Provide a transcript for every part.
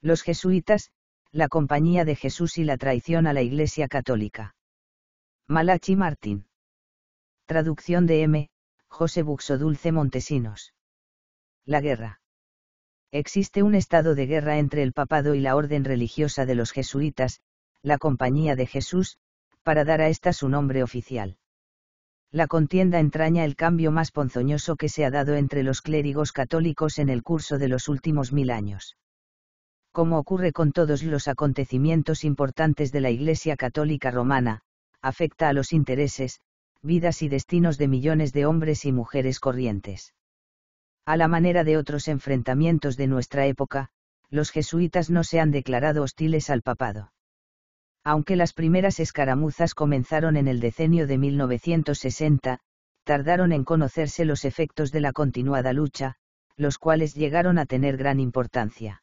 los jesuitas, la compañía de Jesús y la traición a la Iglesia Católica. Malachi Martín. Traducción de M. José Dulce Montesinos. La guerra. Existe un estado de guerra entre el papado y la orden religiosa de los jesuitas, la Compañía de Jesús, para dar a esta su nombre oficial. La contienda entraña el cambio más ponzoñoso que se ha dado entre los clérigos católicos en el curso de los últimos mil años. Como ocurre con todos los acontecimientos importantes de la Iglesia Católica Romana, afecta a los intereses, vidas y destinos de millones de hombres y mujeres corrientes. A la manera de otros enfrentamientos de nuestra época, los jesuitas no se han declarado hostiles al papado. Aunque las primeras escaramuzas comenzaron en el decenio de 1960, tardaron en conocerse los efectos de la continuada lucha, los cuales llegaron a tener gran importancia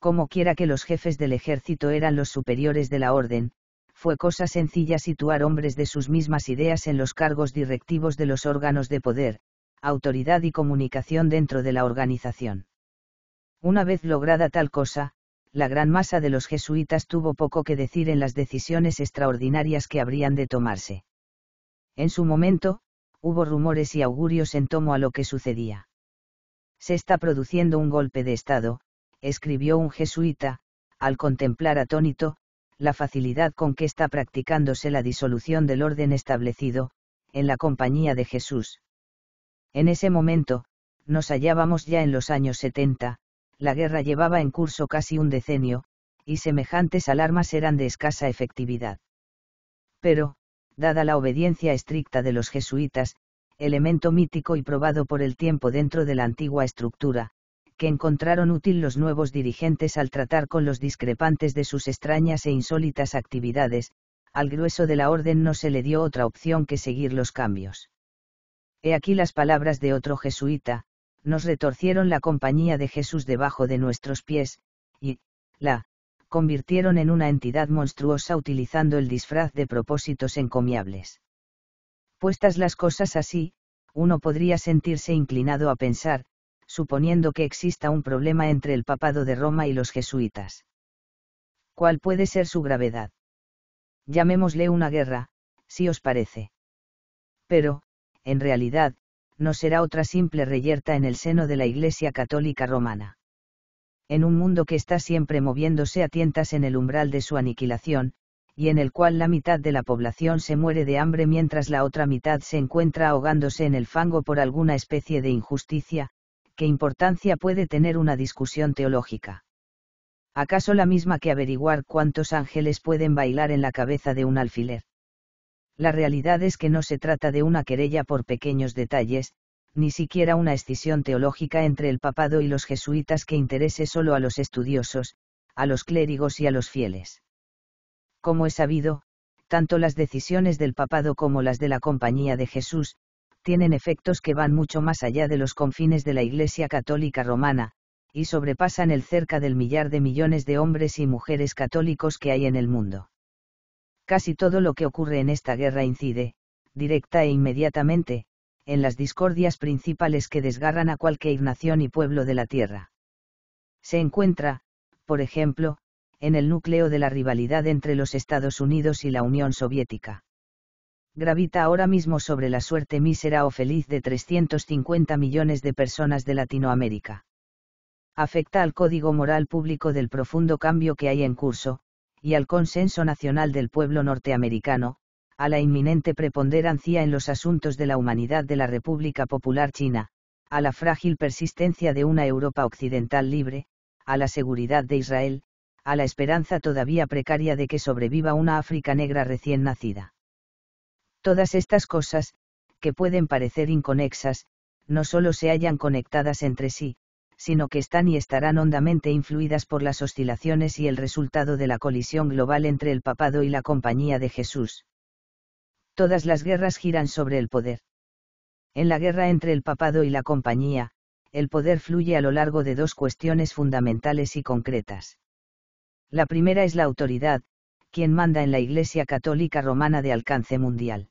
como quiera que los jefes del ejército eran los superiores de la orden, fue cosa sencilla situar hombres de sus mismas ideas en los cargos directivos de los órganos de poder, autoridad y comunicación dentro de la organización. Una vez lograda tal cosa, la gran masa de los jesuitas tuvo poco que decir en las decisiones extraordinarias que habrían de tomarse. En su momento, hubo rumores y augurios en tomo a lo que sucedía. Se está produciendo un golpe de Estado, escribió un jesuita, al contemplar atónito, la facilidad con que está practicándose la disolución del orden establecido, en la compañía de Jesús. En ese momento, nos hallábamos ya en los años 70, la guerra llevaba en curso casi un decenio, y semejantes alarmas eran de escasa efectividad. Pero, dada la obediencia estricta de los jesuitas, elemento mítico y probado por el tiempo dentro de la antigua estructura, que encontraron útil los nuevos dirigentes al tratar con los discrepantes de sus extrañas e insólitas actividades, al grueso de la orden no se le dio otra opción que seguir los cambios. He aquí las palabras de otro jesuita, nos retorcieron la compañía de Jesús debajo de nuestros pies, y, la, convirtieron en una entidad monstruosa utilizando el disfraz de propósitos encomiables. Puestas las cosas así, uno podría sentirse inclinado a pensar, suponiendo que exista un problema entre el papado de Roma y los jesuitas. ¿Cuál puede ser su gravedad? Llamémosle una guerra, si os parece. Pero, en realidad, no será otra simple reyerta en el seno de la Iglesia Católica Romana. En un mundo que está siempre moviéndose a tientas en el umbral de su aniquilación, y en el cual la mitad de la población se muere de hambre mientras la otra mitad se encuentra ahogándose en el fango por alguna especie de injusticia, ¿qué importancia puede tener una discusión teológica? ¿Acaso la misma que averiguar cuántos ángeles pueden bailar en la cabeza de un alfiler? La realidad es que no se trata de una querella por pequeños detalles, ni siquiera una escisión teológica entre el papado y los jesuitas que interese solo a los estudiosos, a los clérigos y a los fieles. Como es sabido, tanto las decisiones del papado como las de la Compañía de Jesús, tienen efectos que van mucho más allá de los confines de la Iglesia Católica Romana, y sobrepasan el cerca del millar de millones de hombres y mujeres católicos que hay en el mundo. Casi todo lo que ocurre en esta guerra incide, directa e inmediatamente, en las discordias principales que desgarran a cualquier nación y pueblo de la tierra. Se encuentra, por ejemplo, en el núcleo de la rivalidad entre los Estados Unidos y la Unión Soviética gravita ahora mismo sobre la suerte mísera o feliz de 350 millones de personas de Latinoamérica. Afecta al código moral público del profundo cambio que hay en curso, y al consenso nacional del pueblo norteamericano, a la inminente preponderancia en los asuntos de la humanidad de la República Popular China, a la frágil persistencia de una Europa occidental libre, a la seguridad de Israel, a la esperanza todavía precaria de que sobreviva una África negra recién nacida. Todas estas cosas, que pueden parecer inconexas, no solo se hallan conectadas entre sí, sino que están y estarán hondamente influidas por las oscilaciones y el resultado de la colisión global entre el papado y la compañía de Jesús. Todas las guerras giran sobre el poder. En la guerra entre el papado y la compañía, el poder fluye a lo largo de dos cuestiones fundamentales y concretas. La primera es la autoridad, ¿Quién manda en la Iglesia Católica Romana de alcance mundial.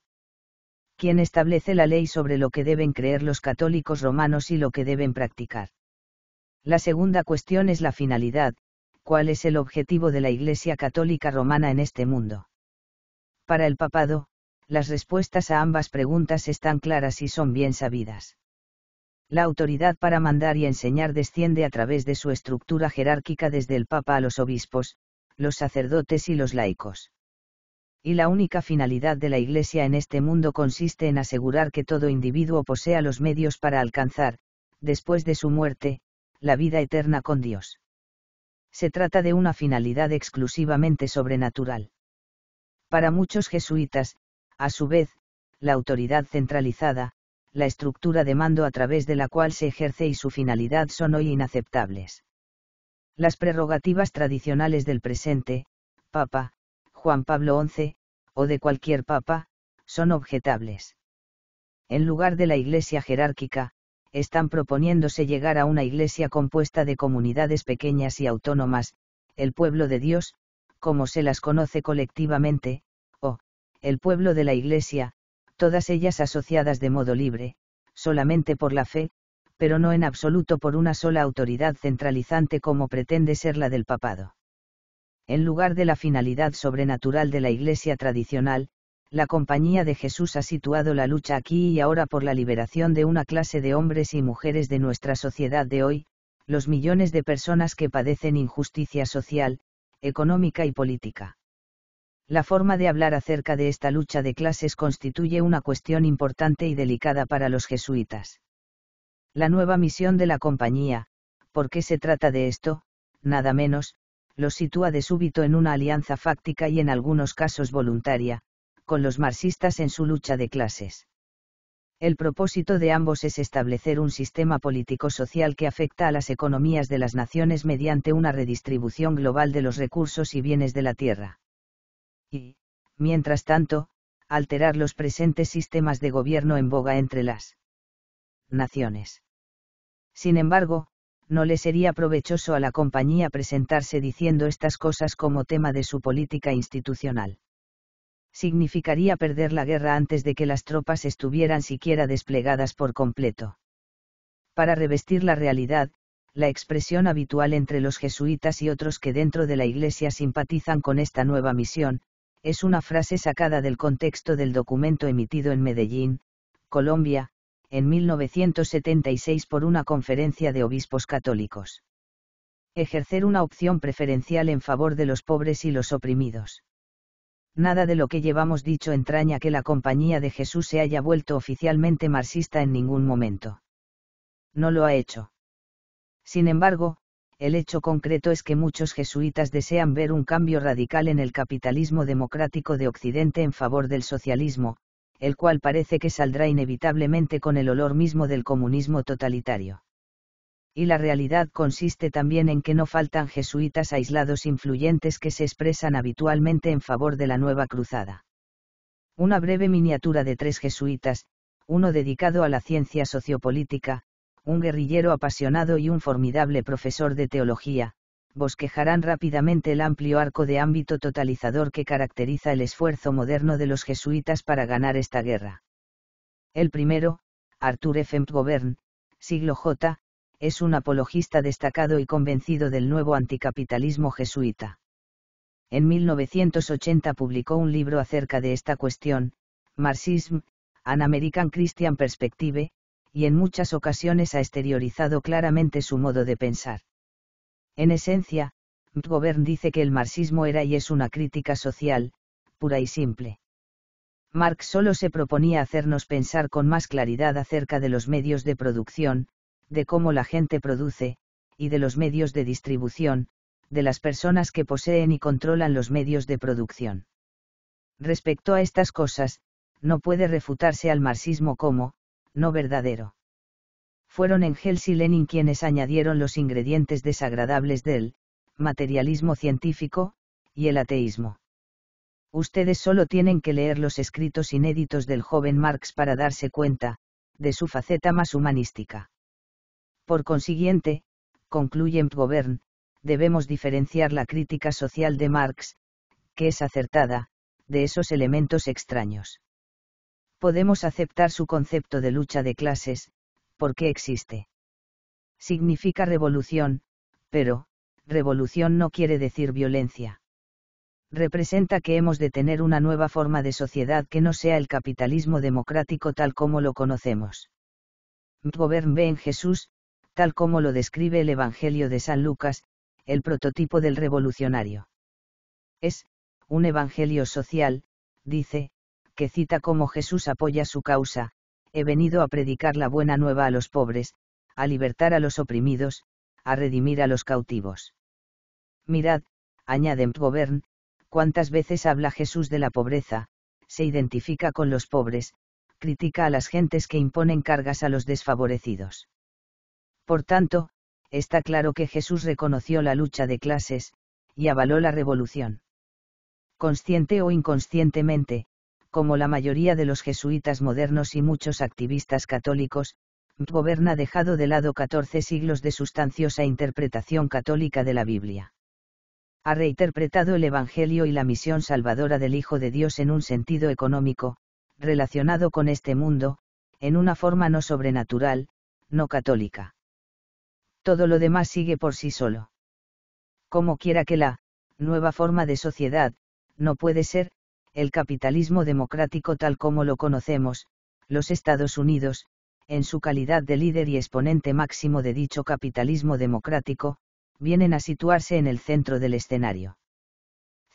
¿Quién establece la ley sobre lo que deben creer los católicos romanos y lo que deben practicar. La segunda cuestión es la finalidad, cuál es el objetivo de la Iglesia Católica Romana en este mundo. Para el papado, las respuestas a ambas preguntas están claras y son bien sabidas. La autoridad para mandar y enseñar desciende a través de su estructura jerárquica desde el Papa a los obispos, los sacerdotes y los laicos. Y la única finalidad de la Iglesia en este mundo consiste en asegurar que todo individuo posea los medios para alcanzar, después de su muerte, la vida eterna con Dios. Se trata de una finalidad exclusivamente sobrenatural. Para muchos jesuitas, a su vez, la autoridad centralizada, la estructura de mando a través de la cual se ejerce y su finalidad son hoy inaceptables. Las prerrogativas tradicionales del presente, Papa, Juan Pablo XI, o de cualquier Papa, son objetables. En lugar de la Iglesia jerárquica, están proponiéndose llegar a una Iglesia compuesta de comunidades pequeñas y autónomas, el pueblo de Dios, como se las conoce colectivamente, o, el pueblo de la Iglesia, todas ellas asociadas de modo libre, solamente por la fe, pero no en absoluto por una sola autoridad centralizante como pretende ser la del papado. En lugar de la finalidad sobrenatural de la Iglesia tradicional, la Compañía de Jesús ha situado la lucha aquí y ahora por la liberación de una clase de hombres y mujeres de nuestra sociedad de hoy, los millones de personas que padecen injusticia social, económica y política. La forma de hablar acerca de esta lucha de clases constituye una cuestión importante y delicada para los jesuitas. La nueva misión de la compañía, qué se trata de esto, nada menos, lo sitúa de súbito en una alianza fáctica y en algunos casos voluntaria, con los marxistas en su lucha de clases. El propósito de ambos es establecer un sistema político-social que afecta a las economías de las naciones mediante una redistribución global de los recursos y bienes de la tierra. Y, mientras tanto, alterar los presentes sistemas de gobierno en boga entre las naciones. Sin embargo, no le sería provechoso a la compañía presentarse diciendo estas cosas como tema de su política institucional. Significaría perder la guerra antes de que las tropas estuvieran siquiera desplegadas por completo. Para revestir la realidad, la expresión habitual entre los jesuitas y otros que dentro de la Iglesia simpatizan con esta nueva misión, es una frase sacada del contexto del documento emitido en Medellín, Colombia, en 1976 por una conferencia de obispos católicos. Ejercer una opción preferencial en favor de los pobres y los oprimidos. Nada de lo que llevamos dicho entraña que la Compañía de Jesús se haya vuelto oficialmente marxista en ningún momento. No lo ha hecho. Sin embargo, el hecho concreto es que muchos jesuitas desean ver un cambio radical en el capitalismo democrático de Occidente en favor del socialismo, el cual parece que saldrá inevitablemente con el olor mismo del comunismo totalitario. Y la realidad consiste también en que no faltan jesuitas aislados influyentes que se expresan habitualmente en favor de la nueva cruzada. Una breve miniatura de tres jesuitas, uno dedicado a la ciencia sociopolítica, un guerrillero apasionado y un formidable profesor de teología, bosquejarán rápidamente el amplio arco de ámbito totalizador que caracteriza el esfuerzo moderno de los jesuitas para ganar esta guerra. El primero, Arthur F. Gobern, siglo J, es un apologista destacado y convencido del nuevo anticapitalismo jesuita. En 1980 publicó un libro acerca de esta cuestión, Marxism, An American Christian Perspective, y en muchas ocasiones ha exteriorizado claramente su modo de pensar. En esencia, Govern dice que el marxismo era y es una crítica social, pura y simple. Marx solo se proponía hacernos pensar con más claridad acerca de los medios de producción, de cómo la gente produce, y de los medios de distribución, de las personas que poseen y controlan los medios de producción. Respecto a estas cosas, no puede refutarse al marxismo como, no verdadero fueron Engels y Lenin quienes añadieron los ingredientes desagradables del materialismo científico y el ateísmo. Ustedes solo tienen que leer los escritos inéditos del joven Marx para darse cuenta de su faceta más humanística. Por consiguiente, concluye Gobern, debemos diferenciar la crítica social de Marx, que es acertada, de esos elementos extraños. Podemos aceptar su concepto de lucha de clases, por qué existe. Significa revolución, pero, revolución no quiere decir violencia. Representa que hemos de tener una nueva forma de sociedad que no sea el capitalismo democrático tal como lo conocemos. Govern ve en Jesús, tal como lo describe el Evangelio de San Lucas, el prototipo del revolucionario. Es, un Evangelio social, dice, que cita cómo Jesús apoya su causa, he venido a predicar la buena nueva a los pobres, a libertar a los oprimidos, a redimir a los cautivos. Mirad, añade Gobern, cuántas veces habla Jesús de la pobreza, se identifica con los pobres, critica a las gentes que imponen cargas a los desfavorecidos. Por tanto, está claro que Jesús reconoció la lucha de clases, y avaló la revolución. Consciente o inconscientemente, como la mayoría de los jesuitas modernos y muchos activistas católicos, goberna ha dejado de lado 14 siglos de sustanciosa interpretación católica de la Biblia. Ha reinterpretado el Evangelio y la misión salvadora del Hijo de Dios en un sentido económico, relacionado con este mundo, en una forma no sobrenatural, no católica. Todo lo demás sigue por sí solo. Como quiera que la, nueva forma de sociedad, no puede ser, el capitalismo democrático tal como lo conocemos, los Estados Unidos, en su calidad de líder y exponente máximo de dicho capitalismo democrático, vienen a situarse en el centro del escenario.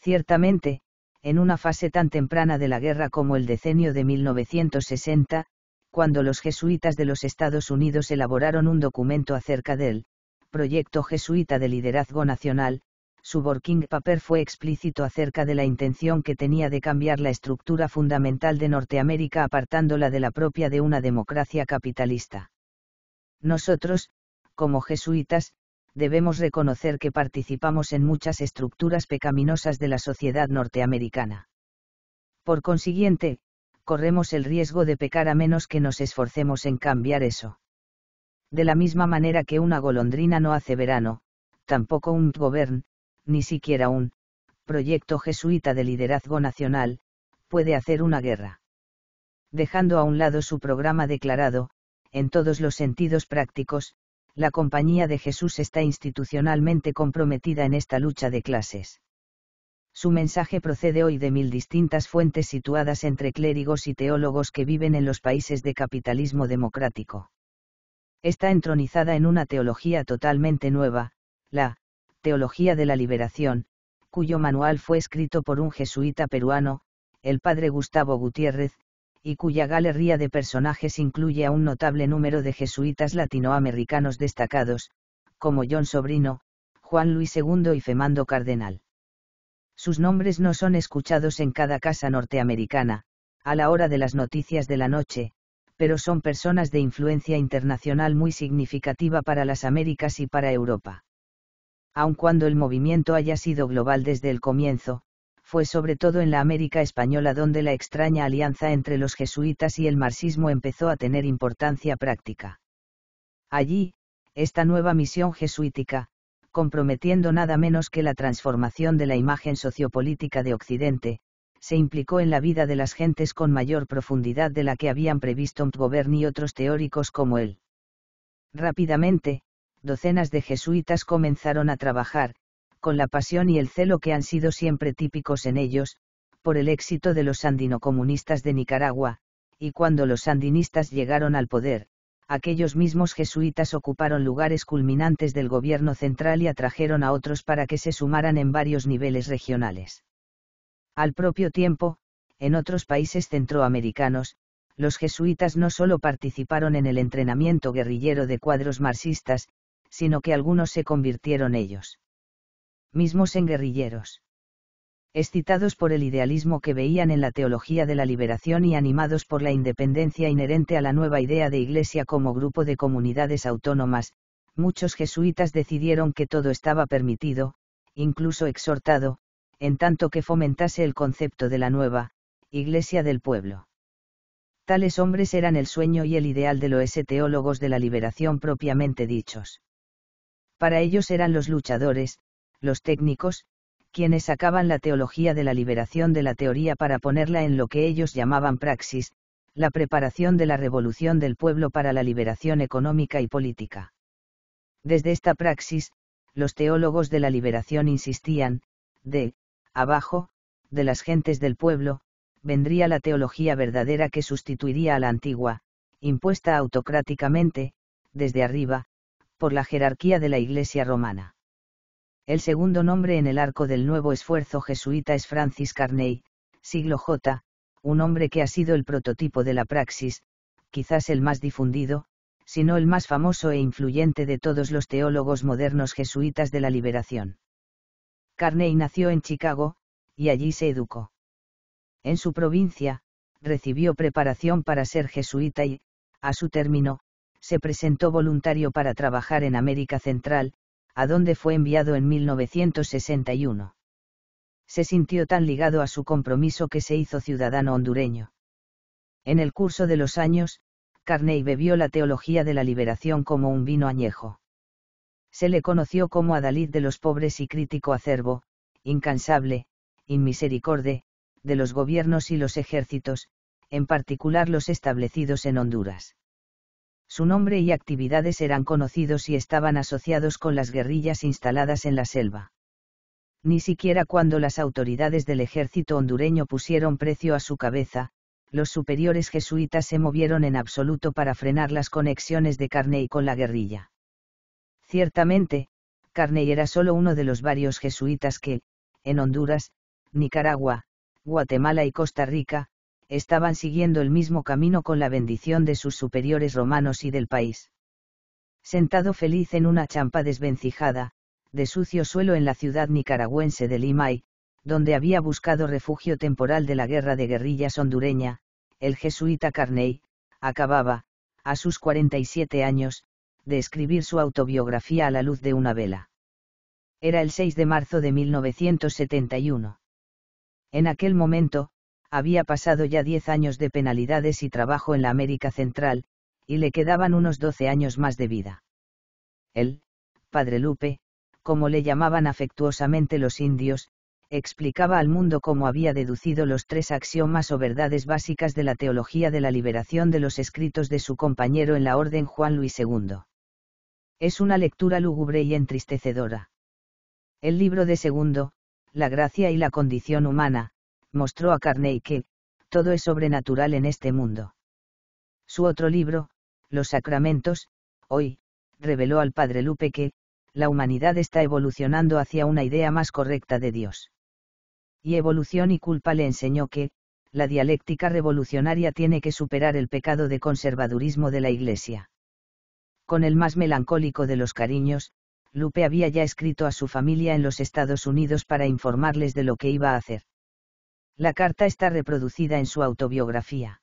Ciertamente, en una fase tan temprana de la guerra como el decenio de 1960, cuando los jesuitas de los Estados Unidos elaboraron un documento acerca del proyecto jesuita de liderazgo nacional, su working paper fue explícito acerca de la intención que tenía de cambiar la estructura fundamental de Norteamérica apartándola de la propia de una democracia capitalista. Nosotros, como jesuitas, debemos reconocer que participamos en muchas estructuras pecaminosas de la sociedad norteamericana. Por consiguiente, corremos el riesgo de pecar a menos que nos esforcemos en cambiar eso. De la misma manera que una golondrina no hace verano, tampoco un govern, ni siquiera un, proyecto jesuita de liderazgo nacional, puede hacer una guerra. Dejando a un lado su programa declarado, en todos los sentidos prácticos, la Compañía de Jesús está institucionalmente comprometida en esta lucha de clases. Su mensaje procede hoy de mil distintas fuentes situadas entre clérigos y teólogos que viven en los países de capitalismo democrático. Está entronizada en una teología totalmente nueva, la Teología de la Liberación, cuyo manual fue escrito por un jesuita peruano, el padre Gustavo Gutiérrez, y cuya galería de personajes incluye a un notable número de jesuitas latinoamericanos destacados, como John Sobrino, Juan Luis II y Femando Cardenal. Sus nombres no son escuchados en cada casa norteamericana, a la hora de las noticias de la noche, pero son personas de influencia internacional muy significativa para las Américas y para Europa aun cuando el movimiento haya sido global desde el comienzo, fue sobre todo en la América española donde la extraña alianza entre los jesuitas y el marxismo empezó a tener importancia práctica. Allí, esta nueva misión jesuítica, comprometiendo nada menos que la transformación de la imagen sociopolítica de Occidente, se implicó en la vida de las gentes con mayor profundidad de la que habían previsto Mtgobern y otros teóricos como él. Rápidamente, docenas de jesuitas comenzaron a trabajar, con la pasión y el celo que han sido siempre típicos en ellos, por el éxito de los andinocomunistas de Nicaragua, y cuando los sandinistas llegaron al poder, aquellos mismos jesuitas ocuparon lugares culminantes del gobierno central y atrajeron a otros para que se sumaran en varios niveles regionales. Al propio tiempo, en otros países centroamericanos, los jesuitas no solo participaron en el entrenamiento guerrillero de cuadros marxistas, sino que algunos se convirtieron ellos mismos en guerrilleros. Excitados por el idealismo que veían en la teología de la liberación y animados por la independencia inherente a la nueva idea de Iglesia como grupo de comunidades autónomas, muchos jesuitas decidieron que todo estaba permitido, incluso exhortado, en tanto que fomentase el concepto de la nueva, Iglesia del pueblo. Tales hombres eran el sueño y el ideal de los teólogos de la liberación propiamente dichos para ellos eran los luchadores, los técnicos, quienes sacaban la teología de la liberación de la teoría para ponerla en lo que ellos llamaban praxis, la preparación de la revolución del pueblo para la liberación económica y política. Desde esta praxis, los teólogos de la liberación insistían, de, abajo, de las gentes del pueblo, vendría la teología verdadera que sustituiría a la antigua, impuesta autocráticamente, desde arriba, por la jerarquía de la Iglesia romana. El segundo nombre en el arco del nuevo esfuerzo jesuita es Francis Carney, siglo J, un hombre que ha sido el prototipo de la praxis, quizás el más difundido, sino el más famoso e influyente de todos los teólogos modernos jesuitas de la liberación. Carney nació en Chicago, y allí se educó. En su provincia, recibió preparación para ser jesuita y, a su término, se presentó voluntario para trabajar en América Central, a donde fue enviado en 1961. Se sintió tan ligado a su compromiso que se hizo ciudadano hondureño. En el curso de los años, Carney bebió la teología de la liberación como un vino añejo. Se le conoció como adalid de los pobres y crítico acervo, incansable, inmisericorde, de los gobiernos y los ejércitos, en particular los establecidos en Honduras su nombre y actividades eran conocidos y estaban asociados con las guerrillas instaladas en la selva. Ni siquiera cuando las autoridades del ejército hondureño pusieron precio a su cabeza, los superiores jesuitas se movieron en absoluto para frenar las conexiones de Carney con la guerrilla. Ciertamente, Carney era solo uno de los varios jesuitas que, en Honduras, Nicaragua, Guatemala y Costa Rica, estaban siguiendo el mismo camino con la bendición de sus superiores romanos y del país. Sentado feliz en una champa desvencijada, de sucio suelo en la ciudad nicaragüense de Limay, donde había buscado refugio temporal de la guerra de guerrillas hondureña, el jesuita Carney, acababa, a sus 47 años, de escribir su autobiografía a la luz de una vela. Era el 6 de marzo de 1971. En aquel momento, había pasado ya 10 años de penalidades y trabajo en la América Central, y le quedaban unos 12 años más de vida. Él, Padre Lupe, como le llamaban afectuosamente los indios, explicaba al mundo cómo había deducido los tres axiomas o verdades básicas de la teología de la liberación de los escritos de su compañero en la Orden Juan Luis II. Es una lectura lúgubre y entristecedora. El libro de segundo, La gracia y la condición humana, mostró a Carney que, todo es sobrenatural en este mundo. Su otro libro, Los Sacramentos, hoy, reveló al padre Lupe que, la humanidad está evolucionando hacia una idea más correcta de Dios. Y Evolución y Culpa le enseñó que, la dialéctica revolucionaria tiene que superar el pecado de conservadurismo de la Iglesia. Con el más melancólico de los cariños, Lupe había ya escrito a su familia en los Estados Unidos para informarles de lo que iba a hacer. La carta está reproducida en su autobiografía.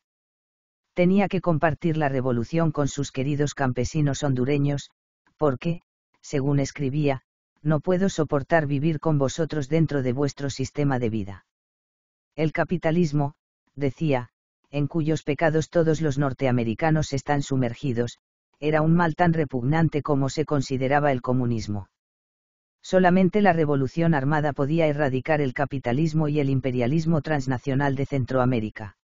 Tenía que compartir la revolución con sus queridos campesinos hondureños, porque, según escribía, no puedo soportar vivir con vosotros dentro de vuestro sistema de vida. El capitalismo, decía, en cuyos pecados todos los norteamericanos están sumergidos, era un mal tan repugnante como se consideraba el comunismo. Solamente la revolución armada podía erradicar el capitalismo y el imperialismo transnacional de Centroamérica.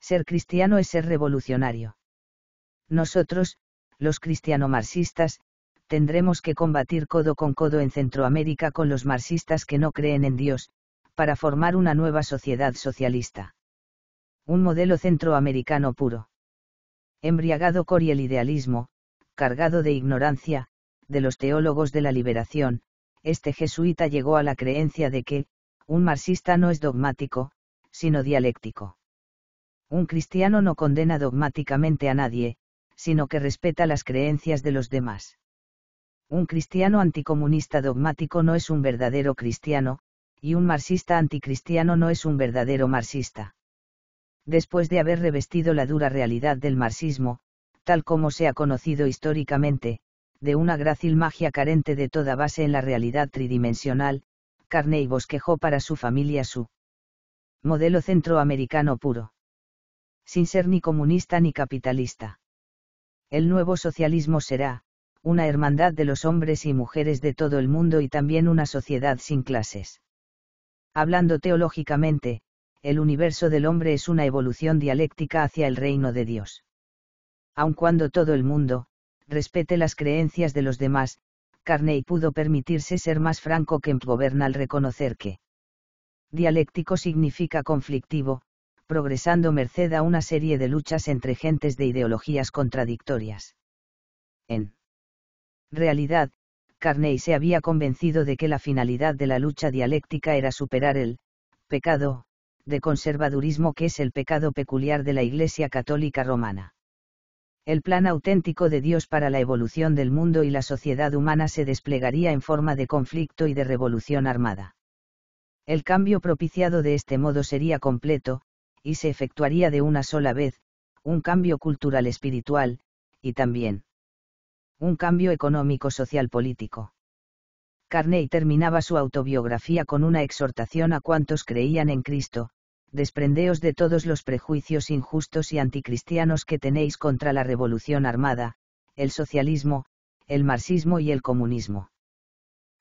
Ser cristiano es ser revolucionario. Nosotros, los cristiano-marxistas, tendremos que combatir codo con codo en Centroamérica con los marxistas que no creen en Dios, para formar una nueva sociedad socialista. Un modelo centroamericano puro. Embriagado con el idealismo, cargado de ignorancia, de los teólogos de la liberación, este jesuita llegó a la creencia de que, un marxista no es dogmático, sino dialéctico. Un cristiano no condena dogmáticamente a nadie, sino que respeta las creencias de los demás. Un cristiano anticomunista dogmático no es un verdadero cristiano, y un marxista anticristiano no es un verdadero marxista. Después de haber revestido la dura realidad del marxismo, tal como se ha conocido históricamente, de una grácil magia carente de toda base en la realidad tridimensional, Carney bosquejó para su familia su modelo centroamericano puro. Sin ser ni comunista ni capitalista. El nuevo socialismo será, una hermandad de los hombres y mujeres de todo el mundo y también una sociedad sin clases. Hablando teológicamente, el universo del hombre es una evolución dialéctica hacia el reino de Dios. Aun cuando todo el mundo, respete las creencias de los demás, Carney pudo permitirse ser más franco que Goberna al reconocer que dialéctico significa conflictivo, progresando merced a una serie de luchas entre gentes de ideologías contradictorias. En realidad, Carney se había convencido de que la finalidad de la lucha dialéctica era superar el pecado de conservadurismo que es el pecado peculiar de la Iglesia Católica Romana el plan auténtico de Dios para la evolución del mundo y la sociedad humana se desplegaría en forma de conflicto y de revolución armada. El cambio propiciado de este modo sería completo, y se efectuaría de una sola vez, un cambio cultural espiritual, y también un cambio económico social político. Carney terminaba su autobiografía con una exhortación a cuantos creían en Cristo, desprendeos de todos los prejuicios injustos y anticristianos que tenéis contra la revolución armada, el socialismo, el marxismo y el comunismo.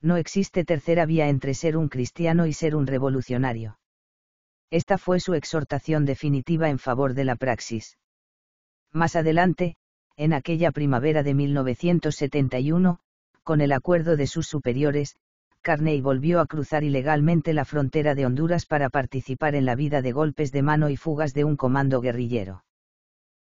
No existe tercera vía entre ser un cristiano y ser un revolucionario. Esta fue su exhortación definitiva en favor de la praxis. Más adelante, en aquella primavera de 1971, con el acuerdo de sus superiores, Carney volvió a cruzar ilegalmente la frontera de Honduras para participar en la vida de golpes de mano y fugas de un comando guerrillero.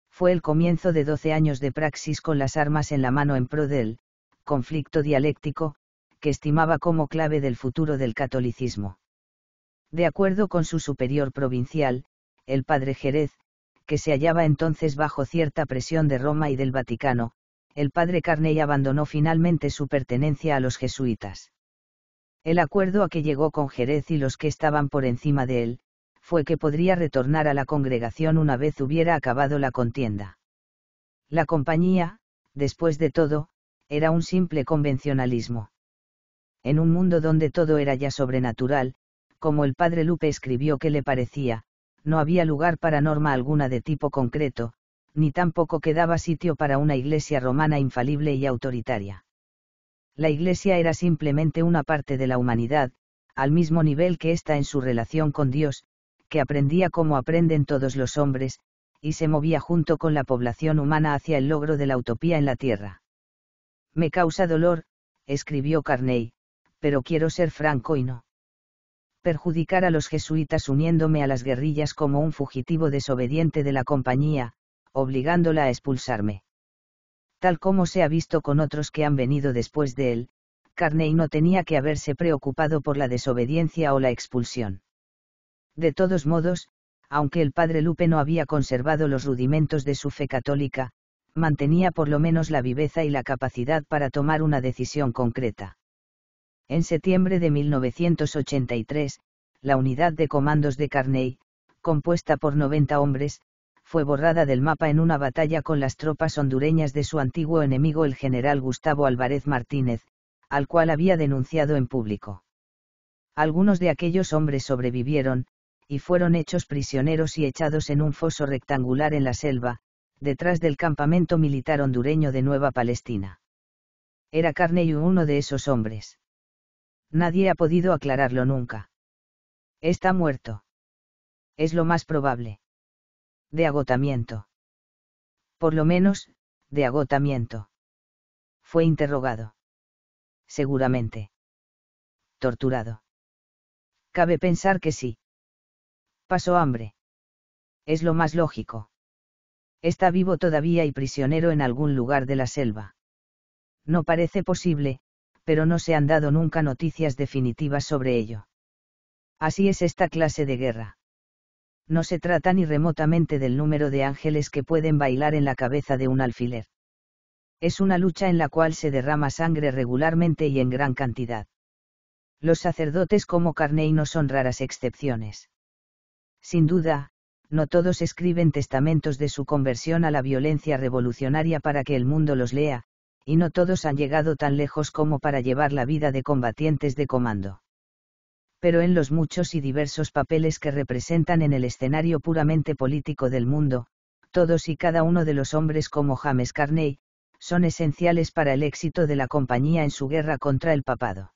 Fue el comienzo de 12 años de praxis con las armas en la mano en pro del conflicto dialéctico, que estimaba como clave del futuro del catolicismo. De acuerdo con su superior provincial, el padre Jerez, que se hallaba entonces bajo cierta presión de Roma y del Vaticano, el padre Carney abandonó finalmente su pertenencia a los jesuitas. El acuerdo a que llegó con Jerez y los que estaban por encima de él, fue que podría retornar a la congregación una vez hubiera acabado la contienda. La compañía, después de todo, era un simple convencionalismo. En un mundo donde todo era ya sobrenatural, como el padre Lupe escribió que le parecía, no había lugar para norma alguna de tipo concreto, ni tampoco quedaba sitio para una iglesia romana infalible y autoritaria la Iglesia era simplemente una parte de la humanidad, al mismo nivel que está en su relación con Dios, que aprendía como aprenden todos los hombres, y se movía junto con la población humana hacia el logro de la utopía en la Tierra. Me causa dolor, escribió Carney, pero quiero ser franco y no perjudicar a los jesuitas uniéndome a las guerrillas como un fugitivo desobediente de la compañía, obligándola a expulsarme tal como se ha visto con otros que han venido después de él, Carney no tenía que haberse preocupado por la desobediencia o la expulsión. De todos modos, aunque el padre Lupe no había conservado los rudimentos de su fe católica, mantenía por lo menos la viveza y la capacidad para tomar una decisión concreta. En septiembre de 1983, la unidad de comandos de Carney, compuesta por 90 hombres, fue borrada del mapa en una batalla con las tropas hondureñas de su antiguo enemigo el general Gustavo Álvarez Martínez, al cual había denunciado en público. Algunos de aquellos hombres sobrevivieron, y fueron hechos prisioneros y echados en un foso rectangular en la selva, detrás del campamento militar hondureño de Nueva Palestina. Era Carney uno de esos hombres. Nadie ha podido aclararlo nunca. Está muerto. Es lo más probable. De agotamiento. Por lo menos, de agotamiento. Fue interrogado. Seguramente. Torturado. Cabe pensar que sí. Pasó hambre. Es lo más lógico. Está vivo todavía y prisionero en algún lugar de la selva. No parece posible, pero no se han dado nunca noticias definitivas sobre ello. Así es esta clase de guerra no se trata ni remotamente del número de ángeles que pueden bailar en la cabeza de un alfiler. Es una lucha en la cual se derrama sangre regularmente y en gran cantidad. Los sacerdotes como Carney no son raras excepciones. Sin duda, no todos escriben testamentos de su conversión a la violencia revolucionaria para que el mundo los lea, y no todos han llegado tan lejos como para llevar la vida de combatientes de comando pero en los muchos y diversos papeles que representan en el escenario puramente político del mundo, todos y cada uno de los hombres como James Carney, son esenciales para el éxito de la compañía en su guerra contra el papado.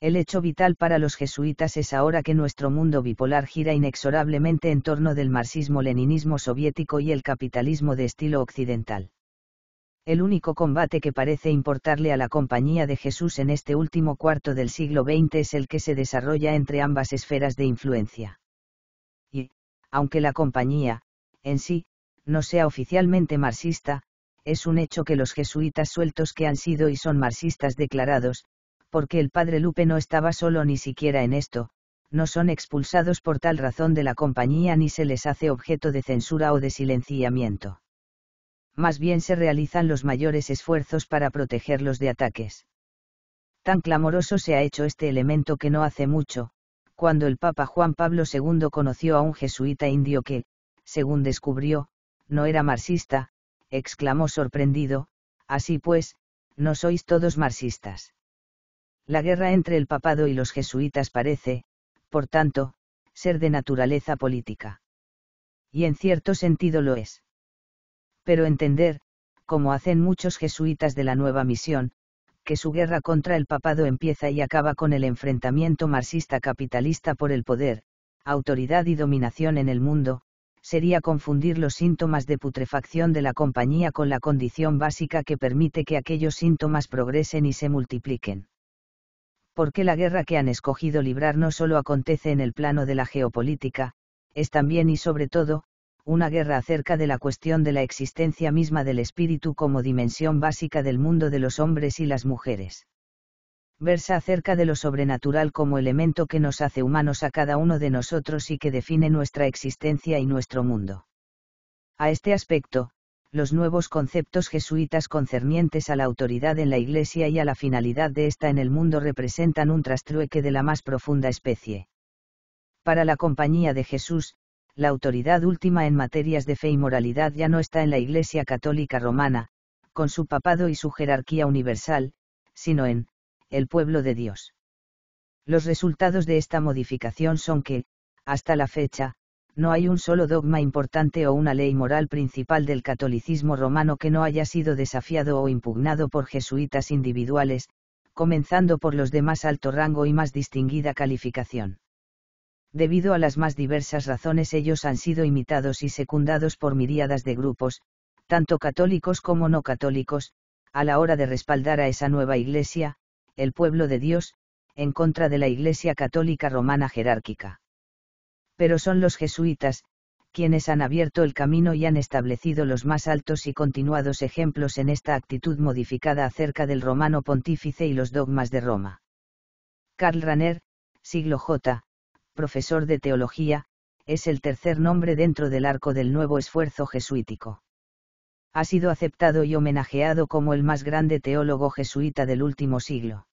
El hecho vital para los jesuitas es ahora que nuestro mundo bipolar gira inexorablemente en torno del marxismo-leninismo soviético y el capitalismo de estilo occidental el único combate que parece importarle a la Compañía de Jesús en este último cuarto del siglo XX es el que se desarrolla entre ambas esferas de influencia. Y, aunque la Compañía, en sí, no sea oficialmente marxista, es un hecho que los jesuitas sueltos que han sido y son marxistas declarados, porque el padre Lupe no estaba solo ni siquiera en esto, no son expulsados por tal razón de la compañía ni se les hace objeto de censura o de silenciamiento más bien se realizan los mayores esfuerzos para protegerlos de ataques. Tan clamoroso se ha hecho este elemento que no hace mucho, cuando el Papa Juan Pablo II conoció a un jesuita indio que, según descubrió, no era marxista, exclamó sorprendido, así pues, no sois todos marxistas. La guerra entre el papado y los jesuitas parece, por tanto, ser de naturaleza política. Y en cierto sentido lo es pero entender, como hacen muchos jesuitas de la nueva misión, que su guerra contra el papado empieza y acaba con el enfrentamiento marxista-capitalista por el poder, autoridad y dominación en el mundo, sería confundir los síntomas de putrefacción de la compañía con la condición básica que permite que aquellos síntomas progresen y se multipliquen. Porque la guerra que han escogido librar no solo acontece en el plano de la geopolítica, es también y sobre todo, una guerra acerca de la cuestión de la existencia misma del espíritu como dimensión básica del mundo de los hombres y las mujeres. Versa acerca de lo sobrenatural como elemento que nos hace humanos a cada uno de nosotros y que define nuestra existencia y nuestro mundo. A este aspecto, los nuevos conceptos jesuitas concernientes a la autoridad en la Iglesia y a la finalidad de esta en el mundo representan un trastrueque de la más profunda especie. Para la Compañía de Jesús, la autoridad última en materias de fe y moralidad ya no está en la Iglesia Católica Romana, con su papado y su jerarquía universal, sino en, el pueblo de Dios. Los resultados de esta modificación son que, hasta la fecha, no hay un solo dogma importante o una ley moral principal del catolicismo romano que no haya sido desafiado o impugnado por jesuitas individuales, comenzando por los de más alto rango y más distinguida calificación debido a las más diversas razones ellos han sido imitados y secundados por miríadas de grupos, tanto católicos como no católicos, a la hora de respaldar a esa nueva Iglesia, el pueblo de Dios, en contra de la Iglesia católica romana jerárquica. Pero son los jesuitas, quienes han abierto el camino y han establecido los más altos y continuados ejemplos en esta actitud modificada acerca del romano pontífice y los dogmas de Roma. Karl Raner, siglo J, profesor de teología, es el tercer nombre dentro del arco del nuevo esfuerzo jesuítico. Ha sido aceptado y homenajeado como el más grande teólogo jesuita del último siglo.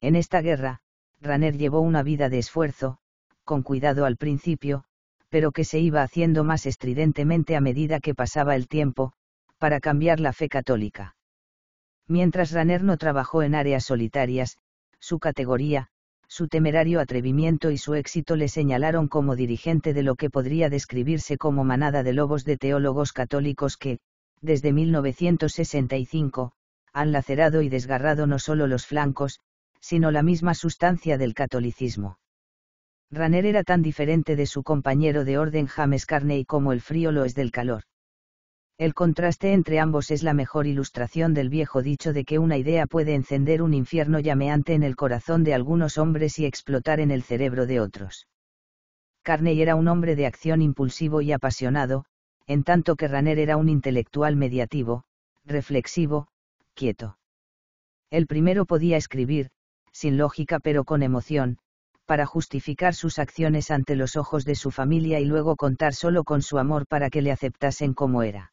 En esta guerra, Raner llevó una vida de esfuerzo, con cuidado al principio, pero que se iba haciendo más estridentemente a medida que pasaba el tiempo, para cambiar la fe católica. Mientras Raner no trabajó en áreas solitarias, su categoría, su temerario atrevimiento y su éxito le señalaron como dirigente de lo que podría describirse como manada de lobos de teólogos católicos que, desde 1965, han lacerado y desgarrado no solo los flancos, sino la misma sustancia del catolicismo. Raner era tan diferente de su compañero de orden James Carney como el frío lo es del calor. El contraste entre ambos es la mejor ilustración del viejo dicho de que una idea puede encender un infierno llameante en el corazón de algunos hombres y explotar en el cerebro de otros. Carney era un hombre de acción impulsivo y apasionado, en tanto que Raner era un intelectual mediativo, reflexivo, quieto. El primero podía escribir, sin lógica pero con emoción, para justificar sus acciones ante los ojos de su familia y luego contar solo con su amor para que le aceptasen como era.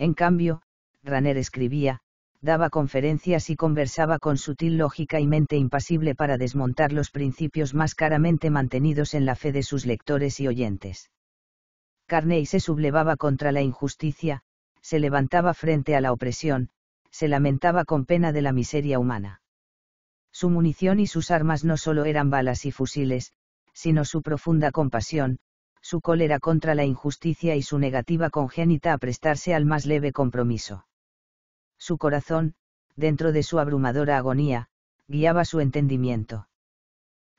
En cambio, Raner escribía, daba conferencias y conversaba con sutil lógica y mente impasible para desmontar los principios más caramente mantenidos en la fe de sus lectores y oyentes. Carney se sublevaba contra la injusticia, se levantaba frente a la opresión, se lamentaba con pena de la miseria humana. Su munición y sus armas no solo eran balas y fusiles, sino su profunda compasión, su cólera contra la injusticia y su negativa congénita a prestarse al más leve compromiso. Su corazón, dentro de su abrumadora agonía, guiaba su entendimiento.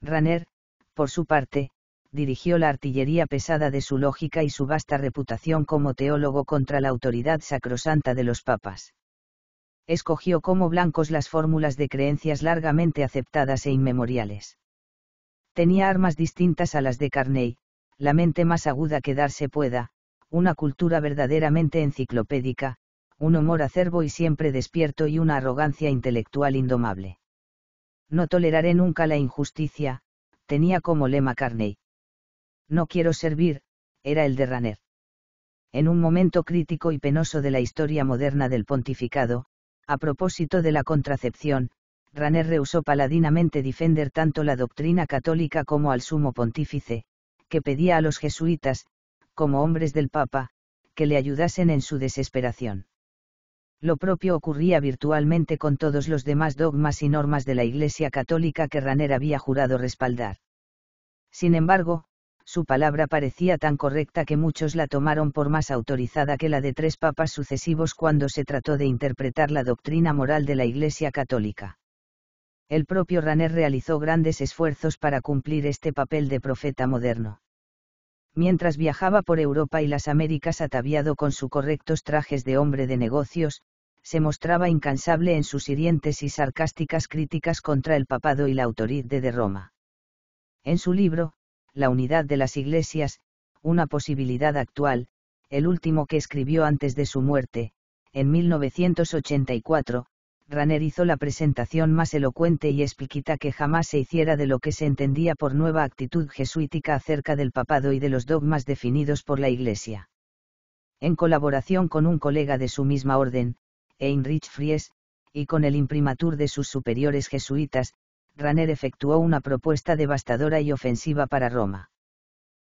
Raner, por su parte, dirigió la artillería pesada de su lógica y su vasta reputación como teólogo contra la autoridad sacrosanta de los papas. Escogió como blancos las fórmulas de creencias largamente aceptadas e inmemoriales. Tenía armas distintas a las de Carney, la mente más aguda que darse pueda, una cultura verdaderamente enciclopédica, un humor acerbo y siempre despierto y una arrogancia intelectual indomable. No toleraré nunca la injusticia, tenía como lema Carney. No quiero servir, era el de Raner. En un momento crítico y penoso de la historia moderna del pontificado, a propósito de la contracepción, Raner rehusó paladinamente defender tanto la doctrina católica como al sumo pontífice, que pedía a los jesuitas, como hombres del Papa, que le ayudasen en su desesperación. Lo propio ocurría virtualmente con todos los demás dogmas y normas de la Iglesia Católica que Raner había jurado respaldar. Sin embargo, su palabra parecía tan correcta que muchos la tomaron por más autorizada que la de tres papas sucesivos cuando se trató de interpretar la doctrina moral de la Iglesia Católica el propio Raner realizó grandes esfuerzos para cumplir este papel de profeta moderno. Mientras viajaba por Europa y las Américas ataviado con sus correctos trajes de hombre de negocios, se mostraba incansable en sus hirientes y sarcásticas críticas contra el papado y la autoridad de Roma. En su libro, La unidad de las iglesias, una posibilidad actual, el último que escribió antes de su muerte, en 1984, Ranner hizo la presentación más elocuente y explícita que jamás se hiciera de lo que se entendía por nueva actitud jesuítica acerca del papado y de los dogmas definidos por la Iglesia. En colaboración con un colega de su misma orden, Heinrich Fries, y con el imprimatur de sus superiores jesuitas, Raner efectuó una propuesta devastadora y ofensiva para Roma.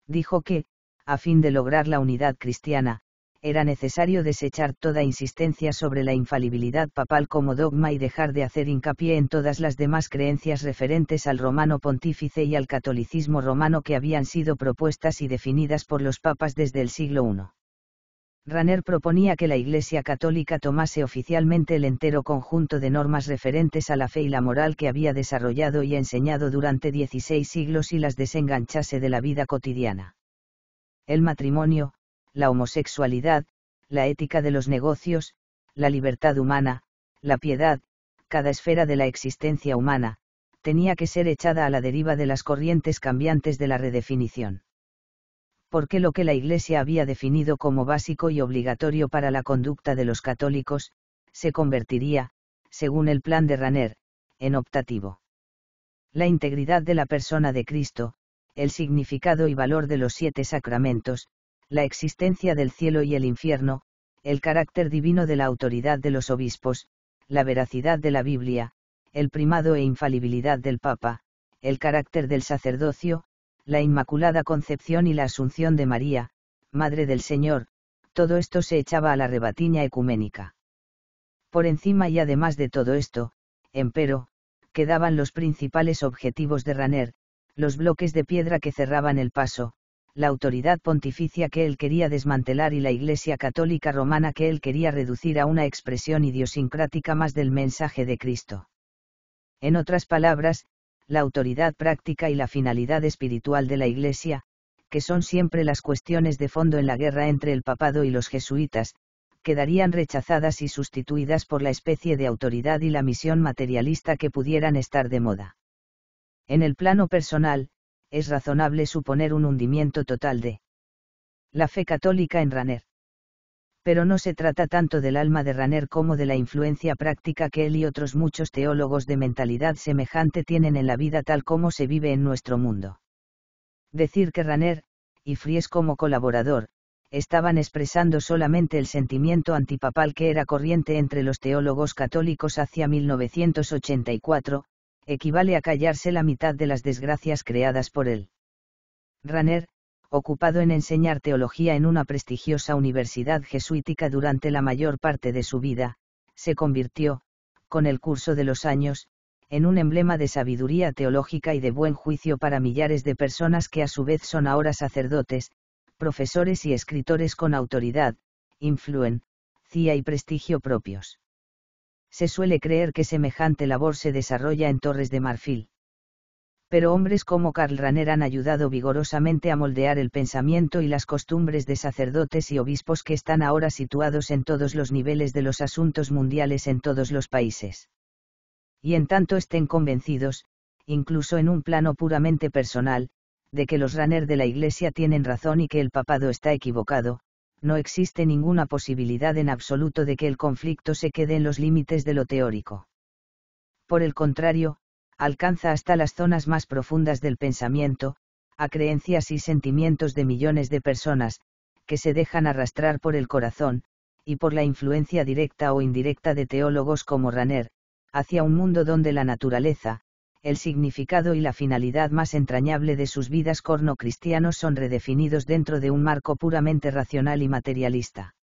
Dijo que, a fin de lograr la unidad cristiana, era necesario desechar toda insistencia sobre la infalibilidad papal como dogma y dejar de hacer hincapié en todas las demás creencias referentes al romano pontífice y al catolicismo romano que habían sido propuestas y definidas por los papas desde el siglo I. Raner proponía que la Iglesia católica tomase oficialmente el entero conjunto de normas referentes a la fe y la moral que había desarrollado y enseñado durante 16 siglos y las desenganchase de la vida cotidiana. El matrimonio, la homosexualidad, la ética de los negocios, la libertad humana, la piedad, cada esfera de la existencia humana, tenía que ser echada a la deriva de las corrientes cambiantes de la redefinición. Porque lo que la Iglesia había definido como básico y obligatorio para la conducta de los católicos, se convertiría, según el plan de Raner, en optativo. La integridad de la persona de Cristo, el significado y valor de los siete sacramentos, la existencia del cielo y el infierno, el carácter divino de la autoridad de los obispos, la veracidad de la Biblia, el primado e infalibilidad del Papa, el carácter del sacerdocio, la Inmaculada Concepción y la Asunción de María, Madre del Señor, todo esto se echaba a la rebatiña ecuménica. Por encima y además de todo esto, empero, quedaban los principales objetivos de Raner, los bloques de piedra que cerraban el paso, la autoridad pontificia que él quería desmantelar y la Iglesia Católica Romana que él quería reducir a una expresión idiosincrática más del mensaje de Cristo. En otras palabras, la autoridad práctica y la finalidad espiritual de la Iglesia, que son siempre las cuestiones de fondo en la guerra entre el papado y los jesuitas, quedarían rechazadas y sustituidas por la especie de autoridad y la misión materialista que pudieran estar de moda. En el plano personal, es razonable suponer un hundimiento total de la fe católica en Raner. Pero no se trata tanto del alma de Raner como de la influencia práctica que él y otros muchos teólogos de mentalidad semejante tienen en la vida tal como se vive en nuestro mundo. Decir que Raner, y Fries como colaborador, estaban expresando solamente el sentimiento antipapal que era corriente entre los teólogos católicos hacia 1984, equivale a callarse la mitad de las desgracias creadas por él. Raner, ocupado en enseñar teología en una prestigiosa universidad jesuítica durante la mayor parte de su vida, se convirtió, con el curso de los años, en un emblema de sabiduría teológica y de buen juicio para millares de personas que a su vez son ahora sacerdotes, profesores y escritores con autoridad, influencia y prestigio propios se suele creer que semejante labor se desarrolla en torres de marfil. Pero hombres como Karl Ranner han ayudado vigorosamente a moldear el pensamiento y las costumbres de sacerdotes y obispos que están ahora situados en todos los niveles de los asuntos mundiales en todos los países. Y en tanto estén convencidos, incluso en un plano puramente personal, de que los Ranner de la Iglesia tienen razón y que el papado está equivocado, no existe ninguna posibilidad en absoluto de que el conflicto se quede en los límites de lo teórico. Por el contrario, alcanza hasta las zonas más profundas del pensamiento, a creencias y sentimientos de millones de personas, que se dejan arrastrar por el corazón, y por la influencia directa o indirecta de teólogos como Raner, hacia un mundo donde la naturaleza, el significado y la finalidad más entrañable de sus vidas corno-cristianos son redefinidos dentro de un marco puramente racional y materialista.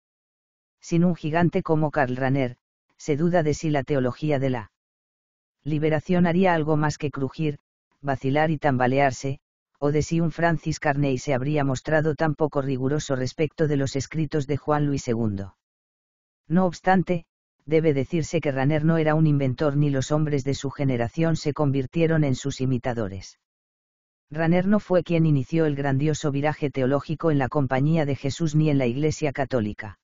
Sin un gigante como Karl Rahner, se duda de si la teología de la liberación haría algo más que crujir, vacilar y tambalearse, o de si un Francis Carney se habría mostrado tan poco riguroso respecto de los escritos de Juan Luis II. No obstante, debe decirse que Raner no era un inventor ni los hombres de su generación se convirtieron en sus imitadores. Raner no fue quien inició el grandioso viraje teológico en la compañía de Jesús ni en la Iglesia católica.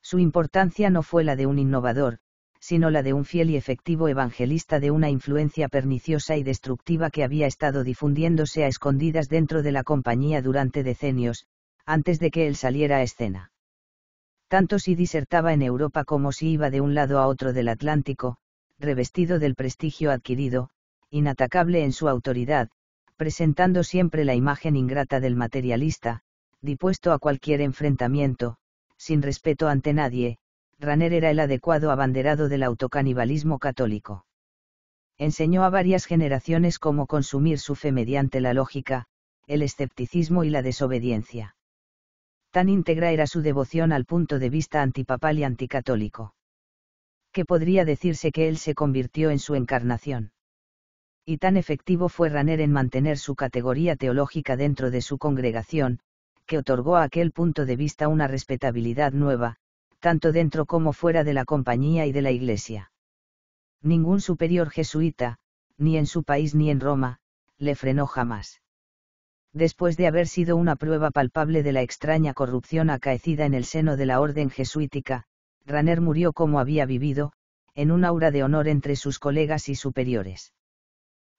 Su importancia no fue la de un innovador, sino la de un fiel y efectivo evangelista de una influencia perniciosa y destructiva que había estado difundiéndose a escondidas dentro de la compañía durante decenios, antes de que él saliera a escena tanto si disertaba en Europa como si iba de un lado a otro del Atlántico, revestido del prestigio adquirido, inatacable en su autoridad, presentando siempre la imagen ingrata del materialista, dispuesto a cualquier enfrentamiento, sin respeto ante nadie, Raner era el adecuado abanderado del autocanibalismo católico. Enseñó a varias generaciones cómo consumir su fe mediante la lógica, el escepticismo y la desobediencia tan íntegra era su devoción al punto de vista antipapal y anticatólico. Que podría decirse que él se convirtió en su encarnación. Y tan efectivo fue Raner en mantener su categoría teológica dentro de su congregación, que otorgó a aquel punto de vista una respetabilidad nueva, tanto dentro como fuera de la compañía y de la Iglesia. Ningún superior jesuita, ni en su país ni en Roma, le frenó jamás después de haber sido una prueba palpable de la extraña corrupción acaecida en el seno de la orden jesuítica, Raner murió como había vivido, en un aura de honor entre sus colegas y superiores.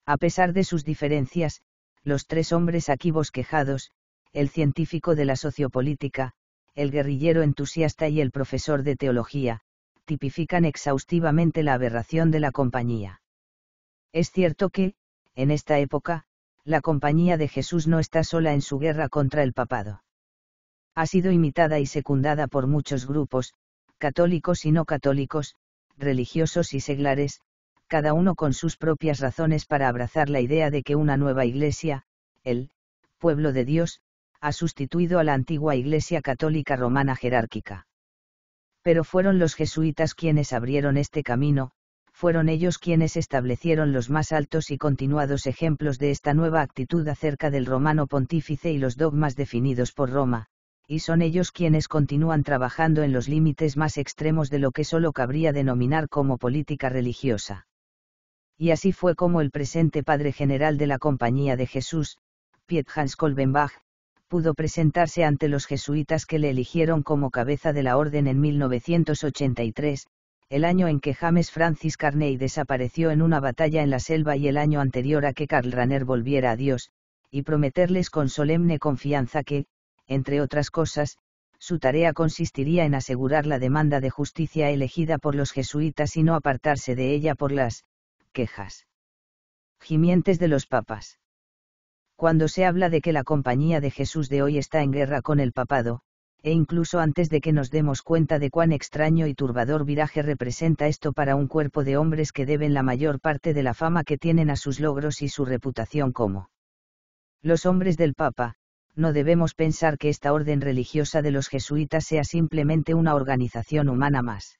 A pesar de sus diferencias, los tres hombres aquí bosquejados, el científico de la sociopolítica, el guerrillero entusiasta y el profesor de teología, tipifican exhaustivamente la aberración de la compañía. Es cierto que, en esta época, la compañía de Jesús no está sola en su guerra contra el papado. Ha sido imitada y secundada por muchos grupos, católicos y no católicos, religiosos y seglares, cada uno con sus propias razones para abrazar la idea de que una nueva iglesia, el pueblo de Dios, ha sustituido a la antigua iglesia católica romana jerárquica. Pero fueron los jesuitas quienes abrieron este camino, fueron ellos quienes establecieron los más altos y continuados ejemplos de esta nueva actitud acerca del romano pontífice y los dogmas definidos por Roma, y son ellos quienes continúan trabajando en los límites más extremos de lo que solo cabría denominar como política religiosa. Y así fue como el presente padre general de la Compañía de Jesús, Piet Hans Kolbenbach, pudo presentarse ante los jesuitas que le eligieron como cabeza de la orden en 1983, el año en que James Francis Carney desapareció en una batalla en la selva y el año anterior a que Karl Rahner volviera a Dios, y prometerles con solemne confianza que, entre otras cosas, su tarea consistiría en asegurar la demanda de justicia elegida por los jesuitas y no apartarse de ella por las quejas gimientes de los papas. Cuando se habla de que la Compañía de Jesús de hoy está en guerra con el papado, e incluso antes de que nos demos cuenta de cuán extraño y turbador viraje representa esto para un cuerpo de hombres que deben la mayor parte de la fama que tienen a sus logros y su reputación como los hombres del Papa, no debemos pensar que esta orden religiosa de los jesuitas sea simplemente una organización humana más.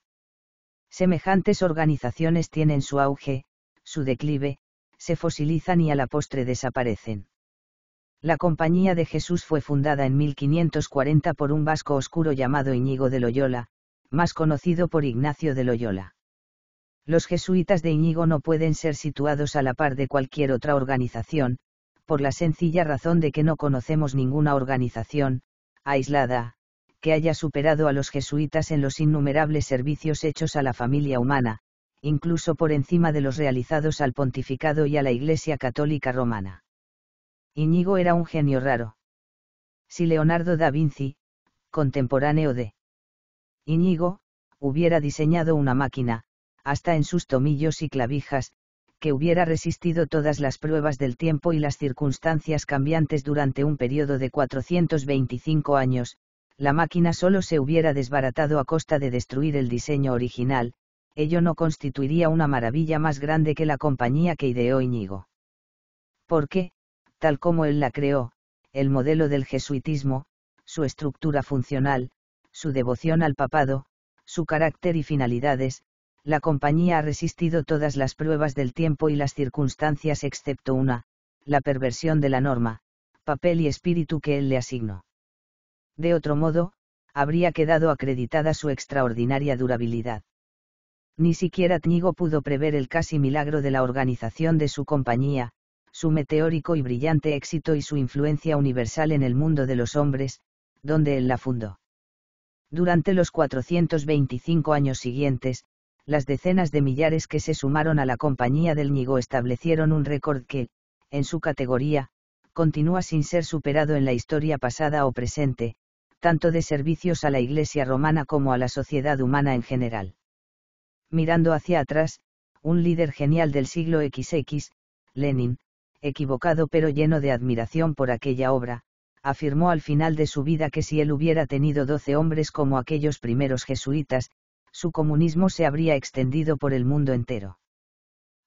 Semejantes organizaciones tienen su auge, su declive, se fosilizan y a la postre desaparecen. La Compañía de Jesús fue fundada en 1540 por un vasco oscuro llamado Íñigo de Loyola, más conocido por Ignacio de Loyola. Los jesuitas de Íñigo no pueden ser situados a la par de cualquier otra organización, por la sencilla razón de que no conocemos ninguna organización, aislada, que haya superado a los jesuitas en los innumerables servicios hechos a la familia humana, incluso por encima de los realizados al pontificado y a la Iglesia Católica Romana. Iñigo era un genio raro. Si Leonardo da Vinci, contemporáneo de Iñigo, hubiera diseñado una máquina, hasta en sus tomillos y clavijas, que hubiera resistido todas las pruebas del tiempo y las circunstancias cambiantes durante un periodo de 425 años, la máquina solo se hubiera desbaratado a costa de destruir el diseño original, ello no constituiría una maravilla más grande que la compañía que ideó Iñigo. ¿Por qué? tal como él la creó, el modelo del jesuitismo, su estructura funcional, su devoción al papado, su carácter y finalidades, la compañía ha resistido todas las pruebas del tiempo y las circunstancias excepto una, la perversión de la norma, papel y espíritu que él le asignó. De otro modo, habría quedado acreditada su extraordinaria durabilidad. Ni siquiera Tñigo pudo prever el casi milagro de la organización de su compañía, su meteórico y brillante éxito y su influencia universal en el mundo de los hombres, donde él la fundó. Durante los 425 años siguientes, las decenas de millares que se sumaron a la compañía del Ñigo establecieron un récord que, en su categoría, continúa sin ser superado en la historia pasada o presente, tanto de servicios a la Iglesia romana como a la sociedad humana en general. Mirando hacia atrás, un líder genial del siglo XX, Lenin, equivocado pero lleno de admiración por aquella obra, afirmó al final de su vida que si él hubiera tenido doce hombres como aquellos primeros jesuitas, su comunismo se habría extendido por el mundo entero.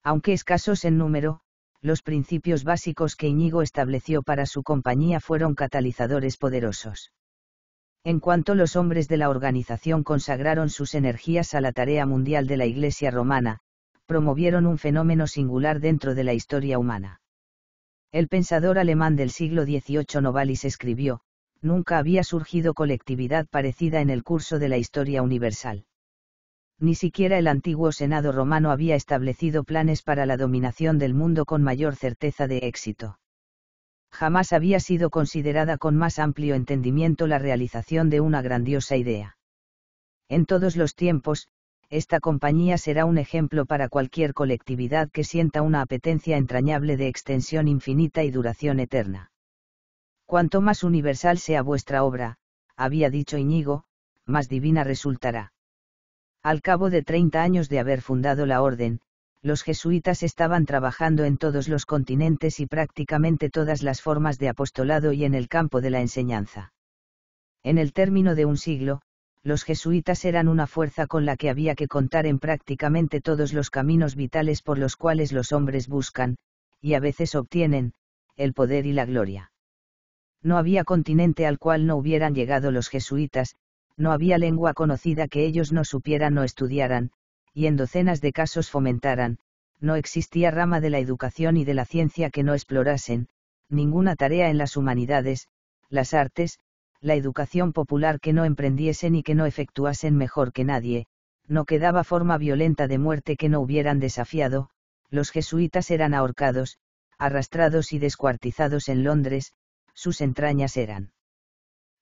Aunque escasos en número, los principios básicos que Íñigo estableció para su compañía fueron catalizadores poderosos. En cuanto los hombres de la organización consagraron sus energías a la tarea mundial de la Iglesia romana, promovieron un fenómeno singular dentro de la historia humana. El pensador alemán del siglo XVIII Novalis escribió, nunca había surgido colectividad parecida en el curso de la historia universal. Ni siquiera el antiguo Senado romano había establecido planes para la dominación del mundo con mayor certeza de éxito. Jamás había sido considerada con más amplio entendimiento la realización de una grandiosa idea. En todos los tiempos, esta compañía será un ejemplo para cualquier colectividad que sienta una apetencia entrañable de extensión infinita y duración eterna. Cuanto más universal sea vuestra obra, había dicho Iñigo, más divina resultará. Al cabo de 30 años de haber fundado la orden, los jesuitas estaban trabajando en todos los continentes y prácticamente todas las formas de apostolado y en el campo de la enseñanza. En el término de un siglo, los jesuitas eran una fuerza con la que había que contar en prácticamente todos los caminos vitales por los cuales los hombres buscan, y a veces obtienen, el poder y la gloria. No había continente al cual no hubieran llegado los jesuitas, no había lengua conocida que ellos no supieran o estudiaran, y en docenas de casos fomentaran, no existía rama de la educación y de la ciencia que no explorasen, ninguna tarea en las humanidades, las artes, la educación popular que no emprendiesen y que no efectuasen mejor que nadie, no quedaba forma violenta de muerte que no hubieran desafiado, los jesuitas eran ahorcados, arrastrados y descuartizados en Londres, sus entrañas eran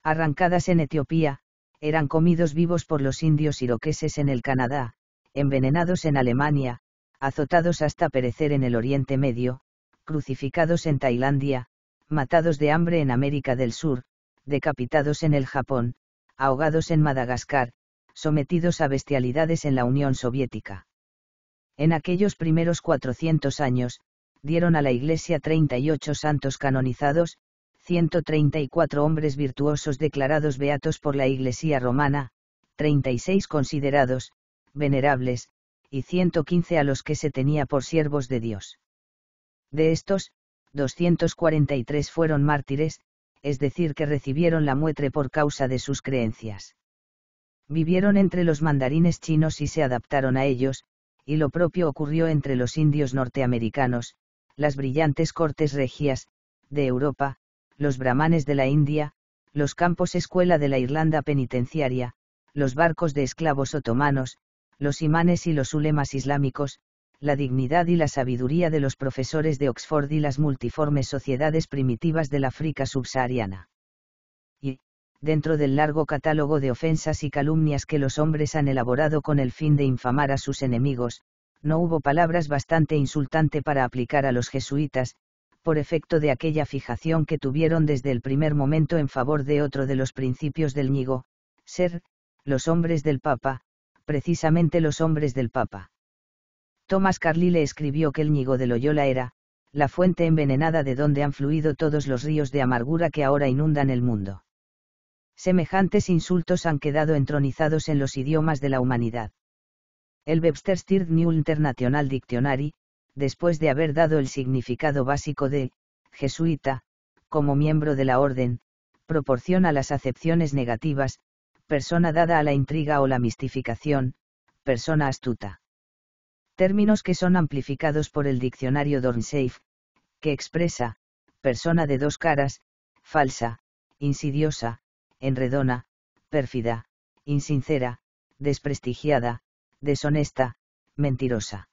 arrancadas en Etiopía, eran comidos vivos por los indios iroqueses en el Canadá, envenenados en Alemania, azotados hasta perecer en el Oriente Medio, crucificados en Tailandia, matados de hambre en América del Sur, decapitados en el Japón, ahogados en Madagascar, sometidos a bestialidades en la Unión Soviética. En aquellos primeros 400 años, dieron a la Iglesia 38 santos canonizados, 134 hombres virtuosos declarados beatos por la Iglesia romana, 36 considerados, venerables, y 115 a los que se tenía por siervos de Dios. De estos, 243 fueron mártires, es decir que recibieron la muerte por causa de sus creencias. Vivieron entre los mandarines chinos y se adaptaron a ellos, y lo propio ocurrió entre los indios norteamericanos, las brillantes cortes regias, de Europa, los brahmanes de la India, los campos escuela de la Irlanda penitenciaria, los barcos de esclavos otomanos, los imanes y los ulemas islámicos, la dignidad y la sabiduría de los profesores de Oxford y las multiformes sociedades primitivas del África subsahariana. Y, dentro del largo catálogo de ofensas y calumnias que los hombres han elaborado con el fin de infamar a sus enemigos, no hubo palabras bastante insultante para aplicar a los jesuitas, por efecto de aquella fijación que tuvieron desde el primer momento en favor de otro de los principios del ñigo, ser, los hombres del Papa, precisamente los hombres del Papa. Thomas Carlyle escribió que el ñigo de Loyola era, la fuente envenenada de donde han fluido todos los ríos de amargura que ahora inundan el mundo. Semejantes insultos han quedado entronizados en los idiomas de la humanidad. El Webster's Third New International Dictionary, después de haber dado el significado básico de jesuita, como miembro de la orden, proporciona las acepciones negativas, persona dada a la intriga o la mistificación, persona astuta términos que son amplificados por el diccionario d'Ornseif, que expresa, persona de dos caras, falsa, insidiosa, enredona, pérfida, insincera, desprestigiada, deshonesta, mentirosa.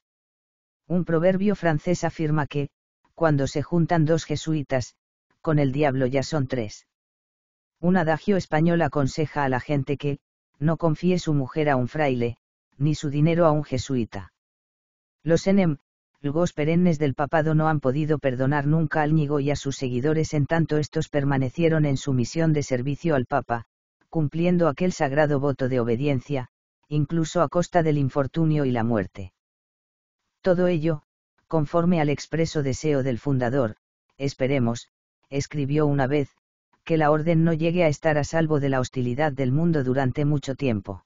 Un proverbio francés afirma que, cuando se juntan dos jesuitas, con el diablo ya son tres. Un adagio español aconseja a la gente que, no confíe su mujer a un fraile, ni su dinero a un jesuita. Los enem, lugos perennes del papado no han podido perdonar nunca al Ñigo y a sus seguidores en tanto estos permanecieron en su misión de servicio al papa, cumpliendo aquel sagrado voto de obediencia, incluso a costa del infortunio y la muerte. Todo ello, conforme al expreso deseo del fundador, esperemos, escribió una vez, que la orden no llegue a estar a salvo de la hostilidad del mundo durante mucho tiempo.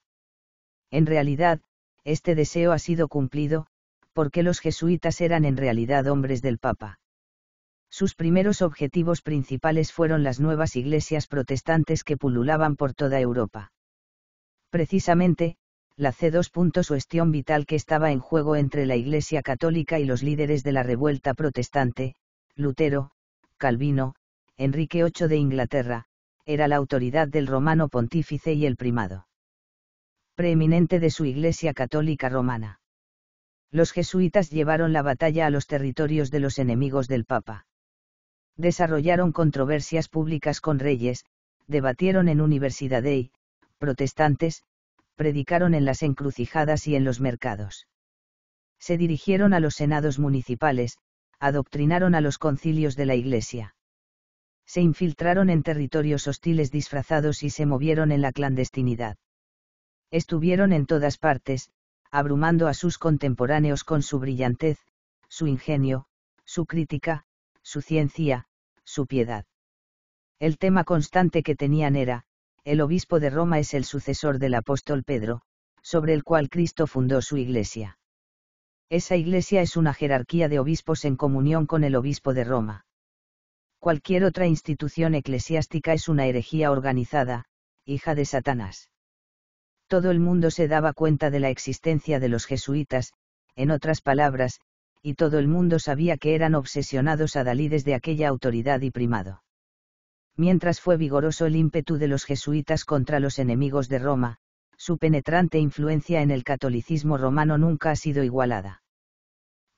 En realidad, este deseo ha sido cumplido, porque los jesuitas eran en realidad hombres del Papa. Sus primeros objetivos principales fueron las nuevas iglesias protestantes que pululaban por toda Europa. Precisamente, la C2. Cuestión vital que estaba en juego entre la Iglesia Católica y los líderes de la revuelta protestante, Lutero, Calvino, Enrique VIII de Inglaterra, era la autoridad del romano pontífice y el primado preeminente de su Iglesia Católica Romana. Los jesuitas llevaron la batalla a los territorios de los enemigos del Papa. Desarrollaron controversias públicas con reyes, debatieron en universidades, protestantes, predicaron en las encrucijadas y en los mercados. Se dirigieron a los senados municipales, adoctrinaron a los concilios de la Iglesia. Se infiltraron en territorios hostiles disfrazados y se movieron en la clandestinidad. Estuvieron en todas partes, abrumando a sus contemporáneos con su brillantez, su ingenio, su crítica, su ciencia, su piedad. El tema constante que tenían era, el obispo de Roma es el sucesor del apóstol Pedro, sobre el cual Cristo fundó su iglesia. Esa iglesia es una jerarquía de obispos en comunión con el obispo de Roma. Cualquier otra institución eclesiástica es una herejía organizada, hija de Satanás todo el mundo se daba cuenta de la existencia de los jesuitas, en otras palabras, y todo el mundo sabía que eran obsesionados adalides de aquella autoridad y primado. Mientras fue vigoroso el ímpetu de los jesuitas contra los enemigos de Roma, su penetrante influencia en el catolicismo romano nunca ha sido igualada.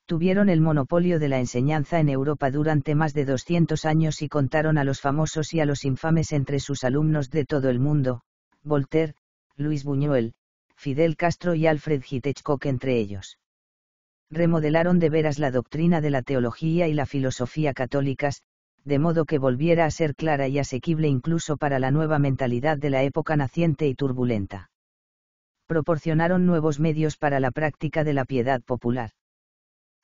Tuvieron el monopolio de la enseñanza en Europa durante más de 200 años y contaron a los famosos y a los infames entre sus alumnos de todo el mundo, Voltaire, Luis Buñuel, Fidel Castro y Alfred Hitchcock entre ellos. Remodelaron de veras la doctrina de la teología y la filosofía católicas, de modo que volviera a ser clara y asequible incluso para la nueva mentalidad de la época naciente y turbulenta. Proporcionaron nuevos medios para la práctica de la piedad popular.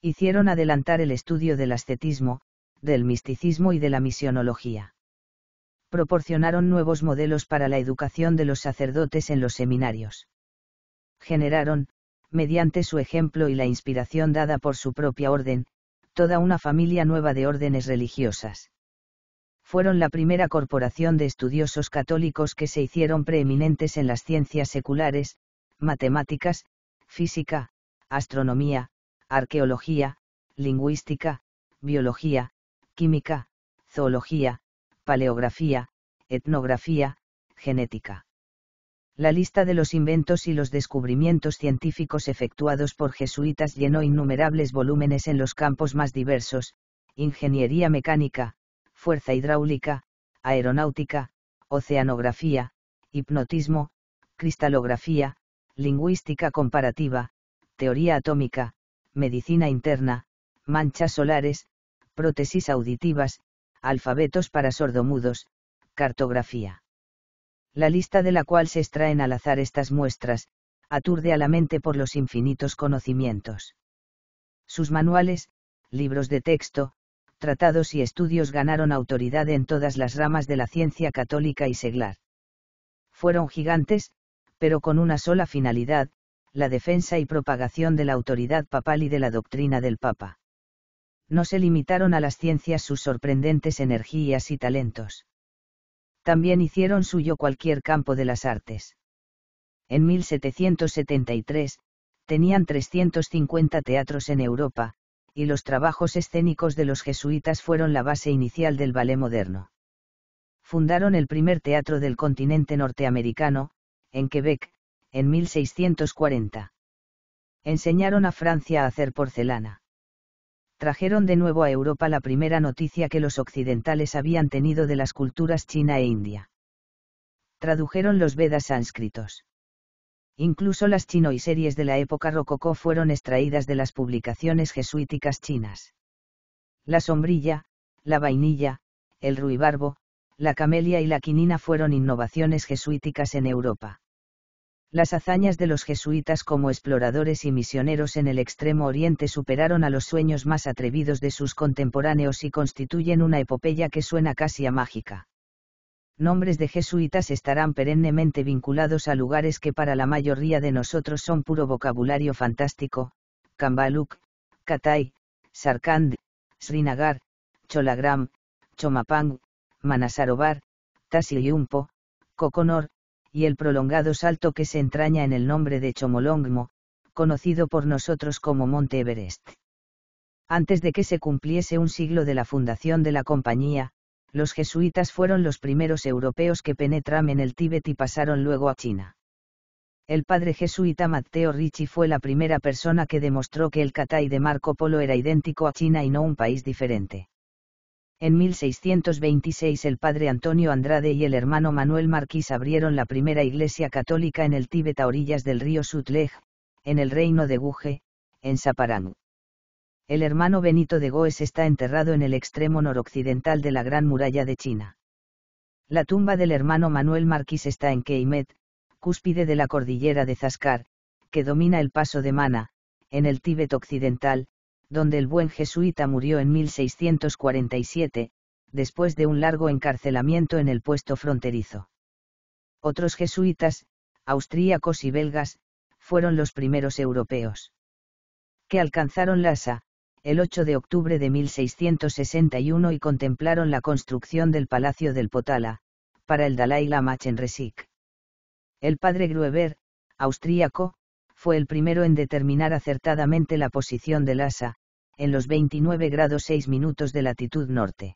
Hicieron adelantar el estudio del ascetismo, del misticismo y de la misionología proporcionaron nuevos modelos para la educación de los sacerdotes en los seminarios. Generaron, mediante su ejemplo y la inspiración dada por su propia orden, toda una familia nueva de órdenes religiosas. Fueron la primera corporación de estudiosos católicos que se hicieron preeminentes en las ciencias seculares, matemáticas, física, astronomía, arqueología, lingüística, biología, química, zoología, paleografía, etnografía, genética. La lista de los inventos y los descubrimientos científicos efectuados por jesuitas llenó innumerables volúmenes en los campos más diversos, ingeniería mecánica, fuerza hidráulica, aeronáutica, oceanografía, hipnotismo, cristalografía, lingüística comparativa, teoría atómica, medicina interna, manchas solares, prótesis auditivas, alfabetos para sordomudos, cartografía. La lista de la cual se extraen al azar estas muestras, aturde a la mente por los infinitos conocimientos. Sus manuales, libros de texto, tratados y estudios ganaron autoridad en todas las ramas de la ciencia católica y seglar. Fueron gigantes, pero con una sola finalidad, la defensa y propagación de la autoridad papal y de la doctrina del Papa no se limitaron a las ciencias sus sorprendentes energías y talentos. También hicieron suyo cualquier campo de las artes. En 1773, tenían 350 teatros en Europa, y los trabajos escénicos de los jesuitas fueron la base inicial del ballet moderno. Fundaron el primer teatro del continente norteamericano, en Quebec, en 1640. Enseñaron a Francia a hacer porcelana trajeron de nuevo a Europa la primera noticia que los occidentales habían tenido de las culturas china e india. Tradujeron los Vedas sánscritos. Incluso las series de la época rococó fueron extraídas de las publicaciones jesuíticas chinas. La sombrilla, la vainilla, el ruibarbo, la camelia y la quinina fueron innovaciones jesuíticas en Europa. Las hazañas de los jesuitas como exploradores y misioneros en el Extremo Oriente superaron a los sueños más atrevidos de sus contemporáneos y constituyen una epopeya que suena casi a mágica. Nombres de jesuitas estarán perennemente vinculados a lugares que para la mayoría de nosotros son puro vocabulario fantástico, Kambaluk, Katay, Sarkand, Srinagar, Cholagram, Chomapang, Manasarovar, Tasiliumpo, Kokonor, y el prolongado salto que se entraña en el nombre de Chomolongmo, conocido por nosotros como Monte Everest. Antes de que se cumpliese un siglo de la fundación de la compañía, los jesuitas fueron los primeros europeos que penetran en el Tíbet y pasaron luego a China. El padre jesuita Matteo Ricci fue la primera persona que demostró que el Catay de Marco Polo era idéntico a China y no un país diferente. En 1626 el padre Antonio Andrade y el hermano Manuel Marquís abrieron la primera iglesia católica en el Tíbet a orillas del río Sutlej, en el reino de Guje, en Saparang. El hermano Benito de Goes está enterrado en el extremo noroccidental de la Gran Muralla de China. La tumba del hermano Manuel Marquís está en Keimet, cúspide de la cordillera de Zaskar, que domina el paso de Mana, en el Tíbet occidental, donde el buen jesuita murió en 1647, después de un largo encarcelamiento en el puesto fronterizo. Otros jesuitas, austríacos y belgas, fueron los primeros europeos. Que alcanzaron Lhasa, el 8 de octubre de 1661 y contemplaron la construcción del Palacio del Potala, para el Dalai Lama Chenresik. El padre Grueber, austríaco, fue el primero en determinar acertadamente la posición del asa, en los 29 grados 6 minutos de latitud norte.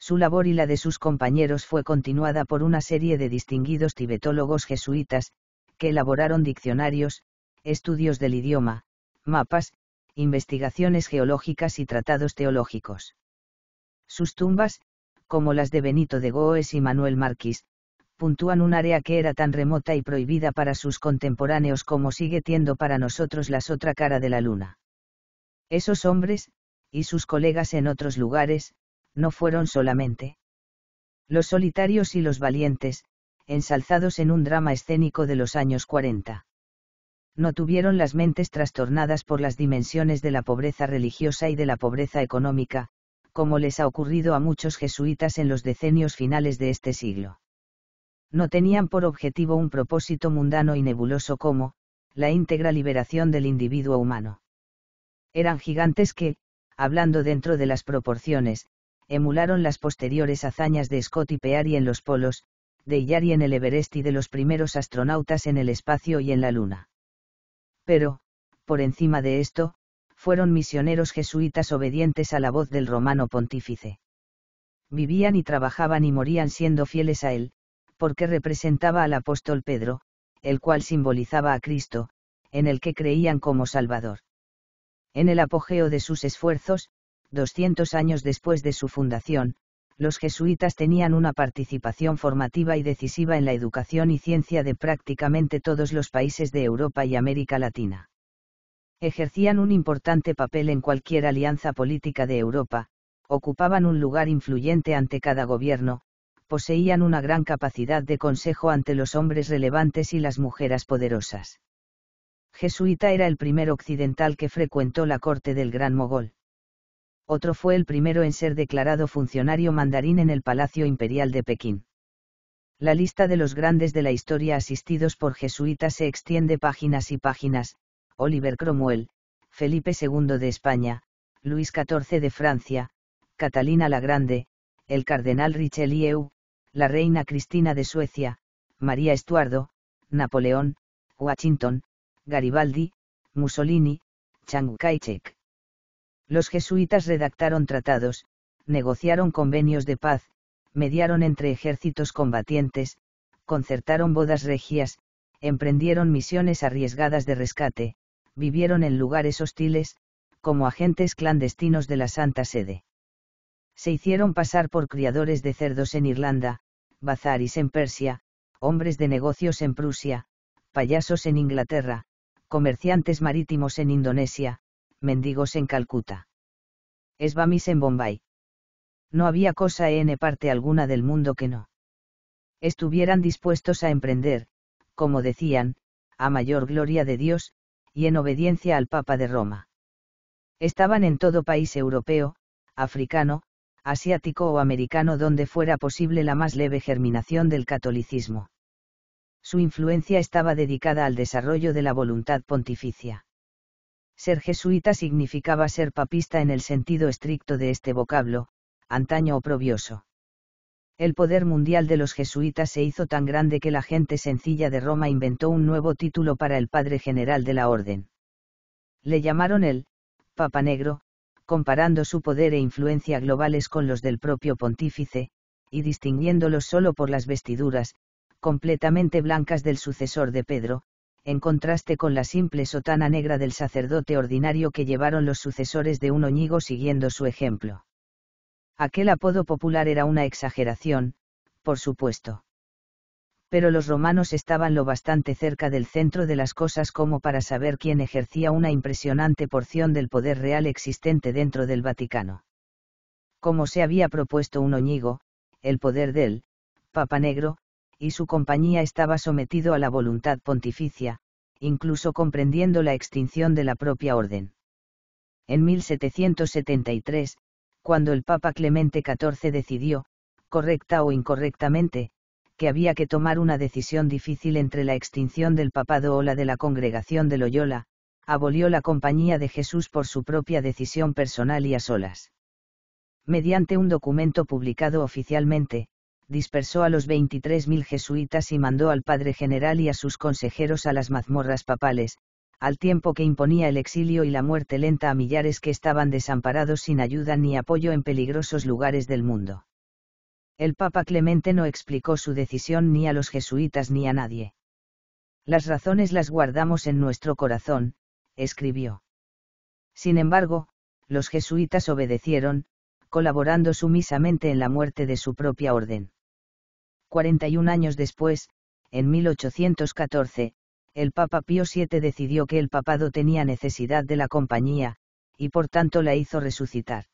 Su labor y la de sus compañeros fue continuada por una serie de distinguidos tibetólogos jesuitas, que elaboraron diccionarios, estudios del idioma, mapas, investigaciones geológicas y tratados teológicos. Sus tumbas, como las de Benito de Goes y Manuel Marquis, puntúan un área que era tan remota y prohibida para sus contemporáneos como sigue siendo para nosotros las otra cara de la luna. Esos hombres, y sus colegas en otros lugares, no fueron solamente los solitarios y los valientes, ensalzados en un drama escénico de los años 40. No tuvieron las mentes trastornadas por las dimensiones de la pobreza religiosa y de la pobreza económica, como les ha ocurrido a muchos jesuitas en los decenios finales de este siglo no tenían por objetivo un propósito mundano y nebuloso como, la íntegra liberación del individuo humano. Eran gigantes que, hablando dentro de las proporciones, emularon las posteriores hazañas de Scott y Peary en los polos, de Iyari en el Everest y de los primeros astronautas en el espacio y en la Luna. Pero, por encima de esto, fueron misioneros jesuitas obedientes a la voz del romano pontífice. Vivían y trabajaban y morían siendo fieles a él, porque representaba al apóstol Pedro, el cual simbolizaba a Cristo, en el que creían como Salvador. En el apogeo de sus esfuerzos, 200 años después de su fundación, los jesuitas tenían una participación formativa y decisiva en la educación y ciencia de prácticamente todos los países de Europa y América Latina. Ejercían un importante papel en cualquier alianza política de Europa, ocupaban un lugar influyente ante cada gobierno, poseían una gran capacidad de consejo ante los hombres relevantes y las mujeres poderosas. Jesuita era el primer occidental que frecuentó la corte del gran mogol. Otro fue el primero en ser declarado funcionario mandarín en el Palacio Imperial de Pekín. La lista de los grandes de la historia asistidos por jesuitas se extiende páginas y páginas, Oliver Cromwell, Felipe II de España, Luis XIV de Francia, Catalina la Grande, el cardenal Richelieu, la reina Cristina de Suecia, María Estuardo, Napoleón, Washington, Garibaldi, Mussolini, Chiang Kai-shek. Los jesuitas redactaron tratados, negociaron convenios de paz, mediaron entre ejércitos combatientes, concertaron bodas regias, emprendieron misiones arriesgadas de rescate, vivieron en lugares hostiles, como agentes clandestinos de la Santa Sede. Se hicieron pasar por criadores de cerdos en Irlanda, bazaris en Persia, hombres de negocios en Prusia, payasos en Inglaterra, comerciantes marítimos en Indonesia, mendigos en Calcuta. Esbamis en Bombay. No había cosa en parte alguna del mundo que no estuvieran dispuestos a emprender, como decían, a mayor gloria de Dios, y en obediencia al Papa de Roma. Estaban en todo país europeo, africano, asiático o americano donde fuera posible la más leve germinación del catolicismo. Su influencia estaba dedicada al desarrollo de la voluntad pontificia. Ser jesuita significaba ser papista en el sentido estricto de este vocablo, antaño oprobioso. El poder mundial de los jesuitas se hizo tan grande que la gente sencilla de Roma inventó un nuevo título para el padre general de la orden. Le llamaron el Papa Negro, comparando su poder e influencia globales con los del propio pontífice, y distinguiéndolos solo por las vestiduras, completamente blancas del sucesor de Pedro, en contraste con la simple sotana negra del sacerdote ordinario que llevaron los sucesores de un oñigo siguiendo su ejemplo. Aquel apodo popular era una exageración, por supuesto pero los romanos estaban lo bastante cerca del centro de las cosas como para saber quién ejercía una impresionante porción del poder real existente dentro del Vaticano. Como se había propuesto un oñigo, el poder del Papa Negro, y su compañía estaba sometido a la voluntad pontificia, incluso comprendiendo la extinción de la propia orden. En 1773, cuando el Papa Clemente XIV decidió, correcta o incorrectamente, que había que tomar una decisión difícil entre la extinción del papado o la de la congregación de Loyola, abolió la compañía de Jesús por su propia decisión personal y a solas. Mediante un documento publicado oficialmente, dispersó a los 23.000 jesuitas y mandó al padre general y a sus consejeros a las mazmorras papales, al tiempo que imponía el exilio y la muerte lenta a millares que estaban desamparados sin ayuda ni apoyo en peligrosos lugares del mundo. El Papa Clemente no explicó su decisión ni a los jesuitas ni a nadie. Las razones las guardamos en nuestro corazón, escribió. Sin embargo, los jesuitas obedecieron, colaborando sumisamente en la muerte de su propia orden. 41 años después, en 1814, el Papa Pío VII decidió que el papado tenía necesidad de la compañía, y por tanto la hizo resucitar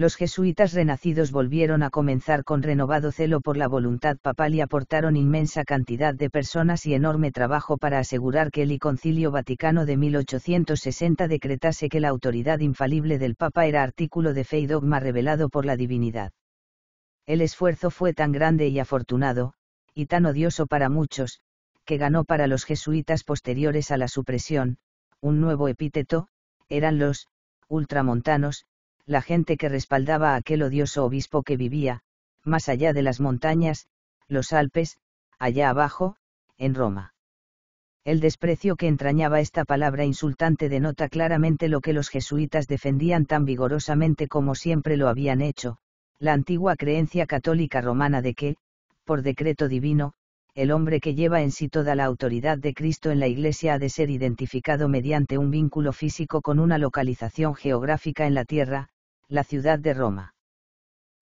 los jesuitas renacidos volvieron a comenzar con renovado celo por la voluntad papal y aportaron inmensa cantidad de personas y enorme trabajo para asegurar que el Concilio Vaticano de 1860 decretase que la autoridad infalible del Papa era artículo de fe y dogma revelado por la divinidad. El esfuerzo fue tan grande y afortunado, y tan odioso para muchos, que ganó para los jesuitas posteriores a la supresión, un nuevo epíteto, eran los ultramontanos, la gente que respaldaba a aquel odioso obispo que vivía, más allá de las montañas, los Alpes, allá abajo, en Roma. El desprecio que entrañaba esta palabra insultante denota claramente lo que los jesuitas defendían tan vigorosamente como siempre lo habían hecho, la antigua creencia católica romana de que, por decreto divino, el hombre que lleva en sí toda la autoridad de Cristo en la Iglesia ha de ser identificado mediante un vínculo físico con una localización geográfica en la tierra, la ciudad de Roma.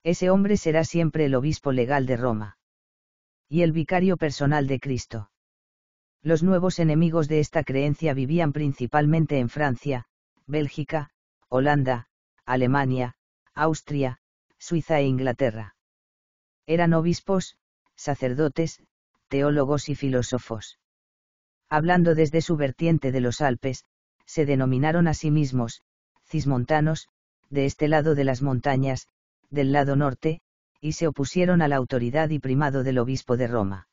Ese hombre será siempre el obispo legal de Roma. Y el vicario personal de Cristo. Los nuevos enemigos de esta creencia vivían principalmente en Francia, Bélgica, Holanda, Alemania, Austria, Suiza e Inglaterra. Eran obispos, sacerdotes, teólogos y filósofos. Hablando desde su vertiente de los Alpes, se denominaron a sí mismos, cismontanos, de este lado de las montañas, del lado norte, y se opusieron a la autoridad y primado del obispo de Roma.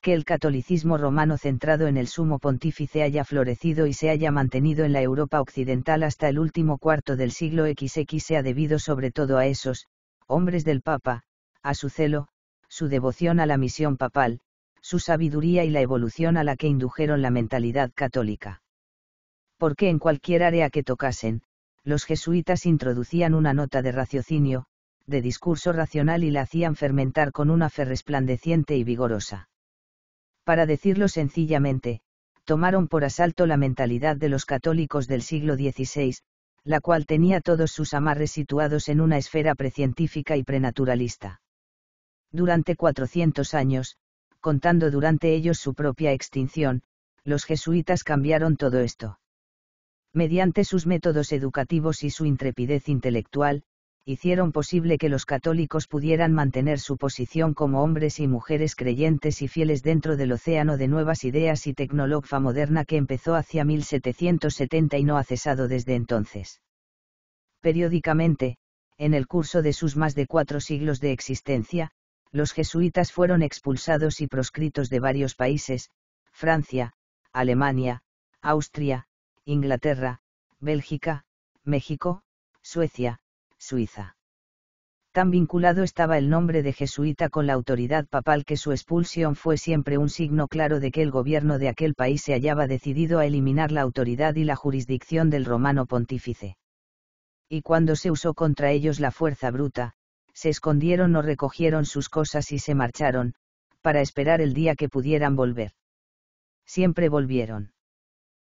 Que el catolicismo romano centrado en el sumo pontífice haya florecido y se haya mantenido en la Europa occidental hasta el último cuarto del siglo XX se ha debido sobre todo a esos, hombres del Papa, a su celo, su devoción a la misión papal, su sabiduría y la evolución a la que indujeron la mentalidad católica. Porque en cualquier área que tocasen, los jesuitas introducían una nota de raciocinio, de discurso racional y la hacían fermentar con una fe resplandeciente y vigorosa. Para decirlo sencillamente, tomaron por asalto la mentalidad de los católicos del siglo XVI, la cual tenía todos sus amarres situados en una esfera precientífica y prenaturalista. Durante 400 años, contando durante ellos su propia extinción, los jesuitas cambiaron todo esto. Mediante sus métodos educativos y su intrepidez intelectual, hicieron posible que los católicos pudieran mantener su posición como hombres y mujeres creyentes y fieles dentro del océano de nuevas ideas y tecnología moderna que empezó hacia 1770 y no ha cesado desde entonces. Periódicamente, en el curso de sus más de cuatro siglos de existencia, los jesuitas fueron expulsados y proscritos de varios países, Francia, Alemania, Austria, Inglaterra, Bélgica, México, Suecia, Suiza. Tan vinculado estaba el nombre de jesuita con la autoridad papal que su expulsión fue siempre un signo claro de que el gobierno de aquel país se hallaba decidido a eliminar la autoridad y la jurisdicción del romano pontífice. Y cuando se usó contra ellos la fuerza bruta, se escondieron o recogieron sus cosas y se marcharon, para esperar el día que pudieran volver. Siempre volvieron.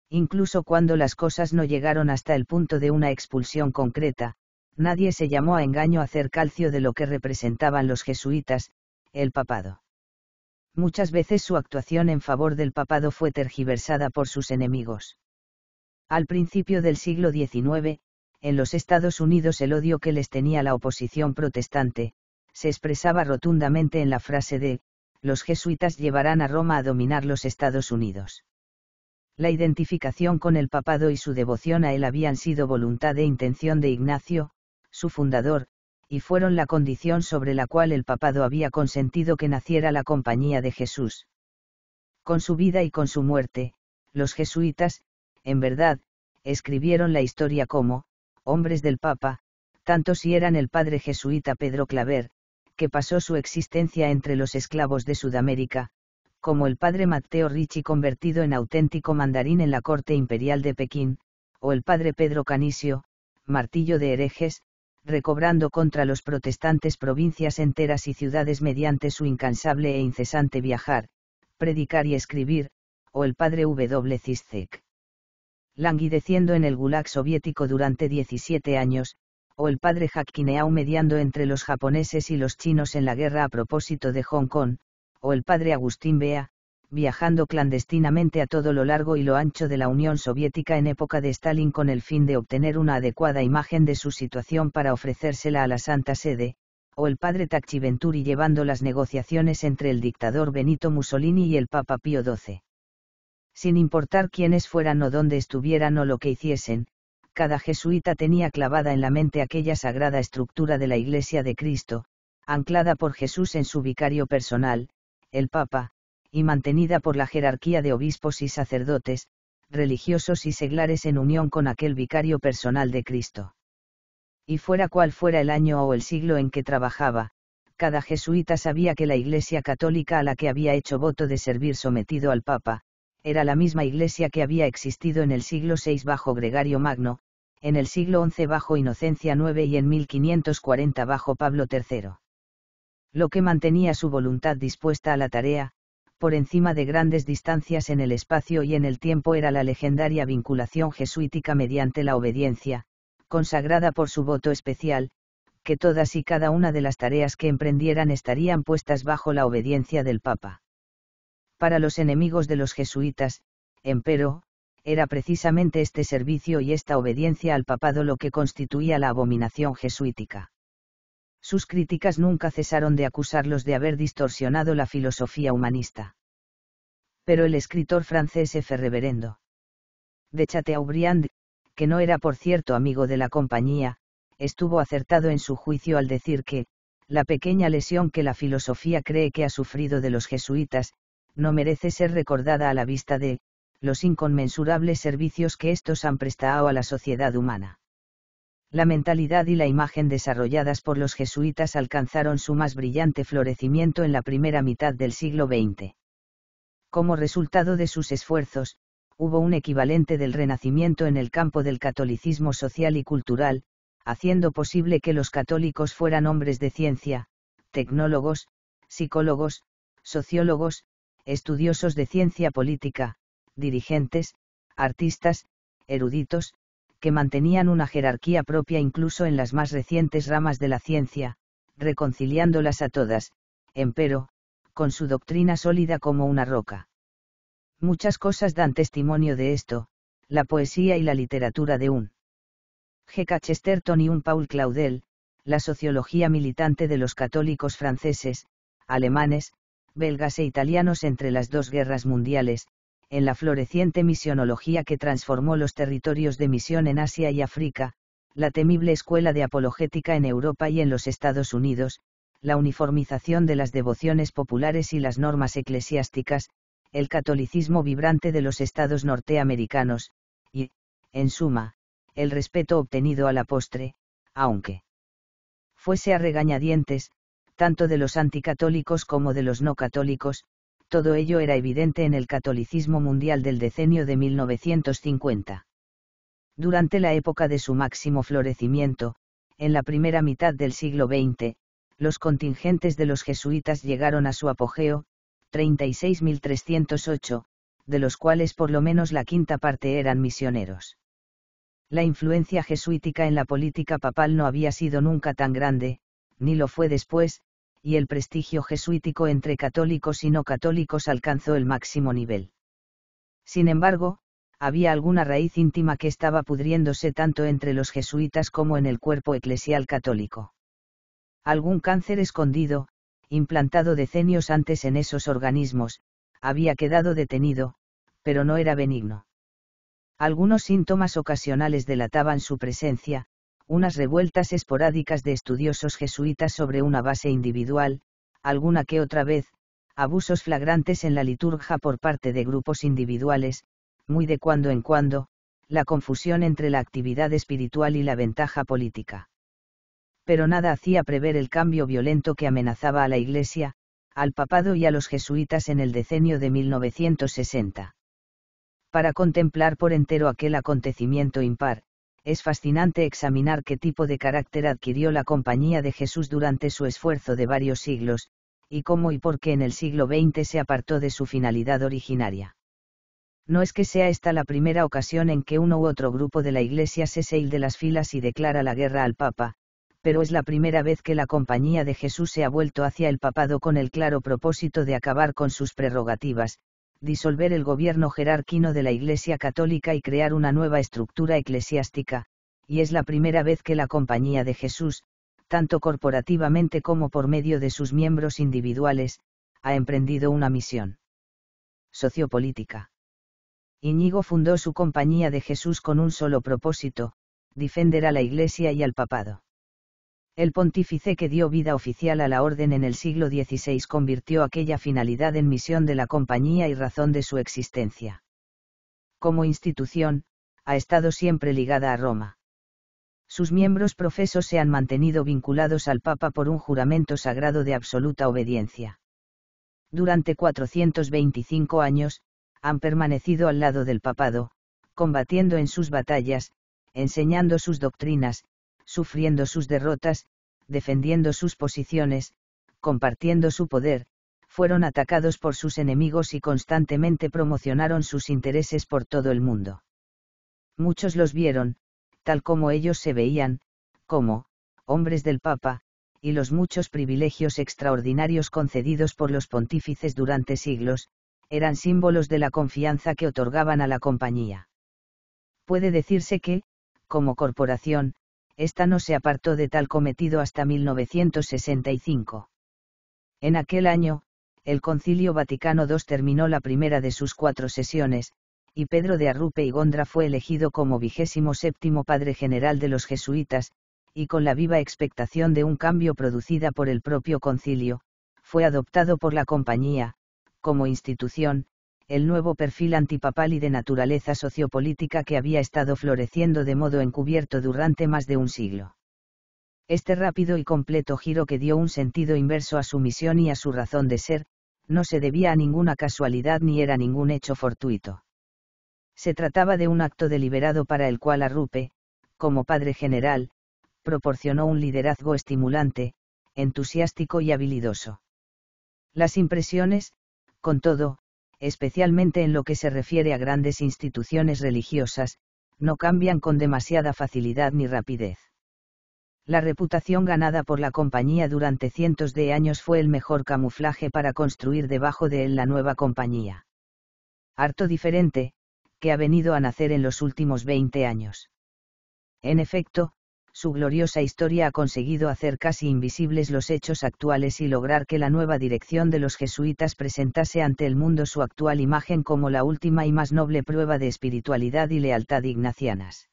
Incluso cuando las cosas no llegaron hasta el punto de una expulsión concreta, nadie se llamó a engaño a hacer calcio de lo que representaban los jesuitas, el papado. Muchas veces su actuación en favor del papado fue tergiversada por sus enemigos. Al principio del siglo XIX, en los Estados Unidos el odio que les tenía la oposición protestante, se expresaba rotundamente en la frase de, los jesuitas llevarán a Roma a dominar los Estados Unidos. La identificación con el papado y su devoción a él habían sido voluntad e intención de Ignacio, su fundador, y fueron la condición sobre la cual el papado había consentido que naciera la compañía de Jesús. Con su vida y con su muerte, los jesuitas, en verdad, escribieron la historia como, hombres del Papa, tanto si eran el padre jesuita Pedro Claver, que pasó su existencia entre los esclavos de Sudamérica, como el padre Matteo Ricci convertido en auténtico mandarín en la corte imperial de Pekín, o el padre Pedro Canisio, martillo de herejes, recobrando contra los protestantes provincias enteras y ciudades mediante su incansable e incesante viajar, predicar y escribir, o el padre W. Ciszek languideciendo en el Gulag soviético durante 17 años, o el padre Hakineau mediando entre los japoneses y los chinos en la guerra a propósito de Hong Kong, o el padre Agustín Bea, viajando clandestinamente a todo lo largo y lo ancho de la Unión Soviética en época de Stalin con el fin de obtener una adecuada imagen de su situación para ofrecérsela a la Santa Sede, o el padre Tacchi Venturi llevando las negociaciones entre el dictador Benito Mussolini y el Papa Pío XII sin importar quiénes fueran o dónde estuvieran o lo que hiciesen, cada jesuita tenía clavada en la mente aquella sagrada estructura de la Iglesia de Cristo, anclada por Jesús en su vicario personal, el Papa, y mantenida por la jerarquía de obispos y sacerdotes, religiosos y seglares en unión con aquel vicario personal de Cristo. Y fuera cual fuera el año o el siglo en que trabajaba, cada jesuita sabía que la Iglesia católica a la que había hecho voto de servir sometido al Papa, era la misma iglesia que había existido en el siglo VI bajo Gregario Magno, en el siglo XI bajo Inocencia IX y en 1540 bajo Pablo III. Lo que mantenía su voluntad dispuesta a la tarea, por encima de grandes distancias en el espacio y en el tiempo era la legendaria vinculación jesuítica mediante la obediencia, consagrada por su voto especial, que todas y cada una de las tareas que emprendieran estarían puestas bajo la obediencia del Papa. Para los enemigos de los jesuitas, empero, era precisamente este servicio y esta obediencia al papado lo que constituía la abominación jesuítica. Sus críticas nunca cesaron de acusarlos de haber distorsionado la filosofía humanista. Pero el escritor francés F. Reverendo de Chateaubriand, que no era por cierto amigo de la compañía, estuvo acertado en su juicio al decir que, la pequeña lesión que la filosofía cree que ha sufrido de los jesuitas, no merece ser recordada a la vista de los inconmensurables servicios que estos han prestado a la sociedad humana. La mentalidad y la imagen desarrolladas por los jesuitas alcanzaron su más brillante florecimiento en la primera mitad del siglo XX. Como resultado de sus esfuerzos, hubo un equivalente del Renacimiento en el campo del catolicismo social y cultural, haciendo posible que los católicos fueran hombres de ciencia, tecnólogos, psicólogos, sociólogos, estudiosos de ciencia política, dirigentes, artistas, eruditos, que mantenían una jerarquía propia incluso en las más recientes ramas de la ciencia, reconciliándolas a todas, empero, con su doctrina sólida como una roca. Muchas cosas dan testimonio de esto, la poesía y la literatura de un G. Chesterton y un Paul Claudel, la sociología militante de los católicos franceses, alemanes, belgas e italianos entre las dos guerras mundiales, en la floreciente misionología que transformó los territorios de misión en Asia y África, la temible escuela de apologética en Europa y en los Estados Unidos, la uniformización de las devociones populares y las normas eclesiásticas, el catolicismo vibrante de los estados norteamericanos, y, en suma, el respeto obtenido a la postre, aunque fuese a regañadientes, tanto de los anticatólicos como de los no católicos, todo ello era evidente en el catolicismo mundial del decenio de 1950. Durante la época de su máximo florecimiento, en la primera mitad del siglo XX, los contingentes de los jesuitas llegaron a su apogeo, 36.308, de los cuales por lo menos la quinta parte eran misioneros. La influencia jesuítica en la política papal no había sido nunca tan grande, ni lo fue después, y el prestigio jesuítico entre católicos y no católicos alcanzó el máximo nivel. Sin embargo, había alguna raíz íntima que estaba pudriéndose tanto entre los jesuitas como en el cuerpo eclesial católico. Algún cáncer escondido, implantado decenios antes en esos organismos, había quedado detenido, pero no era benigno. Algunos síntomas ocasionales delataban su presencia, unas revueltas esporádicas de estudiosos jesuitas sobre una base individual, alguna que otra vez, abusos flagrantes en la liturgia por parte de grupos individuales, muy de cuando en cuando, la confusión entre la actividad espiritual y la ventaja política. Pero nada hacía prever el cambio violento que amenazaba a la Iglesia, al papado y a los jesuitas en el decenio de 1960. Para contemplar por entero aquel acontecimiento impar, es fascinante examinar qué tipo de carácter adquirió la Compañía de Jesús durante su esfuerzo de varios siglos, y cómo y por qué en el siglo XX se apartó de su finalidad originaria. No es que sea esta la primera ocasión en que uno u otro grupo de la Iglesia se seil de las filas y declara la guerra al Papa, pero es la primera vez que la Compañía de Jesús se ha vuelto hacia el papado con el claro propósito de acabar con sus prerrogativas, disolver el gobierno jerárquino de la Iglesia Católica y crear una nueva estructura eclesiástica, y es la primera vez que la Compañía de Jesús, tanto corporativamente como por medio de sus miembros individuales, ha emprendido una misión sociopolítica. Iñigo fundó su Compañía de Jesús con un solo propósito, defender a la Iglesia y al papado. El pontífice que dio vida oficial a la orden en el siglo XVI convirtió aquella finalidad en misión de la compañía y razón de su existencia. Como institución, ha estado siempre ligada a Roma. Sus miembros profesos se han mantenido vinculados al Papa por un juramento sagrado de absoluta obediencia. Durante 425 años, han permanecido al lado del papado, combatiendo en sus batallas, enseñando sus doctrinas, sufriendo sus derrotas, defendiendo sus posiciones, compartiendo su poder, fueron atacados por sus enemigos y constantemente promocionaron sus intereses por todo el mundo. Muchos los vieron, tal como ellos se veían, como, hombres del Papa, y los muchos privilegios extraordinarios concedidos por los pontífices durante siglos, eran símbolos de la confianza que otorgaban a la compañía. Puede decirse que, como corporación, esta no se apartó de tal cometido hasta 1965. En aquel año, el Concilio Vaticano II terminó la primera de sus cuatro sesiones, y Pedro de Arrupe y Gondra fue elegido como vigésimo séptimo padre general de los jesuitas, y con la viva expectación de un cambio producida por el propio concilio, fue adoptado por la compañía, como institución, el nuevo perfil antipapal y de naturaleza sociopolítica que había estado floreciendo de modo encubierto durante más de un siglo. Este rápido y completo giro que dio un sentido inverso a su misión y a su razón de ser, no se debía a ninguna casualidad ni era ningún hecho fortuito. Se trataba de un acto deliberado para el cual Arrupe, como padre general, proporcionó un liderazgo estimulante, entusiástico y habilidoso. Las impresiones, con todo, especialmente en lo que se refiere a grandes instituciones religiosas, no cambian con demasiada facilidad ni rapidez. La reputación ganada por la compañía durante cientos de años fue el mejor camuflaje para construir debajo de él la nueva compañía. Harto diferente, que ha venido a nacer en los últimos 20 años. En efecto, su gloriosa historia ha conseguido hacer casi invisibles los hechos actuales y lograr que la nueva dirección de los jesuitas presentase ante el mundo su actual imagen como la última y más noble prueba de espiritualidad y lealtad ignacianas.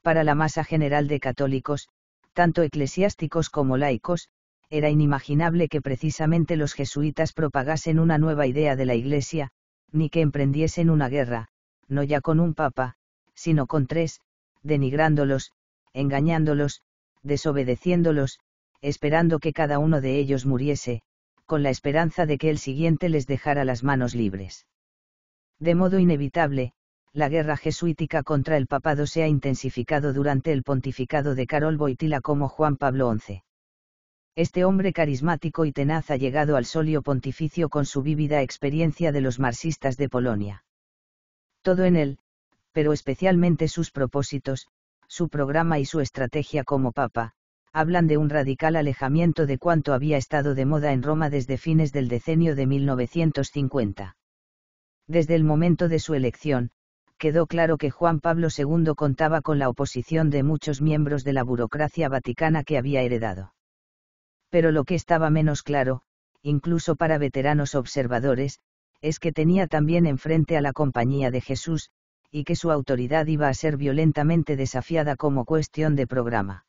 Para la masa general de católicos, tanto eclesiásticos como laicos, era inimaginable que precisamente los jesuitas propagasen una nueva idea de la Iglesia, ni que emprendiesen una guerra, no ya con un papa, sino con tres, denigrándolos, engañándolos, desobedeciéndolos, esperando que cada uno de ellos muriese, con la esperanza de que el siguiente les dejara las manos libres. De modo inevitable, la guerra jesuítica contra el papado se ha intensificado durante el pontificado de Carol Boitila como Juan Pablo XI. Este hombre carismático y tenaz ha llegado al solio pontificio con su vívida experiencia de los marxistas de Polonia. Todo en él, pero especialmente sus propósitos, su programa y su estrategia como papa, hablan de un radical alejamiento de cuanto había estado de moda en Roma desde fines del decenio de 1950. Desde el momento de su elección, quedó claro que Juan Pablo II contaba con la oposición de muchos miembros de la burocracia vaticana que había heredado. Pero lo que estaba menos claro, incluso para veteranos observadores, es que tenía también enfrente a la Compañía de Jesús, y que su autoridad iba a ser violentamente desafiada como cuestión de programa.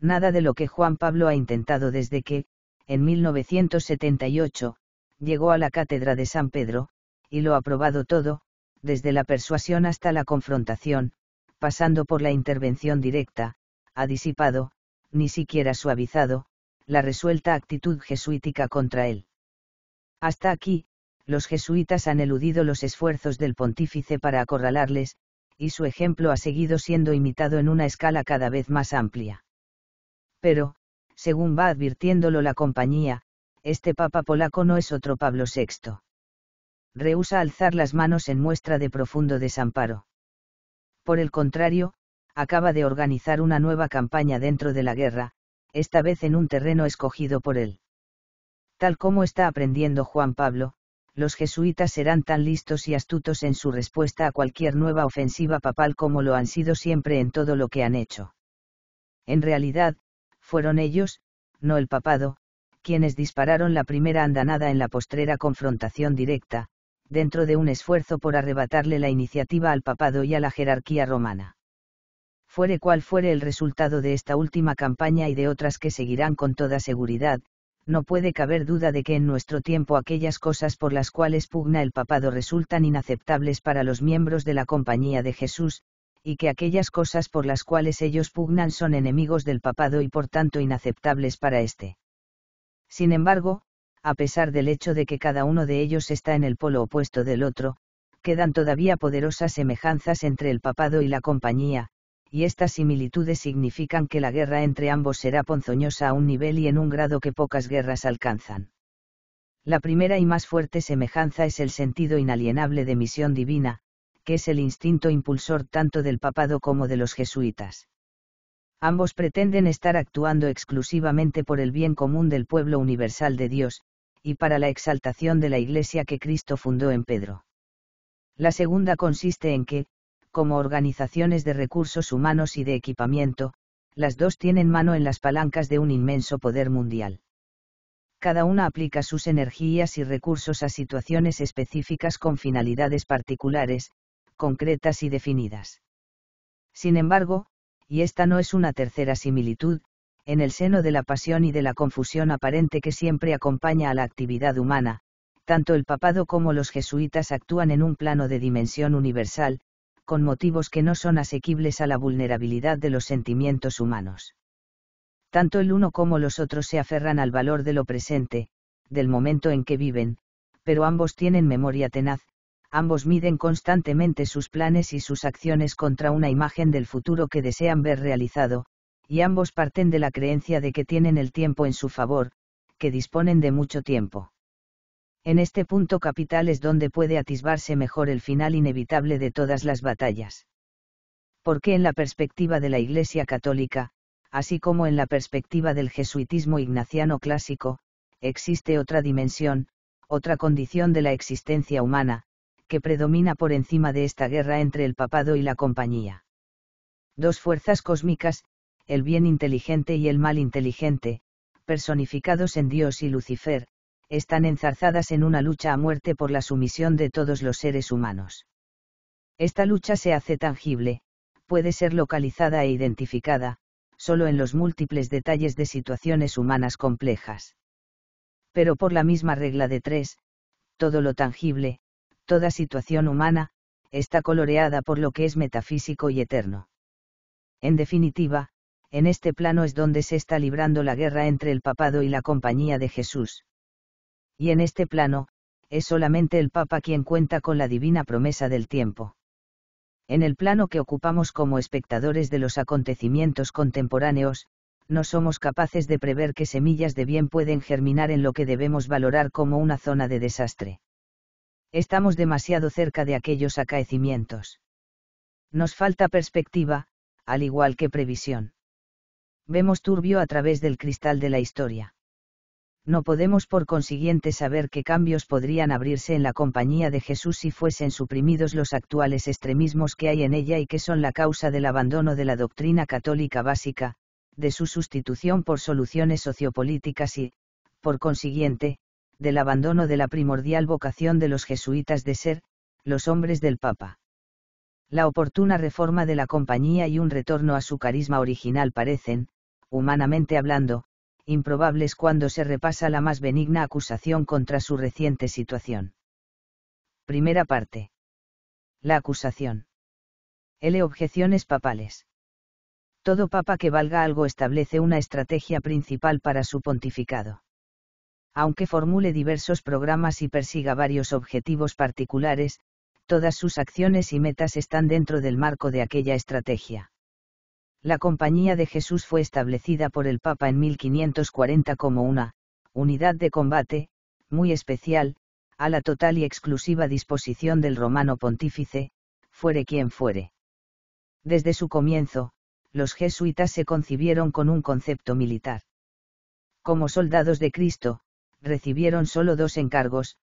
Nada de lo que Juan Pablo ha intentado desde que, en 1978, llegó a la cátedra de San Pedro, y lo ha probado todo, desde la persuasión hasta la confrontación, pasando por la intervención directa, ha disipado, ni siquiera suavizado, la resuelta actitud jesuítica contra él. Hasta aquí, los jesuitas han eludido los esfuerzos del pontífice para acorralarles, y su ejemplo ha seguido siendo imitado en una escala cada vez más amplia. Pero, según va advirtiéndolo la compañía, este papa polaco no es otro Pablo VI. Rehúsa alzar las manos en muestra de profundo desamparo. Por el contrario, acaba de organizar una nueva campaña dentro de la guerra, esta vez en un terreno escogido por él. Tal como está aprendiendo Juan Pablo, los jesuitas serán tan listos y astutos en su respuesta a cualquier nueva ofensiva papal como lo han sido siempre en todo lo que han hecho. En realidad, fueron ellos, no el papado, quienes dispararon la primera andanada en la postrera confrontación directa, dentro de un esfuerzo por arrebatarle la iniciativa al papado y a la jerarquía romana. Fuere cual fuere el resultado de esta última campaña y de otras que seguirán con toda seguridad, no puede caber duda de que en nuestro tiempo aquellas cosas por las cuales pugna el papado resultan inaceptables para los miembros de la Compañía de Jesús, y que aquellas cosas por las cuales ellos pugnan son enemigos del papado y por tanto inaceptables para éste. Sin embargo, a pesar del hecho de que cada uno de ellos está en el polo opuesto del otro, quedan todavía poderosas semejanzas entre el papado y la compañía, y estas similitudes significan que la guerra entre ambos será ponzoñosa a un nivel y en un grado que pocas guerras alcanzan. La primera y más fuerte semejanza es el sentido inalienable de misión divina, que es el instinto impulsor tanto del papado como de los jesuitas. Ambos pretenden estar actuando exclusivamente por el bien común del pueblo universal de Dios, y para la exaltación de la Iglesia que Cristo fundó en Pedro. La segunda consiste en que, como organizaciones de recursos humanos y de equipamiento, las dos tienen mano en las palancas de un inmenso poder mundial. Cada una aplica sus energías y recursos a situaciones específicas con finalidades particulares, concretas y definidas. Sin embargo, y esta no es una tercera similitud, en el seno de la pasión y de la confusión aparente que siempre acompaña a la actividad humana, tanto el papado como los jesuitas actúan en un plano de dimensión universal, con motivos que no son asequibles a la vulnerabilidad de los sentimientos humanos. Tanto el uno como los otros se aferran al valor de lo presente, del momento en que viven, pero ambos tienen memoria tenaz, ambos miden constantemente sus planes y sus acciones contra una imagen del futuro que desean ver realizado, y ambos parten de la creencia de que tienen el tiempo en su favor, que disponen de mucho tiempo en este punto capital es donde puede atisbarse mejor el final inevitable de todas las batallas. Porque en la perspectiva de la Iglesia Católica, así como en la perspectiva del jesuitismo ignaciano clásico, existe otra dimensión, otra condición de la existencia humana, que predomina por encima de esta guerra entre el papado y la compañía. Dos fuerzas cósmicas, el bien inteligente y el mal inteligente, personificados en Dios y Lucifer, están enzarzadas en una lucha a muerte por la sumisión de todos los seres humanos. Esta lucha se hace tangible, puede ser localizada e identificada, solo en los múltiples detalles de situaciones humanas complejas. Pero por la misma regla de tres, todo lo tangible, toda situación humana, está coloreada por lo que es metafísico y eterno. En definitiva, en este plano es donde se está librando la guerra entre el papado y la compañía de Jesús. Y en este plano, es solamente el Papa quien cuenta con la divina promesa del tiempo. En el plano que ocupamos como espectadores de los acontecimientos contemporáneos, no somos capaces de prever qué semillas de bien pueden germinar en lo que debemos valorar como una zona de desastre. Estamos demasiado cerca de aquellos acaecimientos. Nos falta perspectiva, al igual que previsión. Vemos turbio a través del cristal de la historia. No podemos por consiguiente saber qué cambios podrían abrirse en la compañía de Jesús si fuesen suprimidos los actuales extremismos que hay en ella y que son la causa del abandono de la doctrina católica básica, de su sustitución por soluciones sociopolíticas y, por consiguiente, del abandono de la primordial vocación de los jesuitas de ser, los hombres del Papa. La oportuna reforma de la compañía y un retorno a su carisma original parecen, humanamente hablando, improbables cuando se repasa la más benigna acusación contra su reciente situación. Primera parte. La acusación. L. Objeciones papales. Todo papa que valga algo establece una estrategia principal para su pontificado. Aunque formule diversos programas y persiga varios objetivos particulares, todas sus acciones y metas están dentro del marco de aquella estrategia la Compañía de Jesús fue establecida por el Papa en 1540 como una unidad de combate, muy especial, a la total y exclusiva disposición del romano pontífice, fuere quien fuere. Desde su comienzo, los jesuitas se concibieron con un concepto militar. Como soldados de Cristo, recibieron solo dos encargos,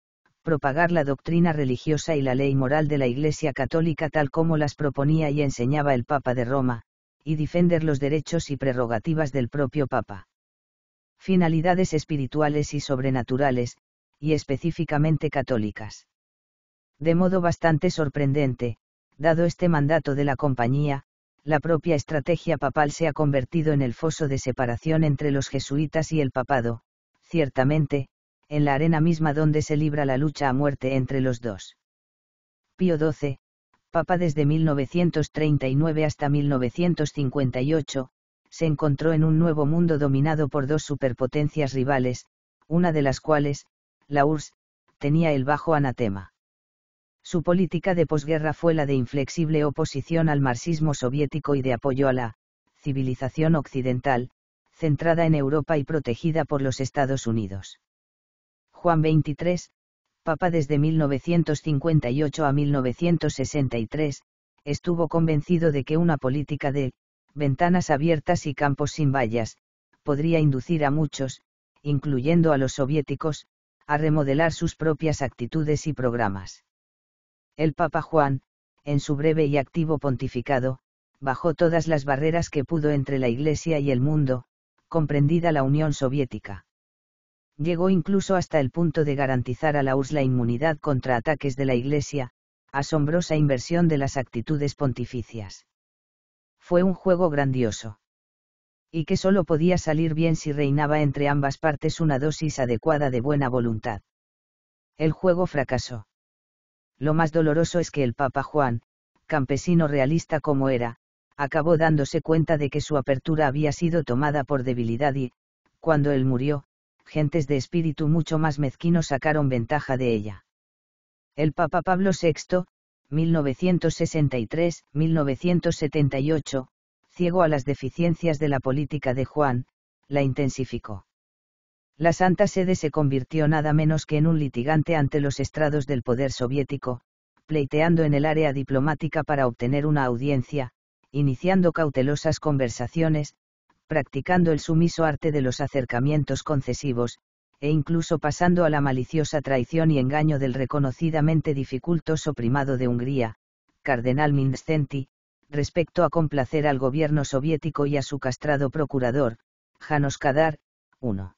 propagar la doctrina religiosa y la ley moral de la Iglesia católica tal como las proponía y enseñaba el Papa de Roma, y defender los derechos y prerrogativas del propio Papa. Finalidades espirituales y sobrenaturales, y específicamente católicas. De modo bastante sorprendente, dado este mandato de la compañía, la propia estrategia papal se ha convertido en el foso de separación entre los jesuitas y el papado, ciertamente, en la arena misma donde se libra la lucha a muerte entre los dos. Pío XII, papa desde 1939 hasta 1958, se encontró en un nuevo mundo dominado por dos superpotencias rivales, una de las cuales, la URSS, tenía el bajo anatema. Su política de posguerra fue la de inflexible oposición al marxismo soviético y de apoyo a la civilización occidental, centrada en Europa y protegida por los Estados Unidos. Juan 23, papa desde 1958 a 1963, estuvo convencido de que una política de ventanas abiertas y campos sin vallas, podría inducir a muchos, incluyendo a los soviéticos, a remodelar sus propias actitudes y programas. El Papa Juan, en su breve y activo pontificado, bajó todas las barreras que pudo entre la Iglesia y el mundo, comprendida la Unión Soviética llegó incluso hasta el punto de garantizar a la URSS la inmunidad contra ataques de la Iglesia, asombrosa inversión de las actitudes pontificias. Fue un juego grandioso. Y que solo podía salir bien si reinaba entre ambas partes una dosis adecuada de buena voluntad. El juego fracasó. Lo más doloroso es que el Papa Juan, campesino realista como era, acabó dándose cuenta de que su apertura había sido tomada por debilidad y, cuando él murió, gentes de espíritu mucho más mezquinos sacaron ventaja de ella. El Papa Pablo VI, 1963-1978, ciego a las deficiencias de la política de Juan, la intensificó. La Santa Sede se convirtió nada menos que en un litigante ante los estrados del poder soviético, pleiteando en el área diplomática para obtener una audiencia, iniciando cautelosas conversaciones, practicando el sumiso arte de los acercamientos concesivos, e incluso pasando a la maliciosa traición y engaño del reconocidamente dificultoso primado de Hungría, cardenal Minscenti, respecto a complacer al gobierno soviético y a su castrado procurador, Janos Kadar, 1.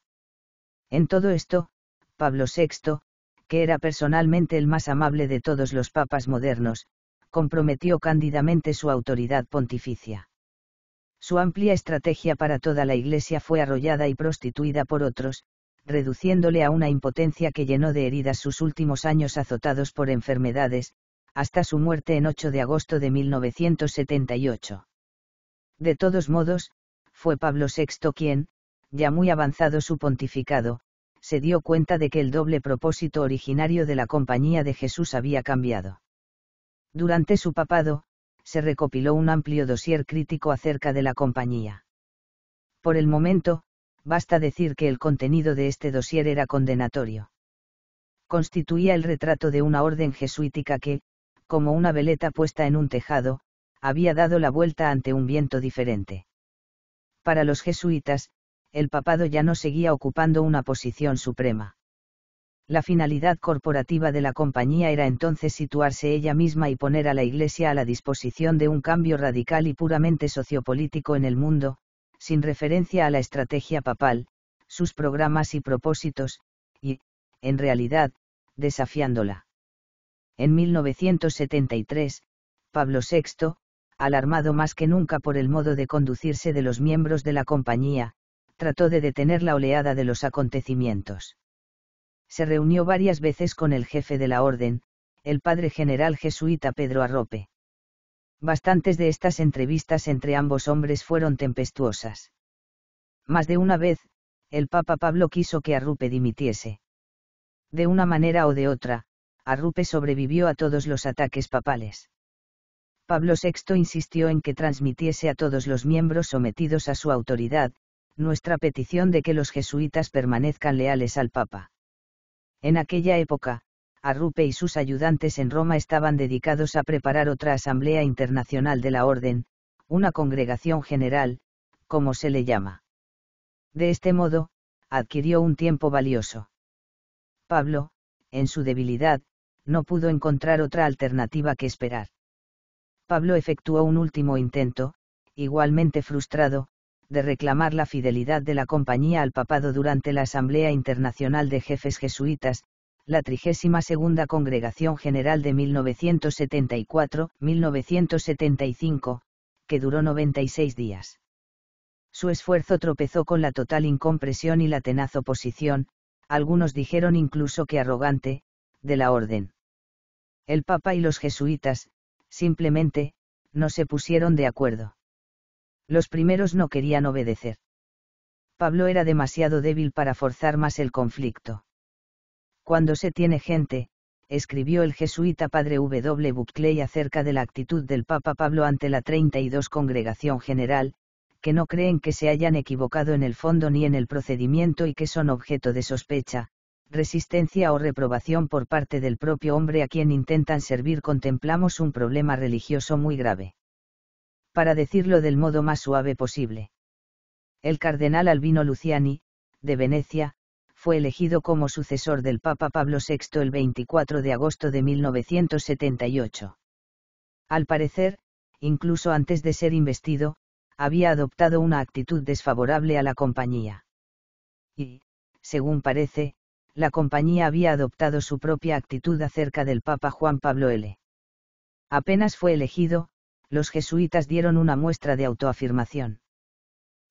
En todo esto, Pablo VI, que era personalmente el más amable de todos los papas modernos, comprometió cándidamente su autoridad pontificia. Su amplia estrategia para toda la Iglesia fue arrollada y prostituida por otros, reduciéndole a una impotencia que llenó de heridas sus últimos años azotados por enfermedades, hasta su muerte en 8 de agosto de 1978. De todos modos, fue Pablo VI quien, ya muy avanzado su pontificado, se dio cuenta de que el doble propósito originario de la Compañía de Jesús había cambiado. Durante su papado, se recopiló un amplio dosier crítico acerca de la compañía. Por el momento, basta decir que el contenido de este dosier era condenatorio. Constituía el retrato de una orden jesuítica que, como una veleta puesta en un tejado, había dado la vuelta ante un viento diferente. Para los jesuitas, el papado ya no seguía ocupando una posición suprema. La finalidad corporativa de la compañía era entonces situarse ella misma y poner a la Iglesia a la disposición de un cambio radical y puramente sociopolítico en el mundo, sin referencia a la estrategia papal, sus programas y propósitos, y, en realidad, desafiándola. En 1973, Pablo VI, alarmado más que nunca por el modo de conducirse de los miembros de la compañía, trató de detener la oleada de los acontecimientos se reunió varias veces con el jefe de la orden, el padre general jesuita Pedro Arrope. Bastantes de estas entrevistas entre ambos hombres fueron tempestuosas. Más de una vez, el Papa Pablo quiso que Arrupe dimitiese. De una manera o de otra, Arrupe sobrevivió a todos los ataques papales. Pablo VI insistió en que transmitiese a todos los miembros sometidos a su autoridad, nuestra petición de que los jesuitas permanezcan leales al Papa. En aquella época, Arrupe y sus ayudantes en Roma estaban dedicados a preparar otra Asamblea Internacional de la Orden, una congregación general, como se le llama. De este modo, adquirió un tiempo valioso. Pablo, en su debilidad, no pudo encontrar otra alternativa que esperar. Pablo efectuó un último intento, igualmente frustrado, de reclamar la fidelidad de la compañía al papado durante la Asamblea Internacional de Jefes Jesuitas, la 32 Congregación General de 1974-1975, que duró 96 días. Su esfuerzo tropezó con la total incompresión y la tenaz oposición, algunos dijeron incluso que arrogante, de la orden. El Papa y los jesuitas, simplemente, no se pusieron de acuerdo. Los primeros no querían obedecer. Pablo era demasiado débil para forzar más el conflicto. Cuando se tiene gente, escribió el jesuita padre W. Buckley acerca de la actitud del Papa Pablo ante la 32 Congregación General, que no creen que se hayan equivocado en el fondo ni en el procedimiento y que son objeto de sospecha, resistencia o reprobación por parte del propio hombre a quien intentan servir contemplamos un problema religioso muy grave para decirlo del modo más suave posible. El cardenal Albino Luciani, de Venecia, fue elegido como sucesor del Papa Pablo VI el 24 de agosto de 1978. Al parecer, incluso antes de ser investido, había adoptado una actitud desfavorable a la compañía. Y, según parece, la compañía había adoptado su propia actitud acerca del Papa Juan Pablo L. Apenas fue elegido, los jesuitas dieron una muestra de autoafirmación.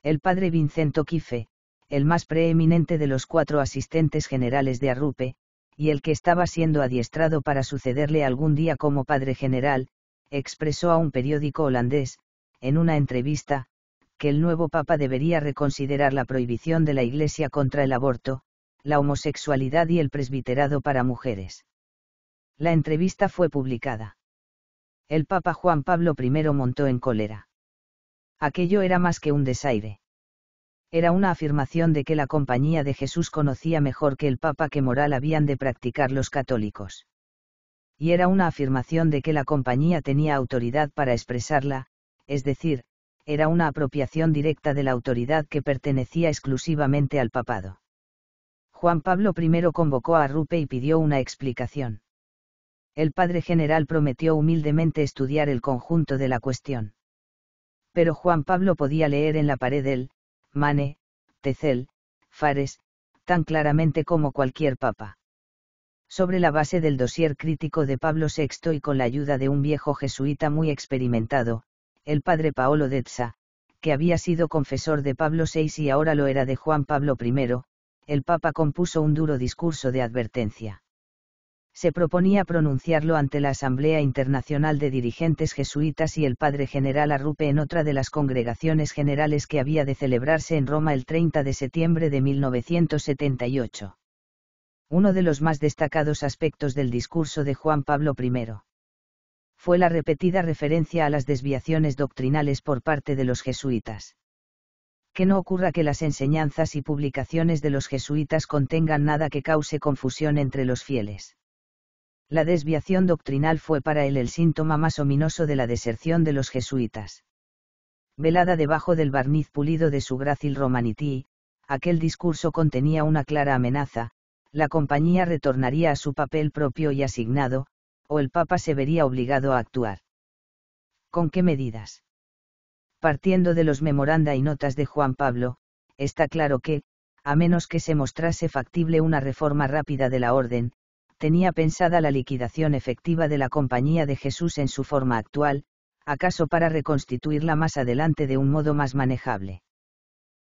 El padre Vincento Kiffe, el más preeminente de los cuatro asistentes generales de Arrupe, y el que estaba siendo adiestrado para sucederle algún día como padre general, expresó a un periódico holandés, en una entrevista, que el nuevo papa debería reconsiderar la prohibición de la Iglesia contra el aborto, la homosexualidad y el presbiterado para mujeres. La entrevista fue publicada el Papa Juan Pablo I montó en cólera. Aquello era más que un desaire. Era una afirmación de que la compañía de Jesús conocía mejor que el Papa qué moral habían de practicar los católicos. Y era una afirmación de que la compañía tenía autoridad para expresarla, es decir, era una apropiación directa de la autoridad que pertenecía exclusivamente al papado. Juan Pablo I convocó a Rupe y pidió una explicación el padre general prometió humildemente estudiar el conjunto de la cuestión. Pero Juan Pablo podía leer en la pared el, Mane, tecel, Fares, tan claramente como cualquier papa. Sobre la base del dossier crítico de Pablo VI y con la ayuda de un viejo jesuita muy experimentado, el padre Paolo detsa que había sido confesor de Pablo VI y ahora lo era de Juan Pablo I, el Papa compuso un duro discurso de advertencia se proponía pronunciarlo ante la Asamblea Internacional de Dirigentes Jesuitas y el padre general Arrupe en otra de las congregaciones generales que había de celebrarse en Roma el 30 de septiembre de 1978. Uno de los más destacados aspectos del discurso de Juan Pablo I fue la repetida referencia a las desviaciones doctrinales por parte de los jesuitas. Que no ocurra que las enseñanzas y publicaciones de los jesuitas contengan nada que cause confusión entre los fieles la desviación doctrinal fue para él el síntoma más ominoso de la deserción de los jesuitas. Velada debajo del barniz pulido de su grácil romanití, aquel discurso contenía una clara amenaza, la compañía retornaría a su papel propio y asignado, o el Papa se vería obligado a actuar. ¿Con qué medidas? Partiendo de los memoranda y notas de Juan Pablo, está claro que, a menos que se mostrase factible una reforma rápida de la orden, tenía pensada la liquidación efectiva de la Compañía de Jesús en su forma actual, acaso para reconstituirla más adelante de un modo más manejable.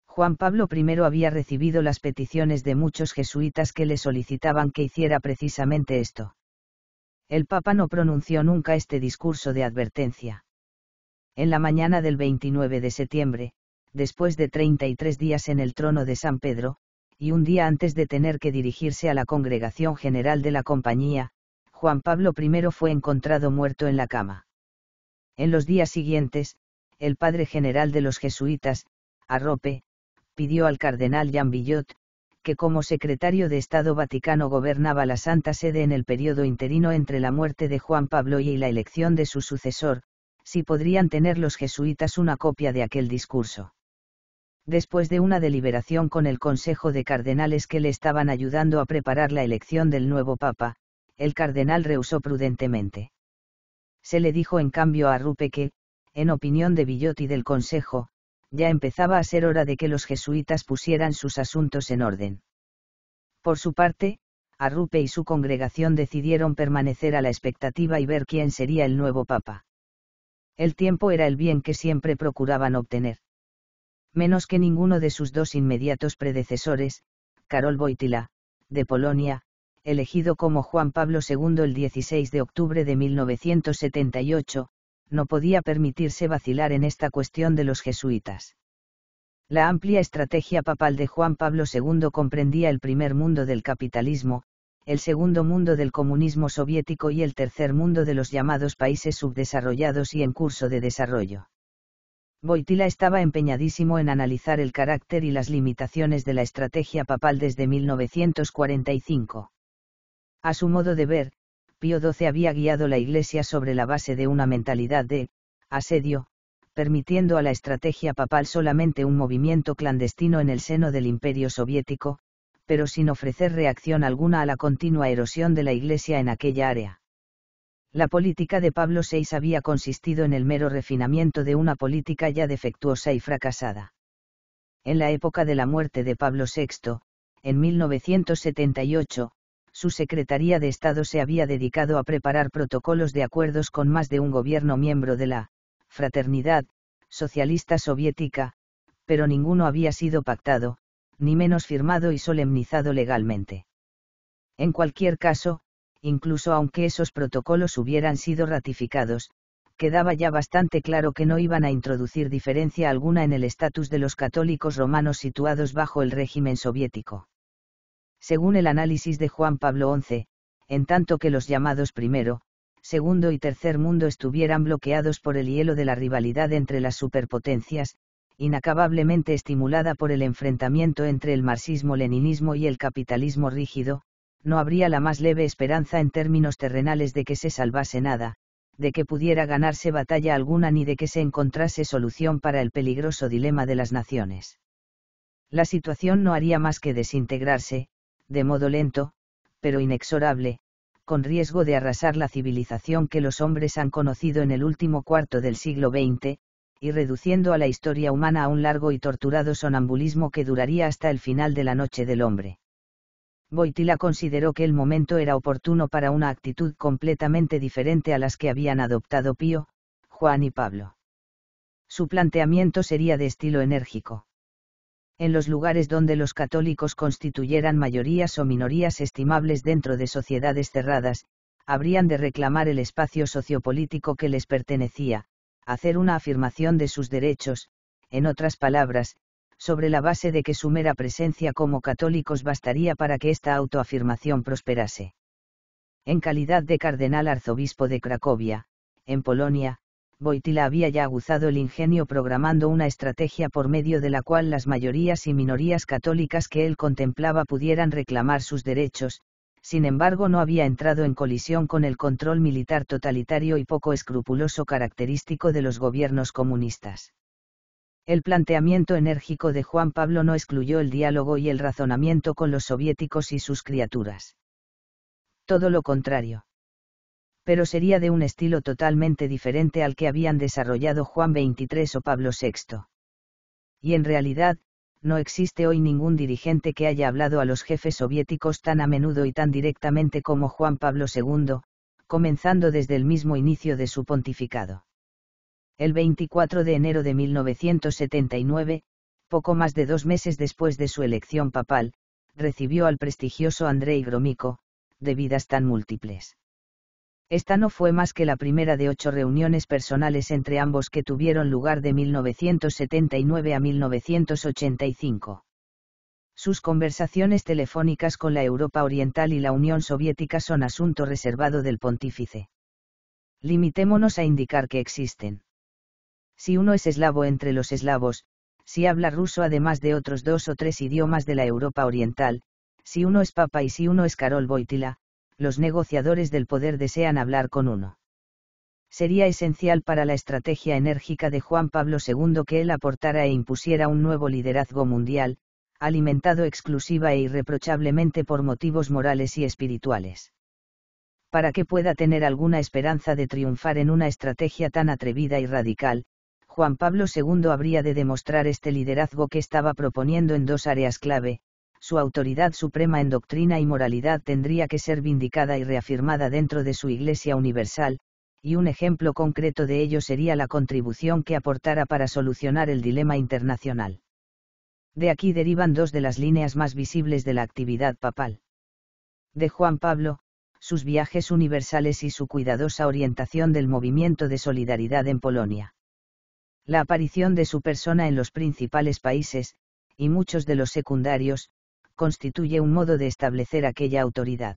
Juan Pablo I había recibido las peticiones de muchos jesuitas que le solicitaban que hiciera precisamente esto. El Papa no pronunció nunca este discurso de advertencia. En la mañana del 29 de septiembre, después de 33 días en el trono de San Pedro, y un día antes de tener que dirigirse a la Congregación General de la Compañía, Juan Pablo I fue encontrado muerto en la cama. En los días siguientes, el padre general de los jesuitas, Arrope, pidió al cardenal Jean Villot, que como secretario de Estado Vaticano gobernaba la Santa Sede en el periodo interino entre la muerte de Juan Pablo y la elección de su sucesor, si podrían tener los jesuitas una copia de aquel discurso después de una deliberación con el Consejo de Cardenales que le estaban ayudando a preparar la elección del nuevo Papa, el cardenal rehusó prudentemente. Se le dijo en cambio a Rupe que, en opinión de Villot y del Consejo, ya empezaba a ser hora de que los jesuitas pusieran sus asuntos en orden. Por su parte, Arrupe y su congregación decidieron permanecer a la expectativa y ver quién sería el nuevo papa. El tiempo era el bien que siempre procuraban obtener menos que ninguno de sus dos inmediatos predecesores, Karol Wojtyla, de Polonia, elegido como Juan Pablo II el 16 de octubre de 1978, no podía permitirse vacilar en esta cuestión de los jesuitas. La amplia estrategia papal de Juan Pablo II comprendía el primer mundo del capitalismo, el segundo mundo del comunismo soviético y el tercer mundo de los llamados países subdesarrollados y en curso de desarrollo. Boitila estaba empeñadísimo en analizar el carácter y las limitaciones de la estrategia papal desde 1945. A su modo de ver, Pío XII había guiado la Iglesia sobre la base de una mentalidad de asedio, permitiendo a la estrategia papal solamente un movimiento clandestino en el seno del Imperio Soviético, pero sin ofrecer reacción alguna a la continua erosión de la Iglesia en aquella área. La política de Pablo VI había consistido en el mero refinamiento de una política ya defectuosa y fracasada. En la época de la muerte de Pablo VI, en 1978, su Secretaría de Estado se había dedicado a preparar protocolos de acuerdos con más de un gobierno miembro de la Fraternidad Socialista Soviética, pero ninguno había sido pactado, ni menos firmado y solemnizado legalmente. En cualquier caso, incluso aunque esos protocolos hubieran sido ratificados, quedaba ya bastante claro que no iban a introducir diferencia alguna en el estatus de los católicos romanos situados bajo el régimen soviético. Según el análisis de Juan Pablo XI, en tanto que los llamados primero, segundo y tercer mundo estuvieran bloqueados por el hielo de la rivalidad entre las superpotencias, inacabablemente estimulada por el enfrentamiento entre el marxismo-leninismo y el capitalismo rígido, no habría la más leve esperanza en términos terrenales de que se salvase nada, de que pudiera ganarse batalla alguna ni de que se encontrase solución para el peligroso dilema de las naciones. La situación no haría más que desintegrarse, de modo lento, pero inexorable, con riesgo de arrasar la civilización que los hombres han conocido en el último cuarto del siglo XX, y reduciendo a la historia humana a un largo y torturado sonambulismo que duraría hasta el final de la noche del hombre. Boitila consideró que el momento era oportuno para una actitud completamente diferente a las que habían adoptado Pío, Juan y Pablo. Su planteamiento sería de estilo enérgico. En los lugares donde los católicos constituyeran mayorías o minorías estimables dentro de sociedades cerradas, habrían de reclamar el espacio sociopolítico que les pertenecía, hacer una afirmación de sus derechos, en otras palabras, sobre la base de que su mera presencia como católicos bastaría para que esta autoafirmación prosperase. En calidad de cardenal arzobispo de Cracovia, en Polonia, Boitila había ya aguzado el ingenio programando una estrategia por medio de la cual las mayorías y minorías católicas que él contemplaba pudieran reclamar sus derechos, sin embargo no había entrado en colisión con el control militar totalitario y poco escrupuloso característico de los gobiernos comunistas. El planteamiento enérgico de Juan Pablo no excluyó el diálogo y el razonamiento con los soviéticos y sus criaturas. Todo lo contrario. Pero sería de un estilo totalmente diferente al que habían desarrollado Juan XXIII o Pablo VI. Y en realidad, no existe hoy ningún dirigente que haya hablado a los jefes soviéticos tan a menudo y tan directamente como Juan Pablo II, comenzando desde el mismo inicio de su pontificado. El 24 de enero de 1979, poco más de dos meses después de su elección papal, recibió al prestigioso Andrei Gromyko, de vidas tan múltiples. Esta no fue más que la primera de ocho reuniones personales entre ambos que tuvieron lugar de 1979 a 1985. Sus conversaciones telefónicas con la Europa Oriental y la Unión Soviética son asunto reservado del pontífice. Limitémonos a indicar que existen. Si uno es eslavo entre los eslavos, si habla ruso además de otros dos o tres idiomas de la Europa oriental, si uno es papa y si uno es Karol Boitila, los negociadores del poder desean hablar con uno. Sería esencial para la estrategia enérgica de Juan Pablo II que él aportara e impusiera un nuevo liderazgo mundial, alimentado exclusiva e irreprochablemente por motivos morales y espirituales. Para que pueda tener alguna esperanza de triunfar en una estrategia tan atrevida y radical, Juan Pablo II habría de demostrar este liderazgo que estaba proponiendo en dos áreas clave, su autoridad suprema en doctrina y moralidad tendría que ser vindicada y reafirmada dentro de su Iglesia Universal, y un ejemplo concreto de ello sería la contribución que aportara para solucionar el dilema internacional. De aquí derivan dos de las líneas más visibles de la actividad papal. De Juan Pablo, sus viajes universales y su cuidadosa orientación del movimiento de solidaridad en Polonia. La aparición de su persona en los principales países, y muchos de los secundarios, constituye un modo de establecer aquella autoridad.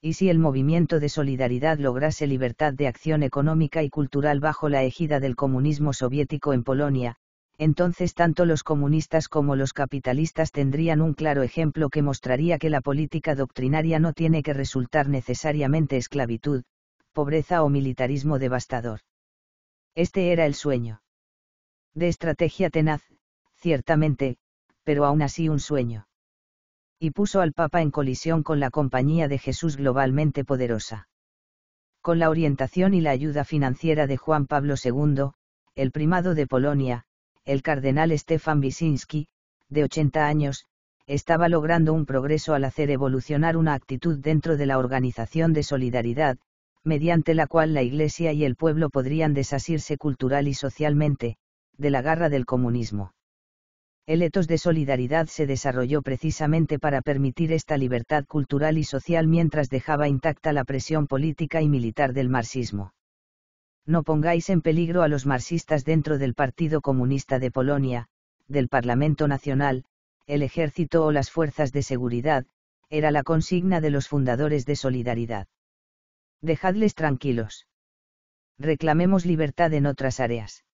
Y si el movimiento de solidaridad lograse libertad de acción económica y cultural bajo la ejida del comunismo soviético en Polonia, entonces tanto los comunistas como los capitalistas tendrían un claro ejemplo que mostraría que la política doctrinaria no tiene que resultar necesariamente esclavitud, pobreza o militarismo devastador. Este era el sueño. De estrategia tenaz, ciertamente, pero aún así un sueño. Y puso al Papa en colisión con la Compañía de Jesús globalmente poderosa. Con la orientación y la ayuda financiera de Juan Pablo II, el primado de Polonia, el cardenal Stefan Wyszynski, de 80 años, estaba logrando un progreso al hacer evolucionar una actitud dentro de la organización de solidaridad, mediante la cual la Iglesia y el pueblo podrían desasirse cultural y socialmente, de la garra del comunismo. El etos de solidaridad se desarrolló precisamente para permitir esta libertad cultural y social mientras dejaba intacta la presión política y militar del marxismo. No pongáis en peligro a los marxistas dentro del Partido Comunista de Polonia, del Parlamento Nacional, el ejército o las fuerzas de seguridad, era la consigna de los fundadores de Solidaridad. Dejadles tranquilos. Reclamemos libertad en otras áreas.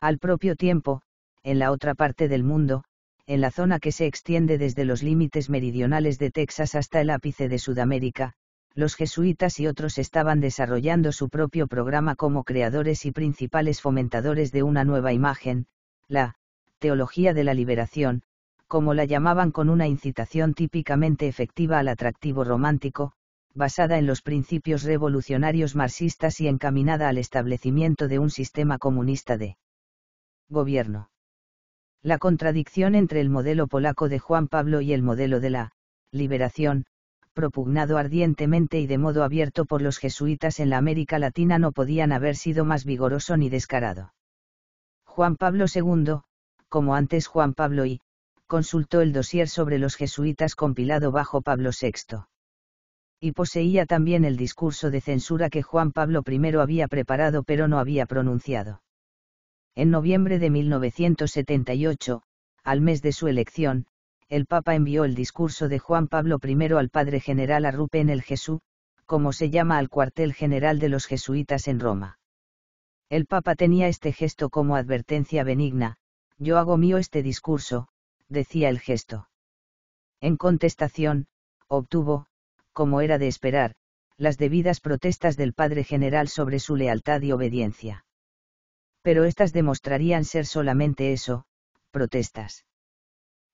Al propio tiempo, en la otra parte del mundo, en la zona que se extiende desde los límites meridionales de Texas hasta el ápice de Sudamérica, los jesuitas y otros estaban desarrollando su propio programa como creadores y principales fomentadores de una nueva imagen, la teología de la liberación, como la llamaban con una incitación típicamente efectiva al atractivo romántico, basada en los principios revolucionarios marxistas y encaminada al establecimiento de un sistema comunista de gobierno. La contradicción entre el modelo polaco de Juan Pablo y el modelo de la liberación, propugnado ardientemente y de modo abierto por los jesuitas en la América Latina, no podían haber sido más vigoroso ni descarado. Juan Pablo II, como antes Juan Pablo I, consultó el dossier sobre los jesuitas compilado bajo Pablo VI. Y poseía también el discurso de censura que Juan Pablo I había preparado pero no había pronunciado. En noviembre de 1978, al mes de su elección, el Papa envió el discurso de Juan Pablo I al padre general Arrupe en el Jesús, como se llama al cuartel general de los jesuitas en Roma. El Papa tenía este gesto como advertencia benigna, yo hago mío este discurso, decía el gesto. En contestación, obtuvo, como era de esperar, las debidas protestas del padre general sobre su lealtad y obediencia pero éstas demostrarían ser solamente eso, protestas.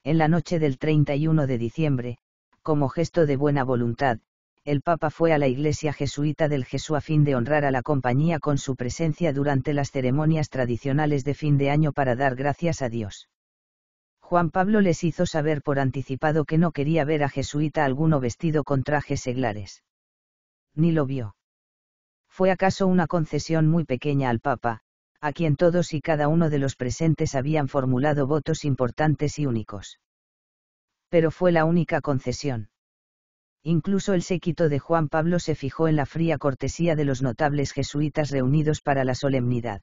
En la noche del 31 de diciembre, como gesto de buena voluntad, el Papa fue a la iglesia jesuita del Jesús a fin de honrar a la compañía con su presencia durante las ceremonias tradicionales de fin de año para dar gracias a Dios. Juan Pablo les hizo saber por anticipado que no quería ver a jesuita alguno vestido con trajes seglares. Ni lo vio. Fue acaso una concesión muy pequeña al Papa, a quien todos y cada uno de los presentes habían formulado votos importantes y únicos. Pero fue la única concesión. Incluso el séquito de Juan Pablo se fijó en la fría cortesía de los notables jesuitas reunidos para la solemnidad.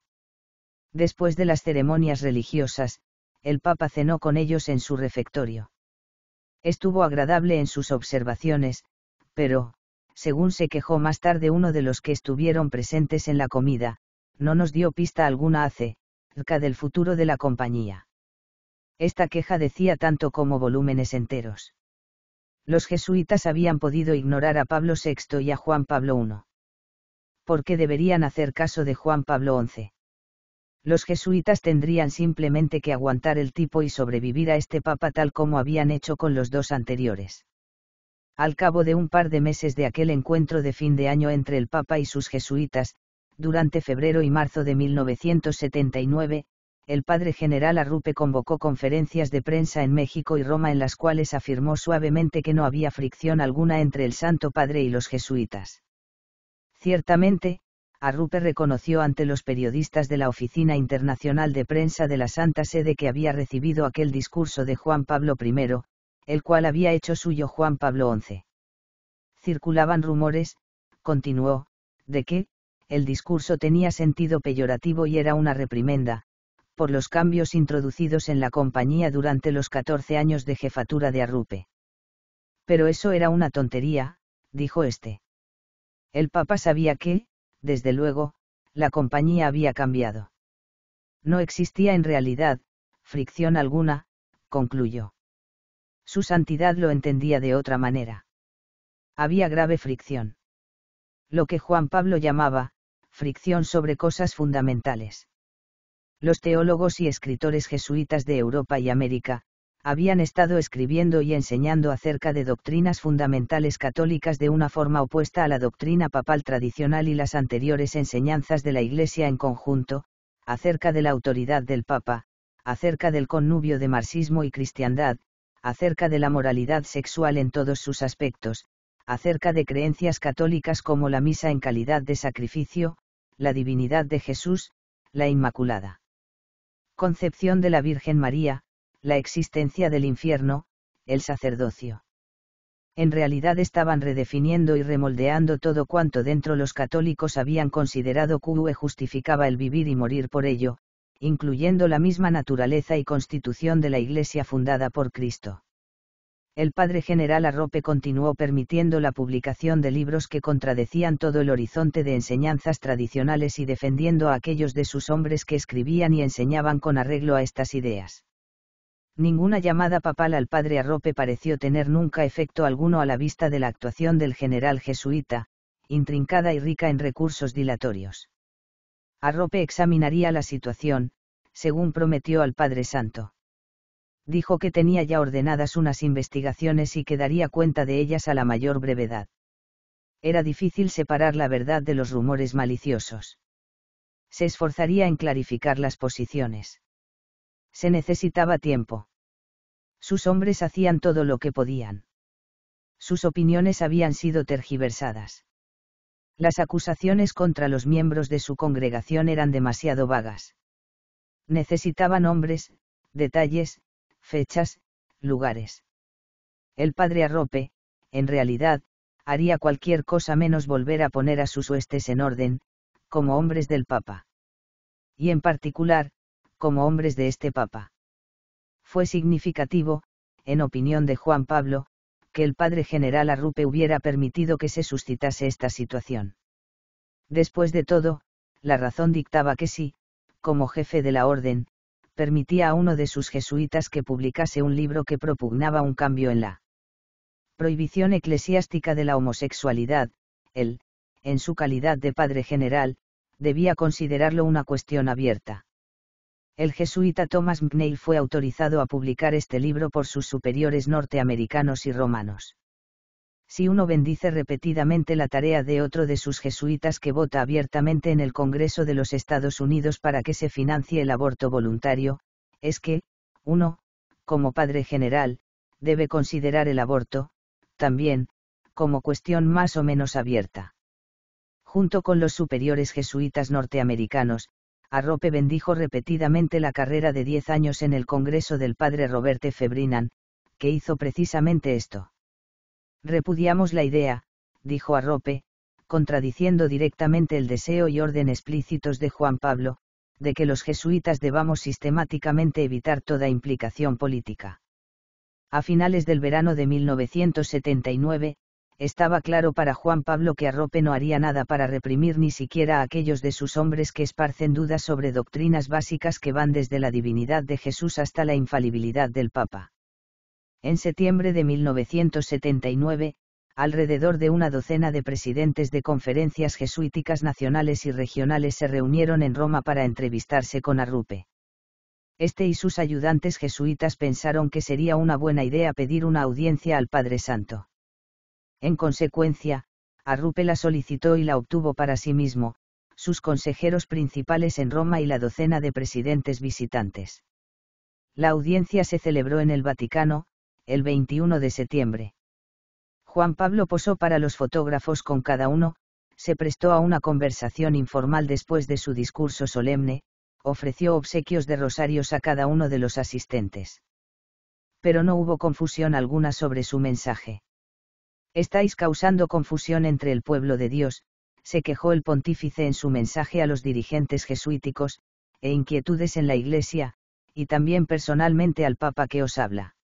Después de las ceremonias religiosas, el Papa cenó con ellos en su refectorio. Estuvo agradable en sus observaciones, pero, según se quejó más tarde uno de los que estuvieron presentes en la comida, no nos dio pista alguna hace, cerca del futuro de la compañía. Esta queja decía tanto como volúmenes enteros. Los jesuitas habían podido ignorar a Pablo VI y a Juan Pablo I. ¿Por qué deberían hacer caso de Juan Pablo XI? Los jesuitas tendrían simplemente que aguantar el tipo y sobrevivir a este papa tal como habían hecho con los dos anteriores. Al cabo de un par de meses de aquel encuentro de fin de año entre el Papa y sus jesuitas, durante febrero y marzo de 1979, el padre general Arrupe convocó conferencias de prensa en México y Roma en las cuales afirmó suavemente que no había fricción alguna entre el Santo Padre y los jesuitas. Ciertamente, Arrupe reconoció ante los periodistas de la Oficina Internacional de Prensa de la Santa Sede que había recibido aquel discurso de Juan Pablo I, el cual había hecho suyo Juan Pablo XI. Circulaban rumores, continuó, de que, el discurso tenía sentido peyorativo y era una reprimenda, por los cambios introducidos en la compañía durante los 14 años de jefatura de Arrupe. Pero eso era una tontería, dijo este. El Papa sabía que, desde luego, la compañía había cambiado. No existía en realidad, fricción alguna, concluyó. Su santidad lo entendía de otra manera. Había grave fricción. Lo que Juan Pablo llamaba, fricción sobre cosas fundamentales. Los teólogos y escritores jesuitas de Europa y América, habían estado escribiendo y enseñando acerca de doctrinas fundamentales católicas de una forma opuesta a la doctrina papal tradicional y las anteriores enseñanzas de la Iglesia en conjunto, acerca de la autoridad del Papa, acerca del connubio de marxismo y cristiandad, acerca de la moralidad sexual en todos sus aspectos, acerca de creencias católicas como la misa en calidad de sacrificio, la divinidad de Jesús, la Inmaculada. Concepción de la Virgen María, la existencia del infierno, el sacerdocio. En realidad estaban redefiniendo y remoldeando todo cuanto dentro los católicos habían considerado que justificaba el vivir y morir por ello, incluyendo la misma naturaleza y constitución de la Iglesia fundada por Cristo el padre general Arrope continuó permitiendo la publicación de libros que contradecían todo el horizonte de enseñanzas tradicionales y defendiendo a aquellos de sus hombres que escribían y enseñaban con arreglo a estas ideas. Ninguna llamada papal al padre Arrope pareció tener nunca efecto alguno a la vista de la actuación del general jesuita, intrincada y rica en recursos dilatorios. Arrope examinaría la situación, según prometió al Padre Santo dijo que tenía ya ordenadas unas investigaciones y que daría cuenta de ellas a la mayor brevedad. Era difícil separar la verdad de los rumores maliciosos. Se esforzaría en clarificar las posiciones. Se necesitaba tiempo. Sus hombres hacían todo lo que podían. Sus opiniones habían sido tergiversadas. Las acusaciones contra los miembros de su congregación eran demasiado vagas. Necesitaban nombres, detalles, fechas, lugares. El padre Arrope, en realidad, haría cualquier cosa menos volver a poner a sus huestes en orden, como hombres del Papa. Y en particular, como hombres de este Papa. Fue significativo, en opinión de Juan Pablo, que el padre general Arrupe hubiera permitido que se suscitase esta situación. Después de todo, la razón dictaba que sí, como jefe de la orden, permitía a uno de sus jesuitas que publicase un libro que propugnaba un cambio en la prohibición eclesiástica de la homosexualidad, él, en su calidad de padre general, debía considerarlo una cuestión abierta. El jesuita Thomas McNeil fue autorizado a publicar este libro por sus superiores norteamericanos y romanos si uno bendice repetidamente la tarea de otro de sus jesuitas que vota abiertamente en el Congreso de los Estados Unidos para que se financie el aborto voluntario, es que, uno, como padre general, debe considerar el aborto, también, como cuestión más o menos abierta. Junto con los superiores jesuitas norteamericanos, Arrope bendijo repetidamente la carrera de diez años en el Congreso del padre Robert Febrinan, que hizo precisamente esto. Repudiamos la idea, dijo Arrope, contradiciendo directamente el deseo y orden explícitos de Juan Pablo, de que los jesuitas debamos sistemáticamente evitar toda implicación política. A finales del verano de 1979, estaba claro para Juan Pablo que Arrope no haría nada para reprimir ni siquiera a aquellos de sus hombres que esparcen dudas sobre doctrinas básicas que van desde la divinidad de Jesús hasta la infalibilidad del Papa en septiembre de 1979, alrededor de una docena de presidentes de conferencias jesuíticas nacionales y regionales se reunieron en Roma para entrevistarse con Arrupe. Este y sus ayudantes jesuitas pensaron que sería una buena idea pedir una audiencia al Padre Santo. En consecuencia, Arrupe la solicitó y la obtuvo para sí mismo, sus consejeros principales en Roma y la docena de presidentes visitantes. La audiencia se celebró en el Vaticano, el 21 de septiembre. Juan Pablo posó para los fotógrafos con cada uno, se prestó a una conversación informal después de su discurso solemne, ofreció obsequios de rosarios a cada uno de los asistentes. Pero no hubo confusión alguna sobre su mensaje. Estáis causando confusión entre el pueblo de Dios, se quejó el pontífice en su mensaje a los dirigentes jesuíticos, e inquietudes en la Iglesia, y también personalmente al Papa que os habla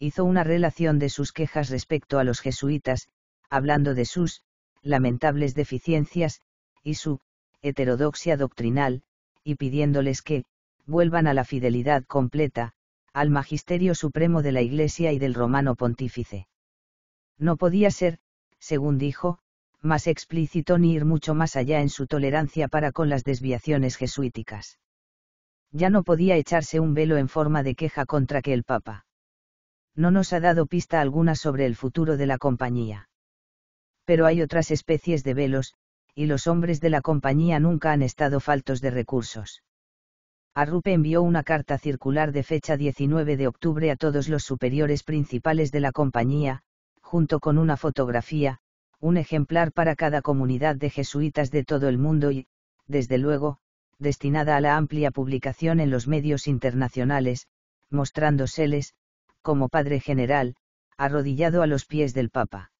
hizo una relación de sus quejas respecto a los jesuitas, hablando de sus lamentables deficiencias, y su heterodoxia doctrinal, y pidiéndoles que vuelvan a la fidelidad completa, al magisterio supremo de la Iglesia y del romano pontífice. No podía ser, según dijo, más explícito ni ir mucho más allá en su tolerancia para con las desviaciones jesuíticas. Ya no podía echarse un velo en forma de queja contra que el Papa no nos ha dado pista alguna sobre el futuro de la compañía. Pero hay otras especies de velos, y los hombres de la compañía nunca han estado faltos de recursos. Arrupe envió una carta circular de fecha 19 de octubre a todos los superiores principales de la compañía, junto con una fotografía, un ejemplar para cada comunidad de jesuitas de todo el mundo y, desde luego, destinada a la amplia publicación en los medios internacionales, mostrándoseles, como padre general, arrodillado a los pies del Papa.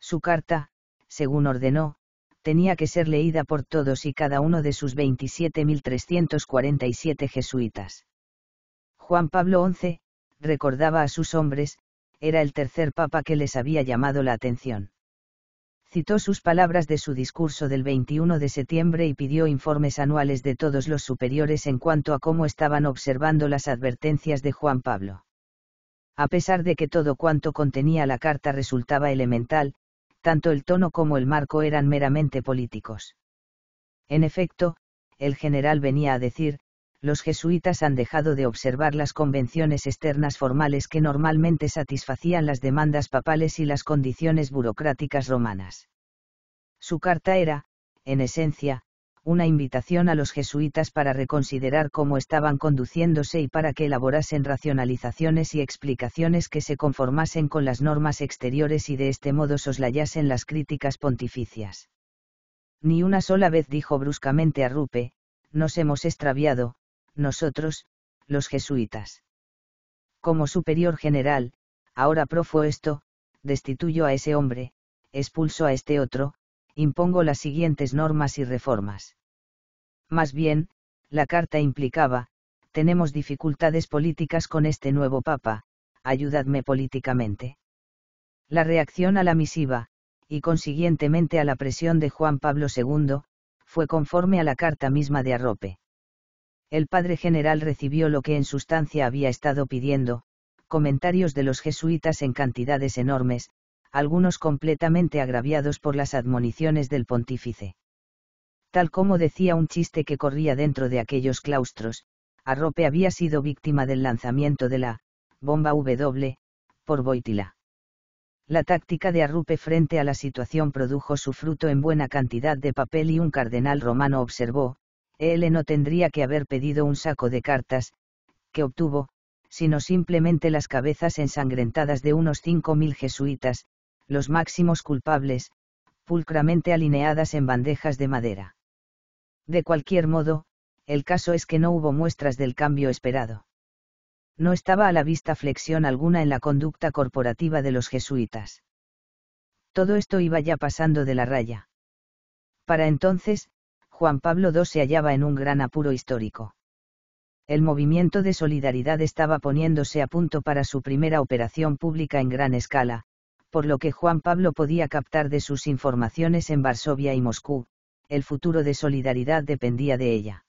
Su carta, según ordenó, tenía que ser leída por todos y cada uno de sus 27.347 jesuitas. Juan Pablo XI, recordaba a sus hombres, era el tercer papa que les había llamado la atención. Citó sus palabras de su discurso del 21 de septiembre y pidió informes anuales de todos los superiores en cuanto a cómo estaban observando las advertencias de Juan Pablo. A pesar de que todo cuanto contenía la carta resultaba elemental, tanto el tono como el marco eran meramente políticos. En efecto, el general venía a decir, los jesuitas han dejado de observar las convenciones externas formales que normalmente satisfacían las demandas papales y las condiciones burocráticas romanas. Su carta era, en esencia, una invitación a los jesuitas para reconsiderar cómo estaban conduciéndose y para que elaborasen racionalizaciones y explicaciones que se conformasen con las normas exteriores y de este modo soslayasen las críticas pontificias. Ni una sola vez dijo bruscamente a Rupe, nos hemos extraviado, nosotros, los jesuitas. Como superior general, ahora esto, destituyo a ese hombre, expulso a este otro, impongo las siguientes normas y reformas. Más bien, la carta implicaba, tenemos dificultades políticas con este nuevo Papa, ayudadme políticamente. La reacción a la misiva, y consiguientemente a la presión de Juan Pablo II, fue conforme a la carta misma de Arrope. El padre general recibió lo que en sustancia había estado pidiendo, comentarios de los jesuitas en cantidades enormes, algunos completamente agraviados por las admoniciones del pontífice. Tal como decía un chiste que corría dentro de aquellos claustros, Arrope había sido víctima del lanzamiento de la bomba W, por Boitila. La táctica de Arrupe frente a la situación produjo su fruto en buena cantidad de papel y un cardenal romano observó, él no tendría que haber pedido un saco de cartas, que obtuvo, sino simplemente las cabezas ensangrentadas de unos 5.000 jesuitas, los máximos culpables, pulcramente alineadas en bandejas de madera. De cualquier modo, el caso es que no hubo muestras del cambio esperado. No estaba a la vista flexión alguna en la conducta corporativa de los jesuitas. Todo esto iba ya pasando de la raya. Para entonces, Juan Pablo II se hallaba en un gran apuro histórico. El movimiento de solidaridad estaba poniéndose a punto para su primera operación pública en gran escala, por lo que Juan Pablo podía captar de sus informaciones en Varsovia y Moscú, el futuro de Solidaridad dependía de ella.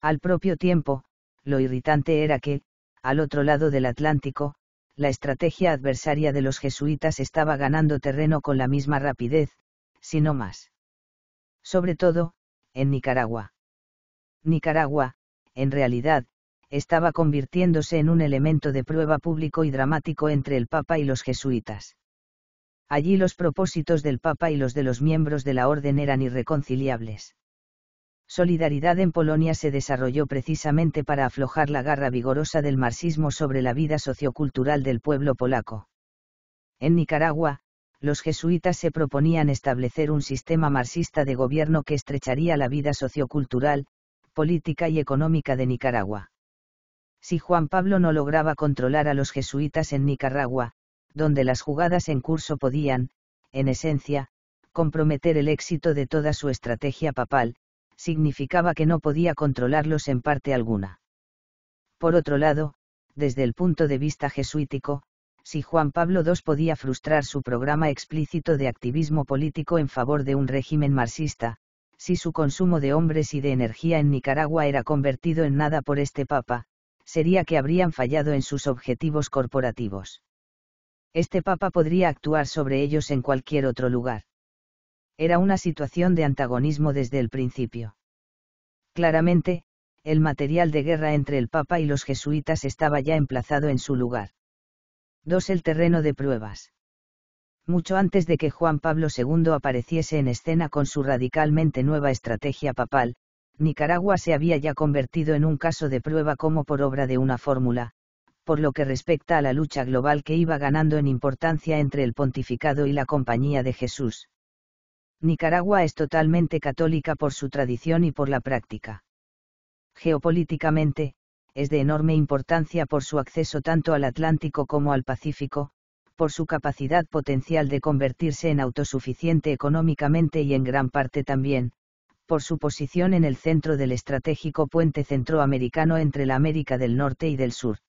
Al propio tiempo, lo irritante era que, al otro lado del Atlántico, la estrategia adversaria de los jesuitas estaba ganando terreno con la misma rapidez, si no más. Sobre todo, en Nicaragua. Nicaragua, en realidad, estaba convirtiéndose en un elemento de prueba público y dramático entre el Papa y los jesuitas. Allí los propósitos del Papa y los de los miembros de la Orden eran irreconciliables. Solidaridad en Polonia se desarrolló precisamente para aflojar la garra vigorosa del marxismo sobre la vida sociocultural del pueblo polaco. En Nicaragua, los jesuitas se proponían establecer un sistema marxista de gobierno que estrecharía la vida sociocultural, política y económica de Nicaragua. Si Juan Pablo no lograba controlar a los jesuitas en Nicaragua, donde las jugadas en curso podían, en esencia, comprometer el éxito de toda su estrategia papal, significaba que no podía controlarlos en parte alguna. Por otro lado, desde el punto de vista jesuítico, si Juan Pablo II podía frustrar su programa explícito de activismo político en favor de un régimen marxista, si su consumo de hombres y de energía en Nicaragua era convertido en nada por este papa, sería que habrían fallado en sus objetivos corporativos. Este papa podría actuar sobre ellos en cualquier otro lugar. Era una situación de antagonismo desde el principio. Claramente, el material de guerra entre el papa y los jesuitas estaba ya emplazado en su lugar. 2. El terreno de pruebas. Mucho antes de que Juan Pablo II apareciese en escena con su radicalmente nueva estrategia papal, Nicaragua se había ya convertido en un caso de prueba como por obra de una fórmula, por lo que respecta a la lucha global que iba ganando en importancia entre el pontificado y la Compañía de Jesús. Nicaragua es totalmente católica por su tradición y por la práctica. Geopolíticamente, es de enorme importancia por su acceso tanto al Atlántico como al Pacífico, por su capacidad potencial de convertirse en autosuficiente económicamente y en gran parte también, por su posición en el centro del estratégico puente centroamericano entre la América del Norte y del Sur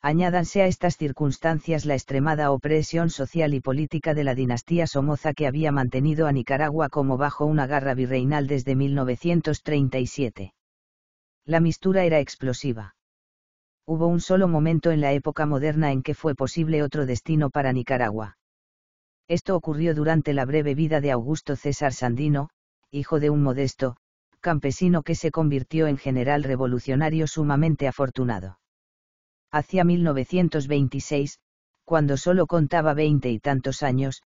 añádanse a estas circunstancias la extremada opresión social y política de la dinastía Somoza que había mantenido a Nicaragua como bajo una garra virreinal desde 1937. La mistura era explosiva. Hubo un solo momento en la época moderna en que fue posible otro destino para Nicaragua. Esto ocurrió durante la breve vida de Augusto César Sandino, hijo de un modesto, campesino que se convirtió en general revolucionario sumamente afortunado Hacia 1926, cuando solo contaba veinte y tantos años,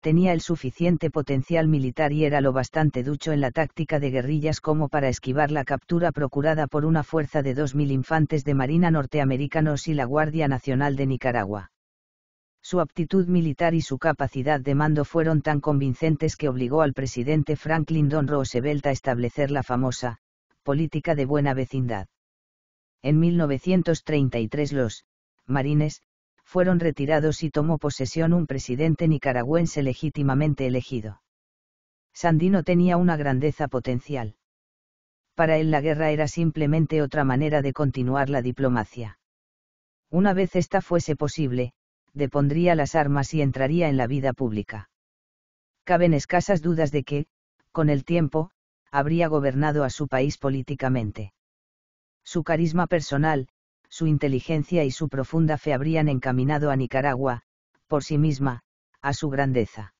tenía el suficiente potencial militar y era lo bastante ducho en la táctica de guerrillas como para esquivar la captura procurada por una fuerza de 2.000 infantes de Marina norteamericanos y la Guardia Nacional de Nicaragua. Su aptitud militar y su capacidad de mando fueron tan convincentes que obligó al presidente Franklin Don Roosevelt a establecer la famosa, política de buena vecindad. En 1933 los marines fueron retirados y tomó posesión un presidente nicaragüense legítimamente elegido. Sandino tenía una grandeza potencial. Para él la guerra era simplemente otra manera de continuar la diplomacia. Una vez esta fuese posible, depondría las armas y entraría en la vida pública. Caben escasas dudas de que, con el tiempo, habría gobernado a su país políticamente. Su carisma personal, su inteligencia y su profunda fe habrían encaminado a Nicaragua, por sí misma, a su grandeza.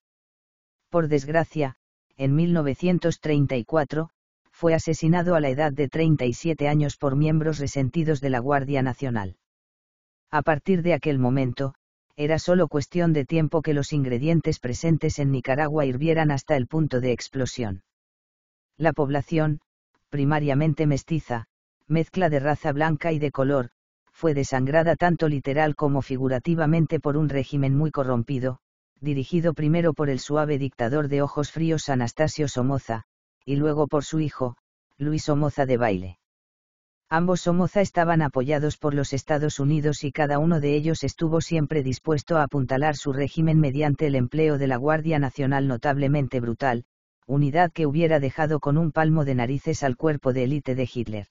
Por desgracia, en 1934, fue asesinado a la edad de 37 años por miembros resentidos de la Guardia Nacional. A partir de aquel momento, era solo cuestión de tiempo que los ingredientes presentes en Nicaragua hirvieran hasta el punto de explosión. La población, primariamente mestiza, mezcla de raza blanca y de color, fue desangrada tanto literal como figurativamente por un régimen muy corrompido, dirigido primero por el suave dictador de ojos fríos Anastasio Somoza, y luego por su hijo, Luis Somoza de Baile. Ambos Somoza estaban apoyados por los Estados Unidos y cada uno de ellos estuvo siempre dispuesto a apuntalar su régimen mediante el empleo de la Guardia Nacional notablemente brutal, unidad que hubiera dejado con un palmo de narices al cuerpo de élite de Hitler.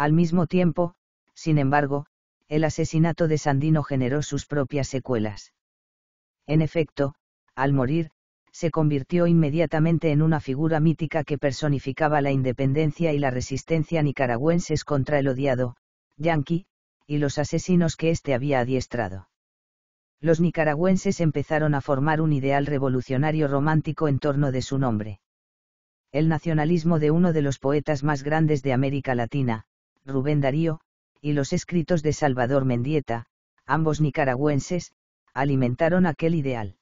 Al mismo tiempo, sin embargo, el asesinato de Sandino generó sus propias secuelas. En efecto, al morir, se convirtió inmediatamente en una figura mítica que personificaba la independencia y la resistencia nicaragüenses contra el odiado, yanqui, y los asesinos que éste había adiestrado. Los nicaragüenses empezaron a formar un ideal revolucionario romántico en torno de su nombre. El nacionalismo de uno de los poetas más grandes de América Latina, Rubén Darío, y los escritos de Salvador Mendieta, ambos nicaragüenses, alimentaron aquel ideal.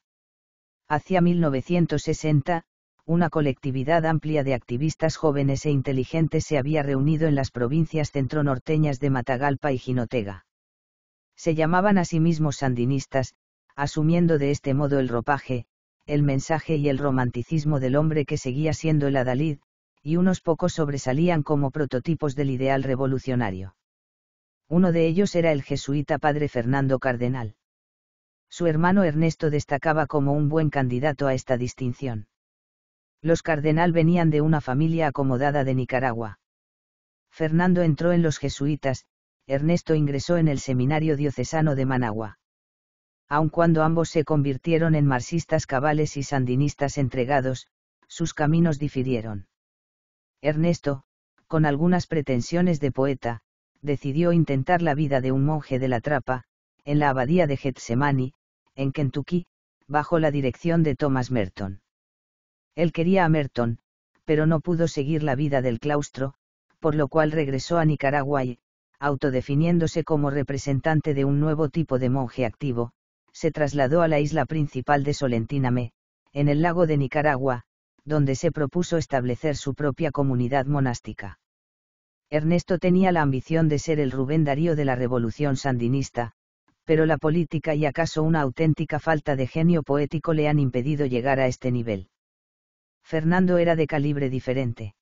Hacia 1960, una colectividad amplia de activistas jóvenes e inteligentes se había reunido en las provincias centronorteñas de Matagalpa y Jinotega. Se llamaban a sí mismos sandinistas, asumiendo de este modo el ropaje, el mensaje y el romanticismo del hombre que seguía siendo el adalid, y unos pocos sobresalían como prototipos del ideal revolucionario. Uno de ellos era el jesuita padre Fernando Cardenal. Su hermano Ernesto destacaba como un buen candidato a esta distinción. Los Cardenal venían de una familia acomodada de Nicaragua. Fernando entró en los jesuitas, Ernesto ingresó en el Seminario Diocesano de Managua. Aun cuando ambos se convirtieron en marxistas cabales y sandinistas entregados, sus caminos difirieron. Ernesto, con algunas pretensiones de poeta, decidió intentar la vida de un monje de la trapa, en la abadía de Getsemani, en Kentucky, bajo la dirección de Thomas Merton. Él quería a Merton, pero no pudo seguir la vida del claustro, por lo cual regresó a Nicaragua y, autodefiniéndose como representante de un nuevo tipo de monje activo, se trasladó a la isla principal de Solentíname, en el lago de Nicaragua, donde se propuso establecer su propia comunidad monástica. Ernesto tenía la ambición de ser el Rubén Darío de la revolución sandinista, pero la política y acaso una auténtica falta de genio poético le han impedido llegar a este nivel. Fernando era de calibre diferente.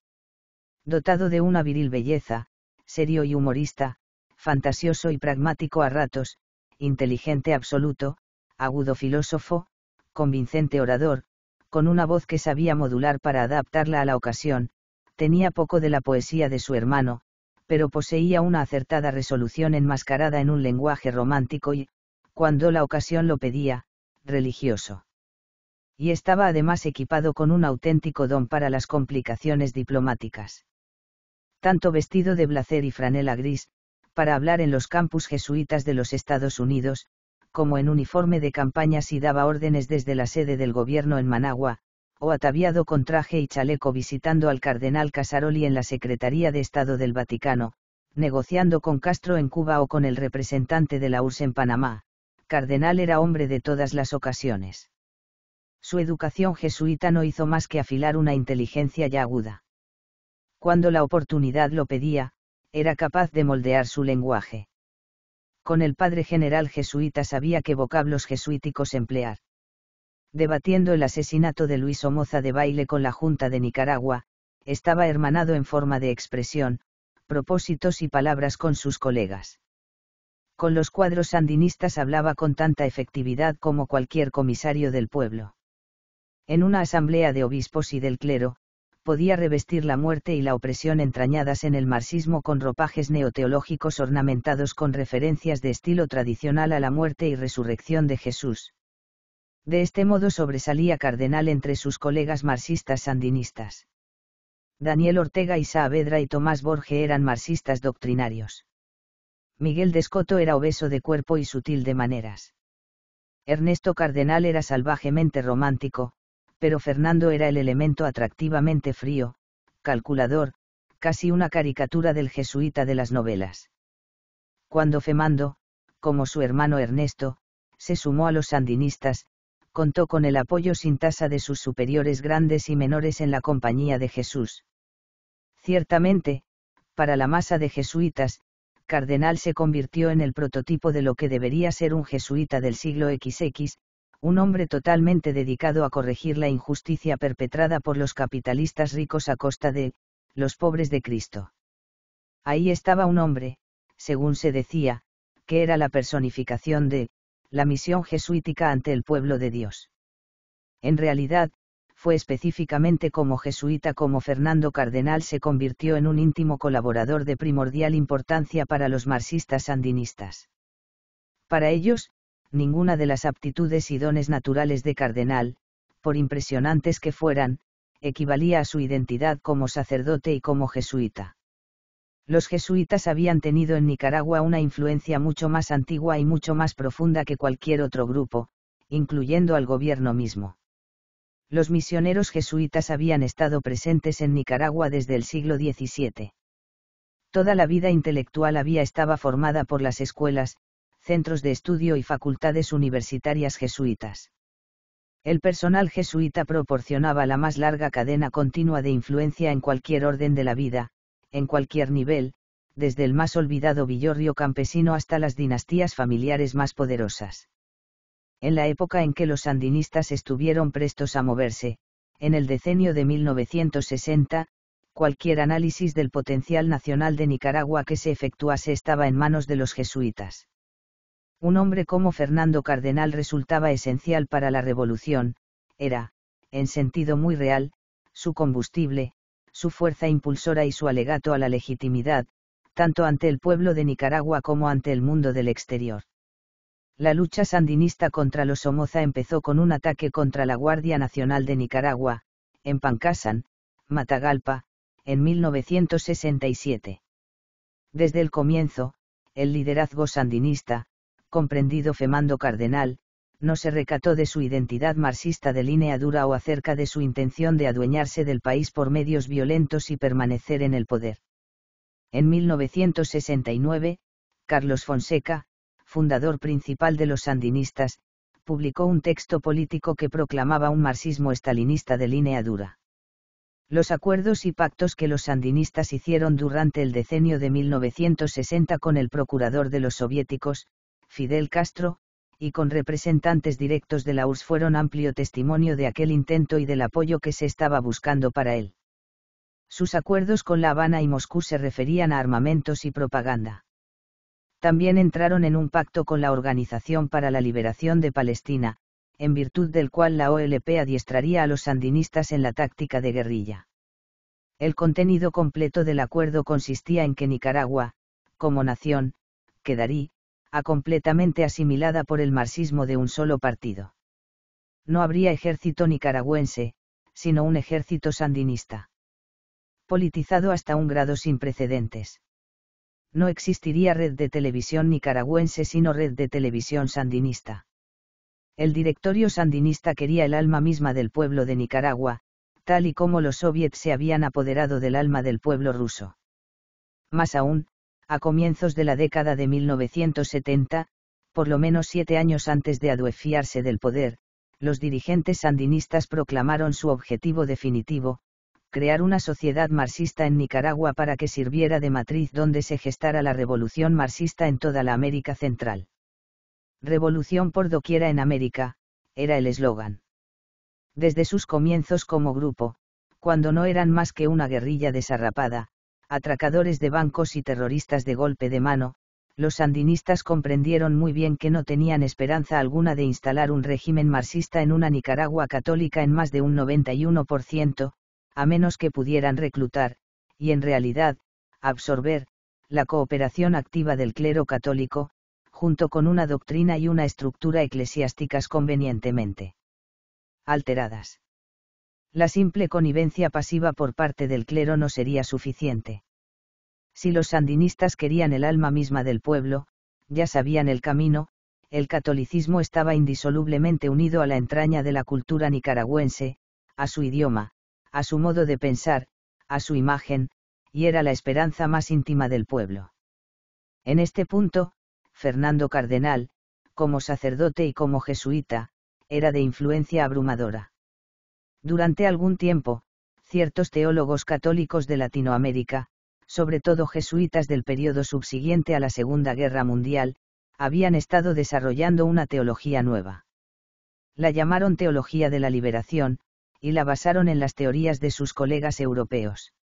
Dotado de una viril belleza, serio y humorista, fantasioso y pragmático a ratos, inteligente absoluto, agudo filósofo, convincente orador, con una voz que sabía modular para adaptarla a la ocasión, tenía poco de la poesía de su hermano, pero poseía una acertada resolución enmascarada en un lenguaje romántico y, cuando la ocasión lo pedía, religioso. Y estaba además equipado con un auténtico don para las complicaciones diplomáticas. Tanto vestido de blazer y franela gris, para hablar en los campus jesuitas de los Estados Unidos, como en uniforme de campaña si daba órdenes desde la sede del gobierno en Managua, o ataviado con traje y chaleco visitando al cardenal Casaroli en la Secretaría de Estado del Vaticano, negociando con Castro en Cuba o con el representante de la URSS e en Panamá. Cardenal era hombre de todas las ocasiones. Su educación jesuita no hizo más que afilar una inteligencia ya aguda. Cuando la oportunidad lo pedía, era capaz de moldear su lenguaje con el padre general jesuita sabía qué vocablos jesuíticos emplear. Debatiendo el asesinato de Luis Omoza de Baile con la Junta de Nicaragua, estaba hermanado en forma de expresión, propósitos y palabras con sus colegas. Con los cuadros sandinistas hablaba con tanta efectividad como cualquier comisario del pueblo. En una asamblea de obispos y del clero, podía revestir la muerte y la opresión entrañadas en el marxismo con ropajes neoteológicos ornamentados con referencias de estilo tradicional a la muerte y resurrección de Jesús. De este modo sobresalía Cardenal entre sus colegas marxistas sandinistas. Daniel Ortega y Saavedra y Tomás Borge eran marxistas doctrinarios. Miguel Descoto era obeso de cuerpo y sutil de maneras. Ernesto Cardenal era salvajemente romántico, pero Fernando era el elemento atractivamente frío, calculador, casi una caricatura del jesuita de las novelas. Cuando Femando, como su hermano Ernesto, se sumó a los sandinistas, contó con el apoyo sin tasa de sus superiores grandes y menores en la compañía de Jesús. Ciertamente, para la masa de jesuitas, Cardenal se convirtió en el prototipo de lo que debería ser un jesuita del siglo XX, un hombre totalmente dedicado a corregir la injusticia perpetrada por los capitalistas ricos a costa de, los pobres de Cristo. Ahí estaba un hombre, según se decía, que era la personificación de, la misión jesuítica ante el pueblo de Dios. En realidad, fue específicamente como jesuita como Fernando Cardenal se convirtió en un íntimo colaborador de primordial importancia para los marxistas sandinistas. Para ellos, ninguna de las aptitudes y dones naturales de cardenal, por impresionantes que fueran, equivalía a su identidad como sacerdote y como jesuita. Los jesuitas habían tenido en Nicaragua una influencia mucho más antigua y mucho más profunda que cualquier otro grupo, incluyendo al gobierno mismo. Los misioneros jesuitas habían estado presentes en Nicaragua desde el siglo XVII. Toda la vida intelectual había estaba formada por las escuelas, centros de estudio y facultades universitarias jesuitas. El personal jesuita proporcionaba la más larga cadena continua de influencia en cualquier orden de la vida, en cualquier nivel, desde el más olvidado villorrio campesino hasta las dinastías familiares más poderosas. En la época en que los sandinistas estuvieron prestos a moverse, en el decenio de 1960, cualquier análisis del potencial nacional de Nicaragua que se efectuase estaba en manos de los jesuitas. Un hombre como Fernando Cardenal resultaba esencial para la revolución, era, en sentido muy real, su combustible, su fuerza impulsora y su alegato a la legitimidad, tanto ante el pueblo de Nicaragua como ante el mundo del exterior. La lucha sandinista contra los Somoza empezó con un ataque contra la Guardia Nacional de Nicaragua, en Pancasan, Matagalpa, en 1967. Desde el comienzo, el liderazgo sandinista, comprendido Femando Cardenal, no se recató de su identidad marxista de línea dura o acerca de su intención de adueñarse del país por medios violentos y permanecer en el poder. En 1969, Carlos Fonseca, fundador principal de los sandinistas, publicó un texto político que proclamaba un marxismo estalinista de línea dura. Los acuerdos y pactos que los sandinistas hicieron durante el decenio de 1960 con el procurador de los soviéticos, Fidel Castro, y con representantes directos de la URSS fueron amplio testimonio de aquel intento y del apoyo que se estaba buscando para él. Sus acuerdos con La Habana y Moscú se referían a armamentos y propaganda. También entraron en un pacto con la Organización para la Liberación de Palestina, en virtud del cual la OLP adiestraría a los sandinistas en la táctica de guerrilla. El contenido completo del acuerdo consistía en que Nicaragua, como nación, quedaría, a completamente asimilada por el marxismo de un solo partido. No habría ejército nicaragüense, sino un ejército sandinista. Politizado hasta un grado sin precedentes. No existiría red de televisión nicaragüense sino red de televisión sandinista. El directorio sandinista quería el alma misma del pueblo de Nicaragua, tal y como los soviets se habían apoderado del alma del pueblo ruso. Más aún, a comienzos de la década de 1970, por lo menos siete años antes de aduefiarse del poder, los dirigentes sandinistas proclamaron su objetivo definitivo, crear una sociedad marxista en Nicaragua para que sirviera de matriz donde se gestara la revolución marxista en toda la América Central. Revolución por doquiera en América, era el eslogan. Desde sus comienzos como grupo, cuando no eran más que una guerrilla desarrapada, atracadores de bancos y terroristas de golpe de mano, los sandinistas comprendieron muy bien que no tenían esperanza alguna de instalar un régimen marxista en una Nicaragua católica en más de un 91%, a menos que pudieran reclutar, y en realidad, absorber, la cooperación activa del clero católico, junto con una doctrina y una estructura eclesiásticas convenientemente alteradas la simple connivencia pasiva por parte del clero no sería suficiente. Si los sandinistas querían el alma misma del pueblo, ya sabían el camino, el catolicismo estaba indisolublemente unido a la entraña de la cultura nicaragüense, a su idioma, a su modo de pensar, a su imagen, y era la esperanza más íntima del pueblo. En este punto, Fernando Cardenal, como sacerdote y como jesuita, era de influencia abrumadora. Durante algún tiempo, ciertos teólogos católicos de Latinoamérica, sobre todo jesuitas del periodo subsiguiente a la Segunda Guerra Mundial, habían estado desarrollando una teología nueva. La llamaron teología de la liberación, y la basaron en las teorías de sus colegas europeos.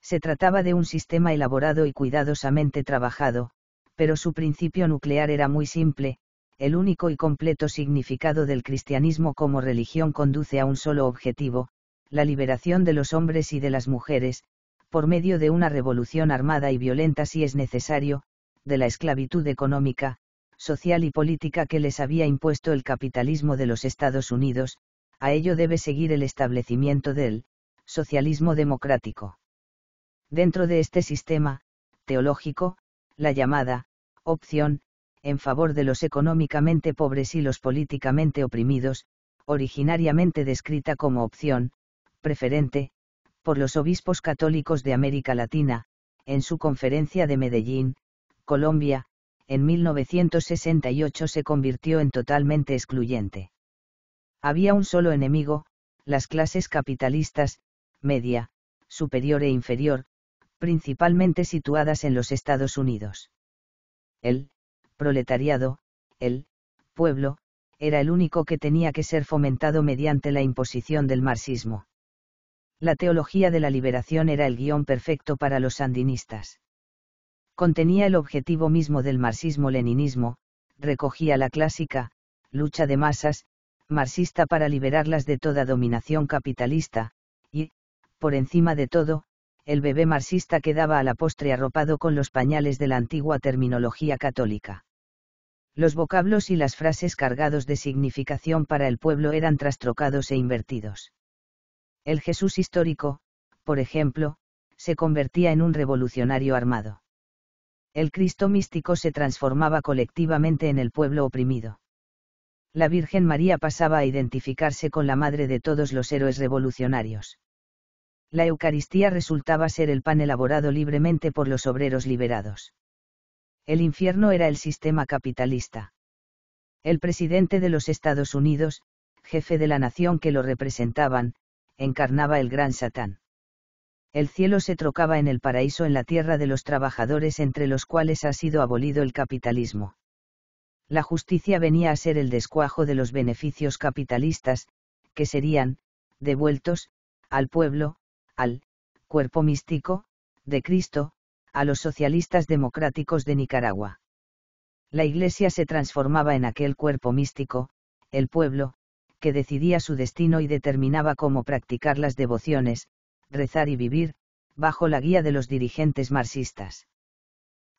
Se trataba de un sistema elaborado y cuidadosamente trabajado, pero su principio nuclear era muy simple, el único y completo significado del cristianismo como religión conduce a un solo objetivo, la liberación de los hombres y de las mujeres, por medio de una revolución armada y violenta si es necesario, de la esclavitud económica, social y política que les había impuesto el capitalismo de los Estados Unidos, a ello debe seguir el establecimiento del socialismo democrático. Dentro de este sistema, teológico, la llamada opción en favor de los económicamente pobres y los políticamente oprimidos, originariamente descrita como opción, preferente, por los obispos católicos de América Latina, en su conferencia de Medellín, Colombia, en 1968 se convirtió en totalmente excluyente. Había un solo enemigo, las clases capitalistas, media, superior e inferior, principalmente situadas en los Estados Unidos. El proletariado, el pueblo, era el único que tenía que ser fomentado mediante la imposición del marxismo. La teología de la liberación era el guión perfecto para los sandinistas. Contenía el objetivo mismo del marxismo-leninismo, recogía la clásica, lucha de masas, marxista para liberarlas de toda dominación capitalista, y, por encima de todo, el bebé marxista quedaba a la postre arropado con los pañales de la antigua terminología católica. Los vocablos y las frases cargados de significación para el pueblo eran trastrocados e invertidos. El Jesús histórico, por ejemplo, se convertía en un revolucionario armado. El Cristo místico se transformaba colectivamente en el pueblo oprimido. La Virgen María pasaba a identificarse con la madre de todos los héroes revolucionarios la Eucaristía resultaba ser el pan elaborado libremente por los obreros liberados. El infierno era el sistema capitalista. El presidente de los Estados Unidos, jefe de la nación que lo representaban, encarnaba el gran Satán. El cielo se trocaba en el paraíso en la tierra de los trabajadores entre los cuales ha sido abolido el capitalismo. La justicia venía a ser el descuajo de los beneficios capitalistas, que serían, devueltos, al pueblo, al cuerpo místico de Cristo, a los socialistas democráticos de Nicaragua. La Iglesia se transformaba en aquel cuerpo místico, el pueblo, que decidía su destino y determinaba cómo practicar las devociones, rezar y vivir, bajo la guía de los dirigentes marxistas.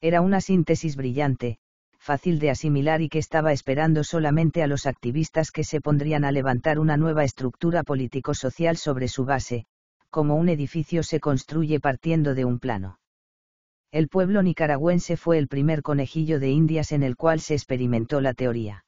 Era una síntesis brillante, fácil de asimilar y que estaba esperando solamente a los activistas que se pondrían a levantar una nueva estructura político-social sobre su base, como un edificio se construye partiendo de un plano. El pueblo nicaragüense fue el primer conejillo de Indias en el cual se experimentó la teoría.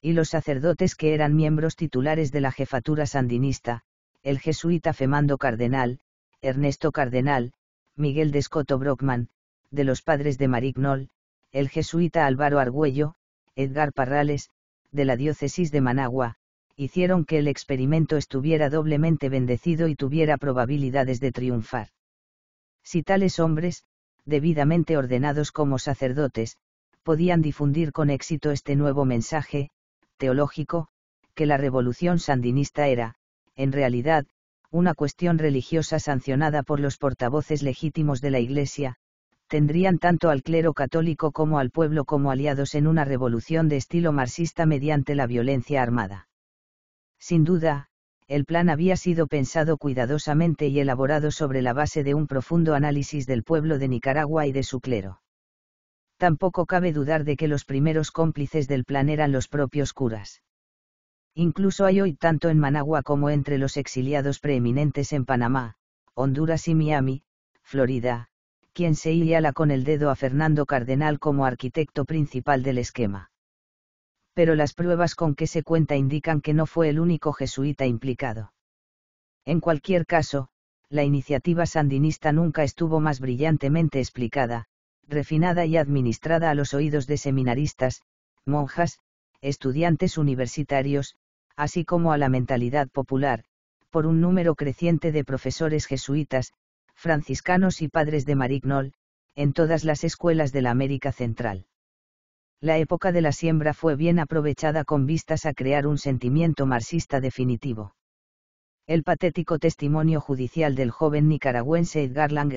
Y los sacerdotes que eran miembros titulares de la jefatura sandinista, el jesuita Femando Cardenal, Ernesto Cardenal, Miguel de Brockman, de los padres de Marignol, el jesuita Álvaro Argüello, Edgar Parrales, de la diócesis de Managua, hicieron que el experimento estuviera doblemente bendecido y tuviera probabilidades de triunfar. Si tales hombres, debidamente ordenados como sacerdotes, podían difundir con éxito este nuevo mensaje, teológico, que la revolución sandinista era, en realidad, una cuestión religiosa sancionada por los portavoces legítimos de la Iglesia, tendrían tanto al clero católico como al pueblo como aliados en una revolución de estilo marxista mediante la violencia armada. Sin duda, el plan había sido pensado cuidadosamente y elaborado sobre la base de un profundo análisis del pueblo de Nicaragua y de su clero. Tampoco cabe dudar de que los primeros cómplices del plan eran los propios curas. Incluso hay hoy tanto en Managua como entre los exiliados preeminentes en Panamá, Honduras y Miami, Florida, quien se iliala con el dedo a Fernando Cardenal como arquitecto principal del esquema pero las pruebas con que se cuenta indican que no fue el único jesuita implicado. En cualquier caso, la iniciativa sandinista nunca estuvo más brillantemente explicada, refinada y administrada a los oídos de seminaristas, monjas, estudiantes universitarios, así como a la mentalidad popular, por un número creciente de profesores jesuitas, franciscanos y padres de Marignol, en todas las escuelas de la América Central la época de la siembra fue bien aprovechada con vistas a crear un sentimiento marxista definitivo. El patético testimonio judicial del joven nicaragüense Edgar Lang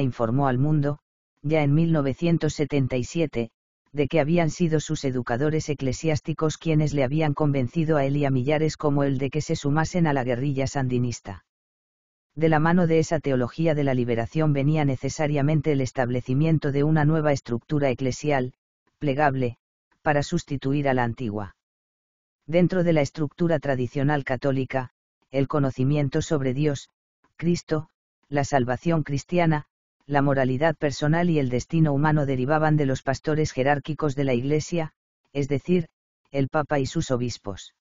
informó al mundo, ya en 1977, de que habían sido sus educadores eclesiásticos quienes le habían convencido a él y a millares como el de que se sumasen a la guerrilla sandinista. De la mano de esa teología de la liberación venía necesariamente el establecimiento de una nueva estructura eclesial, plegable, para sustituir a la antigua. Dentro de la estructura tradicional católica, el conocimiento sobre Dios, Cristo, la salvación cristiana, la moralidad personal y el destino humano derivaban de los pastores jerárquicos de la Iglesia, es decir, el Papa y sus obispos.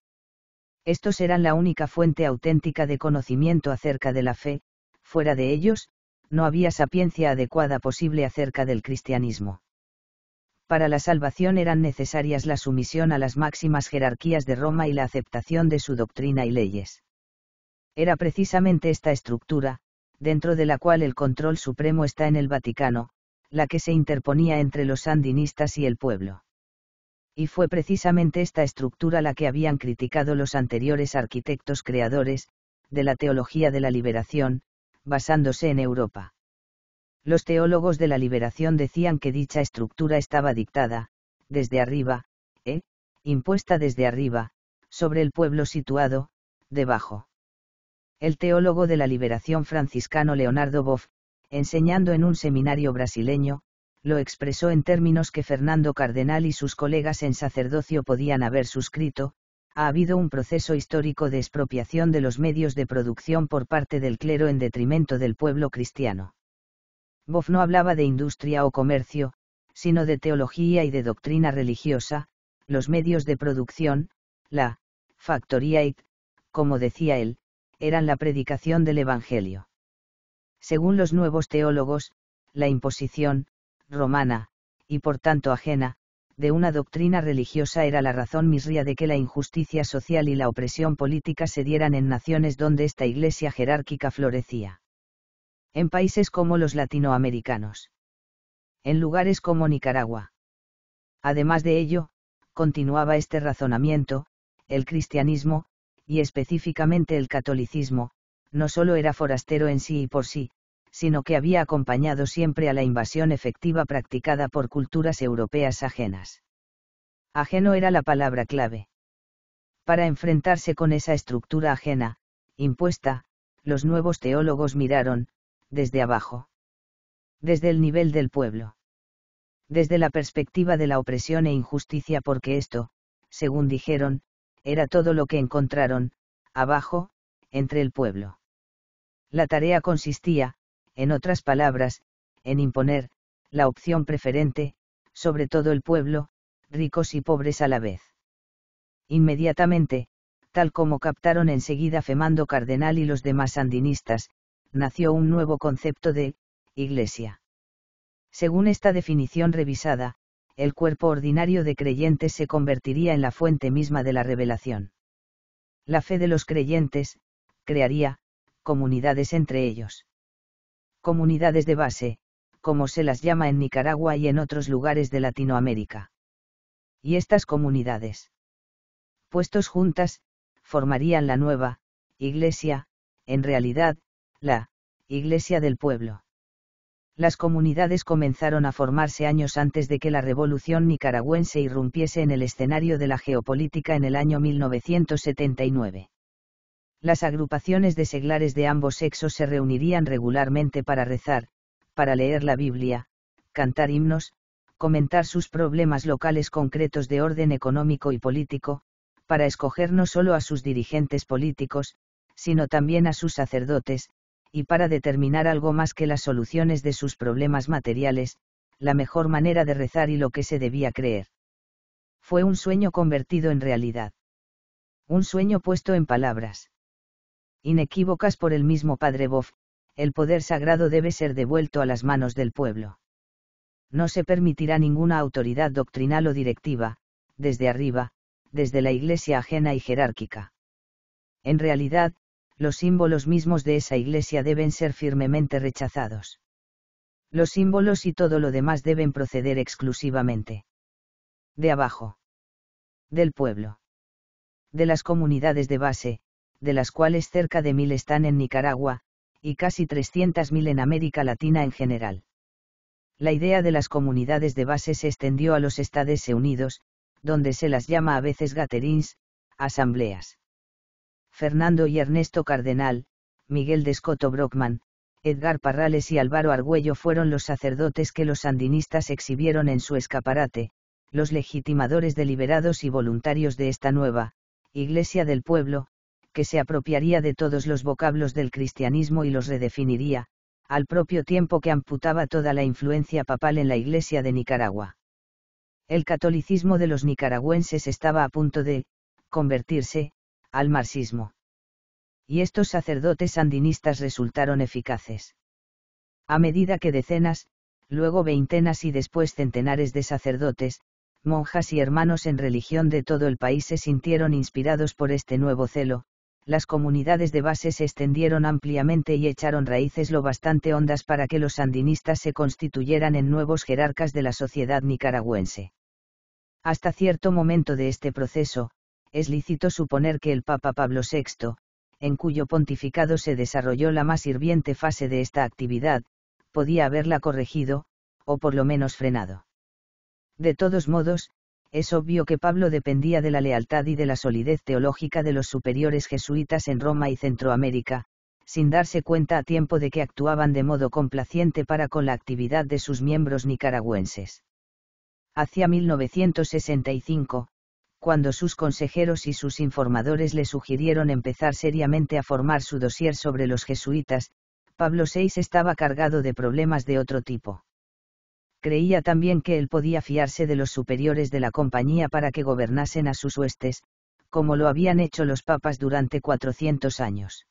Estos eran la única fuente auténtica de conocimiento acerca de la fe, fuera de ellos, no había sapiencia adecuada posible acerca del cristianismo para la salvación eran necesarias la sumisión a las máximas jerarquías de Roma y la aceptación de su doctrina y leyes. Era precisamente esta estructura, dentro de la cual el control supremo está en el Vaticano, la que se interponía entre los sandinistas y el pueblo. Y fue precisamente esta estructura la que habían criticado los anteriores arquitectos creadores, de la teología de la liberación, basándose en Europa. Los teólogos de la liberación decían que dicha estructura estaba dictada, desde arriba, e, impuesta desde arriba, sobre el pueblo situado, debajo. El teólogo de la liberación franciscano Leonardo Boff, enseñando en un seminario brasileño, lo expresó en términos que Fernando Cardenal y sus colegas en sacerdocio podían haber suscrito, ha habido un proceso histórico de expropiación de los medios de producción por parte del clero en detrimento del pueblo cristiano. Boff no hablaba de industria o comercio, sino de teología y de doctrina religiosa, los medios de producción, la factoría y, como decía él, eran la predicación del Evangelio. Según los nuevos teólogos, la imposición, romana, y por tanto ajena, de una doctrina religiosa era la razón misria de que la injusticia social y la opresión política se dieran en naciones donde esta iglesia jerárquica florecía en países como los latinoamericanos. En lugares como Nicaragua. Además de ello, continuaba este razonamiento, el cristianismo, y específicamente el catolicismo, no solo era forastero en sí y por sí, sino que había acompañado siempre a la invasión efectiva practicada por culturas europeas ajenas. Ajeno era la palabra clave. Para enfrentarse con esa estructura ajena, impuesta, los nuevos teólogos miraron, desde abajo. Desde el nivel del pueblo. Desde la perspectiva de la opresión e injusticia porque esto, según dijeron, era todo lo que encontraron, abajo, entre el pueblo. La tarea consistía, en otras palabras, en imponer, la opción preferente, sobre todo el pueblo, ricos y pobres a la vez. Inmediatamente, tal como captaron enseguida Femando Cardenal y los demás sandinistas, nació un nuevo concepto de iglesia. Según esta definición revisada, el cuerpo ordinario de creyentes se convertiría en la fuente misma de la revelación. La fe de los creyentes, crearía, comunidades entre ellos. Comunidades de base, como se las llama en Nicaragua y en otros lugares de Latinoamérica. Y estas comunidades, puestos juntas, formarían la nueva, iglesia, en realidad, la Iglesia del Pueblo. Las comunidades comenzaron a formarse años antes de que la revolución nicaragüense irrumpiese en el escenario de la geopolítica en el año 1979. Las agrupaciones de seglares de ambos sexos se reunirían regularmente para rezar, para leer la Biblia, cantar himnos, comentar sus problemas locales concretos de orden económico y político, para escoger no solo a sus dirigentes políticos, sino también a sus sacerdotes, y para determinar algo más que las soluciones de sus problemas materiales, la mejor manera de rezar y lo que se debía creer. Fue un sueño convertido en realidad. Un sueño puesto en palabras. Inequívocas por el mismo padre Boff, el poder sagrado debe ser devuelto a las manos del pueblo. No se permitirá ninguna autoridad doctrinal o directiva, desde arriba, desde la iglesia ajena y jerárquica. En realidad, los símbolos mismos de esa iglesia deben ser firmemente rechazados. Los símbolos y todo lo demás deben proceder exclusivamente. De abajo. Del pueblo. De las comunidades de base, de las cuales cerca de mil están en Nicaragua, y casi 300.000 en América Latina en general. La idea de las comunidades de base se extendió a los Estados Unidos, donde se las llama a veces gaterins, asambleas. Fernando y Ernesto Cardenal, Miguel de Escoto Brockman, Edgar Parrales y Álvaro Argüello fueron los sacerdotes que los sandinistas exhibieron en su escaparate, los legitimadores deliberados y voluntarios de esta nueva, Iglesia del Pueblo, que se apropiaría de todos los vocablos del cristianismo y los redefiniría, al propio tiempo que amputaba toda la influencia papal en la Iglesia de Nicaragua. El catolicismo de los nicaragüenses estaba a punto de convertirse, al marxismo. Y estos sacerdotes sandinistas resultaron eficaces. A medida que decenas, luego veintenas y después centenares de sacerdotes, monjas y hermanos en religión de todo el país se sintieron inspirados por este nuevo celo, las comunidades de base se extendieron ampliamente y echaron raíces lo bastante hondas para que los sandinistas se constituyeran en nuevos jerarcas de la sociedad nicaragüense. Hasta cierto momento de este proceso, es lícito suponer que el Papa Pablo VI, en cuyo pontificado se desarrolló la más hirviente fase de esta actividad, podía haberla corregido, o por lo menos frenado. De todos modos, es obvio que Pablo dependía de la lealtad y de la solidez teológica de los superiores jesuitas en Roma y Centroamérica, sin darse cuenta a tiempo de que actuaban de modo complaciente para con la actividad de sus miembros nicaragüenses. Hacia 1965, cuando sus consejeros y sus informadores le sugirieron empezar seriamente a formar su dossier sobre los jesuitas, Pablo VI estaba cargado de problemas de otro tipo. Creía también que él podía fiarse de los superiores de la compañía para que gobernasen a sus huestes, como lo habían hecho los papas durante 400 años.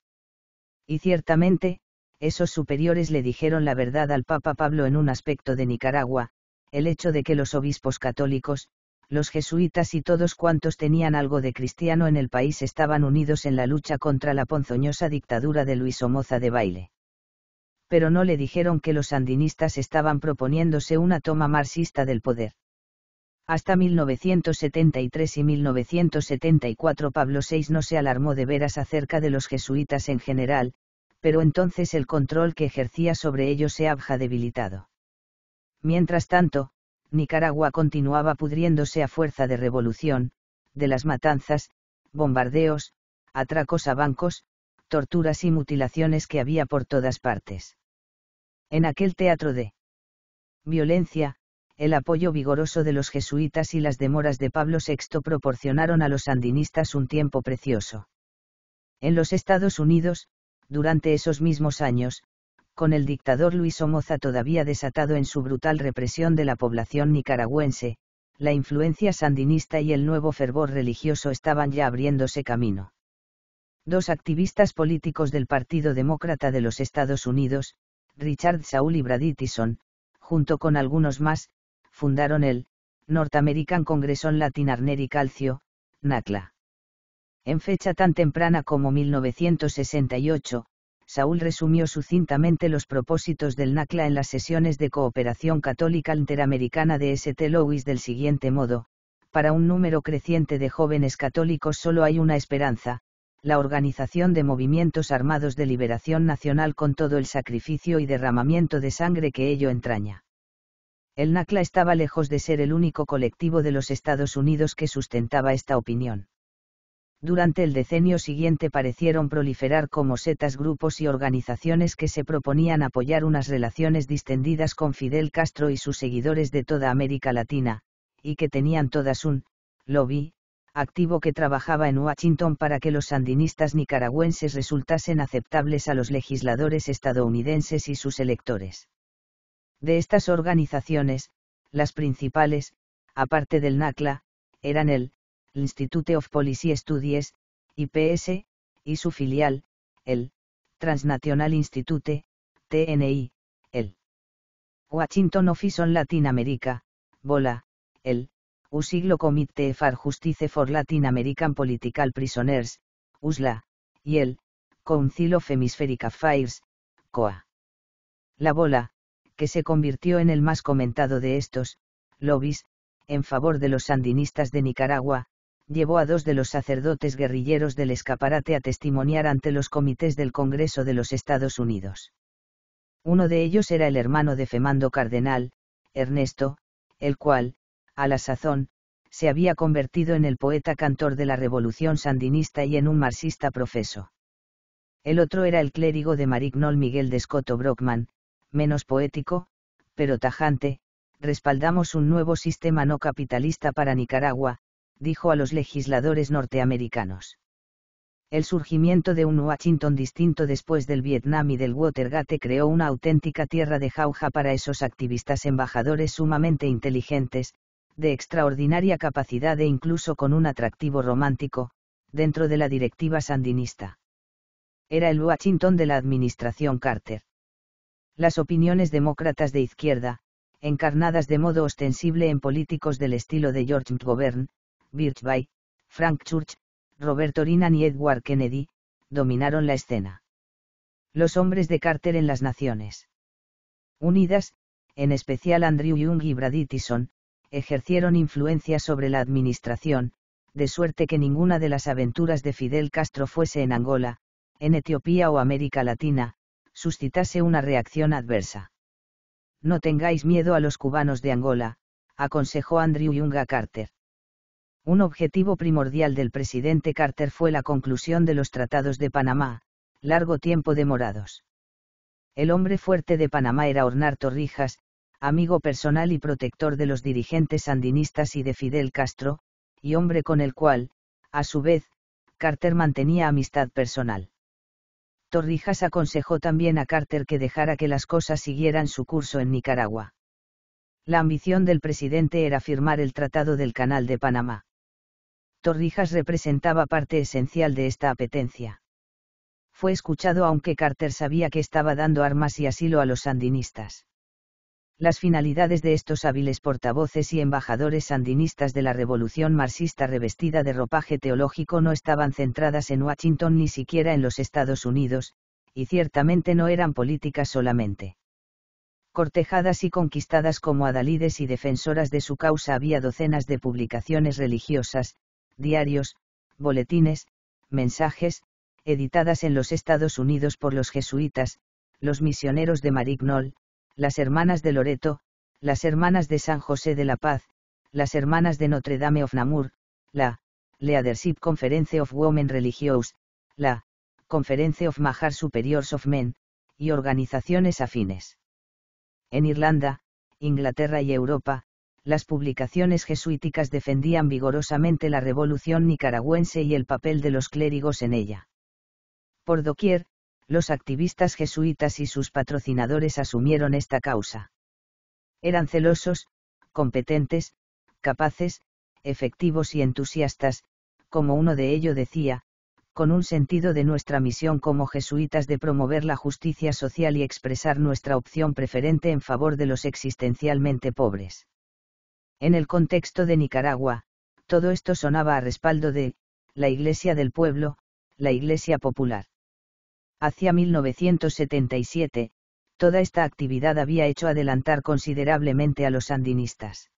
Y ciertamente, esos superiores le dijeron la verdad al Papa Pablo en un aspecto de Nicaragua, el hecho de que los obispos católicos, los jesuitas y todos cuantos tenían algo de cristiano en el país estaban unidos en la lucha contra la ponzoñosa dictadura de Luis Omoza de Baile. Pero no le dijeron que los sandinistas estaban proponiéndose una toma marxista del poder. Hasta 1973 y 1974 Pablo VI no se alarmó de veras acerca de los jesuitas en general, pero entonces el control que ejercía sobre ellos se había debilitado. Mientras tanto, Nicaragua continuaba pudriéndose a fuerza de revolución, de las matanzas, bombardeos, atracos a bancos, torturas y mutilaciones que había por todas partes. En aquel teatro de violencia, el apoyo vigoroso de los jesuitas y las demoras de Pablo VI proporcionaron a los sandinistas un tiempo precioso. En los Estados Unidos, durante esos mismos años, con el dictador Luis Somoza todavía desatado en su brutal represión de la población nicaragüense, la influencia sandinista y el nuevo fervor religioso estaban ya abriéndose camino. Dos activistas políticos del Partido Demócrata de los Estados Unidos, Richard Saul y Braditison, junto con algunos más, fundaron el North American Congress on Latin Calcio, NACLA. En fecha tan temprana como 1968, Saúl resumió sucintamente los propósitos del NACLA en las sesiones de cooperación católica interamericana de St. Louis del siguiente modo, para un número creciente de jóvenes católicos solo hay una esperanza, la organización de movimientos armados de liberación nacional con todo el sacrificio y derramamiento de sangre que ello entraña. El NACLA estaba lejos de ser el único colectivo de los Estados Unidos que sustentaba esta opinión. Durante el decenio siguiente parecieron proliferar como setas grupos y organizaciones que se proponían apoyar unas relaciones distendidas con Fidel Castro y sus seguidores de toda América Latina, y que tenían todas un lobby activo que trabajaba en Washington para que los sandinistas nicaragüenses resultasen aceptables a los legisladores estadounidenses y sus electores. De estas organizaciones, las principales, aparte del NACLA, eran el Institute of Policy Studies, IPS, y su filial, el Transnational Institute, TNI, el Washington Office on Latin America, BOLA, el USIGLO Committee for Justice for Latin American Political Prisoners, USLA, y el Council of Fires, COA. La bola, que se convirtió en el más comentado de estos, lobbies, en favor de los sandinistas de Nicaragua, llevó a dos de los sacerdotes guerrilleros del escaparate a testimoniar ante los comités del Congreso de los Estados Unidos. Uno de ellos era el hermano de Femando Cardenal, Ernesto, el cual, a la sazón, se había convertido en el poeta cantor de la revolución sandinista y en un marxista profeso. El otro era el clérigo de Marignol Miguel de Escoto Brockman, menos poético, pero tajante, respaldamos un nuevo sistema no capitalista para Nicaragua, dijo a los legisladores norteamericanos. El surgimiento de un Washington distinto después del Vietnam y del Watergate creó una auténtica tierra de jauja para esos activistas embajadores sumamente inteligentes, de extraordinaria capacidad e incluso con un atractivo romántico, dentro de la directiva sandinista. Era el Washington de la administración Carter. Las opiniones demócratas de izquierda, encarnadas de modo ostensible en políticos del estilo de George McGovern, Birchby, Frank Church, Robert Orinan y Edward Kennedy, dominaron la escena. Los hombres de Carter en las Naciones Unidas, en especial Andrew Young y Brad ejercieron influencia sobre la administración, de suerte que ninguna de las aventuras de Fidel Castro fuese en Angola, en Etiopía o América Latina, suscitase una reacción adversa. No tengáis miedo a los cubanos de Angola, aconsejó Andrew Young a Carter. Un objetivo primordial del presidente Carter fue la conclusión de los tratados de Panamá, largo tiempo demorados. El hombre fuerte de Panamá era Hornar Torrijas, amigo personal y protector de los dirigentes sandinistas y de Fidel Castro, y hombre con el cual, a su vez, Carter mantenía amistad personal. Torrijas aconsejó también a Carter que dejara que las cosas siguieran su curso en Nicaragua. La ambición del presidente era firmar el Tratado del Canal de Panamá. Torrijas representaba parte esencial de esta apetencia. Fue escuchado aunque Carter sabía que estaba dando armas y asilo a los sandinistas. Las finalidades de estos hábiles portavoces y embajadores sandinistas de la revolución marxista revestida de ropaje teológico no estaban centradas en Washington ni siquiera en los Estados Unidos, y ciertamente no eran políticas solamente. Cortejadas y conquistadas como adalides y defensoras de su causa había docenas de publicaciones religiosas, diarios, boletines, mensajes, editadas en los Estados Unidos por los jesuitas, los misioneros de Marignol, las hermanas de Loreto, las hermanas de San José de la Paz, las hermanas de Notre Dame of Namur, la Leadership Conference of Women Religious, la Conference of Majar Superiors of Men, y organizaciones afines. En Irlanda, Inglaterra y Europa, las publicaciones jesuíticas defendían vigorosamente la revolución nicaragüense y el papel de los clérigos en ella. Por doquier, los activistas jesuitas y sus patrocinadores asumieron esta causa. Eran celosos, competentes, capaces, efectivos y entusiastas, como uno de ellos decía, con un sentido de nuestra misión como jesuitas de promover la justicia social y expresar nuestra opción preferente en favor de los existencialmente pobres. En el contexto de Nicaragua, todo esto sonaba a respaldo de la Iglesia del Pueblo, la Iglesia Popular. Hacia 1977, toda esta actividad había hecho adelantar considerablemente a los sandinistas.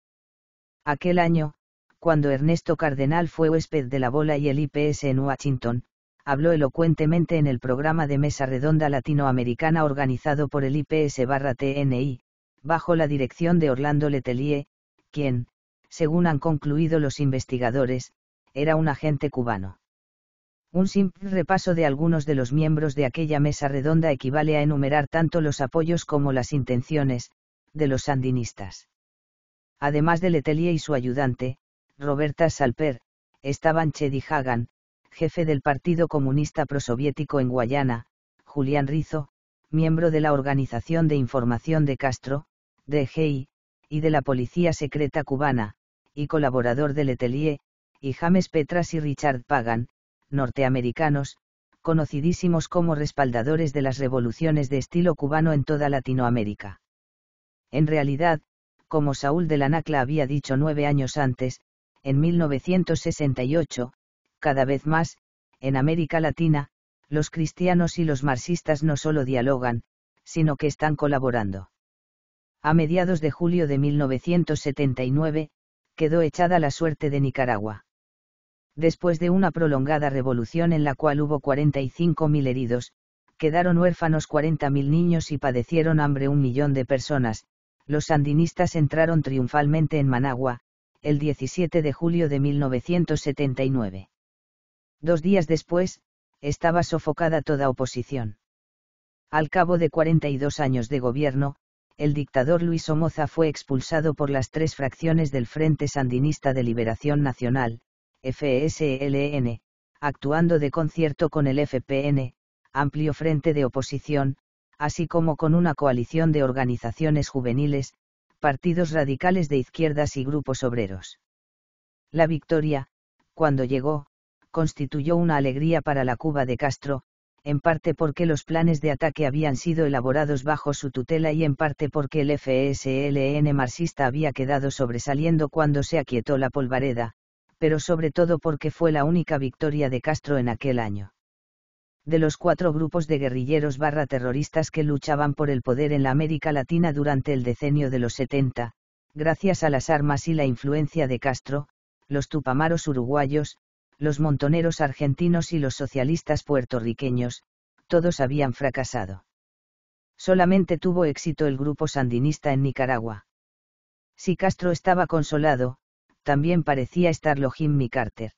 Aquel año, cuando Ernesto Cardenal fue huésped de la bola y el IPS en Washington, habló elocuentemente en el programa de mesa redonda latinoamericana organizado por el IPS barra TNI, bajo la dirección de Orlando Letelier, quien, según han concluido los investigadores, era un agente cubano. Un simple repaso de algunos de los miembros de aquella mesa redonda equivale a enumerar tanto los apoyos como las intenciones, de los sandinistas. Además de Letelier y su ayudante, Roberta Salper, estaban Chedi Hagan, jefe del Partido Comunista Prosoviético en Guayana, Julián Rizo, miembro de la Organización de Información de Castro, DGI, y de la Policía Secreta Cubana, y colaborador de Letelier, y James Petras y Richard Pagan, norteamericanos, conocidísimos como respaldadores de las revoluciones de estilo cubano en toda Latinoamérica. En realidad, como Saúl de la Nacla había dicho nueve años antes, en 1968, cada vez más, en América Latina, los cristianos y los marxistas no solo dialogan, sino que están colaborando. A mediados de julio de 1979, quedó echada la suerte de Nicaragua. Después de una prolongada revolución en la cual hubo 45.000 heridos, quedaron huérfanos 40.000 niños y padecieron hambre un millón de personas, los sandinistas entraron triunfalmente en Managua, el 17 de julio de 1979. Dos días después, estaba sofocada toda oposición. Al cabo de 42 años de gobierno, el dictador Luis Somoza fue expulsado por las tres fracciones del Frente Sandinista de Liberación Nacional, FSLN, actuando de concierto con el FPN, amplio frente de oposición, así como con una coalición de organizaciones juveniles, partidos radicales de izquierdas y grupos obreros. La victoria, cuando llegó, constituyó una alegría para la Cuba de Castro, en parte porque los planes de ataque habían sido elaborados bajo su tutela y en parte porque el FSLN marxista había quedado sobresaliendo cuando se aquietó la polvareda, pero sobre todo porque fue la única victoria de Castro en aquel año. De los cuatro grupos de guerrilleros barra terroristas que luchaban por el poder en la América Latina durante el decenio de los 70, gracias a las armas y la influencia de Castro, los tupamaros uruguayos, los montoneros argentinos y los socialistas puertorriqueños, todos habían fracasado. Solamente tuvo éxito el grupo sandinista en Nicaragua. Si Castro estaba consolado, también parecía estarlo Jimmy Carter.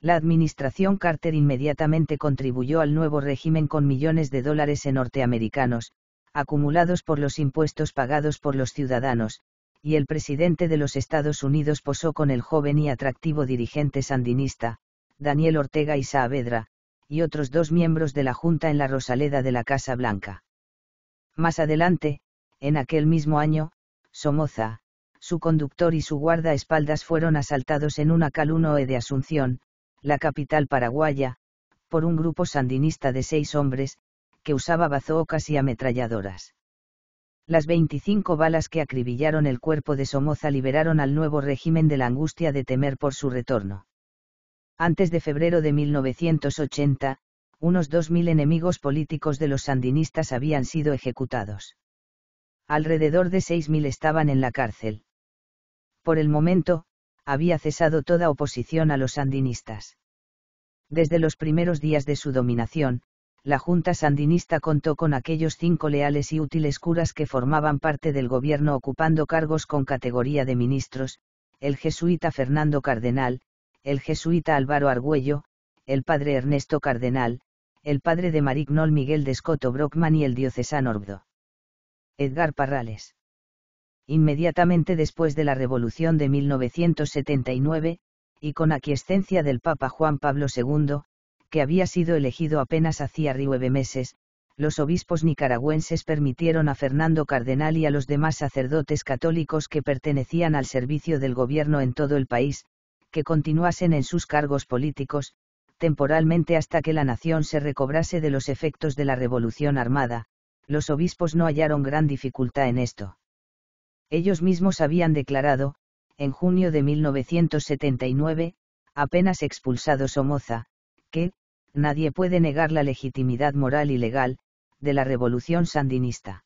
La administración Carter inmediatamente contribuyó al nuevo régimen con millones de dólares en norteamericanos, acumulados por los impuestos pagados por los ciudadanos, y el presidente de los Estados Unidos posó con el joven y atractivo dirigente sandinista, Daniel Ortega y Saavedra, y otros dos miembros de la Junta en la Rosaleda de la Casa Blanca. Más adelante, en aquel mismo año, Somoza, su conductor y su guardaespaldas fueron asaltados en una calunoe de Asunción, la capital paraguaya, por un grupo sandinista de seis hombres, que usaba bazookas y ametralladoras las 25 balas que acribillaron el cuerpo de Somoza liberaron al nuevo régimen de la angustia de temer por su retorno. Antes de febrero de 1980, unos 2.000 enemigos políticos de los sandinistas habían sido ejecutados. Alrededor de 6.000 estaban en la cárcel. Por el momento, había cesado toda oposición a los sandinistas. Desde los primeros días de su dominación, la Junta Sandinista contó con aquellos cinco leales y útiles curas que formaban parte del gobierno ocupando cargos con categoría de ministros, el jesuita Fernando Cardenal, el jesuita Álvaro Argüello, el padre Ernesto Cardenal, el padre de Marignol Miguel de Escoto Brockman y el diocesano Orbdo. Edgar Parrales. Inmediatamente después de la Revolución de 1979, y con aquiescencia del Papa Juan Pablo II, que había sido elegido apenas hacía nueve meses, los obispos nicaragüenses permitieron a Fernando Cardenal y a los demás sacerdotes católicos que pertenecían al servicio del gobierno en todo el país, que continuasen en sus cargos políticos, temporalmente hasta que la nación se recobrase de los efectos de la revolución armada, los obispos no hallaron gran dificultad en esto. Ellos mismos habían declarado, en junio de 1979, apenas expulsado Somoza, que, Nadie puede negar la legitimidad moral y legal, de la revolución sandinista.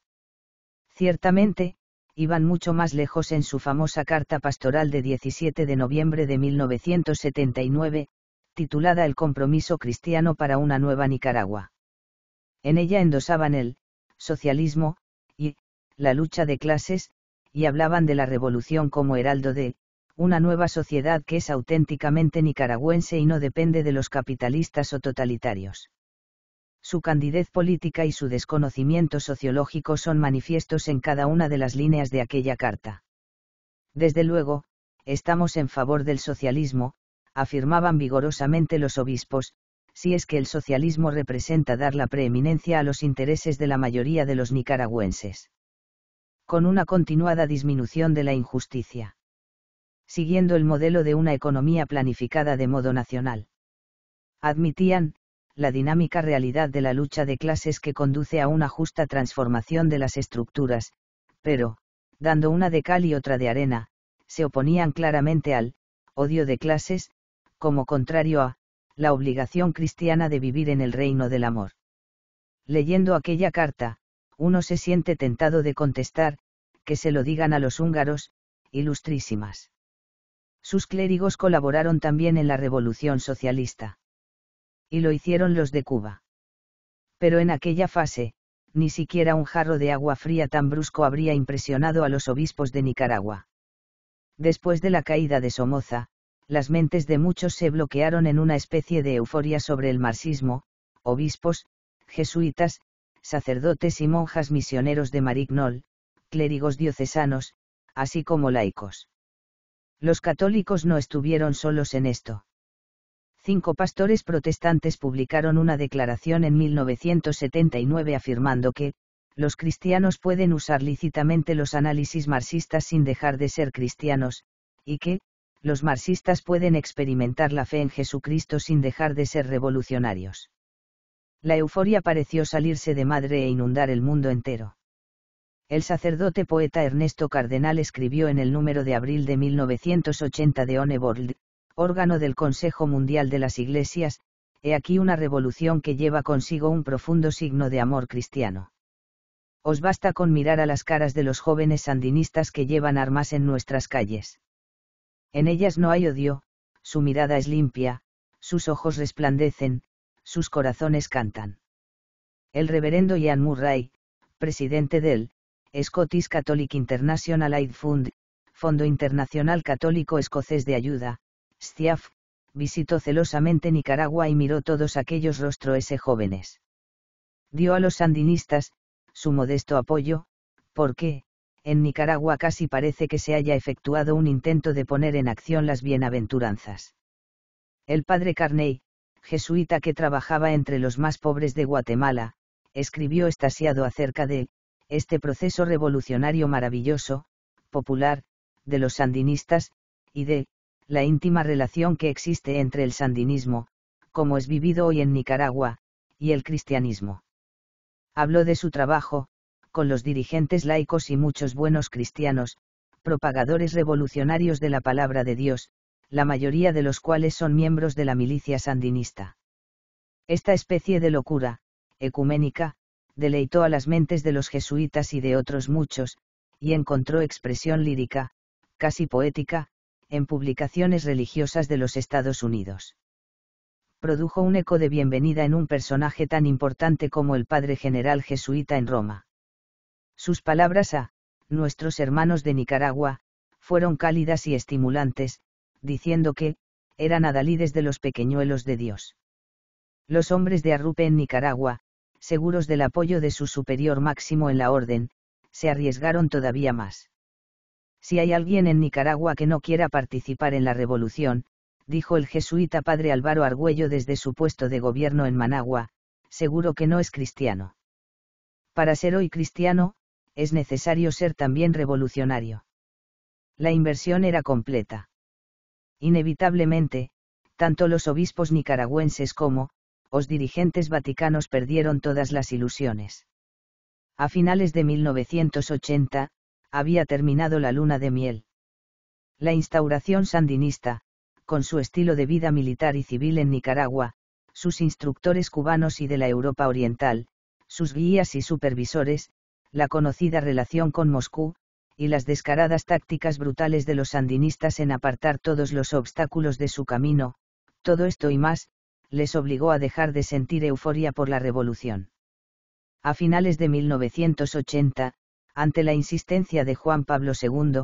Ciertamente, iban mucho más lejos en su famosa carta pastoral de 17 de noviembre de 1979, titulada El compromiso cristiano para una nueva Nicaragua. En ella endosaban el socialismo y la lucha de clases, y hablaban de la revolución como heraldo de una nueva sociedad que es auténticamente nicaragüense y no depende de los capitalistas o totalitarios. Su candidez política y su desconocimiento sociológico son manifiestos en cada una de las líneas de aquella carta. Desde luego, estamos en favor del socialismo, afirmaban vigorosamente los obispos, si es que el socialismo representa dar la preeminencia a los intereses de la mayoría de los nicaragüenses. Con una continuada disminución de la injusticia siguiendo el modelo de una economía planificada de modo nacional. Admitían, la dinámica realidad de la lucha de clases que conduce a una justa transformación de las estructuras, pero, dando una de cal y otra de arena, se oponían claramente al odio de clases, como contrario a la obligación cristiana de vivir en el reino del amor. Leyendo aquella carta, uno se siente tentado de contestar, que se lo digan a los húngaros, ilustrísimas sus clérigos colaboraron también en la revolución socialista. Y lo hicieron los de Cuba. Pero en aquella fase, ni siquiera un jarro de agua fría tan brusco habría impresionado a los obispos de Nicaragua. Después de la caída de Somoza, las mentes de muchos se bloquearon en una especie de euforia sobre el marxismo, obispos, jesuitas, sacerdotes y monjas misioneros de Marignol, clérigos diocesanos, así como laicos. Los católicos no estuvieron solos en esto. Cinco pastores protestantes publicaron una declaración en 1979 afirmando que, los cristianos pueden usar lícitamente los análisis marxistas sin dejar de ser cristianos, y que, los marxistas pueden experimentar la fe en Jesucristo sin dejar de ser revolucionarios. La euforia pareció salirse de madre e inundar el mundo entero. El sacerdote poeta Ernesto Cardenal escribió en el número de abril de 1980 de Onebold, órgano del Consejo Mundial de las Iglesias, he aquí una revolución que lleva consigo un profundo signo de amor cristiano. Os basta con mirar a las caras de los jóvenes sandinistas que llevan armas en nuestras calles. En ellas no hay odio, su mirada es limpia, sus ojos resplandecen, sus corazones cantan. El reverendo Ian Murray, presidente del Scottish Catholic International Aid Fund, Fondo Internacional Católico Escocés de Ayuda, SCIAF, visitó celosamente Nicaragua y miró todos aquellos rostros jóvenes. Dio a los sandinistas, su modesto apoyo, porque, en Nicaragua casi parece que se haya efectuado un intento de poner en acción las bienaventuranzas. El padre Carney, jesuita que trabajaba entre los más pobres de Guatemala, escribió estasiado acerca de este proceso revolucionario maravilloso, popular, de los sandinistas, y de, la íntima relación que existe entre el sandinismo, como es vivido hoy en Nicaragua, y el cristianismo. Habló de su trabajo, con los dirigentes laicos y muchos buenos cristianos, propagadores revolucionarios de la palabra de Dios, la mayoría de los cuales son miembros de la milicia sandinista. Esta especie de locura, ecuménica, deleitó a las mentes de los jesuitas y de otros muchos, y encontró expresión lírica, casi poética, en publicaciones religiosas de los Estados Unidos. Produjo un eco de bienvenida en un personaje tan importante como el padre general jesuita en Roma. Sus palabras a nuestros hermanos de Nicaragua fueron cálidas y estimulantes, diciendo que eran adalides de los pequeñuelos de Dios. Los hombres de Arrupe en Nicaragua, seguros del apoyo de su superior máximo en la orden, se arriesgaron todavía más. Si hay alguien en Nicaragua que no quiera participar en la revolución, dijo el jesuita padre Álvaro Argüello desde su puesto de gobierno en Managua, seguro que no es cristiano. Para ser hoy cristiano, es necesario ser también revolucionario. La inversión era completa. Inevitablemente, tanto los obispos nicaragüenses como, los dirigentes vaticanos perdieron todas las ilusiones. A finales de 1980, había terminado la luna de miel. La instauración sandinista, con su estilo de vida militar y civil en Nicaragua, sus instructores cubanos y de la Europa Oriental, sus guías y supervisores, la conocida relación con Moscú, y las descaradas tácticas brutales de los sandinistas en apartar todos los obstáculos de su camino, todo esto y más, les obligó a dejar de sentir euforia por la revolución. A finales de 1980, ante la insistencia de Juan Pablo II,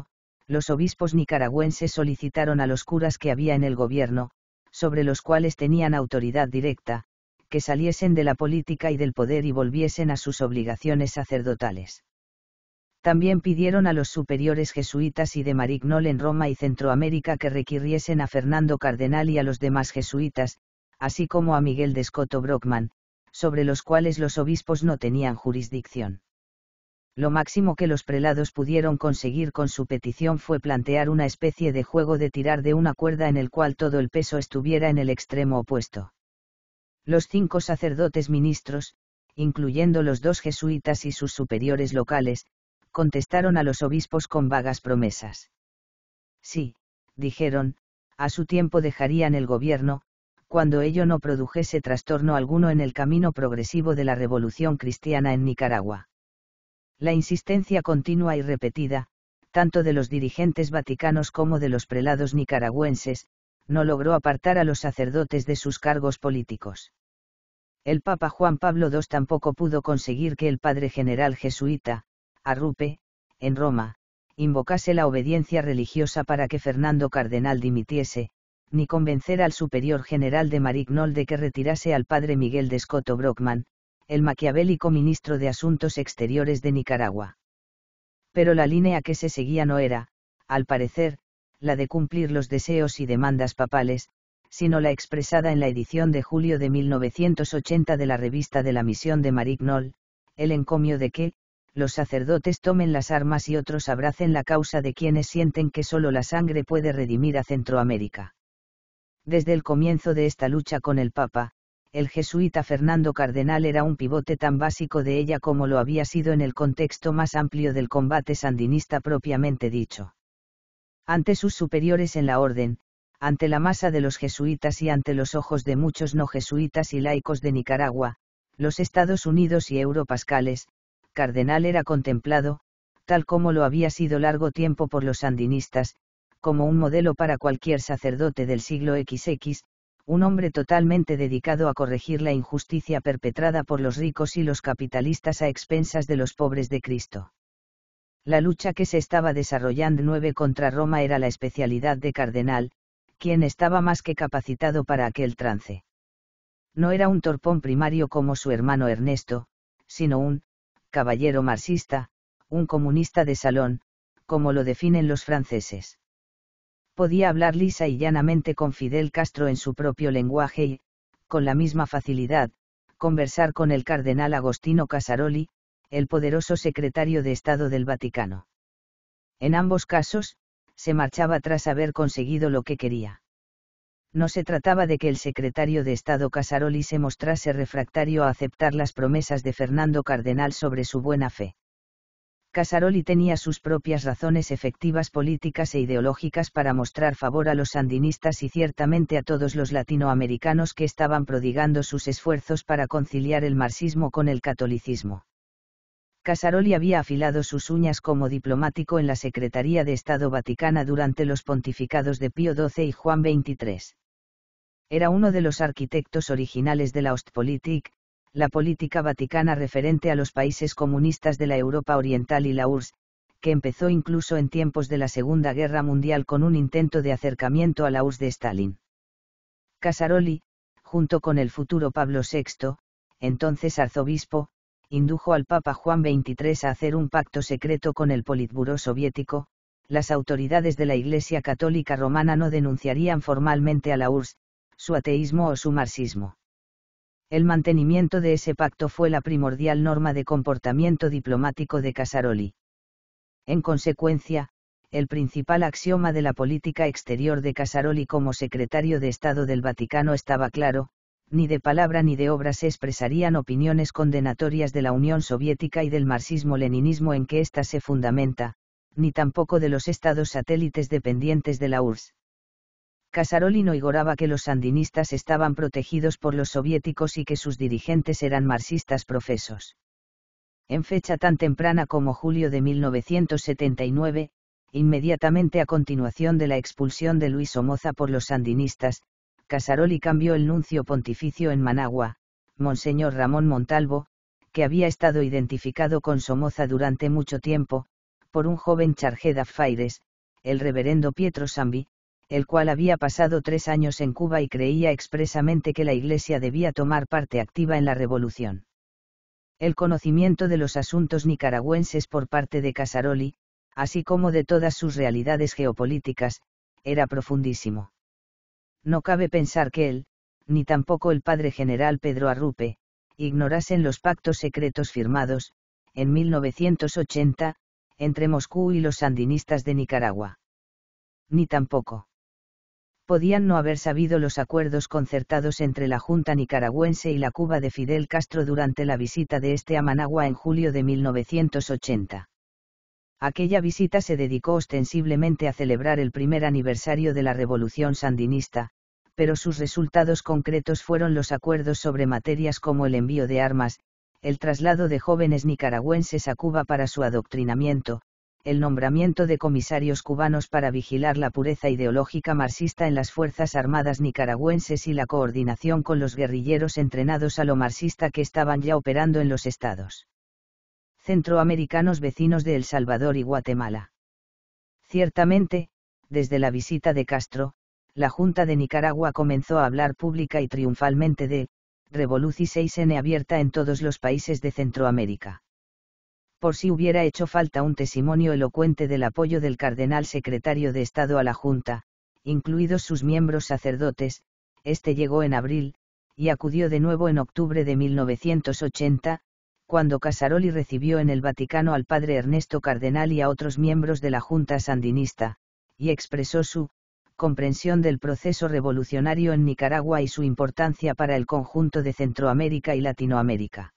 los obispos nicaragüenses solicitaron a los curas que había en el gobierno, sobre los cuales tenían autoridad directa, que saliesen de la política y del poder y volviesen a sus obligaciones sacerdotales. También pidieron a los superiores jesuitas y de Marignol en Roma y Centroamérica que requiriesen a Fernando Cardenal y a los demás jesuitas, así como a Miguel de Scotto Brockman, sobre los cuales los obispos no tenían jurisdicción. Lo máximo que los prelados pudieron conseguir con su petición fue plantear una especie de juego de tirar de una cuerda en el cual todo el peso estuviera en el extremo opuesto. Los cinco sacerdotes ministros, incluyendo los dos jesuitas y sus superiores locales, contestaron a los obispos con vagas promesas. Sí, dijeron, a su tiempo dejarían el gobierno, cuando ello no produjese trastorno alguno en el camino progresivo de la revolución cristiana en Nicaragua. La insistencia continua y repetida, tanto de los dirigentes vaticanos como de los prelados nicaragüenses, no logró apartar a los sacerdotes de sus cargos políticos. El Papa Juan Pablo II tampoco pudo conseguir que el padre general jesuita, Arrupe, en Roma, invocase la obediencia religiosa para que Fernando Cardenal dimitiese, ni convencer al superior general de Marignol de que retirase al padre Miguel de Scotto Brockman, el maquiavélico ministro de Asuntos Exteriores de Nicaragua. Pero la línea que se seguía no era, al parecer, la de cumplir los deseos y demandas papales, sino la expresada en la edición de julio de 1980 de la revista de la misión de Marignol, el encomio de que, los sacerdotes tomen las armas y otros abracen la causa de quienes sienten que solo la sangre puede redimir a Centroamérica. Desde el comienzo de esta lucha con el Papa, el jesuita Fernando Cardenal era un pivote tan básico de ella como lo había sido en el contexto más amplio del combate sandinista propiamente dicho. Ante sus superiores en la orden, ante la masa de los jesuitas y ante los ojos de muchos no jesuitas y laicos de Nicaragua, los Estados Unidos y Europascales, Cardenal era contemplado, tal como lo había sido largo tiempo por los sandinistas, como un modelo para cualquier sacerdote del siglo XX, un hombre totalmente dedicado a corregir la injusticia perpetrada por los ricos y los capitalistas a expensas de los pobres de Cristo. La lucha que se estaba desarrollando nueve contra Roma era la especialidad de Cardenal, quien estaba más que capacitado para aquel trance. No era un torpón primario como su hermano Ernesto, sino un caballero marxista, un comunista de salón, como lo definen los franceses podía hablar lisa y llanamente con Fidel Castro en su propio lenguaje y, con la misma facilidad, conversar con el cardenal Agostino Casaroli, el poderoso secretario de Estado del Vaticano. En ambos casos, se marchaba tras haber conseguido lo que quería. No se trataba de que el secretario de Estado Casaroli se mostrase refractario a aceptar las promesas de Fernando Cardenal sobre su buena fe. Casaroli tenía sus propias razones efectivas políticas e ideológicas para mostrar favor a los sandinistas y ciertamente a todos los latinoamericanos que estaban prodigando sus esfuerzos para conciliar el marxismo con el catolicismo. Casaroli había afilado sus uñas como diplomático en la Secretaría de Estado Vaticana durante los pontificados de Pío XII y Juan XXIII. Era uno de los arquitectos originales de la Ostpolitik, la política vaticana referente a los países comunistas de la Europa Oriental y la URSS, que empezó incluso en tiempos de la Segunda Guerra Mundial con un intento de acercamiento a la URSS de Stalin. Casaroli, junto con el futuro Pablo VI, entonces arzobispo, indujo al Papa Juan XXIII a hacer un pacto secreto con el Politburó soviético, las autoridades de la Iglesia Católica Romana no denunciarían formalmente a la URSS, su ateísmo o su marxismo el mantenimiento de ese pacto fue la primordial norma de comportamiento diplomático de Casaroli. En consecuencia, el principal axioma de la política exterior de Casaroli como secretario de Estado del Vaticano estaba claro, ni de palabra ni de obra se expresarían opiniones condenatorias de la Unión Soviética y del marxismo-leninismo en que ésta se fundamenta, ni tampoco de los estados satélites dependientes de la URSS. Casaroli no ignoraba que los sandinistas estaban protegidos por los soviéticos y que sus dirigentes eran marxistas profesos. En fecha tan temprana como julio de 1979, inmediatamente a continuación de la expulsión de Luis Somoza por los sandinistas, Casaroli cambió el nuncio pontificio en Managua, Monseñor Ramón Montalvo, que había estado identificado con Somoza durante mucho tiempo, por un joven chargé d'affaires, el reverendo Pietro Sambi, el cual había pasado tres años en Cuba y creía expresamente que la Iglesia debía tomar parte activa en la revolución. El conocimiento de los asuntos nicaragüenses por parte de Casaroli, así como de todas sus realidades geopolíticas, era profundísimo. No cabe pensar que él, ni tampoco el padre general Pedro Arrupe, ignorasen los pactos secretos firmados, en 1980, entre Moscú y los sandinistas de Nicaragua. Ni tampoco podían no haber sabido los acuerdos concertados entre la Junta nicaragüense y la Cuba de Fidel Castro durante la visita de este a Managua en julio de 1980. Aquella visita se dedicó ostensiblemente a celebrar el primer aniversario de la Revolución Sandinista, pero sus resultados concretos fueron los acuerdos sobre materias como el envío de armas, el traslado de jóvenes nicaragüenses a Cuba para su adoctrinamiento, el nombramiento de comisarios cubanos para vigilar la pureza ideológica marxista en las Fuerzas Armadas nicaragüenses y la coordinación con los guerrilleros entrenados a lo marxista que estaban ya operando en los estados centroamericanos vecinos de El Salvador y Guatemala. Ciertamente, desde la visita de Castro, la Junta de Nicaragua comenzó a hablar pública y triunfalmente de Revoluci 6N abierta en todos los países de Centroamérica por si hubiera hecho falta un testimonio elocuente del apoyo del cardenal secretario de Estado a la Junta, incluidos sus miembros sacerdotes, este llegó en abril, y acudió de nuevo en octubre de 1980, cuando Casaroli recibió en el Vaticano al padre Ernesto Cardenal y a otros miembros de la Junta Sandinista, y expresó su comprensión del proceso revolucionario en Nicaragua y su importancia para el conjunto de Centroamérica y Latinoamérica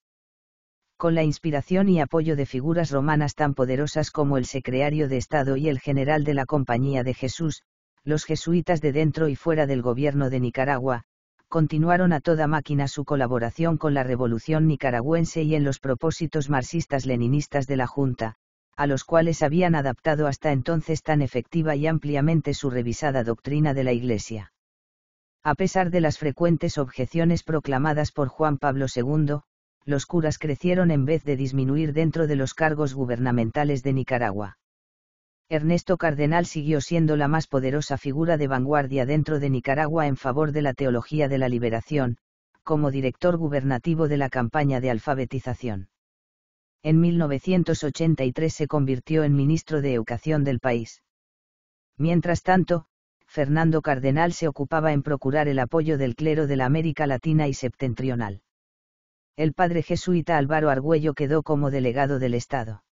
con la inspiración y apoyo de figuras romanas tan poderosas como el secretario de Estado y el general de la Compañía de Jesús, los jesuitas de dentro y fuera del gobierno de Nicaragua, continuaron a toda máquina su colaboración con la revolución nicaragüense y en los propósitos marxistas-leninistas de la Junta, a los cuales habían adaptado hasta entonces tan efectiva y ampliamente su revisada doctrina de la Iglesia. A pesar de las frecuentes objeciones proclamadas por Juan Pablo II, los curas crecieron en vez de disminuir dentro de los cargos gubernamentales de Nicaragua. Ernesto Cardenal siguió siendo la más poderosa figura de vanguardia dentro de Nicaragua en favor de la teología de la liberación, como director gubernativo de la campaña de alfabetización. En 1983 se convirtió en ministro de Educación del país. Mientras tanto, Fernando Cardenal se ocupaba en procurar el apoyo del clero de la América Latina y septentrional el padre jesuita Álvaro Argüello quedó como delegado del Estado.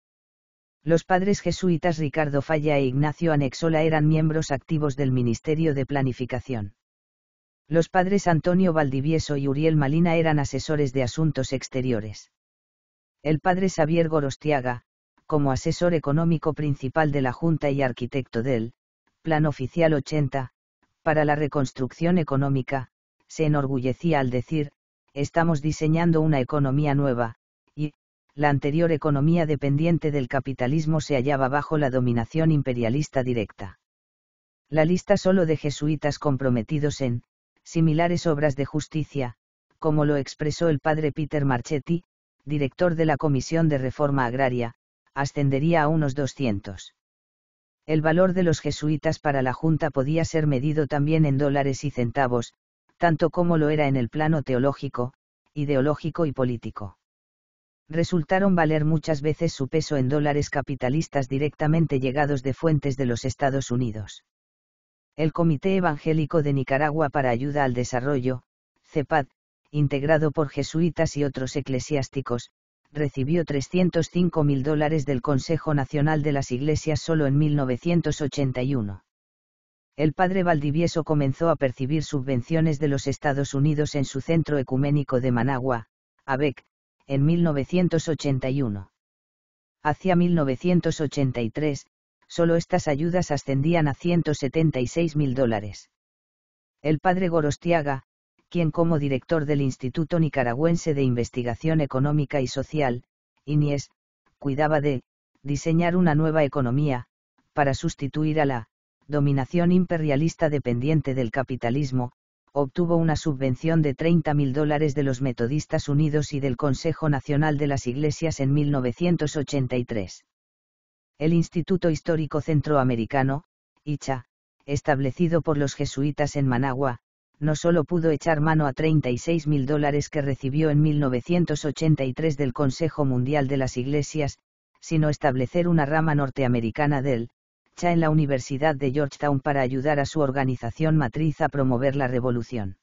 Los padres jesuitas Ricardo Falla e Ignacio Anexola eran miembros activos del Ministerio de Planificación. Los padres Antonio Valdivieso y Uriel Malina eran asesores de asuntos exteriores. El padre Xavier Gorostiaga, como asesor económico principal de la Junta y arquitecto del Plan Oficial 80, para la reconstrucción económica, se enorgullecía al decir, estamos diseñando una economía nueva, y, la anterior economía dependiente del capitalismo se hallaba bajo la dominación imperialista directa. La lista solo de jesuitas comprometidos en, similares obras de justicia, como lo expresó el padre Peter Marchetti, director de la Comisión de Reforma Agraria, ascendería a unos 200. El valor de los jesuitas para la Junta podía ser medido también en dólares y centavos, tanto como lo era en el plano teológico, ideológico y político. Resultaron valer muchas veces su peso en dólares capitalistas directamente llegados de fuentes de los Estados Unidos. El Comité Evangélico de Nicaragua para Ayuda al Desarrollo, CEPAD, integrado por jesuitas y otros eclesiásticos, recibió 305 mil dólares del Consejo Nacional de las Iglesias solo en 1981 el padre Valdivieso comenzó a percibir subvenciones de los Estados Unidos en su centro ecuménico de Managua, ABEC, en 1981. Hacia 1983, solo estas ayudas ascendían a 176 mil dólares. El padre Gorostiaga, quien como director del Instituto Nicaragüense de Investigación Económica y Social, INIES, cuidaba de diseñar una nueva economía, para sustituir a la dominación imperialista dependiente del capitalismo, obtuvo una subvención de 30.000 dólares de los Metodistas Unidos y del Consejo Nacional de las Iglesias en 1983. El Instituto Histórico Centroamericano, ICHA, establecido por los jesuitas en Managua, no solo pudo echar mano a 36.000 dólares que recibió en 1983 del Consejo Mundial de las Iglesias, sino establecer una rama norteamericana del en la Universidad de Georgetown para ayudar a su organización matriz a promover la revolución.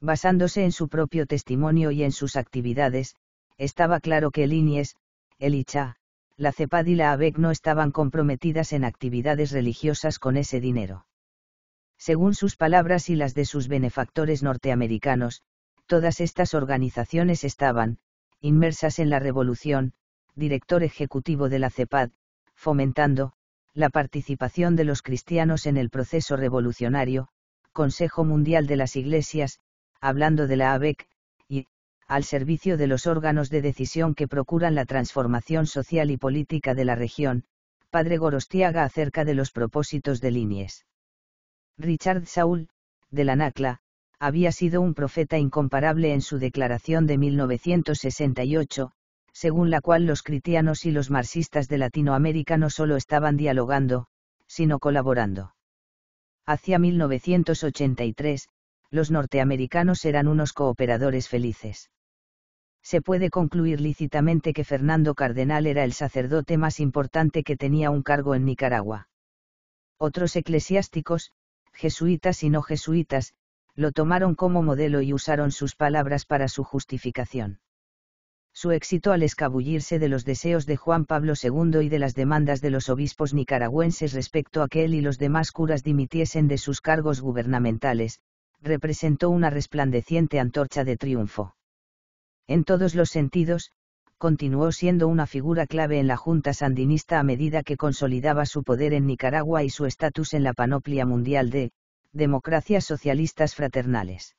Basándose en su propio testimonio y en sus actividades, estaba claro que el INIES, el ICHA, la CEPAD y la ABEC no estaban comprometidas en actividades religiosas con ese dinero. Según sus palabras y las de sus benefactores norteamericanos, todas estas organizaciones estaban, inmersas en la revolución, director ejecutivo de la CEPAD, fomentando, la participación de los cristianos en el proceso revolucionario, Consejo Mundial de las Iglesias, hablando de la ABEC, y, al servicio de los órganos de decisión que procuran la transformación social y política de la región, padre Gorostiaga acerca de los propósitos de Líneas. Richard Saul, de la NACLA, había sido un profeta incomparable en su declaración de 1968, según la cual los cristianos y los marxistas de Latinoamérica no solo estaban dialogando, sino colaborando. Hacia 1983, los norteamericanos eran unos cooperadores felices. Se puede concluir lícitamente que Fernando Cardenal era el sacerdote más importante que tenía un cargo en Nicaragua. Otros eclesiásticos, jesuitas y no jesuitas, lo tomaron como modelo y usaron sus palabras para su justificación su éxito al escabullirse de los deseos de Juan Pablo II y de las demandas de los obispos nicaragüenses respecto a que él y los demás curas dimitiesen de sus cargos gubernamentales, representó una resplandeciente antorcha de triunfo. En todos los sentidos, continuó siendo una figura clave en la Junta Sandinista a medida que consolidaba su poder en Nicaragua y su estatus en la panoplia mundial de democracias socialistas fraternales.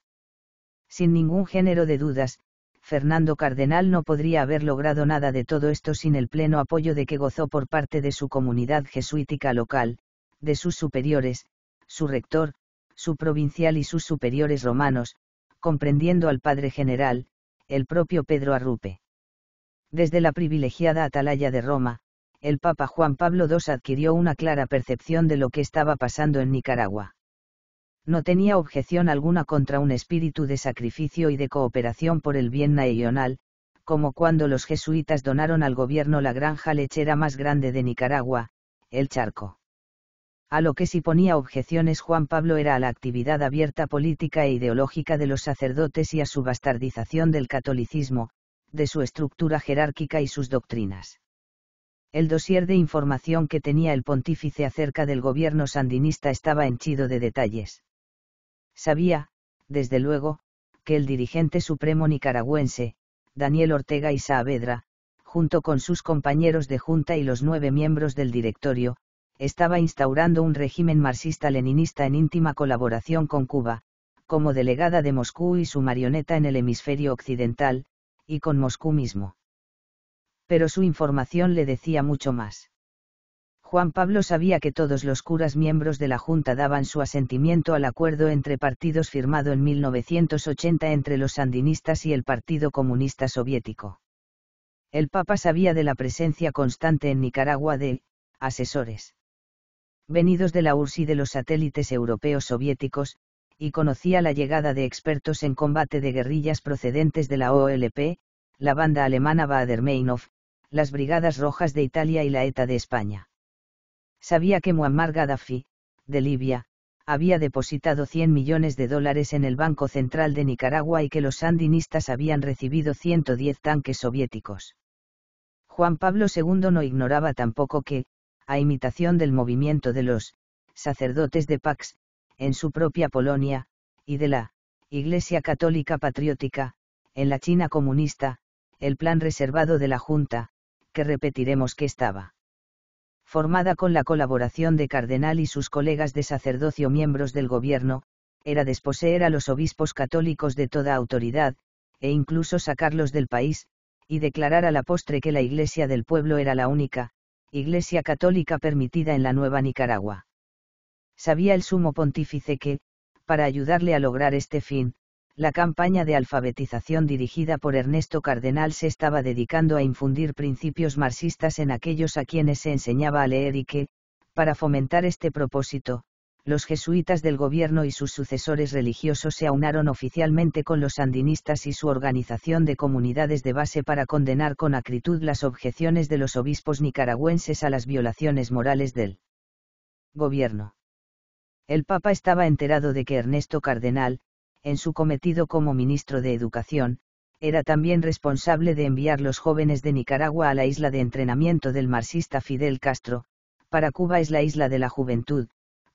Sin ningún género de dudas, Fernando Cardenal no podría haber logrado nada de todo esto sin el pleno apoyo de que gozó por parte de su comunidad jesuítica local, de sus superiores, su rector, su provincial y sus superiores romanos, comprendiendo al padre general, el propio Pedro Arrupe. Desde la privilegiada atalaya de Roma, el Papa Juan Pablo II adquirió una clara percepción de lo que estaba pasando en Nicaragua no tenía objeción alguna contra un espíritu de sacrificio y de cooperación por el bien nacional, como cuando los jesuitas donaron al gobierno la granja lechera más grande de Nicaragua, el Charco. A lo que sí ponía objeciones Juan Pablo era a la actividad abierta política e ideológica de los sacerdotes y a su bastardización del catolicismo, de su estructura jerárquica y sus doctrinas. El dosier de información que tenía el pontífice acerca del gobierno sandinista estaba henchido de detalles. Sabía, desde luego, que el dirigente supremo nicaragüense, Daniel Ortega y Saavedra, junto con sus compañeros de junta y los nueve miembros del directorio, estaba instaurando un régimen marxista-leninista en íntima colaboración con Cuba, como delegada de Moscú y su marioneta en el hemisferio occidental, y con Moscú mismo. Pero su información le decía mucho más. Juan Pablo sabía que todos los curas miembros de la Junta daban su asentimiento al acuerdo entre partidos firmado en 1980 entre los sandinistas y el Partido Comunista Soviético. El Papa sabía de la presencia constante en Nicaragua de asesores venidos de la URSS y de los satélites europeos soviéticos, y conocía la llegada de expertos en combate de guerrillas procedentes de la OLP, la banda alemana Bader Meinhof, las Brigadas Rojas de Italia y la ETA de España sabía que Muammar Gaddafi, de Libia, había depositado 100 millones de dólares en el Banco Central de Nicaragua y que los sandinistas habían recibido 110 tanques soviéticos. Juan Pablo II no ignoraba tampoco que, a imitación del movimiento de los sacerdotes de Pax, en su propia Polonia, y de la Iglesia Católica Patriótica, en la China comunista, el plan reservado de la Junta, que repetiremos que estaba formada con la colaboración de Cardenal y sus colegas de sacerdocio miembros del gobierno, era desposeer a los obispos católicos de toda autoridad, e incluso sacarlos del país, y declarar a la postre que la Iglesia del pueblo era la única, Iglesia católica permitida en la Nueva Nicaragua. Sabía el sumo pontífice que, para ayudarle a lograr este fin, la campaña de alfabetización dirigida por Ernesto Cardenal se estaba dedicando a infundir principios marxistas en aquellos a quienes se enseñaba a leer y que, para fomentar este propósito, los jesuitas del gobierno y sus sucesores religiosos se aunaron oficialmente con los sandinistas y su organización de comunidades de base para condenar con acritud las objeciones de los obispos nicaragüenses a las violaciones morales del gobierno. El Papa estaba enterado de que Ernesto Cardenal, en su cometido como ministro de Educación, era también responsable de enviar los jóvenes de Nicaragua a la isla de entrenamiento del marxista Fidel Castro, para Cuba es la isla de la juventud,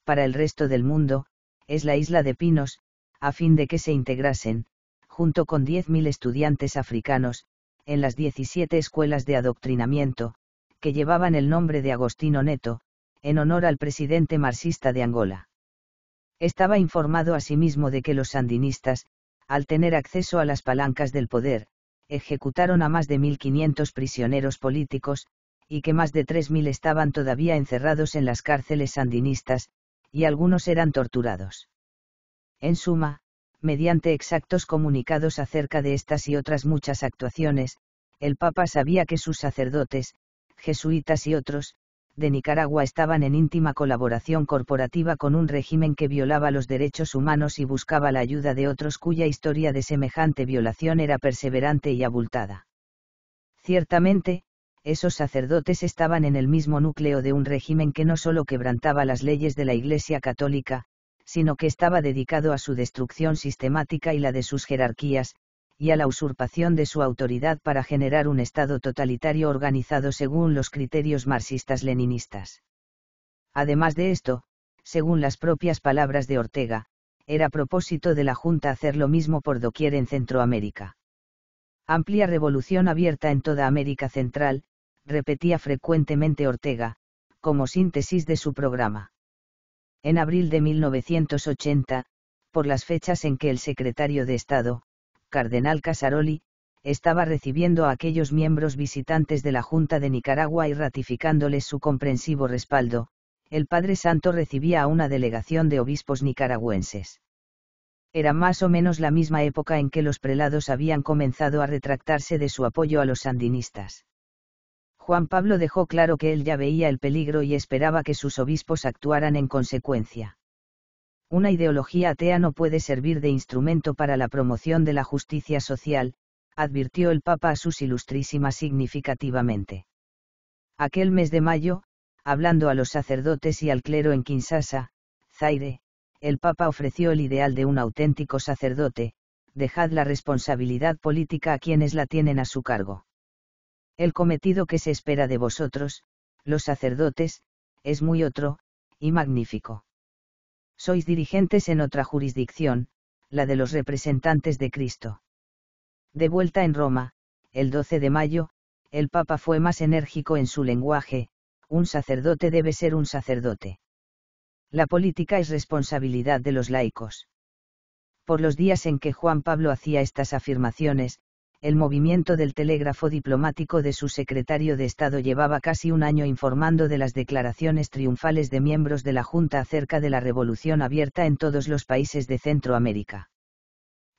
para el resto del mundo, es la isla de Pinos, a fin de que se integrasen, junto con 10.000 estudiantes africanos, en las 17 escuelas de adoctrinamiento, que llevaban el nombre de Agostino Neto, en honor al presidente marxista de Angola estaba informado asimismo de que los sandinistas, al tener acceso a las palancas del poder, ejecutaron a más de 1.500 prisioneros políticos, y que más de 3.000 estaban todavía encerrados en las cárceles sandinistas, y algunos eran torturados. En suma, mediante exactos comunicados acerca de estas y otras muchas actuaciones, el Papa sabía que sus sacerdotes, jesuitas y otros, de Nicaragua estaban en íntima colaboración corporativa con un régimen que violaba los derechos humanos y buscaba la ayuda de otros cuya historia de semejante violación era perseverante y abultada. Ciertamente, esos sacerdotes estaban en el mismo núcleo de un régimen que no solo quebrantaba las leyes de la Iglesia católica, sino que estaba dedicado a su destrucción sistemática y la de sus jerarquías, y a la usurpación de su autoridad para generar un Estado totalitario organizado según los criterios marxistas-leninistas. Además de esto, según las propias palabras de Ortega, era propósito de la Junta hacer lo mismo por doquier en Centroamérica. Amplia revolución abierta en toda América Central, repetía frecuentemente Ortega, como síntesis de su programa. En abril de 1980, por las fechas en que el secretario de Estado, cardenal Casaroli, estaba recibiendo a aquellos miembros visitantes de la Junta de Nicaragua y ratificándoles su comprensivo respaldo, el Padre Santo recibía a una delegación de obispos nicaragüenses. Era más o menos la misma época en que los prelados habían comenzado a retractarse de su apoyo a los sandinistas. Juan Pablo dejó claro que él ya veía el peligro y esperaba que sus obispos actuaran en consecuencia una ideología atea no puede servir de instrumento para la promoción de la justicia social, advirtió el Papa a sus ilustrísimas significativamente. Aquel mes de mayo, hablando a los sacerdotes y al clero en Kinshasa, Zaire, el Papa ofreció el ideal de un auténtico sacerdote, dejad la responsabilidad política a quienes la tienen a su cargo. El cometido que se espera de vosotros, los sacerdotes, es muy otro, y magnífico sois dirigentes en otra jurisdicción, la de los representantes de Cristo. De vuelta en Roma, el 12 de mayo, el Papa fue más enérgico en su lenguaje, un sacerdote debe ser un sacerdote. La política es responsabilidad de los laicos. Por los días en que Juan Pablo hacía estas afirmaciones, el movimiento del telégrafo diplomático de su secretario de Estado llevaba casi un año informando de las declaraciones triunfales de miembros de la Junta acerca de la revolución abierta en todos los países de Centroamérica.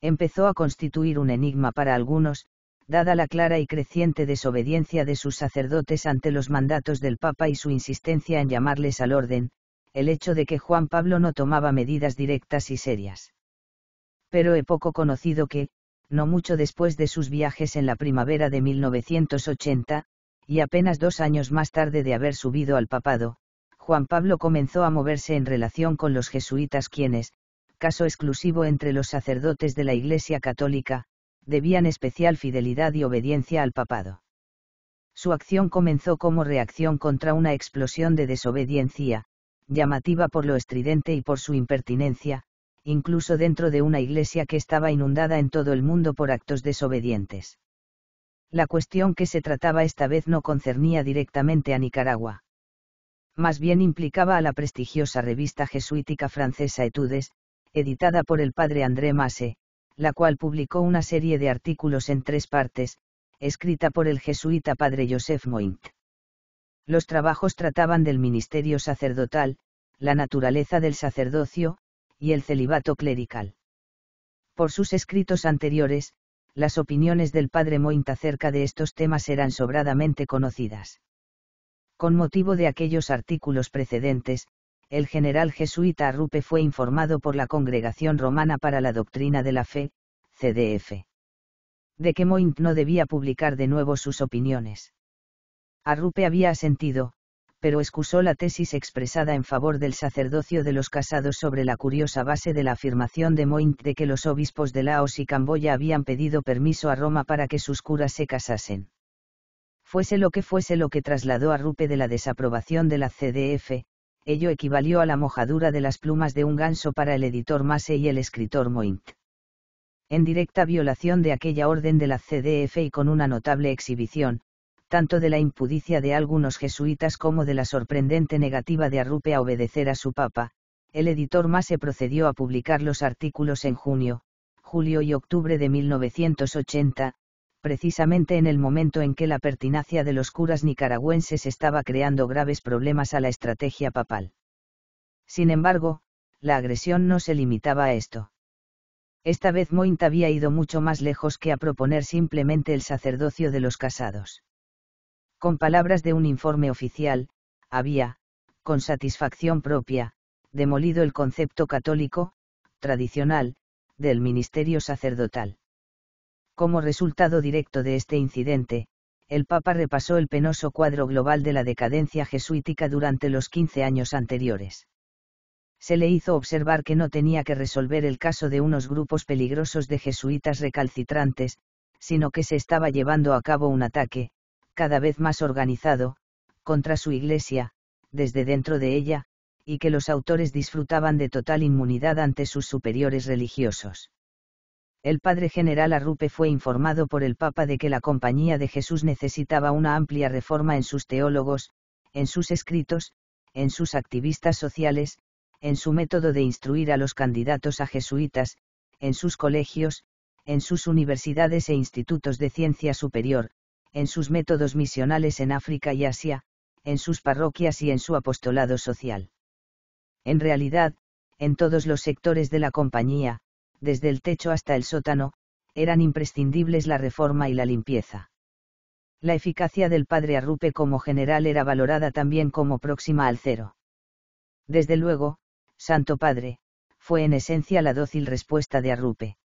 Empezó a constituir un enigma para algunos, dada la clara y creciente desobediencia de sus sacerdotes ante los mandatos del Papa y su insistencia en llamarles al orden, el hecho de que Juan Pablo no tomaba medidas directas y serias. Pero he poco conocido que, no mucho después de sus viajes en la primavera de 1980, y apenas dos años más tarde de haber subido al papado, Juan Pablo comenzó a moverse en relación con los jesuitas quienes, caso exclusivo entre los sacerdotes de la Iglesia Católica, debían especial fidelidad y obediencia al papado. Su acción comenzó como reacción contra una explosión de desobediencia, llamativa por lo estridente y por su impertinencia, incluso dentro de una iglesia que estaba inundada en todo el mundo por actos desobedientes. La cuestión que se trataba esta vez no concernía directamente a Nicaragua. Más bien implicaba a la prestigiosa revista jesuítica francesa Etudes, editada por el padre André Masse, la cual publicó una serie de artículos en tres partes, escrita por el jesuita padre Joseph Moint. Los trabajos trataban del ministerio sacerdotal, la naturaleza del sacerdocio, y el celibato clerical. Por sus escritos anteriores, las opiniones del padre Moint acerca de estos temas eran sobradamente conocidas. Con motivo de aquellos artículos precedentes, el general jesuita Arrupe fue informado por la Congregación Romana para la Doctrina de la Fe, CDF. De que Moint no debía publicar de nuevo sus opiniones. Arrupe había asentido, pero excusó la tesis expresada en favor del sacerdocio de los casados sobre la curiosa base de la afirmación de Moint de que los obispos de Laos y Camboya habían pedido permiso a Roma para que sus curas se casasen. Fuese lo que fuese lo que trasladó a Rupe de la desaprobación de la CDF, ello equivalió a la mojadura de las plumas de un ganso para el editor Mase y el escritor Moint. En directa violación de aquella orden de la CDF y con una notable exhibición, tanto de la impudicia de algunos jesuitas como de la sorprendente negativa de Arrupe a obedecer a su papa, el editor Mase procedió a publicar los artículos en junio, julio y octubre de 1980, precisamente en el momento en que la pertinacia de los curas nicaragüenses estaba creando graves problemas a la estrategia papal. Sin embargo, la agresión no se limitaba a esto. Esta vez Moint había ido mucho más lejos que a proponer simplemente el sacerdocio de los casados con palabras de un informe oficial, había, con satisfacción propia, demolido el concepto católico, tradicional, del ministerio sacerdotal. Como resultado directo de este incidente, el Papa repasó el penoso cuadro global de la decadencia jesuítica durante los 15 años anteriores. Se le hizo observar que no tenía que resolver el caso de unos grupos peligrosos de jesuitas recalcitrantes, sino que se estaba llevando a cabo un ataque, cada vez más organizado, contra su Iglesia, desde dentro de ella, y que los autores disfrutaban de total inmunidad ante sus superiores religiosos. El padre general Arrupe fue informado por el Papa de que la Compañía de Jesús necesitaba una amplia reforma en sus teólogos, en sus escritos, en sus activistas sociales, en su método de instruir a los candidatos a jesuitas, en sus colegios, en sus universidades e institutos de ciencia superior, en sus métodos misionales en África y Asia, en sus parroquias y en su apostolado social. En realidad, en todos los sectores de la compañía, desde el techo hasta el sótano, eran imprescindibles la reforma y la limpieza. La eficacia del padre Arrupe como general era valorada también como próxima al cero. Desde luego, Santo Padre, fue en esencia la dócil respuesta de Arrupe.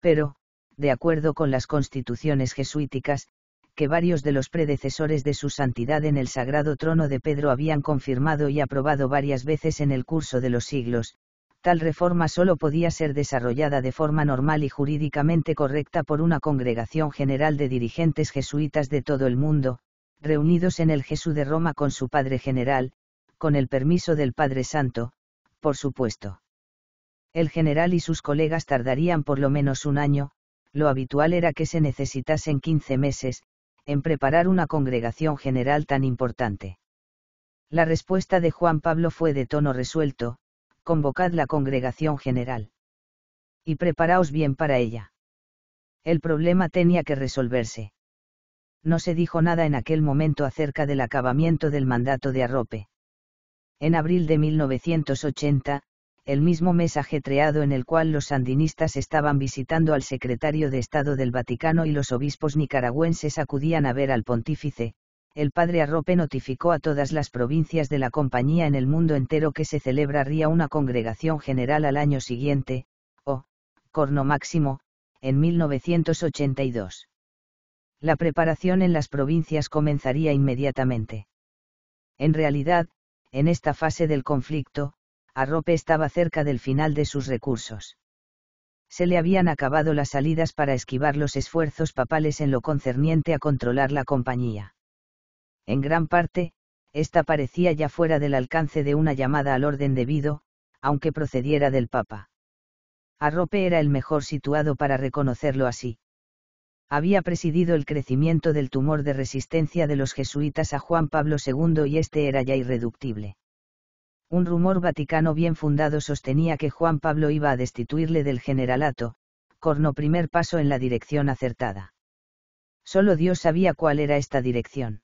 Pero, de acuerdo con las constituciones jesuíticas, que varios de los predecesores de su santidad en el sagrado trono de Pedro habían confirmado y aprobado varias veces en el curso de los siglos, tal reforma solo podía ser desarrollada de forma normal y jurídicamente correcta por una congregación general de dirigentes jesuitas de todo el mundo, reunidos en el Jesús de Roma con su Padre General, con el permiso del Padre Santo, por supuesto. El general y sus colegas tardarían por lo menos un año, lo habitual era que se necesitasen 15 meses, en preparar una congregación general tan importante. La respuesta de Juan Pablo fue de tono resuelto, convocad la congregación general. Y preparaos bien para ella. El problema tenía que resolverse. No se dijo nada en aquel momento acerca del acabamiento del mandato de Arrope. En abril de 1980, el mismo mes ajetreado en el cual los sandinistas estaban visitando al secretario de Estado del Vaticano y los obispos nicaragüenses acudían a ver al pontífice, el padre Arrope notificó a todas las provincias de la compañía en el mundo entero que se celebraría una congregación general al año siguiente, o, corno máximo, en 1982. La preparación en las provincias comenzaría inmediatamente. En realidad, en esta fase del conflicto, Arrope estaba cerca del final de sus recursos. Se le habían acabado las salidas para esquivar los esfuerzos papales en lo concerniente a controlar la compañía. En gran parte, esta parecía ya fuera del alcance de una llamada al orden debido, aunque procediera del Papa. Arrope era el mejor situado para reconocerlo así. Había presidido el crecimiento del tumor de resistencia de los jesuitas a Juan Pablo II y este era ya irreductible un rumor vaticano bien fundado sostenía que Juan Pablo iba a destituirle del generalato, corno primer paso en la dirección acertada. Solo Dios sabía cuál era esta dirección.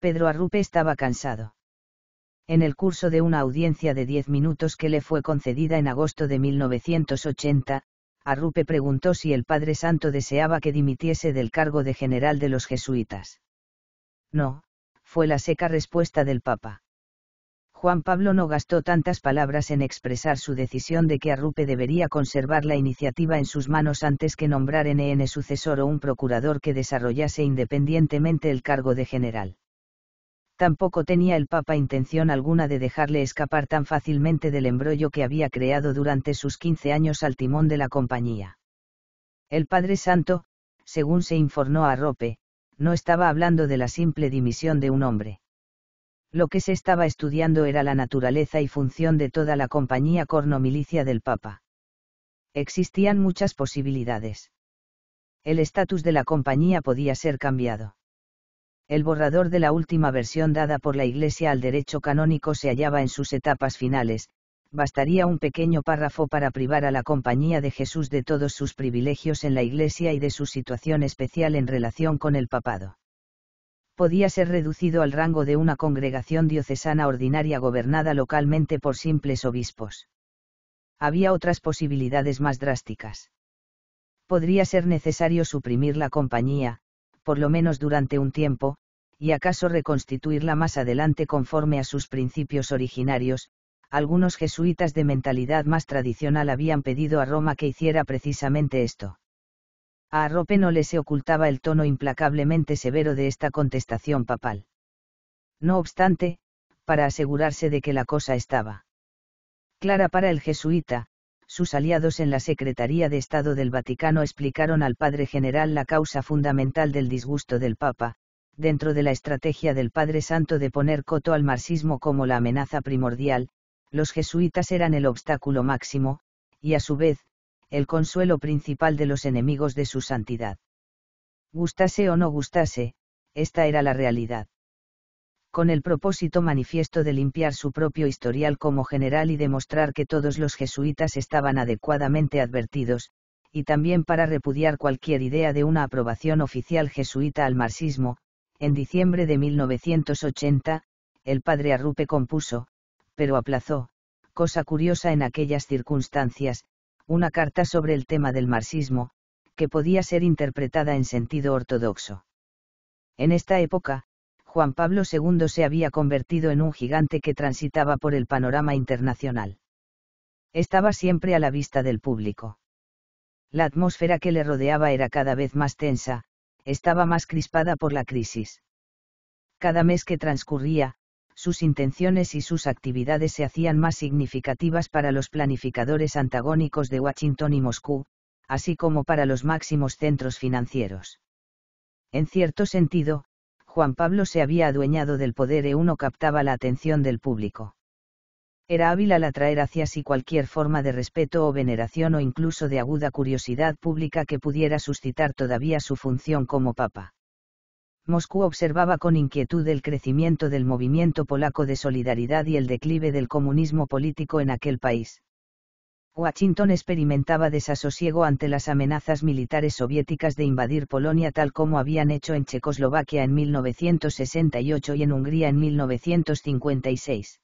Pedro Arrupe estaba cansado. En el curso de una audiencia de diez minutos que le fue concedida en agosto de 1980, Arrupe preguntó si el Padre Santo deseaba que dimitiese del cargo de general de los jesuitas. No, fue la seca respuesta del Papa. Juan Pablo no gastó tantas palabras en expresar su decisión de que Arrupe debería conservar la iniciativa en sus manos antes que nombrar en sucesor o un procurador que desarrollase independientemente el cargo de general. Tampoco tenía el Papa intención alguna de dejarle escapar tan fácilmente del embrollo que había creado durante sus 15 años al timón de la compañía. El Padre Santo, según se informó a Arrupe, no estaba hablando de la simple dimisión de un hombre lo que se estaba estudiando era la naturaleza y función de toda la compañía cornomilicia del Papa. Existían muchas posibilidades. El estatus de la compañía podía ser cambiado. El borrador de la última versión dada por la Iglesia al derecho canónico se hallaba en sus etapas finales, bastaría un pequeño párrafo para privar a la compañía de Jesús de todos sus privilegios en la Iglesia y de su situación especial en relación con el papado podía ser reducido al rango de una congregación diocesana ordinaria gobernada localmente por simples obispos. Había otras posibilidades más drásticas. Podría ser necesario suprimir la compañía, por lo menos durante un tiempo, y acaso reconstituirla más adelante conforme a sus principios originarios, algunos jesuitas de mentalidad más tradicional habían pedido a Roma que hiciera precisamente esto. A Arrope no le se ocultaba el tono implacablemente severo de esta contestación papal. No obstante, para asegurarse de que la cosa estaba clara para el jesuita, sus aliados en la Secretaría de Estado del Vaticano explicaron al padre general la causa fundamental del disgusto del Papa, dentro de la estrategia del Padre Santo de poner coto al marxismo como la amenaza primordial, los jesuitas eran el obstáculo máximo, y a su vez, el consuelo principal de los enemigos de su santidad. Gustase o no gustase, esta era la realidad. Con el propósito manifiesto de limpiar su propio historial como general y demostrar que todos los jesuitas estaban adecuadamente advertidos, y también para repudiar cualquier idea de una aprobación oficial jesuita al marxismo, en diciembre de 1980, el padre Arrupe compuso, pero aplazó, cosa curiosa en aquellas circunstancias, una carta sobre el tema del marxismo, que podía ser interpretada en sentido ortodoxo. En esta época, Juan Pablo II se había convertido en un gigante que transitaba por el panorama internacional. Estaba siempre a la vista del público. La atmósfera que le rodeaba era cada vez más tensa, estaba más crispada por la crisis. Cada mes que transcurría, sus intenciones y sus actividades se hacían más significativas para los planificadores antagónicos de Washington y Moscú, así como para los máximos centros financieros. En cierto sentido, Juan Pablo se había adueñado del poder e uno captaba la atención del público. Era hábil al atraer hacia sí cualquier forma de respeto o veneración o incluso de aguda curiosidad pública que pudiera suscitar todavía su función como papa. Moscú observaba con inquietud el crecimiento del movimiento polaco de solidaridad y el declive del comunismo político en aquel país. Washington experimentaba desasosiego ante las amenazas militares soviéticas de invadir Polonia tal como habían hecho en Checoslovaquia en 1968 y en Hungría en 1956.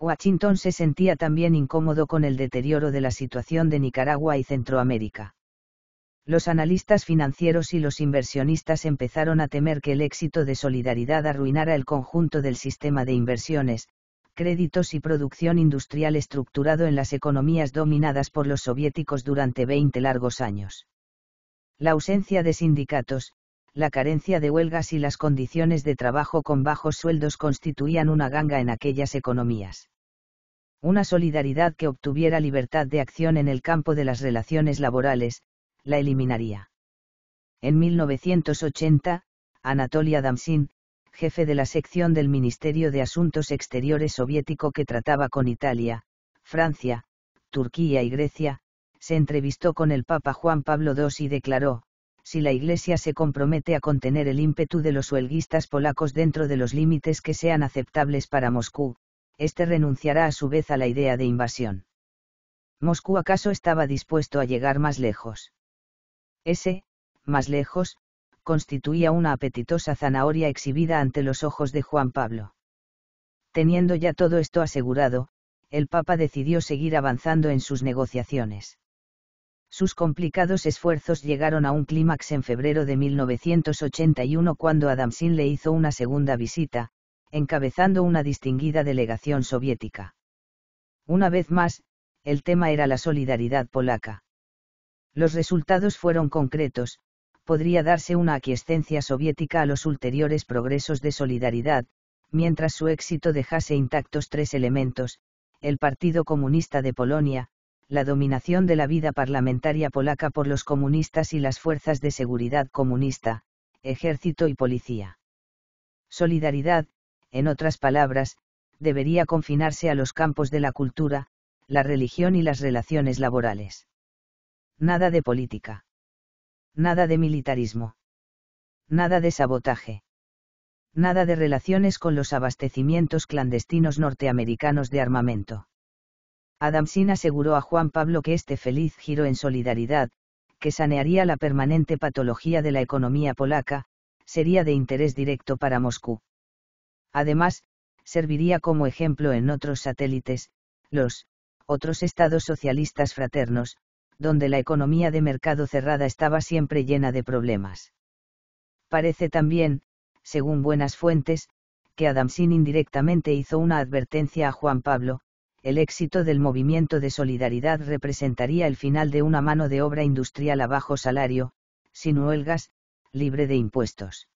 Washington se sentía también incómodo con el deterioro de la situación de Nicaragua y Centroamérica los analistas financieros y los inversionistas empezaron a temer que el éxito de Solidaridad arruinara el conjunto del sistema de inversiones, créditos y producción industrial estructurado en las economías dominadas por los soviéticos durante 20 largos años. La ausencia de sindicatos, la carencia de huelgas y las condiciones de trabajo con bajos sueldos constituían una ganga en aquellas economías. Una solidaridad que obtuviera libertad de acción en el campo de las relaciones laborales, la eliminaría. En 1980, Anatolia Damsin, jefe de la sección del Ministerio de Asuntos Exteriores soviético que trataba con Italia, Francia, Turquía y Grecia, se entrevistó con el Papa Juan Pablo II y declaró, si la Iglesia se compromete a contener el ímpetu de los huelguistas polacos dentro de los límites que sean aceptables para Moscú, éste renunciará a su vez a la idea de invasión. ¿Moscú acaso estaba dispuesto a llegar más lejos? Ese, más lejos, constituía una apetitosa zanahoria exhibida ante los ojos de Juan Pablo. Teniendo ya todo esto asegurado, el Papa decidió seguir avanzando en sus negociaciones. Sus complicados esfuerzos llegaron a un clímax en febrero de 1981 cuando Adamsin le hizo una segunda visita, encabezando una distinguida delegación soviética. Una vez más, el tema era la solidaridad polaca. Los resultados fueron concretos, podría darse una aquiescencia soviética a los ulteriores progresos de solidaridad, mientras su éxito dejase intactos tres elementos, el Partido Comunista de Polonia, la dominación de la vida parlamentaria polaca por los comunistas y las fuerzas de seguridad comunista, ejército y policía. Solidaridad, en otras palabras, debería confinarse a los campos de la cultura, la religión y las relaciones laborales. Nada de política. Nada de militarismo. Nada de sabotaje. Nada de relaciones con los abastecimientos clandestinos norteamericanos de armamento. Adamsin aseguró a Juan Pablo que este feliz giro en solidaridad, que sanearía la permanente patología de la economía polaca, sería de interés directo para Moscú. Además, serviría como ejemplo en otros satélites, los otros estados socialistas fraternos, donde la economía de mercado cerrada estaba siempre llena de problemas. Parece también, según buenas fuentes, que Adamsin indirectamente hizo una advertencia a Juan Pablo, el éxito del movimiento de solidaridad representaría el final de una mano de obra industrial a bajo salario, sin huelgas, libre de impuestos.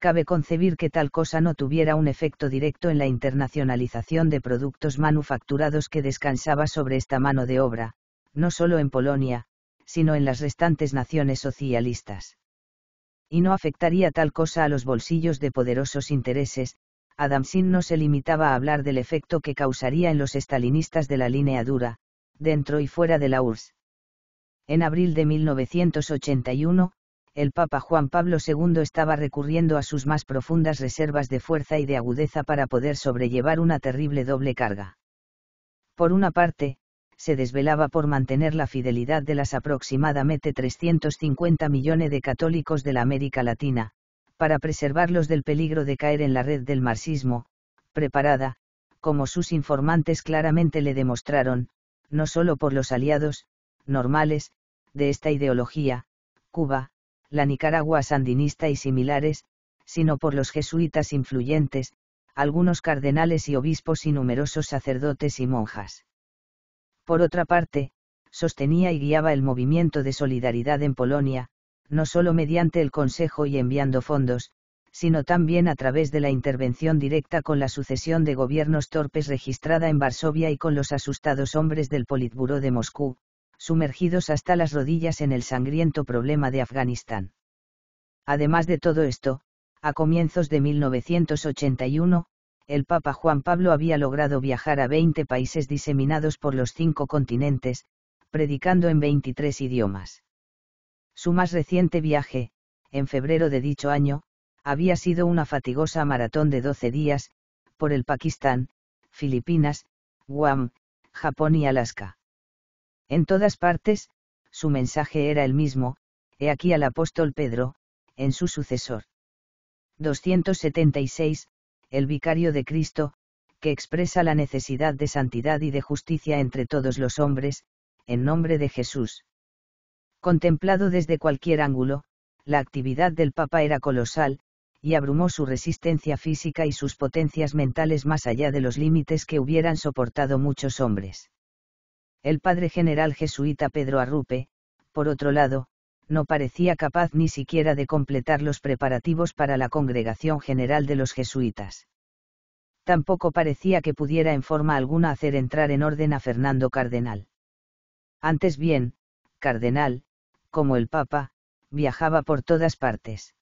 Cabe concebir que tal cosa no tuviera un efecto directo en la internacionalización de productos manufacturados que descansaba sobre esta mano de obra, no solo en Polonia, sino en las restantes naciones socialistas. Y no afectaría tal cosa a los bolsillos de poderosos intereses, Adamsin no se limitaba a hablar del efecto que causaría en los estalinistas de la línea dura, dentro y fuera de la URSS. En abril de 1981, el Papa Juan Pablo II estaba recurriendo a sus más profundas reservas de fuerza y de agudeza para poder sobrellevar una terrible doble carga. Por una parte, se desvelaba por mantener la fidelidad de las aproximadamente 350 millones de católicos de la América Latina, para preservarlos del peligro de caer en la red del marxismo, preparada, como sus informantes claramente le demostraron, no solo por los aliados, normales, de esta ideología, Cuba, la Nicaragua sandinista y similares, sino por los jesuitas influyentes, algunos cardenales y obispos y numerosos sacerdotes y monjas. Por otra parte, sostenía y guiaba el movimiento de solidaridad en Polonia, no solo mediante el Consejo y enviando fondos, sino también a través de la intervención directa con la sucesión de gobiernos torpes registrada en Varsovia y con los asustados hombres del Politburó de Moscú, sumergidos hasta las rodillas en el sangriento problema de Afganistán. Además de todo esto, a comienzos de 1981, el Papa Juan Pablo había logrado viajar a 20 países diseminados por los cinco continentes, predicando en 23 idiomas. Su más reciente viaje, en febrero de dicho año, había sido una fatigosa maratón de 12 días, por el Pakistán, Filipinas, Guam, Japón y Alaska. En todas partes, su mensaje era el mismo, he aquí al apóstol Pedro, en su sucesor. 276, el vicario de Cristo, que expresa la necesidad de santidad y de justicia entre todos los hombres, en nombre de Jesús. Contemplado desde cualquier ángulo, la actividad del Papa era colosal, y abrumó su resistencia física y sus potencias mentales más allá de los límites que hubieran soportado muchos hombres. El padre general jesuita Pedro Arrupe, por otro lado, no parecía capaz ni siquiera de completar los preparativos para la congregación general de los jesuitas. Tampoco parecía que pudiera en forma alguna hacer entrar en orden a Fernando Cardenal. Antes bien, Cardenal, como el Papa, viajaba por todas partes.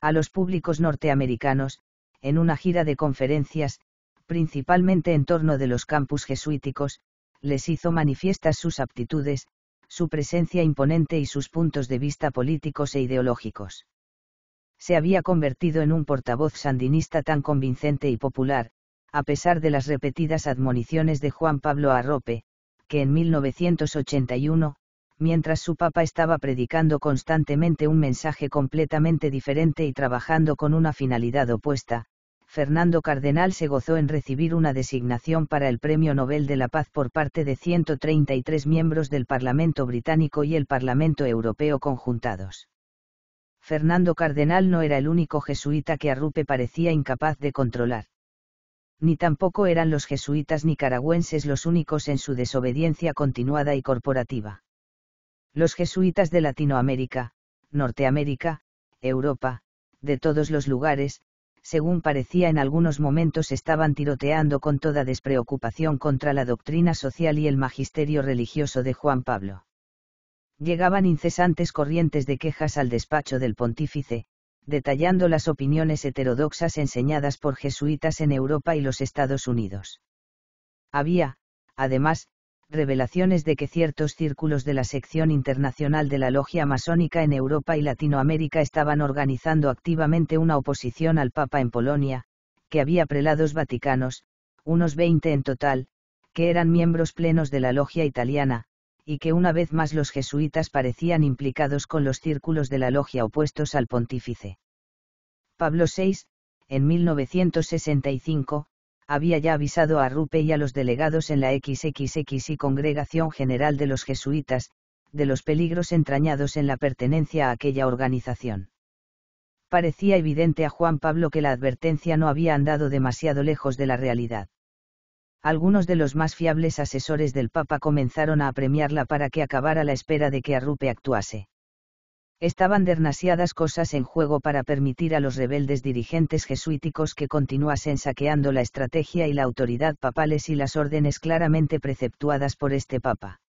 A los públicos norteamericanos, en una gira de conferencias, principalmente en torno de los campus jesuíticos, les hizo manifiestas sus aptitudes, su presencia imponente y sus puntos de vista políticos e ideológicos. Se había convertido en un portavoz sandinista tan convincente y popular, a pesar de las repetidas admoniciones de Juan Pablo Arrope, que en 1981, mientras su papa estaba predicando constantemente un mensaje completamente diferente y trabajando con una finalidad opuesta, Fernando Cardenal se gozó en recibir una designación para el Premio Nobel de la Paz por parte de 133 miembros del Parlamento británico y el Parlamento europeo conjuntados. Fernando Cardenal no era el único jesuita que Arrupe parecía incapaz de controlar. Ni tampoco eran los jesuitas nicaragüenses los únicos en su desobediencia continuada y corporativa. Los jesuitas de Latinoamérica, Norteamérica, Europa, de todos los lugares, según parecía en algunos momentos estaban tiroteando con toda despreocupación contra la doctrina social y el magisterio religioso de Juan Pablo. Llegaban incesantes corrientes de quejas al despacho del pontífice, detallando las opiniones heterodoxas enseñadas por jesuitas en Europa y los Estados Unidos. Había, además, revelaciones de que ciertos círculos de la sección internacional de la logia masónica en Europa y Latinoamérica estaban organizando activamente una oposición al Papa en Polonia, que había prelados vaticanos, unos 20 en total, que eran miembros plenos de la logia italiana, y que una vez más los jesuitas parecían implicados con los círculos de la logia opuestos al pontífice. Pablo VI, en 1965, había ya avisado a Rupe y a los delegados en la y Congregación General de los Jesuitas, de los peligros entrañados en la pertenencia a aquella organización. Parecía evidente a Juan Pablo que la advertencia no había andado demasiado lejos de la realidad. Algunos de los más fiables asesores del Papa comenzaron a apremiarla para que acabara la espera de que Arrupe actuase estaban demasiadas cosas en juego para permitir a los rebeldes dirigentes jesuíticos que continuasen saqueando la estrategia y la autoridad papales y las órdenes claramente preceptuadas por este papa.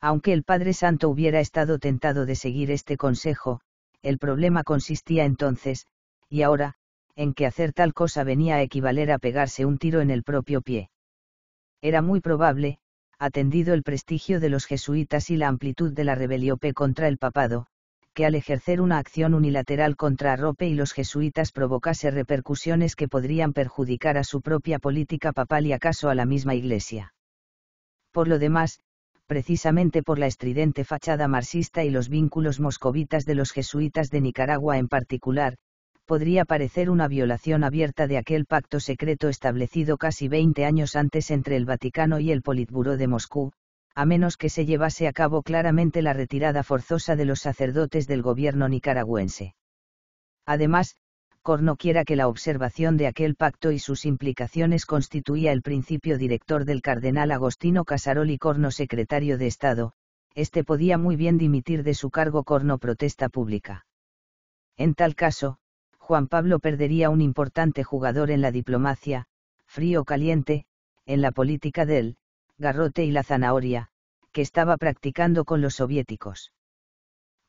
Aunque el Padre Santo hubiera estado tentado de seguir este consejo, el problema consistía entonces, y ahora, en que hacer tal cosa venía a equivaler a pegarse un tiro en el propio pie. Era muy probable, atendido el prestigio de los jesuitas y la amplitud de la rebelión contra el papado, que al ejercer una acción unilateral contra Rope y los jesuitas provocase repercusiones que podrían perjudicar a su propia política papal y acaso a la misma Iglesia. Por lo demás, precisamente por la estridente fachada marxista y los vínculos moscovitas de los jesuitas de Nicaragua en particular, podría parecer una violación abierta de aquel pacto secreto establecido casi 20 años antes entre el Vaticano y el Politburó de Moscú, a menos que se llevase a cabo claramente la retirada forzosa de los sacerdotes del gobierno nicaragüense. Además, Corno quiera que la observación de aquel pacto y sus implicaciones constituía el principio director del cardenal Agostino Casaroli Corno secretario de Estado, este podía muy bien dimitir de su cargo Corno protesta pública. En tal caso, Juan Pablo perdería un importante jugador en la diplomacia, frío caliente, en la política del garrote y la zanahoria, que estaba practicando con los soviéticos.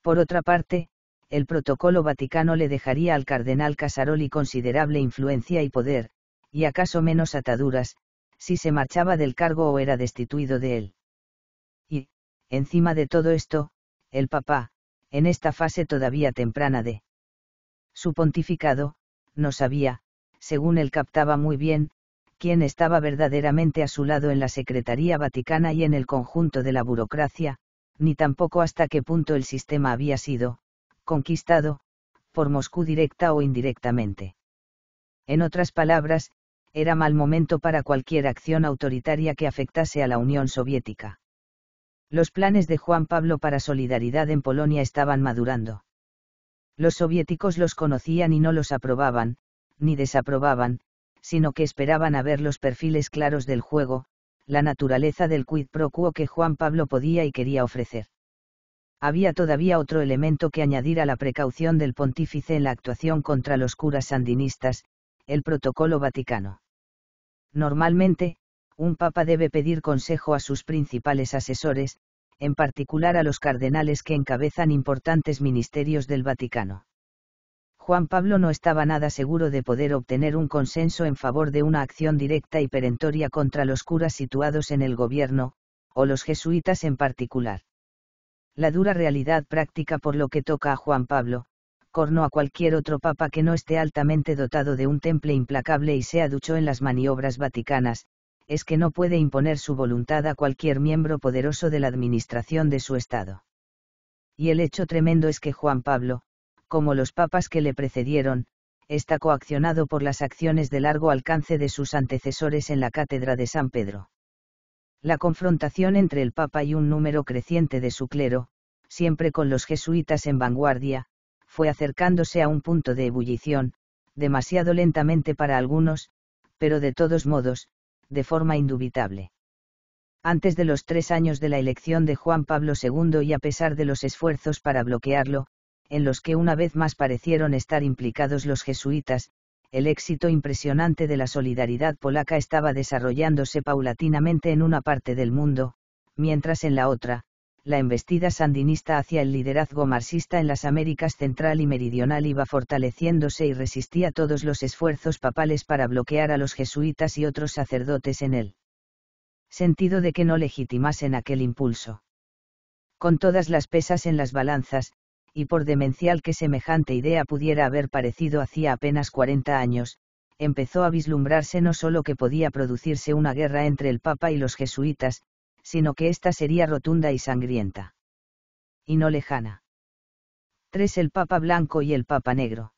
Por otra parte, el protocolo vaticano le dejaría al cardenal Casaroli considerable influencia y poder, y acaso menos ataduras, si se marchaba del cargo o era destituido de él. Y, encima de todo esto, el papá, en esta fase todavía temprana de su pontificado, no sabía, según él captaba muy bien, Quién estaba verdaderamente a su lado en la Secretaría Vaticana y en el conjunto de la burocracia, ni tampoco hasta qué punto el sistema había sido, conquistado, por Moscú directa o indirectamente. En otras palabras, era mal momento para cualquier acción autoritaria que afectase a la Unión Soviética. Los planes de Juan Pablo para solidaridad en Polonia estaban madurando. Los soviéticos los conocían y no los aprobaban, ni desaprobaban, sino que esperaban a ver los perfiles claros del juego, la naturaleza del quid pro quo que Juan Pablo podía y quería ofrecer. Había todavía otro elemento que añadir a la precaución del pontífice en la actuación contra los curas sandinistas, el protocolo vaticano. Normalmente, un papa debe pedir consejo a sus principales asesores, en particular a los cardenales que encabezan importantes ministerios del Vaticano. Juan Pablo no estaba nada seguro de poder obtener un consenso en favor de una acción directa y perentoria contra los curas situados en el gobierno, o los jesuitas en particular. La dura realidad práctica por lo que toca a Juan Pablo, corno a cualquier otro papa que no esté altamente dotado de un temple implacable y sea ducho en las maniobras vaticanas, es que no puede imponer su voluntad a cualquier miembro poderoso de la administración de su Estado. Y el hecho tremendo es que Juan Pablo, como los papas que le precedieron, está coaccionado por las acciones de largo alcance de sus antecesores en la cátedra de San Pedro. La confrontación entre el Papa y un número creciente de su clero, siempre con los jesuitas en vanguardia, fue acercándose a un punto de ebullición, demasiado lentamente para algunos, pero de todos modos, de forma indubitable. Antes de los tres años de la elección de Juan Pablo II y a pesar de los esfuerzos para bloquearlo, en los que una vez más parecieron estar implicados los jesuitas, el éxito impresionante de la solidaridad polaca estaba desarrollándose paulatinamente en una parte del mundo, mientras en la otra, la embestida sandinista hacia el liderazgo marxista en las Américas Central y Meridional iba fortaleciéndose y resistía todos los esfuerzos papales para bloquear a los jesuitas y otros sacerdotes en él. sentido de que no legitimasen aquel impulso. Con todas las pesas en las balanzas, y por demencial que semejante idea pudiera haber parecido hacía apenas 40 años, empezó a vislumbrarse no solo que podía producirse una guerra entre el Papa y los jesuitas, sino que ésta sería rotunda y sangrienta. Y no lejana. 3. El Papa Blanco y el Papa Negro.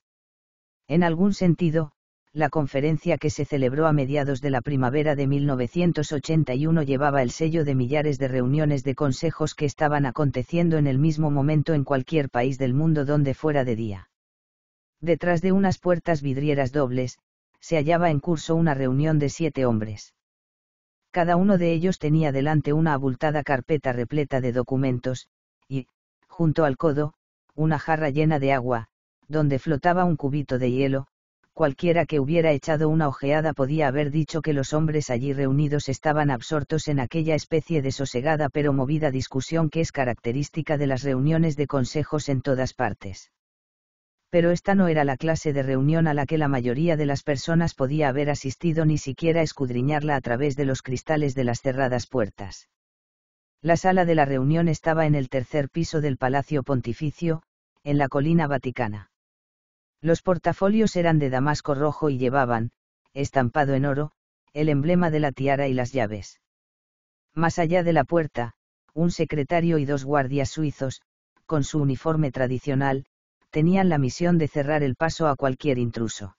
En algún sentido, la conferencia que se celebró a mediados de la primavera de 1981 llevaba el sello de millares de reuniones de consejos que estaban aconteciendo en el mismo momento en cualquier país del mundo donde fuera de día. Detrás de unas puertas vidrieras dobles, se hallaba en curso una reunión de siete hombres. Cada uno de ellos tenía delante una abultada carpeta repleta de documentos, y, junto al codo, una jarra llena de agua, donde flotaba un cubito de hielo, cualquiera que hubiera echado una ojeada podía haber dicho que los hombres allí reunidos estaban absortos en aquella especie de sosegada pero movida discusión que es característica de las reuniones de consejos en todas partes. Pero esta no era la clase de reunión a la que la mayoría de las personas podía haber asistido ni siquiera escudriñarla a través de los cristales de las cerradas puertas. La sala de la reunión estaba en el tercer piso del Palacio Pontificio, en la colina Vaticana los portafolios eran de damasco rojo y llevaban, estampado en oro, el emblema de la tiara y las llaves. Más allá de la puerta, un secretario y dos guardias suizos, con su uniforme tradicional, tenían la misión de cerrar el paso a cualquier intruso.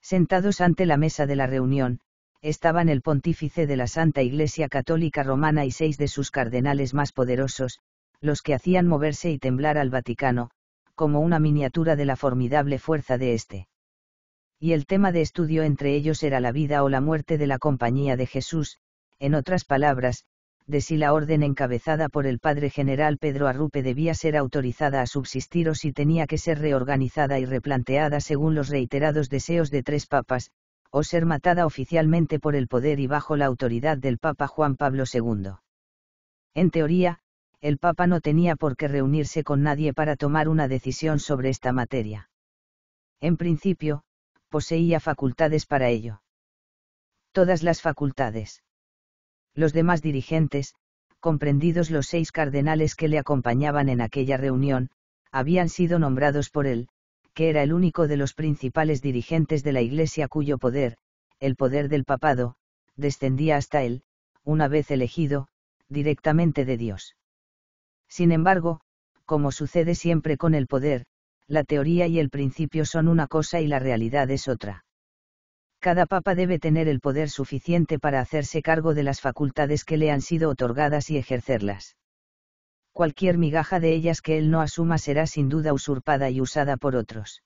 Sentados ante la mesa de la reunión, estaban el pontífice de la Santa Iglesia Católica Romana y seis de sus cardenales más poderosos, los que hacían moverse y temblar al Vaticano, como una miniatura de la formidable fuerza de éste. Y el tema de estudio entre ellos era la vida o la muerte de la Compañía de Jesús, en otras palabras, de si la orden encabezada por el padre general Pedro Arrupe debía ser autorizada a subsistir o si tenía que ser reorganizada y replanteada según los reiterados deseos de tres papas, o ser matada oficialmente por el poder y bajo la autoridad del Papa Juan Pablo II. En teoría, el Papa no tenía por qué reunirse con nadie para tomar una decisión sobre esta materia. En principio, poseía facultades para ello. Todas las facultades. Los demás dirigentes, comprendidos los seis cardenales que le acompañaban en aquella reunión, habían sido nombrados por él, que era el único de los principales dirigentes de la Iglesia cuyo poder, el poder del papado, descendía hasta él, una vez elegido, directamente de Dios. Sin embargo, como sucede siempre con el poder, la teoría y el principio son una cosa y la realidad es otra. Cada papa debe tener el poder suficiente para hacerse cargo de las facultades que le han sido otorgadas y ejercerlas. Cualquier migaja de ellas que él no asuma será sin duda usurpada y usada por otros.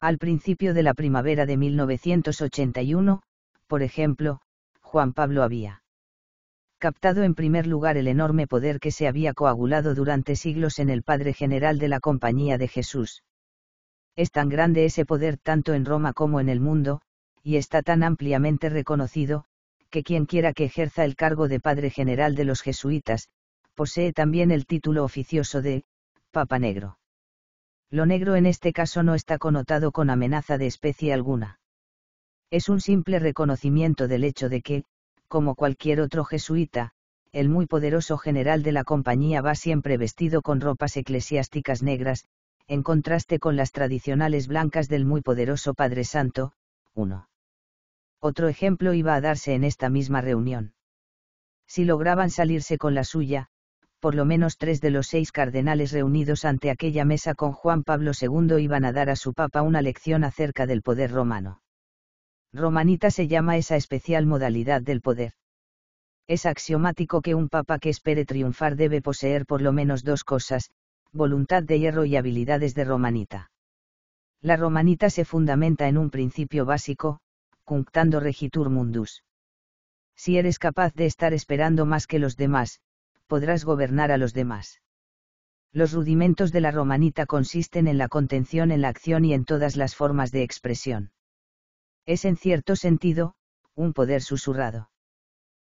Al principio de la primavera de 1981, por ejemplo, Juan Pablo había captado en primer lugar el enorme poder que se había coagulado durante siglos en el Padre General de la Compañía de Jesús. Es tan grande ese poder tanto en Roma como en el mundo, y está tan ampliamente reconocido, que quien quiera que ejerza el cargo de Padre General de los Jesuitas, posee también el título oficioso de Papa Negro. Lo negro en este caso no está connotado con amenaza de especie alguna. Es un simple reconocimiento del hecho de que, como cualquier otro jesuita, el muy poderoso general de la compañía va siempre vestido con ropas eclesiásticas negras, en contraste con las tradicionales blancas del muy poderoso Padre Santo, 1. Otro ejemplo iba a darse en esta misma reunión. Si lograban salirse con la suya, por lo menos tres de los seis cardenales reunidos ante aquella mesa con Juan Pablo II iban a dar a su papa una lección acerca del poder romano romanita se llama esa especial modalidad del poder. Es axiomático que un papa que espere triunfar debe poseer por lo menos dos cosas, voluntad de hierro y habilidades de romanita. La romanita se fundamenta en un principio básico, cunctando regitur mundus. Si eres capaz de estar esperando más que los demás, podrás gobernar a los demás. Los rudimentos de la romanita consisten en la contención en la acción y en todas las formas de expresión. Es en cierto sentido, un poder susurrado.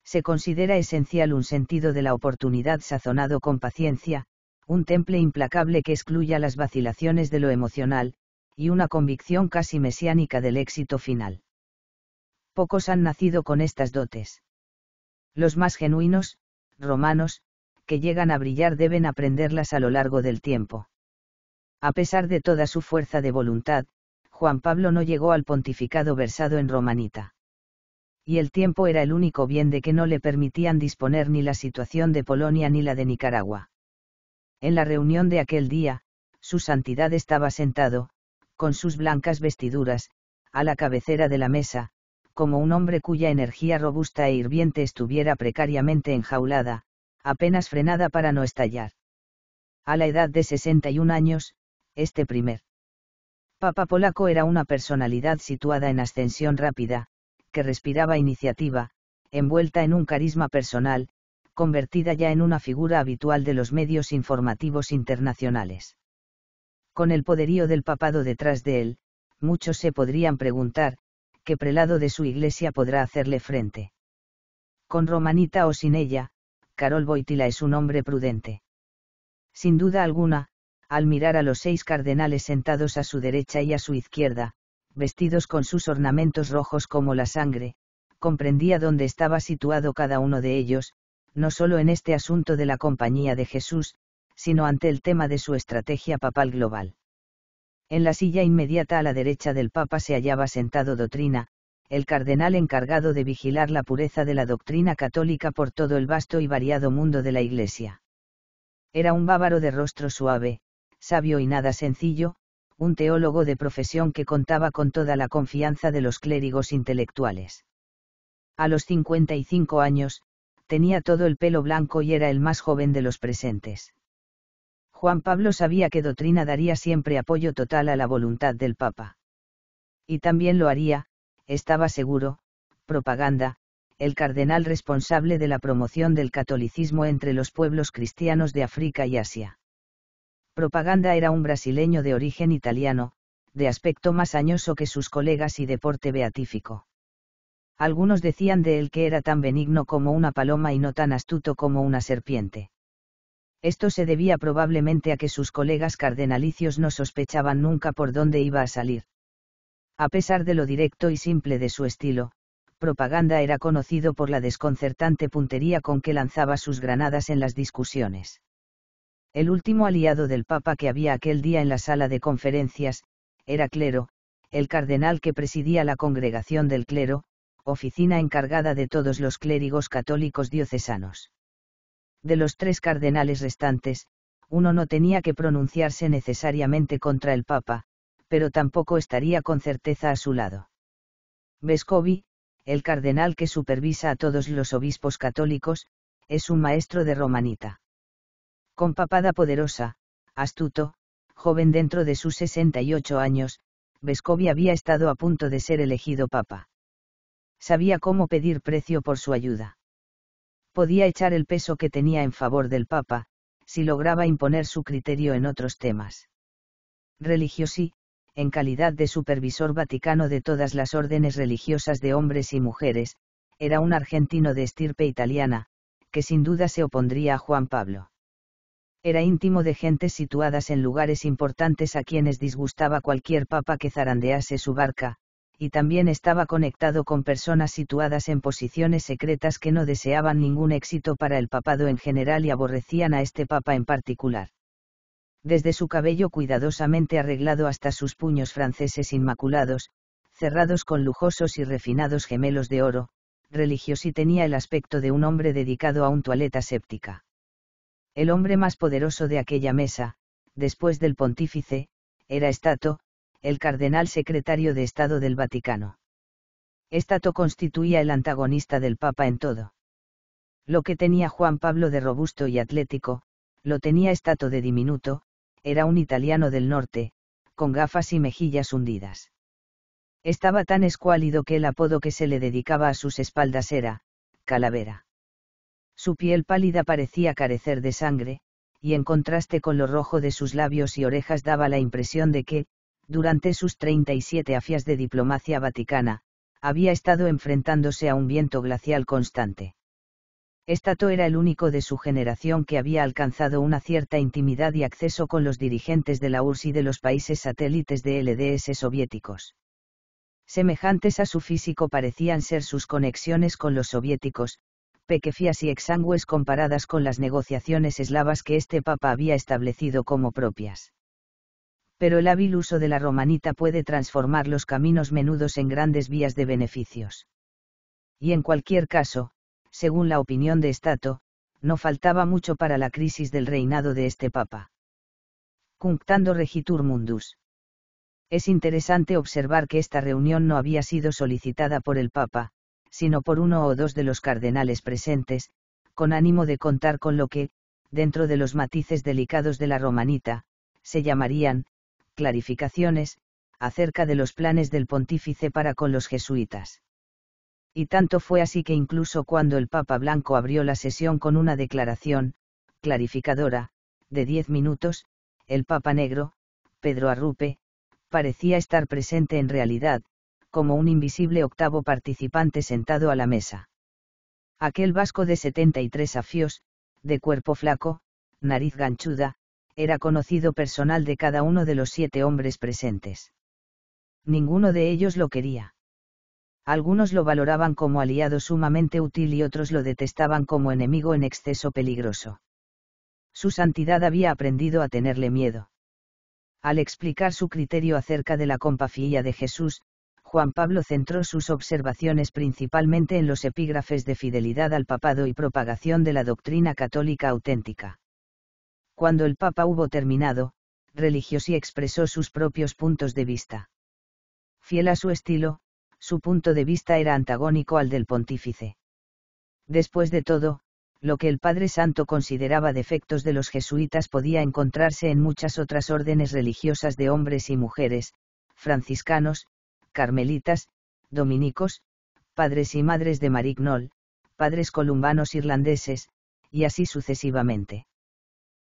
Se considera esencial un sentido de la oportunidad sazonado con paciencia, un temple implacable que excluya las vacilaciones de lo emocional, y una convicción casi mesiánica del éxito final. Pocos han nacido con estas dotes. Los más genuinos, romanos, que llegan a brillar deben aprenderlas a lo largo del tiempo. A pesar de toda su fuerza de voluntad, Juan Pablo no llegó al pontificado versado en romanita. Y el tiempo era el único bien de que no le permitían disponer ni la situación de Polonia ni la de Nicaragua. En la reunión de aquel día, su santidad estaba sentado, con sus blancas vestiduras, a la cabecera de la mesa, como un hombre cuya energía robusta e hirviente estuviera precariamente enjaulada, apenas frenada para no estallar. A la edad de 61 años, este primer Papa Polaco era una personalidad situada en ascensión rápida, que respiraba iniciativa, envuelta en un carisma personal, convertida ya en una figura habitual de los medios informativos internacionales. Con el poderío del papado detrás de él, muchos se podrían preguntar, ¿qué prelado de su iglesia podrá hacerle frente? Con Romanita o sin ella, Carol Boitila es un hombre prudente. Sin duda alguna, al mirar a los seis cardenales sentados a su derecha y a su izquierda, vestidos con sus ornamentos rojos como la sangre, comprendía dónde estaba situado cada uno de ellos, no solo en este asunto de la compañía de Jesús, sino ante el tema de su estrategia papal global. En la silla inmediata a la derecha del Papa se hallaba sentado Doctrina, el cardenal encargado de vigilar la pureza de la doctrina católica por todo el vasto y variado mundo de la Iglesia. Era un bávaro de rostro suave, sabio y nada sencillo, un teólogo de profesión que contaba con toda la confianza de los clérigos intelectuales. A los 55 años, tenía todo el pelo blanco y era el más joven de los presentes. Juan Pablo sabía que Doctrina daría siempre apoyo total a la voluntad del Papa. Y también lo haría, estaba seguro, propaganda, el cardenal responsable de la promoción del catolicismo entre los pueblos cristianos de África y Asia. Propaganda era un brasileño de origen italiano, de aspecto más añoso que sus colegas y deporte beatífico. Algunos decían de él que era tan benigno como una paloma y no tan astuto como una serpiente. Esto se debía probablemente a que sus colegas cardenalicios no sospechaban nunca por dónde iba a salir. A pesar de lo directo y simple de su estilo, Propaganda era conocido por la desconcertante puntería con que lanzaba sus granadas en las discusiones. El último aliado del Papa que había aquel día en la sala de conferencias, era clero, el cardenal que presidía la congregación del clero, oficina encargada de todos los clérigos católicos diocesanos. De los tres cardenales restantes, uno no tenía que pronunciarse necesariamente contra el Papa, pero tampoco estaría con certeza a su lado. Vescovi, el cardenal que supervisa a todos los obispos católicos, es un maestro de romanita con papada poderosa, astuto, joven dentro de sus 68 años, Vescovi había estado a punto de ser elegido papa. Sabía cómo pedir precio por su ayuda. Podía echar el peso que tenía en favor del papa, si lograba imponer su criterio en otros temas. Religiosi, en calidad de supervisor vaticano de todas las órdenes religiosas de hombres y mujeres, era un argentino de estirpe italiana, que sin duda se opondría a Juan Pablo era íntimo de gentes situadas en lugares importantes a quienes disgustaba cualquier papa que zarandease su barca, y también estaba conectado con personas situadas en posiciones secretas que no deseaban ningún éxito para el papado en general y aborrecían a este papa en particular. Desde su cabello cuidadosamente arreglado hasta sus puños franceses inmaculados, cerrados con lujosos y refinados gemelos de oro, religioso y tenía el aspecto de un hombre dedicado a un toaleta séptica el hombre más poderoso de aquella mesa, después del pontífice, era Stato, el cardenal secretario de Estado del Vaticano. Estato constituía el antagonista del Papa en todo. Lo que tenía Juan Pablo de robusto y atlético, lo tenía Stato de diminuto, era un italiano del norte, con gafas y mejillas hundidas. Estaba tan escuálido que el apodo que se le dedicaba a sus espaldas era, Calavera. Su piel pálida parecía carecer de sangre, y en contraste con lo rojo de sus labios y orejas daba la impresión de que, durante sus 37 afias de diplomacia vaticana, había estado enfrentándose a un viento glacial constante. Estato era el único de su generación que había alcanzado una cierta intimidad y acceso con los dirigentes de la URSS y de los países satélites de LDS soviéticos. Semejantes a su físico parecían ser sus conexiones con los soviéticos, pequefias y exangües comparadas con las negociaciones eslavas que este papa había establecido como propias. Pero el hábil uso de la romanita puede transformar los caminos menudos en grandes vías de beneficios. Y en cualquier caso, según la opinión de Stato, no faltaba mucho para la crisis del reinado de este papa. Cunctando regitur mundus. Es interesante observar que esta reunión no había sido solicitada por el papa, sino por uno o dos de los cardenales presentes, con ánimo de contar con lo que, dentro de los matices delicados de la romanita, se llamarían, clarificaciones, acerca de los planes del pontífice para con los jesuitas. Y tanto fue así que incluso cuando el Papa Blanco abrió la sesión con una declaración, clarificadora, de diez minutos, el Papa Negro, Pedro Arrupe, parecía estar presente en realidad, como un invisible octavo participante sentado a la mesa. Aquel vasco de 73 afios, de cuerpo flaco, nariz ganchuda, era conocido personal de cada uno de los siete hombres presentes. Ninguno de ellos lo quería. Algunos lo valoraban como aliado sumamente útil y otros lo detestaban como enemigo en exceso peligroso. Su santidad había aprendido a tenerle miedo. Al explicar su criterio acerca de la compafía de Jesús, Juan Pablo centró sus observaciones principalmente en los epígrafes de fidelidad al papado y propagación de la doctrina católica auténtica. Cuando el Papa hubo terminado, y expresó sus propios puntos de vista. Fiel a su estilo, su punto de vista era antagónico al del pontífice. Después de todo, lo que el Padre Santo consideraba defectos de los jesuitas podía encontrarse en muchas otras órdenes religiosas de hombres y mujeres, franciscanos, carmelitas, dominicos, padres y madres de Marignol, padres columbanos irlandeses, y así sucesivamente.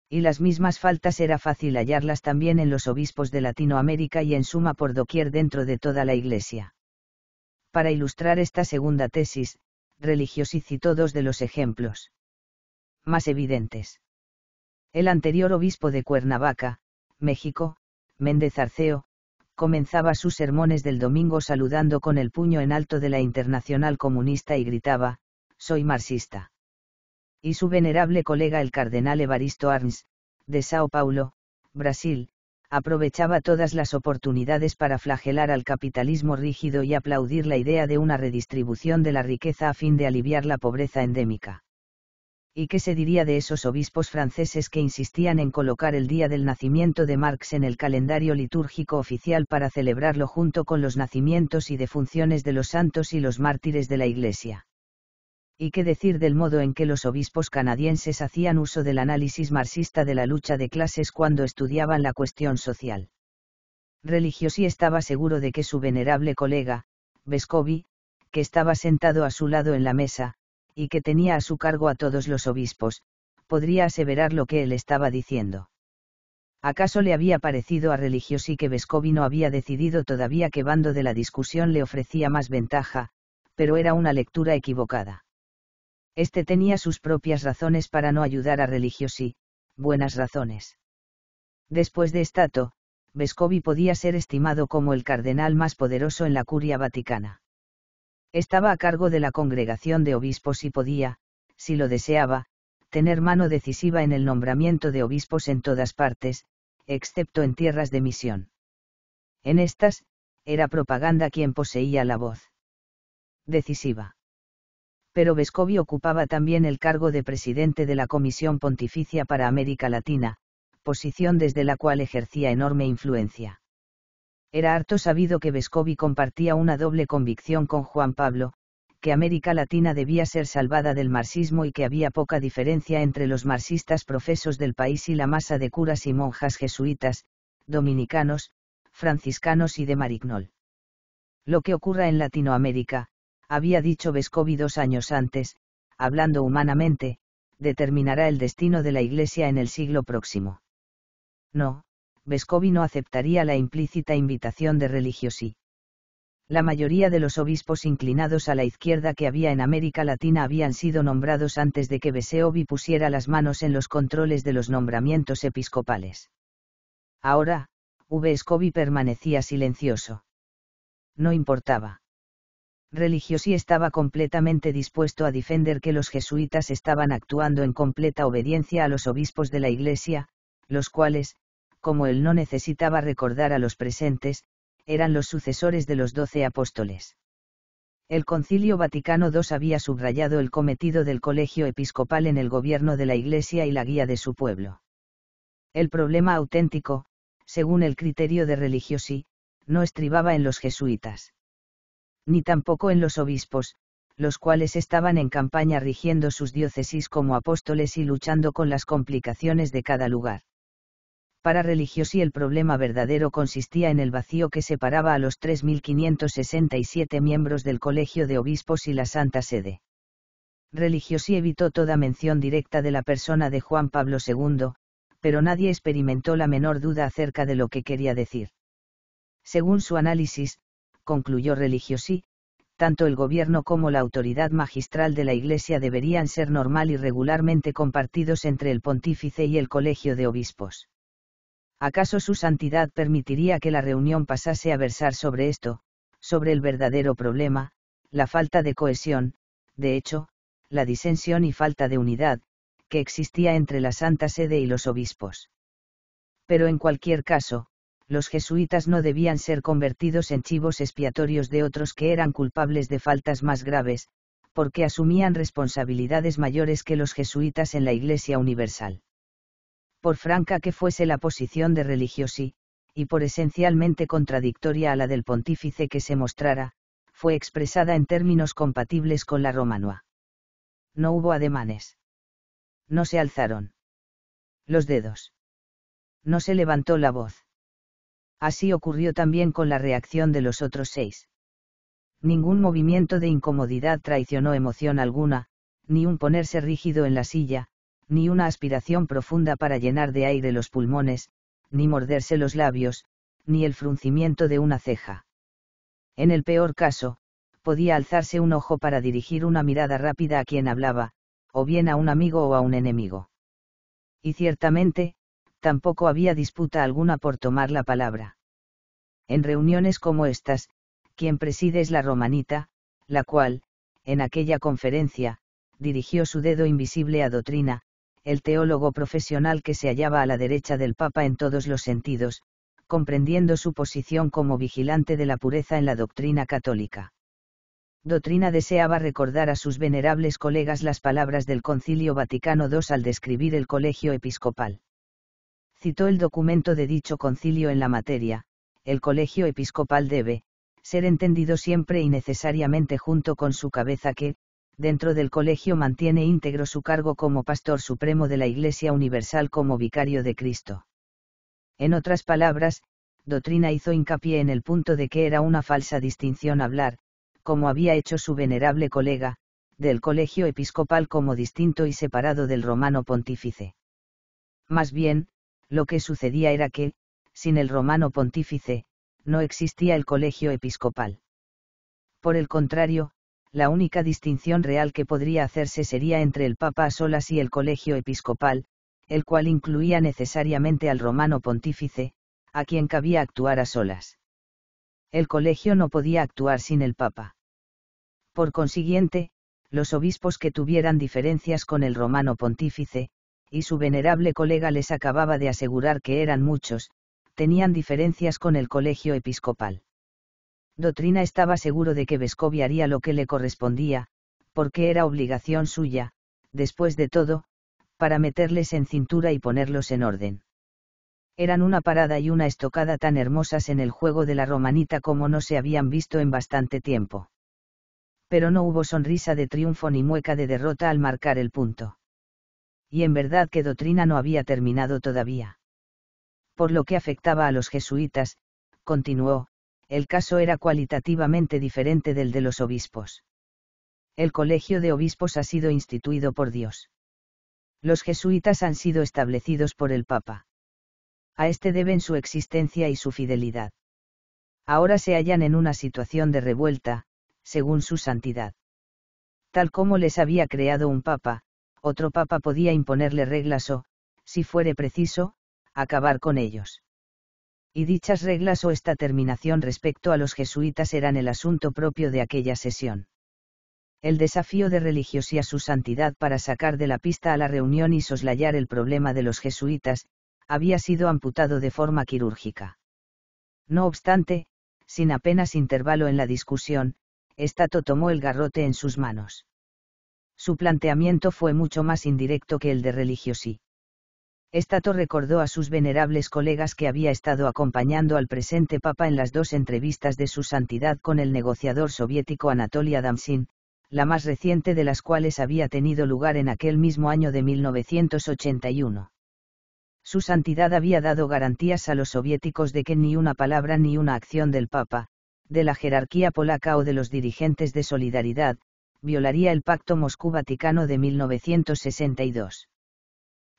Y las mismas faltas era fácil hallarlas también en los obispos de Latinoamérica y en suma por doquier dentro de toda la Iglesia. Para ilustrar esta segunda tesis, religiosis dos de los ejemplos más evidentes. El anterior obispo de Cuernavaca, México, Méndez Arceo, comenzaba sus sermones del domingo saludando con el puño en alto de la Internacional Comunista y gritaba, soy marxista. Y su venerable colega el cardenal Evaristo Arns, de Sao Paulo, Brasil, aprovechaba todas las oportunidades para flagelar al capitalismo rígido y aplaudir la idea de una redistribución de la riqueza a fin de aliviar la pobreza endémica. ¿Y qué se diría de esos obispos franceses que insistían en colocar el día del nacimiento de Marx en el calendario litúrgico oficial para celebrarlo junto con los nacimientos y defunciones de los santos y los mártires de la Iglesia? ¿Y qué decir del modo en que los obispos canadienses hacían uso del análisis marxista de la lucha de clases cuando estudiaban la cuestión social? y estaba seguro de que su venerable colega, Vescovi, que estaba sentado a su lado en la mesa, y que tenía a su cargo a todos los obispos, podría aseverar lo que él estaba diciendo. ¿Acaso le había parecido a Religiosi que Vescovi no había decidido todavía qué bando de la discusión le ofrecía más ventaja, pero era una lectura equivocada? Este tenía sus propias razones para no ayudar a Religiosi, buenas razones. Después de Stato, Vescovi podía ser estimado como el cardenal más poderoso en la curia vaticana. Estaba a cargo de la congregación de obispos y podía, si lo deseaba, tener mano decisiva en el nombramiento de obispos en todas partes, excepto en tierras de misión. En estas, era propaganda quien poseía la voz decisiva. Pero Vescovi ocupaba también el cargo de presidente de la Comisión Pontificia para América Latina, posición desde la cual ejercía enorme influencia. Era harto sabido que Vescovi compartía una doble convicción con Juan Pablo, que América Latina debía ser salvada del marxismo y que había poca diferencia entre los marxistas profesos del país y la masa de curas y monjas jesuitas, dominicanos, franciscanos y de Marignol. Lo que ocurra en Latinoamérica, había dicho Vescovi dos años antes, hablando humanamente, determinará el destino de la Iglesia en el siglo próximo. No, Vescovi no aceptaría la implícita invitación de religiosi. La mayoría de los obispos inclinados a la izquierda que había en América Latina habían sido nombrados antes de que Beseovi pusiera las manos en los controles de los nombramientos episcopales. Ahora, Vescovi permanecía silencioso. No importaba. Religiosi estaba completamente dispuesto a defender que los jesuitas estaban actuando en completa obediencia a los obispos de la Iglesia, los cuales, como él no necesitaba recordar a los presentes, eran los sucesores de los doce apóstoles. El Concilio Vaticano II había subrayado el cometido del colegio episcopal en el gobierno de la Iglesia y la guía de su pueblo. El problema auténtico, según el criterio de religiosi, no estribaba en los jesuitas. Ni tampoco en los obispos, los cuales estaban en campaña rigiendo sus diócesis como apóstoles y luchando con las complicaciones de cada lugar. Para Religiosi el problema verdadero consistía en el vacío que separaba a los 3.567 miembros del Colegio de Obispos y la Santa Sede. Religiosi evitó toda mención directa de la persona de Juan Pablo II, pero nadie experimentó la menor duda acerca de lo que quería decir. Según su análisis, concluyó Religiosi, tanto el gobierno como la autoridad magistral de la Iglesia deberían ser normal y regularmente compartidos entre el pontífice y el colegio de obispos. ¿acaso su santidad permitiría que la reunión pasase a versar sobre esto, sobre el verdadero problema, la falta de cohesión, de hecho, la disensión y falta de unidad, que existía entre la Santa Sede y los obispos? Pero en cualquier caso, los jesuitas no debían ser convertidos en chivos expiatorios de otros que eran culpables de faltas más graves, porque asumían responsabilidades mayores que los jesuitas en la Iglesia Universal por franca que fuese la posición de religiosi, y por esencialmente contradictoria a la del pontífice que se mostrara, fue expresada en términos compatibles con la Romanoa. No hubo ademanes. No se alzaron. Los dedos. No se levantó la voz. Así ocurrió también con la reacción de los otros seis. Ningún movimiento de incomodidad traicionó emoción alguna, ni un ponerse rígido en la silla, ni una aspiración profunda para llenar de aire los pulmones, ni morderse los labios, ni el fruncimiento de una ceja. En el peor caso, podía alzarse un ojo para dirigir una mirada rápida a quien hablaba, o bien a un amigo o a un enemigo. Y ciertamente, tampoco había disputa alguna por tomar la palabra. En reuniones como estas, quien preside es la romanita, la cual, en aquella conferencia, dirigió su dedo invisible a doctrina el teólogo profesional que se hallaba a la derecha del Papa en todos los sentidos, comprendiendo su posición como vigilante de la pureza en la doctrina católica. Doctrina deseaba recordar a sus venerables colegas las palabras del Concilio Vaticano II al describir el colegio episcopal. Citó el documento de dicho concilio en la materia, el colegio episcopal debe, ser entendido siempre y necesariamente junto con su cabeza que, dentro del colegio mantiene íntegro su cargo como pastor supremo de la Iglesia Universal como vicario de Cristo. En otras palabras, doctrina hizo hincapié en el punto de que era una falsa distinción hablar, como había hecho su venerable colega, del colegio episcopal como distinto y separado del romano pontífice. Más bien, lo que sucedía era que, sin el romano pontífice, no existía el colegio episcopal. Por el contrario, la única distinción real que podría hacerse sería entre el Papa a solas y el colegio episcopal, el cual incluía necesariamente al romano pontífice, a quien cabía actuar a solas. El colegio no podía actuar sin el Papa. Por consiguiente, los obispos que tuvieran diferencias con el romano pontífice, y su venerable colega les acababa de asegurar que eran muchos, tenían diferencias con el colegio episcopal. Dotrina estaba seguro de que Vescovi haría lo que le correspondía, porque era obligación suya, después de todo, para meterles en cintura y ponerlos en orden. Eran una parada y una estocada tan hermosas en el juego de la romanita como no se habían visto en bastante tiempo. Pero no hubo sonrisa de triunfo ni mueca de derrota al marcar el punto. Y en verdad que doctrina no había terminado todavía. Por lo que afectaba a los jesuitas, continuó, el caso era cualitativamente diferente del de los obispos. El colegio de obispos ha sido instituido por Dios. Los jesuitas han sido establecidos por el Papa. A este deben su existencia y su fidelidad. Ahora se hallan en una situación de revuelta, según su santidad. Tal como les había creado un Papa, otro Papa podía imponerle reglas o, si fuere preciso, acabar con ellos y dichas reglas o esta terminación respecto a los jesuitas eran el asunto propio de aquella sesión. El desafío de religiosi a su santidad para sacar de la pista a la reunión y soslayar el problema de los jesuitas, había sido amputado de forma quirúrgica. No obstante, sin apenas intervalo en la discusión, Estato tomó el garrote en sus manos. Su planteamiento fue mucho más indirecto que el de religiosi. Estato recordó a sus venerables colegas que había estado acompañando al presente Papa en las dos entrevistas de su santidad con el negociador soviético Anatoly Adamsin, la más reciente de las cuales había tenido lugar en aquel mismo año de 1981. Su santidad había dado garantías a los soviéticos de que ni una palabra ni una acción del Papa, de la jerarquía polaca o de los dirigentes de Solidaridad, violaría el Pacto Moscú-Vaticano de 1962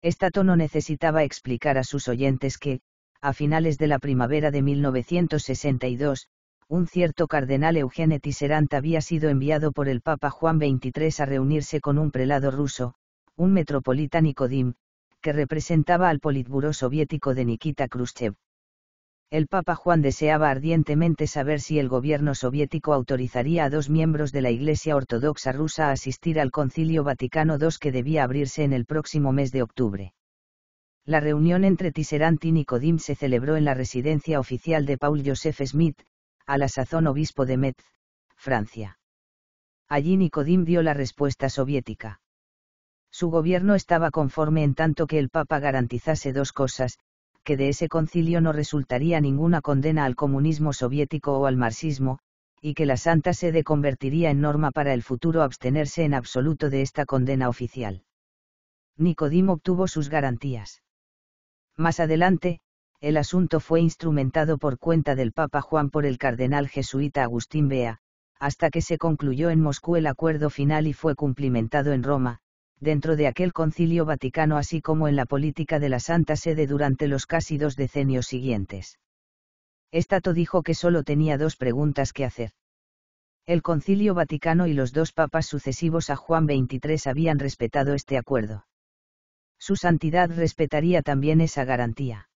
Stato no necesitaba explicar a sus oyentes que, a finales de la primavera de 1962, un cierto cardenal Eugene Tisserant había sido enviado por el Papa Juan XXIII a reunirse con un prelado ruso, un metropolita Nikodim, que representaba al Politburó soviético de Nikita Khrushchev el Papa Juan deseaba ardientemente saber si el gobierno soviético autorizaría a dos miembros de la Iglesia Ortodoxa rusa a asistir al Concilio Vaticano II que debía abrirse en el próximo mes de octubre. La reunión entre Tisserant y Nicodim se celebró en la residencia oficial de Paul Joseph Smith, a la sazón obispo de Metz, Francia. Allí Nicodim dio la respuesta soviética. Su gobierno estaba conforme en tanto que el Papa garantizase dos cosas, que de ese concilio no resultaría ninguna condena al comunismo soviético o al marxismo, y que la Santa Sede convertiría en norma para el futuro abstenerse en absoluto de esta condena oficial. Nicodim obtuvo sus garantías. Más adelante, el asunto fue instrumentado por cuenta del Papa Juan por el cardenal jesuita Agustín Bea, hasta que se concluyó en Moscú el acuerdo final y fue cumplimentado en Roma, dentro de aquel concilio vaticano así como en la política de la Santa Sede durante los casi dos decenios siguientes. Estato dijo que solo tenía dos preguntas que hacer. El concilio vaticano y los dos papas sucesivos a Juan XXIII habían respetado este acuerdo. Su santidad respetaría también esa garantía.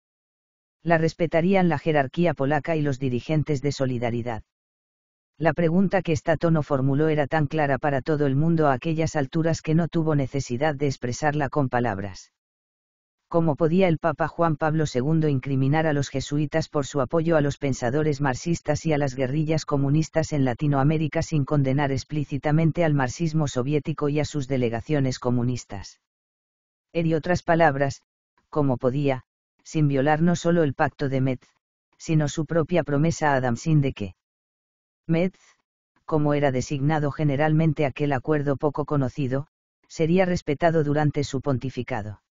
La respetarían la jerarquía polaca y los dirigentes de solidaridad. La pregunta que tono formuló era tan clara para todo el mundo a aquellas alturas que no tuvo necesidad de expresarla con palabras. ¿Cómo podía el Papa Juan Pablo II incriminar a los jesuitas por su apoyo a los pensadores marxistas y a las guerrillas comunistas en Latinoamérica sin condenar explícitamente al marxismo soviético y a sus delegaciones comunistas? En otras palabras, ¿cómo podía, sin violar no solo el pacto de Metz, sino su propia promesa a adam de que Metz, como era designado generalmente aquel acuerdo poco conocido, sería respetado durante su pontificado.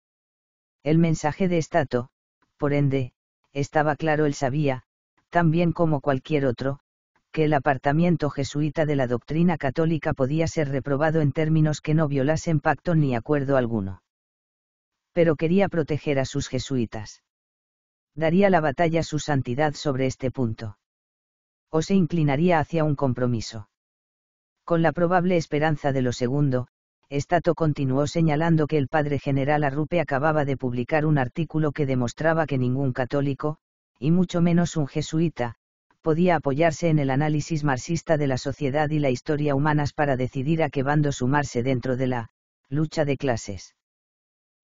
El mensaje de Estato, por ende, estaba claro él sabía, tan bien como cualquier otro, que el apartamiento jesuita de la doctrina católica podía ser reprobado en términos que no violasen pacto ni acuerdo alguno. Pero quería proteger a sus jesuitas. Daría la batalla su santidad sobre este punto o se inclinaría hacia un compromiso. Con la probable esperanza de lo segundo, Estato continuó señalando que el padre general Arrupe acababa de publicar un artículo que demostraba que ningún católico, y mucho menos un jesuita, podía apoyarse en el análisis marxista de la sociedad y la historia humanas para decidir a qué bando sumarse dentro de la lucha de clases.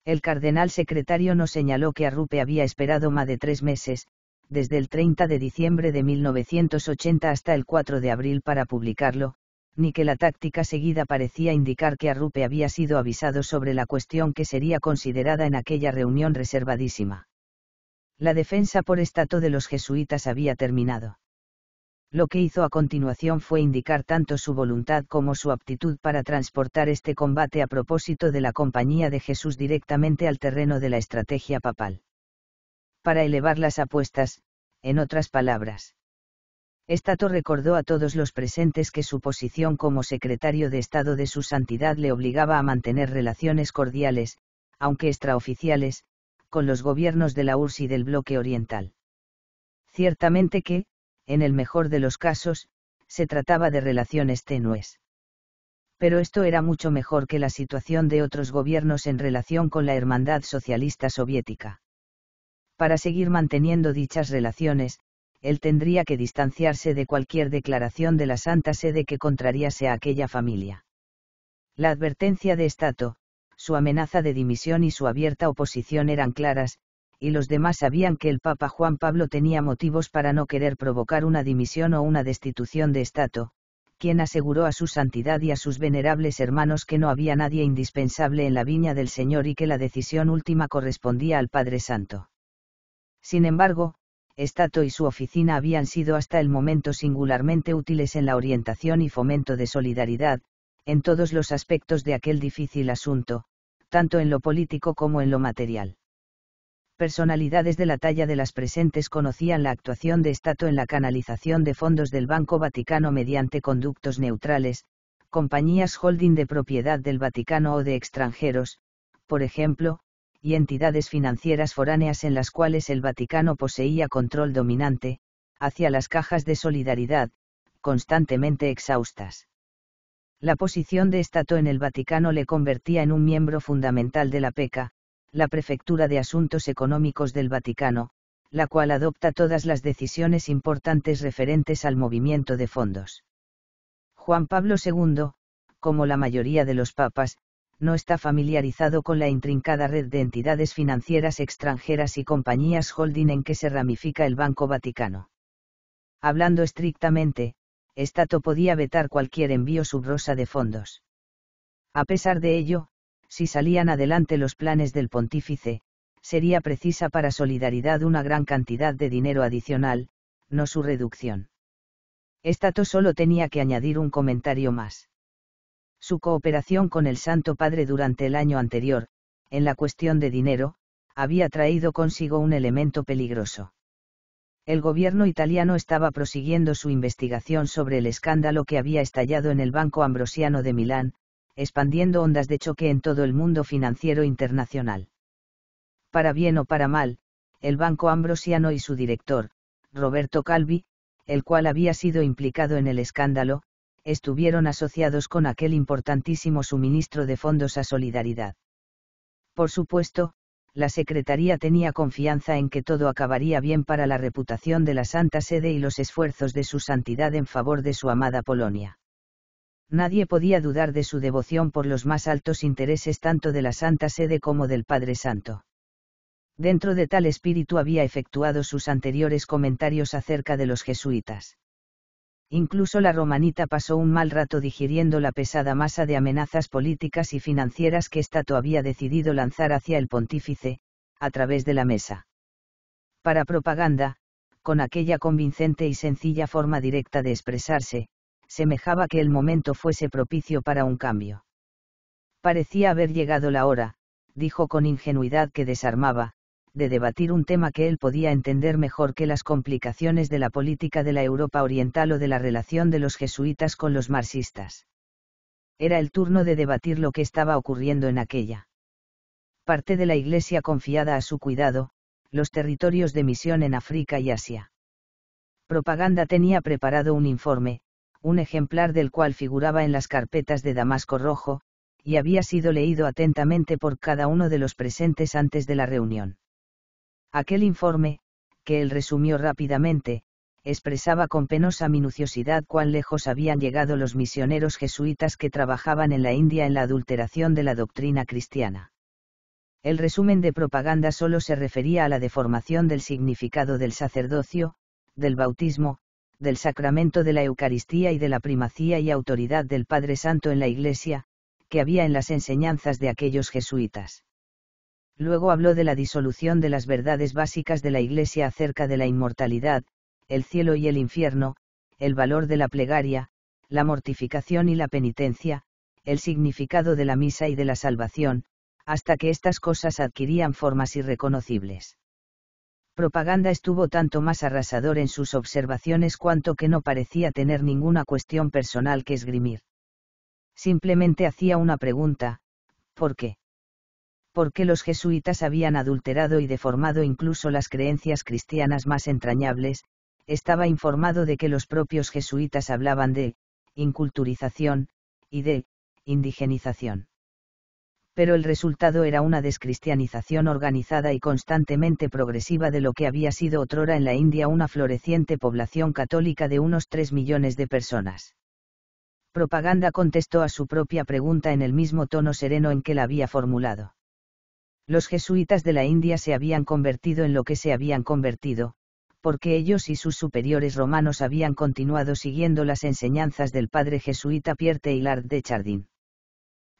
El cardenal secretario no señaló que Arrupe había esperado más de tres meses, desde el 30 de diciembre de 1980 hasta el 4 de abril para publicarlo, ni que la táctica seguida parecía indicar que Arrupe había sido avisado sobre la cuestión que sería considerada en aquella reunión reservadísima. La defensa por estato de los jesuitas había terminado. Lo que hizo a continuación fue indicar tanto su voluntad como su aptitud para transportar este combate a propósito de la Compañía de Jesús directamente al terreno de la estrategia papal para elevar las apuestas, en otras palabras. Estato recordó a todos los presentes que su posición como secretario de Estado de su santidad le obligaba a mantener relaciones cordiales, aunque extraoficiales, con los gobiernos de la URSS y del bloque oriental. Ciertamente que, en el mejor de los casos, se trataba de relaciones tenues. Pero esto era mucho mejor que la situación de otros gobiernos en relación con la Hermandad Socialista Soviética. Para seguir manteniendo dichas relaciones, él tendría que distanciarse de cualquier declaración de la Santa Sede que contrariase a aquella familia. La advertencia de Estato, su amenaza de dimisión y su abierta oposición eran claras, y los demás sabían que el Papa Juan Pablo tenía motivos para no querer provocar una dimisión o una destitución de Estato, quien aseguró a su santidad y a sus venerables hermanos que no había nadie indispensable en la viña del Señor y que la decisión última correspondía al Padre Santo. Sin embargo, Stato y su oficina habían sido hasta el momento singularmente útiles en la orientación y fomento de solidaridad, en todos los aspectos de aquel difícil asunto, tanto en lo político como en lo material. Personalidades de la talla de las presentes conocían la actuación de Stato en la canalización de fondos del Banco Vaticano mediante conductos neutrales, compañías holding de propiedad del Vaticano o de extranjeros, por ejemplo, y entidades financieras foráneas en las cuales el Vaticano poseía control dominante, hacia las cajas de solidaridad, constantemente exhaustas. La posición de estato en el Vaticano le convertía en un miembro fundamental de la PECA, la Prefectura de Asuntos Económicos del Vaticano, la cual adopta todas las decisiones importantes referentes al movimiento de fondos. Juan Pablo II, como la mayoría de los papas, no está familiarizado con la intrincada red de entidades financieras extranjeras y compañías holding en que se ramifica el Banco Vaticano. Hablando estrictamente, Estato podía vetar cualquier envío subrosa de fondos. A pesar de ello, si salían adelante los planes del pontífice, sería precisa para solidaridad una gran cantidad de dinero adicional, no su reducción. Estato solo tenía que añadir un comentario más su cooperación con el Santo Padre durante el año anterior, en la cuestión de dinero, había traído consigo un elemento peligroso. El gobierno italiano estaba prosiguiendo su investigación sobre el escándalo que había estallado en el Banco Ambrosiano de Milán, expandiendo ondas de choque en todo el mundo financiero internacional. Para bien o para mal, el Banco Ambrosiano y su director, Roberto Calvi, el cual había sido implicado en el escándalo, estuvieron asociados con aquel importantísimo suministro de fondos a Solidaridad. Por supuesto, la Secretaría tenía confianza en que todo acabaría bien para la reputación de la Santa Sede y los esfuerzos de su santidad en favor de su amada Polonia. Nadie podía dudar de su devoción por los más altos intereses tanto de la Santa Sede como del Padre Santo. Dentro de tal espíritu había efectuado sus anteriores comentarios acerca de los jesuitas. Incluso la romanita pasó un mal rato digiriendo la pesada masa de amenazas políticas y financieras que Stato había decidido lanzar hacia el pontífice, a través de la mesa. Para propaganda, con aquella convincente y sencilla forma directa de expresarse, semejaba que el momento fuese propicio para un cambio. Parecía haber llegado la hora, dijo con ingenuidad que desarmaba, de debatir un tema que él podía entender mejor que las complicaciones de la política de la Europa oriental o de la relación de los jesuitas con los marxistas. Era el turno de debatir lo que estaba ocurriendo en aquella parte de la Iglesia confiada a su cuidado, los territorios de misión en África y Asia. Propaganda tenía preparado un informe, un ejemplar del cual figuraba en las carpetas de Damasco Rojo, y había sido leído atentamente por cada uno de los presentes antes de la reunión. Aquel informe, que él resumió rápidamente, expresaba con penosa minuciosidad cuán lejos habían llegado los misioneros jesuitas que trabajaban en la India en la adulteración de la doctrina cristiana. El resumen de propaganda solo se refería a la deformación del significado del sacerdocio, del bautismo, del sacramento de la Eucaristía y de la primacía y autoridad del Padre Santo en la Iglesia, que había en las enseñanzas de aquellos jesuitas. Luego habló de la disolución de las verdades básicas de la Iglesia acerca de la inmortalidad, el cielo y el infierno, el valor de la plegaria, la mortificación y la penitencia, el significado de la misa y de la salvación, hasta que estas cosas adquirían formas irreconocibles. Propaganda estuvo tanto más arrasador en sus observaciones cuanto que no parecía tener ninguna cuestión personal que esgrimir. Simplemente hacía una pregunta, ¿por qué? porque los jesuitas habían adulterado y deformado incluso las creencias cristianas más entrañables, estaba informado de que los propios jesuitas hablaban de inculturización y de indigenización. Pero el resultado era una descristianización organizada y constantemente progresiva de lo que había sido otrora en la India una floreciente población católica de unos 3 millones de personas. Propaganda contestó a su propia pregunta en el mismo tono sereno en que la había formulado los jesuitas de la India se habían convertido en lo que se habían convertido, porque ellos y sus superiores romanos habían continuado siguiendo las enseñanzas del padre jesuita Pierre Teilhard de Chardin.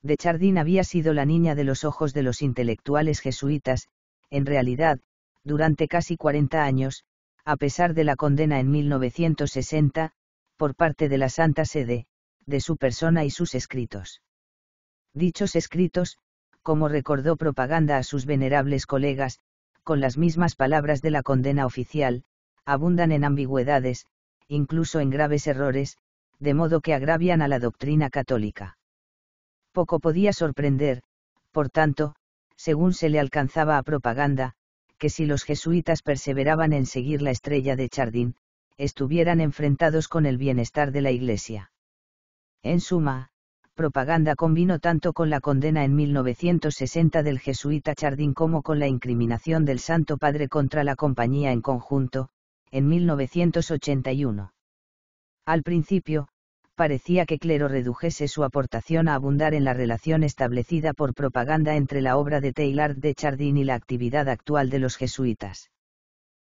De Chardin había sido la niña de los ojos de los intelectuales jesuitas, en realidad, durante casi 40 años, a pesar de la condena en 1960, por parte de la Santa Sede, de su persona y sus escritos. Dichos escritos, como recordó propaganda a sus venerables colegas, con las mismas palabras de la condena oficial, abundan en ambigüedades, incluso en graves errores, de modo que agravian a la doctrina católica. Poco podía sorprender, por tanto, según se le alcanzaba a propaganda, que si los jesuitas perseveraban en seguir la estrella de Chardin, estuvieran enfrentados con el bienestar de la Iglesia. En suma, propaganda combinó tanto con la condena en 1960 del jesuita Chardin como con la incriminación del Santo Padre contra la compañía en conjunto, en 1981. Al principio, parecía que Clero redujese su aportación a abundar en la relación establecida por propaganda entre la obra de Taylor de Chardin y la actividad actual de los jesuitas.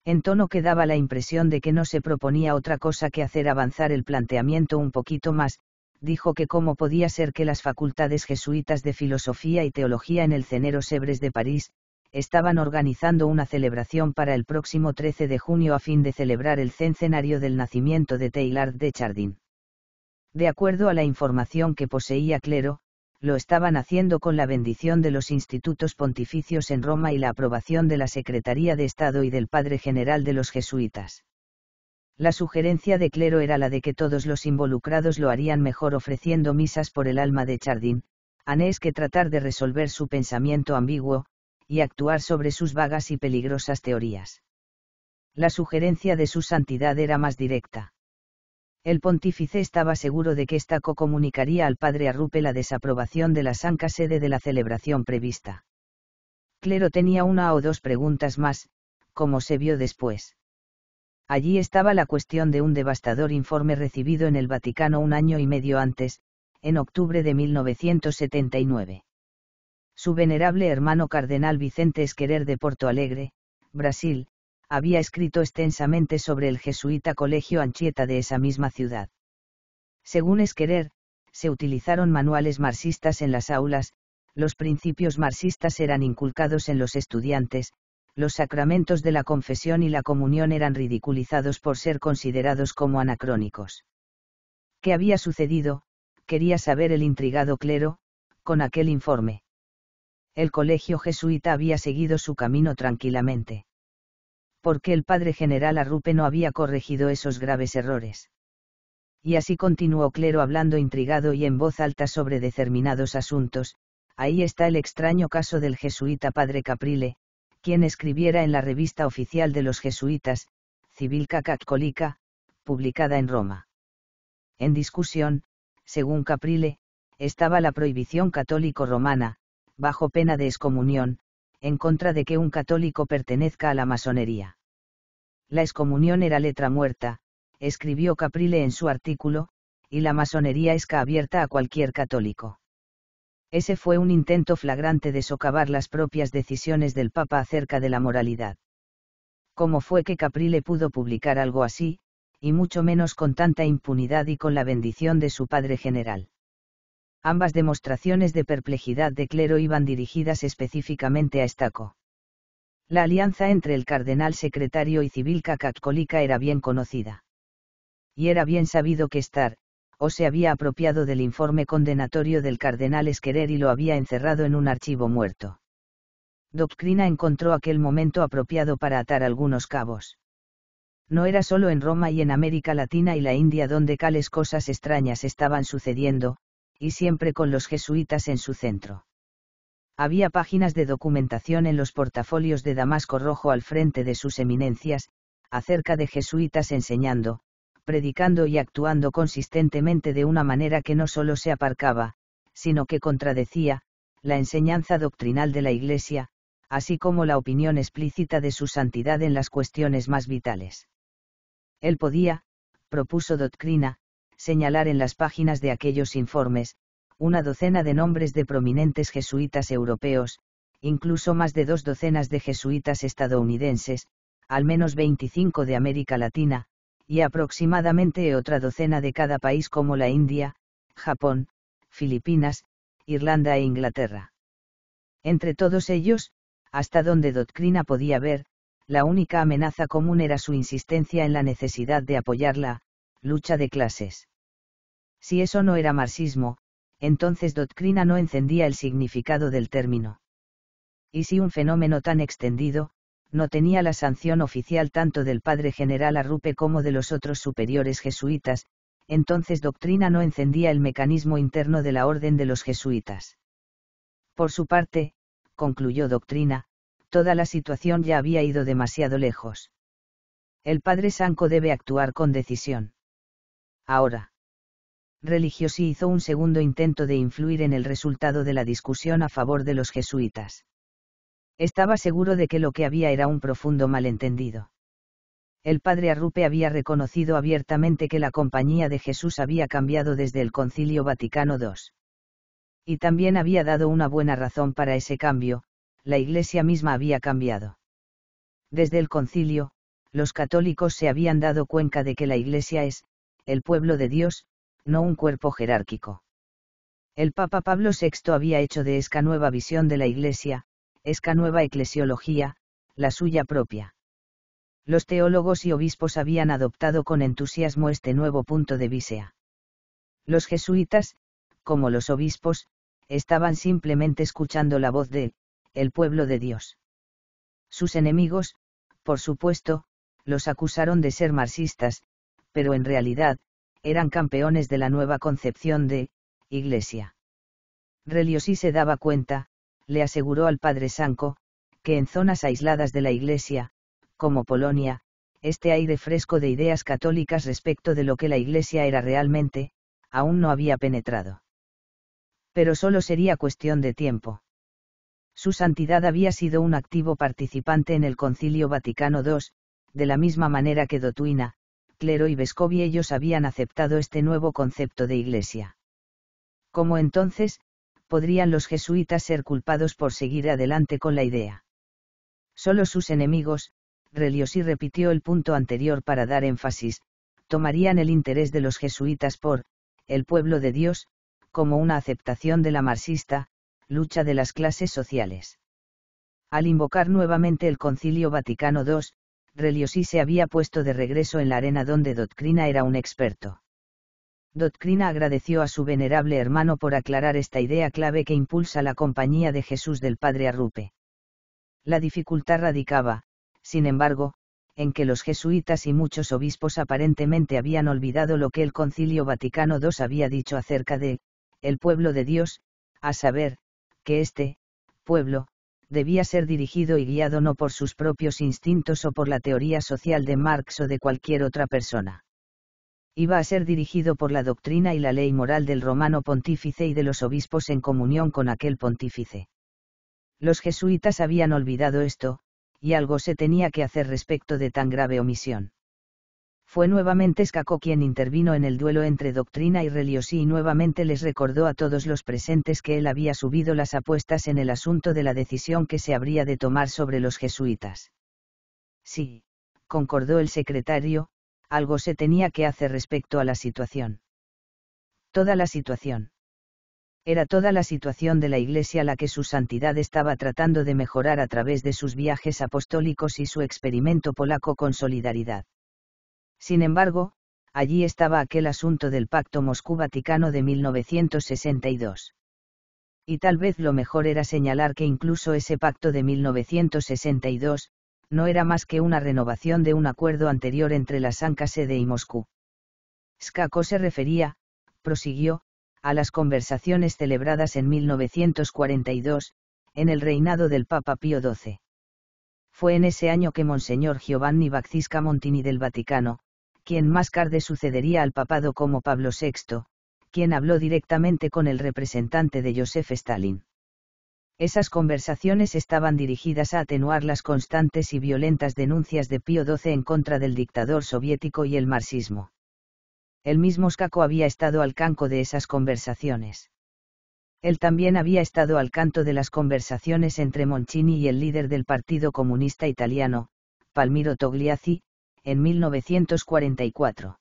En tono que daba la impresión de que no se proponía otra cosa que hacer avanzar el planteamiento un poquito más, dijo que cómo podía ser que las facultades jesuitas de filosofía y teología en el Cenero Sebres de París, estaban organizando una celebración para el próximo 13 de junio a fin de celebrar el centenario del nacimiento de Teilhard de Chardin. De acuerdo a la información que poseía Clero, lo estaban haciendo con la bendición de los institutos pontificios en Roma y la aprobación de la Secretaría de Estado y del Padre General de los Jesuitas. La sugerencia de Clero era la de que todos los involucrados lo harían mejor ofreciendo misas por el alma de Chardin, anés que tratar de resolver su pensamiento ambiguo, y actuar sobre sus vagas y peligrosas teorías. La sugerencia de su santidad era más directa. El pontífice estaba seguro de que esta co comunicaría al padre Arrupe la desaprobación de la Sanca sede de la celebración prevista. Clero tenía una o dos preguntas más, como se vio después. Allí estaba la cuestión de un devastador informe recibido en el Vaticano un año y medio antes, en octubre de 1979. Su venerable hermano cardenal Vicente Esquerer de Porto Alegre, Brasil, había escrito extensamente sobre el jesuita Colegio Anchieta de esa misma ciudad. Según Esquerer, se utilizaron manuales marxistas en las aulas, los principios marxistas eran inculcados en los estudiantes, los sacramentos de la confesión y la comunión eran ridiculizados por ser considerados como anacrónicos. ¿Qué había sucedido? quería saber el intrigado clero, con aquel informe. El colegio jesuita había seguido su camino tranquilamente. ¿Por qué el padre general Arrupe no había corregido esos graves errores? Y así continuó Clero hablando intrigado y en voz alta sobre determinados asuntos, ahí está el extraño caso del jesuita padre Caprile, quien escribiera en la revista oficial de los jesuitas, Civilca Cacacolica, publicada en Roma. En discusión, según Caprile, estaba la prohibición católico-romana, bajo pena de excomunión, en contra de que un católico pertenezca a la masonería. La excomunión era letra muerta, escribió Caprile en su artículo, y la masonería es abierta a cualquier católico. Ese fue un intento flagrante de socavar las propias decisiones del Papa acerca de la moralidad. ¿Cómo fue que Caprile pudo publicar algo así, y mucho menos con tanta impunidad y con la bendición de su padre general? Ambas demostraciones de perplejidad de clero iban dirigidas específicamente a Estaco. La alianza entre el cardenal secretario y civil Cacacolica era bien conocida. Y era bien sabido que estar, o se había apropiado del informe condenatorio del cardenal Esquerer y lo había encerrado en un archivo muerto. Doctrina encontró aquel momento apropiado para atar algunos cabos. No era solo en Roma y en América Latina y la India donde tales cosas extrañas estaban sucediendo, y siempre con los jesuitas en su centro. Había páginas de documentación en los portafolios de Damasco Rojo al frente de sus eminencias, acerca de jesuitas enseñando, predicando y actuando consistentemente de una manera que no solo se aparcaba, sino que contradecía, la enseñanza doctrinal de la Iglesia, así como la opinión explícita de su santidad en las cuestiones más vitales. Él podía, propuso Doctrina, señalar en las páginas de aquellos informes, una docena de nombres de prominentes jesuitas europeos, incluso más de dos docenas de jesuitas estadounidenses, al menos 25 de América Latina, y aproximadamente otra docena de cada país como la India, Japón, Filipinas, Irlanda e Inglaterra. Entre todos ellos, hasta donde Doctrina podía ver, la única amenaza común era su insistencia en la necesidad de apoyar la lucha de clases. Si eso no era marxismo, entonces Doctrina no encendía el significado del término. Y si un fenómeno tan extendido, no tenía la sanción oficial tanto del padre general Arrupe como de los otros superiores jesuitas, entonces doctrina no encendía el mecanismo interno de la orden de los jesuitas. Por su parte, concluyó doctrina, toda la situación ya había ido demasiado lejos. El padre Sanco debe actuar con decisión. Ahora. Religiosi hizo un segundo intento de influir en el resultado de la discusión a favor de los jesuitas. Estaba seguro de que lo que había era un profundo malentendido. El padre Arrupe había reconocido abiertamente que la compañía de Jesús había cambiado desde el Concilio Vaticano II. Y también había dado una buena razón para ese cambio, la Iglesia misma había cambiado. Desde el concilio, los católicos se habían dado cuenta de que la Iglesia es, el pueblo de Dios, no un cuerpo jerárquico. El Papa Pablo VI había hecho de esta nueva visión de la Iglesia, esca nueva eclesiología, la suya propia. Los teólogos y obispos habían adoptado con entusiasmo este nuevo punto de vista. Los jesuitas, como los obispos, estaban simplemente escuchando la voz de, el pueblo de Dios. Sus enemigos, por supuesto, los acusaron de ser marxistas, pero en realidad, eran campeones de la nueva concepción de, Iglesia. Reliosí se daba cuenta, le aseguró al padre Sanco, que en zonas aisladas de la Iglesia, como Polonia, este aire fresco de ideas católicas respecto de lo que la Iglesia era realmente, aún no había penetrado. Pero solo sería cuestión de tiempo. Su santidad había sido un activo participante en el Concilio Vaticano II, de la misma manera que Dotuina, Clero y Vescovi ellos habían aceptado este nuevo concepto de Iglesia. Como entonces, podrían los jesuitas ser culpados por seguir adelante con la idea. Solo sus enemigos, Reliosi repitió el punto anterior para dar énfasis, tomarían el interés de los jesuitas por, el pueblo de Dios, como una aceptación de la marxista, lucha de las clases sociales. Al invocar nuevamente el Concilio Vaticano II, Reliosi se había puesto de regreso en la arena donde Doctrina era un experto. Doctrina agradeció a su venerable hermano por aclarar esta idea clave que impulsa la compañía de Jesús del Padre Arrupe. La dificultad radicaba, sin embargo, en que los jesuitas y muchos obispos aparentemente habían olvidado lo que el Concilio Vaticano II había dicho acerca de el pueblo de Dios, a saber, que este pueblo debía ser dirigido y guiado no por sus propios instintos o por la teoría social de Marx o de cualquier otra persona iba a ser dirigido por la doctrina y la ley moral del romano pontífice y de los obispos en comunión con aquel pontífice. Los jesuitas habían olvidado esto, y algo se tenía que hacer respecto de tan grave omisión. Fue nuevamente Escacó quien intervino en el duelo entre doctrina y religiosí y nuevamente les recordó a todos los presentes que él había subido las apuestas en el asunto de la decisión que se habría de tomar sobre los jesuitas. Sí, concordó el secretario, algo se tenía que hacer respecto a la situación. Toda la situación. Era toda la situación de la Iglesia la que su santidad estaba tratando de mejorar a través de sus viajes apostólicos y su experimento polaco con solidaridad. Sin embargo, allí estaba aquel asunto del Pacto Moscú-Vaticano de 1962. Y tal vez lo mejor era señalar que incluso ese pacto de 1962, no era más que una renovación de un acuerdo anterior entre la Sanka Sede y Moscú. Skako se refería, prosiguió, a las conversaciones celebradas en 1942, en el reinado del Papa Pío XII. Fue en ese año que Monseñor Giovanni Bacisca Montini del Vaticano, quien más tarde sucedería al papado como Pablo VI, quien habló directamente con el representante de Josef Stalin. Esas conversaciones estaban dirigidas a atenuar las constantes y violentas denuncias de Pío XII en contra del dictador soviético y el marxismo. El mismo Scacco había estado al canco de esas conversaciones. Él también había estado al canto de las conversaciones entre Moncini y el líder del Partido Comunista Italiano, Palmiro Togliazzi, en 1944.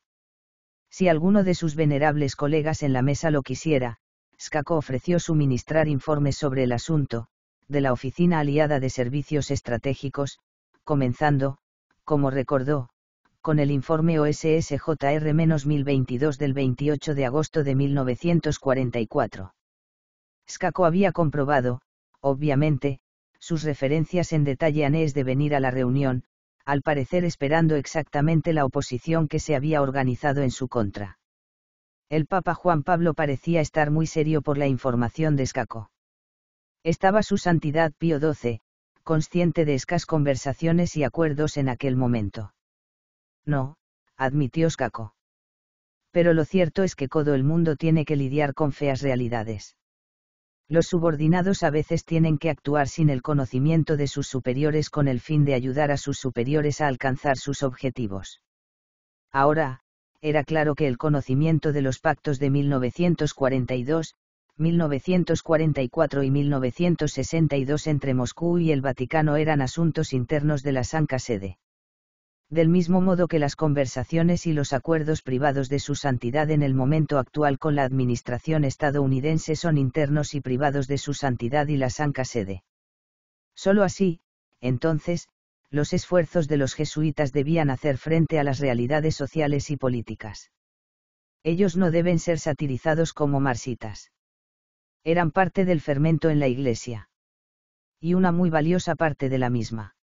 Si alguno de sus venerables colegas en la mesa lo quisiera, SCACO ofreció suministrar informes sobre el asunto, de la Oficina Aliada de Servicios Estratégicos, comenzando, como recordó, con el informe OSSJR-1022 del 28 de agosto de 1944. SCACO había comprobado, obviamente, sus referencias en detalle anés de venir a la reunión, al parecer esperando exactamente la oposición que se había organizado en su contra. El Papa Juan Pablo parecía estar muy serio por la información de Escaco. Estaba su santidad Pío XII, consciente de escas conversaciones y acuerdos en aquel momento. No, admitió Escaco. Pero lo cierto es que todo el mundo tiene que lidiar con feas realidades. Los subordinados a veces tienen que actuar sin el conocimiento de sus superiores con el fin de ayudar a sus superiores a alcanzar sus objetivos. Ahora, era claro que el conocimiento de los pactos de 1942, 1944 y 1962 entre Moscú y el Vaticano eran asuntos internos de la Santa Sede. Del mismo modo que las conversaciones y los acuerdos privados de su santidad en el momento actual con la administración estadounidense son internos y privados de su santidad y la Santa Sede. Solo así, entonces, los esfuerzos de los jesuitas debían hacer frente a las realidades sociales y políticas. Ellos no deben ser satirizados como marxitas. Eran parte del fermento en la Iglesia. Y una muy valiosa parte de la misma.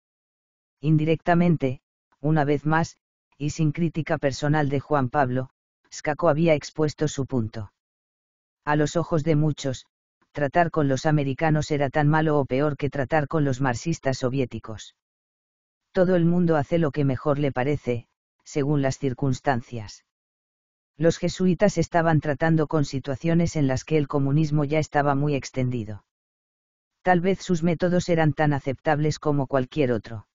Indirectamente, una vez más, y sin crítica personal de Juan Pablo, Scaco había expuesto su punto. A los ojos de muchos, tratar con los americanos era tan malo o peor que tratar con los marxistas soviéticos. Todo el mundo hace lo que mejor le parece, según las circunstancias. Los jesuitas estaban tratando con situaciones en las que el comunismo ya estaba muy extendido. Tal vez sus métodos eran tan aceptables como cualquier otro.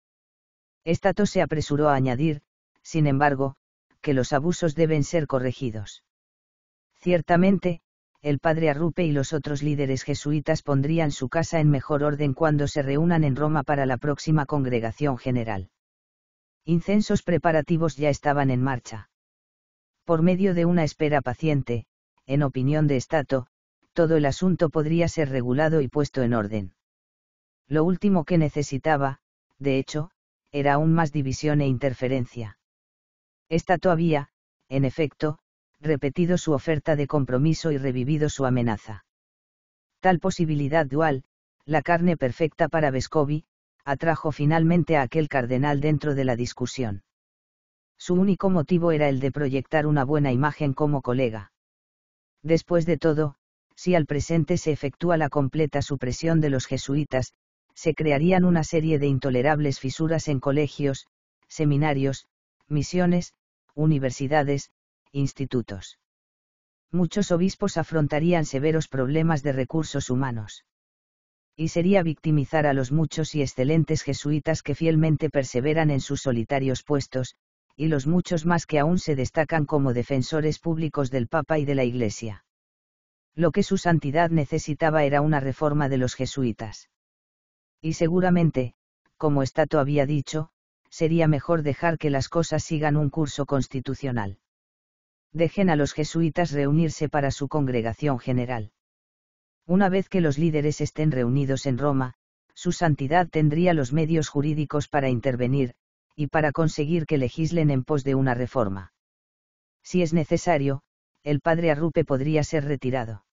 Estato se apresuró a añadir, sin embargo, que los abusos deben ser corregidos. Ciertamente, el padre Arrupe y los otros líderes jesuitas pondrían su casa en mejor orden cuando se reúnan en Roma para la próxima congregación general. Incensos preparativos ya estaban en marcha. Por medio de una espera paciente, en opinión de Estato, todo el asunto podría ser regulado y puesto en orden. Lo último que necesitaba, de hecho, era aún más división e interferencia. Estato había, en efecto, repetido su oferta de compromiso y revivido su amenaza. Tal posibilidad dual, la carne perfecta para Vescovi, atrajo finalmente a aquel cardenal dentro de la discusión. Su único motivo era el de proyectar una buena imagen como colega. Después de todo, si al presente se efectúa la completa supresión de los jesuitas, se crearían una serie de intolerables fisuras en colegios, seminarios, misiones, universidades, institutos. Muchos obispos afrontarían severos problemas de recursos humanos. Y sería victimizar a los muchos y excelentes jesuitas que fielmente perseveran en sus solitarios puestos, y los muchos más que aún se destacan como defensores públicos del Papa y de la Iglesia. Lo que su santidad necesitaba era una reforma de los jesuitas. Y seguramente, como Estato había dicho, sería mejor dejar que las cosas sigan un curso constitucional dejen a los jesuitas reunirse para su congregación general. Una vez que los líderes estén reunidos en Roma, su santidad tendría los medios jurídicos para intervenir, y para conseguir que legislen en pos de una reforma. Si es necesario, el padre Arrupe podría ser retirado.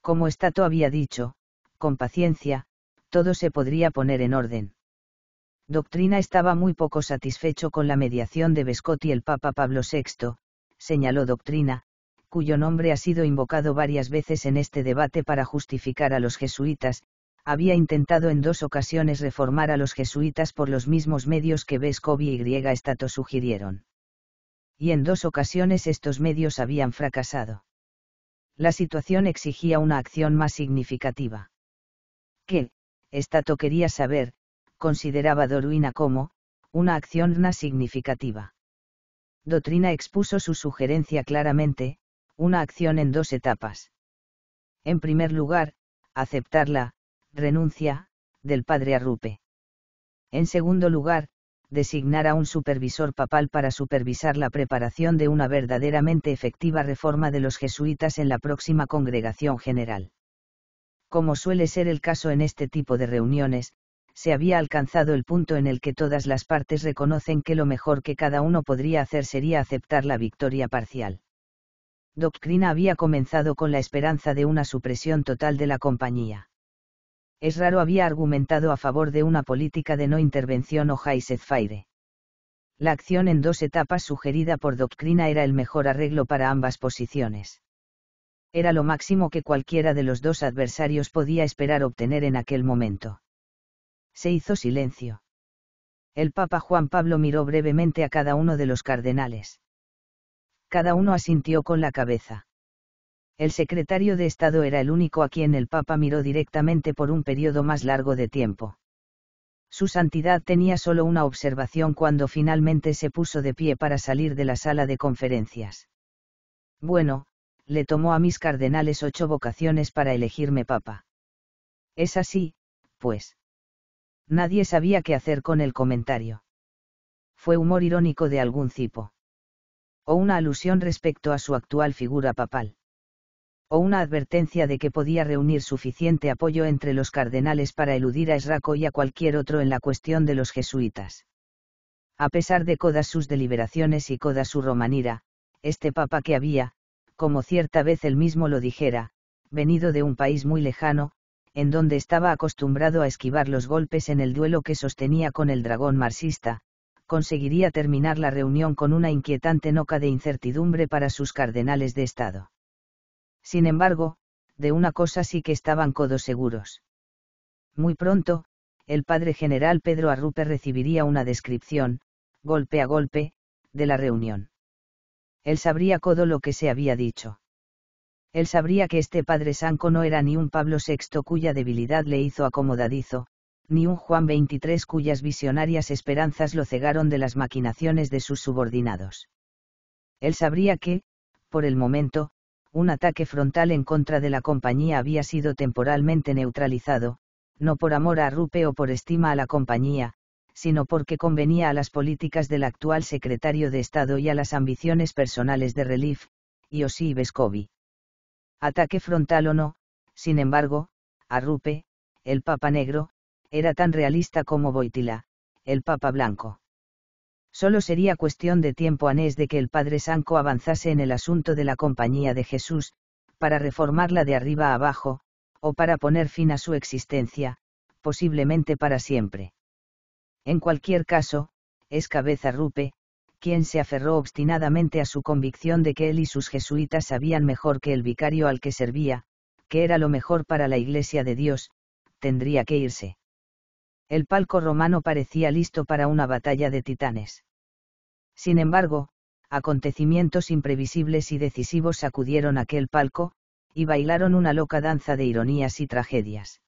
Como Stato había dicho, con paciencia, todo se podría poner en orden. Doctrina estaba muy poco satisfecho con la mediación de y el Papa Pablo VI, señaló doctrina, cuyo nombre ha sido invocado varias veces en este debate para justificar a los jesuitas, había intentado en dos ocasiones reformar a los jesuitas por los mismos medios que Vescovi y Griega Estato sugirieron. Y en dos ocasiones estos medios habían fracasado. La situación exigía una acción más significativa. ¿Qué, Estato quería saber, consideraba Doruina como, una acción más significativa. Doctrina expuso su sugerencia claramente, una acción en dos etapas. En primer lugar, aceptar la renuncia del padre Arrupe. En segundo lugar, designar a un supervisor papal para supervisar la preparación de una verdaderamente efectiva reforma de los jesuitas en la próxima congregación general. Como suele ser el caso en este tipo de reuniones, se había alcanzado el punto en el que todas las partes reconocen que lo mejor que cada uno podría hacer sería aceptar la victoria parcial. Doctrina había comenzado con la esperanza de una supresión total de la compañía. Es raro había argumentado a favor de una política de no intervención o Haiset Faire. La acción en dos etapas sugerida por Doctrina era el mejor arreglo para ambas posiciones. Era lo máximo que cualquiera de los dos adversarios podía esperar obtener en aquel momento se hizo silencio. El Papa Juan Pablo miró brevemente a cada uno de los cardenales. Cada uno asintió con la cabeza. El secretario de Estado era el único a quien el Papa miró directamente por un periodo más largo de tiempo. Su santidad tenía solo una observación cuando finalmente se puso de pie para salir de la sala de conferencias. Bueno, le tomó a mis cardenales ocho vocaciones para elegirme papa. Es así, pues. Nadie sabía qué hacer con el comentario. Fue humor irónico de algún tipo. O una alusión respecto a su actual figura papal. O una advertencia de que podía reunir suficiente apoyo entre los cardenales para eludir a Esraco y a cualquier otro en la cuestión de los jesuitas. A pesar de todas sus deliberaciones y toda su romanira, este papa que había, como cierta vez él mismo lo dijera, venido de un país muy lejano, en donde estaba acostumbrado a esquivar los golpes en el duelo que sostenía con el dragón marxista, conseguiría terminar la reunión con una inquietante noca de incertidumbre para sus cardenales de Estado. Sin embargo, de una cosa sí que estaban codos seguros. Muy pronto, el padre general Pedro Arrupe recibiría una descripción, golpe a golpe, de la reunión. Él sabría codo lo que se había dicho él sabría que este padre Sanco no era ni un Pablo VI cuya debilidad le hizo acomodadizo, ni un Juan XXIII cuyas visionarias esperanzas lo cegaron de las maquinaciones de sus subordinados. Él sabría que, por el momento, un ataque frontal en contra de la compañía había sido temporalmente neutralizado, no por amor a Rupe o por estima a la compañía, sino porque convenía a las políticas del actual secretario de Estado y a las ambiciones personales de Relief, Yossi Vescovi ataque frontal o no, sin embargo, Arrupe, el Papa Negro, era tan realista como Boitila, el Papa Blanco. Solo sería cuestión de tiempo anés de que el Padre Sanco avanzase en el asunto de la Compañía de Jesús, para reformarla de arriba a abajo, o para poner fin a su existencia, posiblemente para siempre. En cualquier caso, es cabeza rupe, quien se aferró obstinadamente a su convicción de que él y sus jesuitas sabían mejor que el vicario al que servía, que era lo mejor para la Iglesia de Dios, tendría que irse. El palco romano parecía listo para una batalla de titanes. Sin embargo, acontecimientos imprevisibles y decisivos sacudieron aquel palco, y bailaron una loca danza de ironías y tragedias.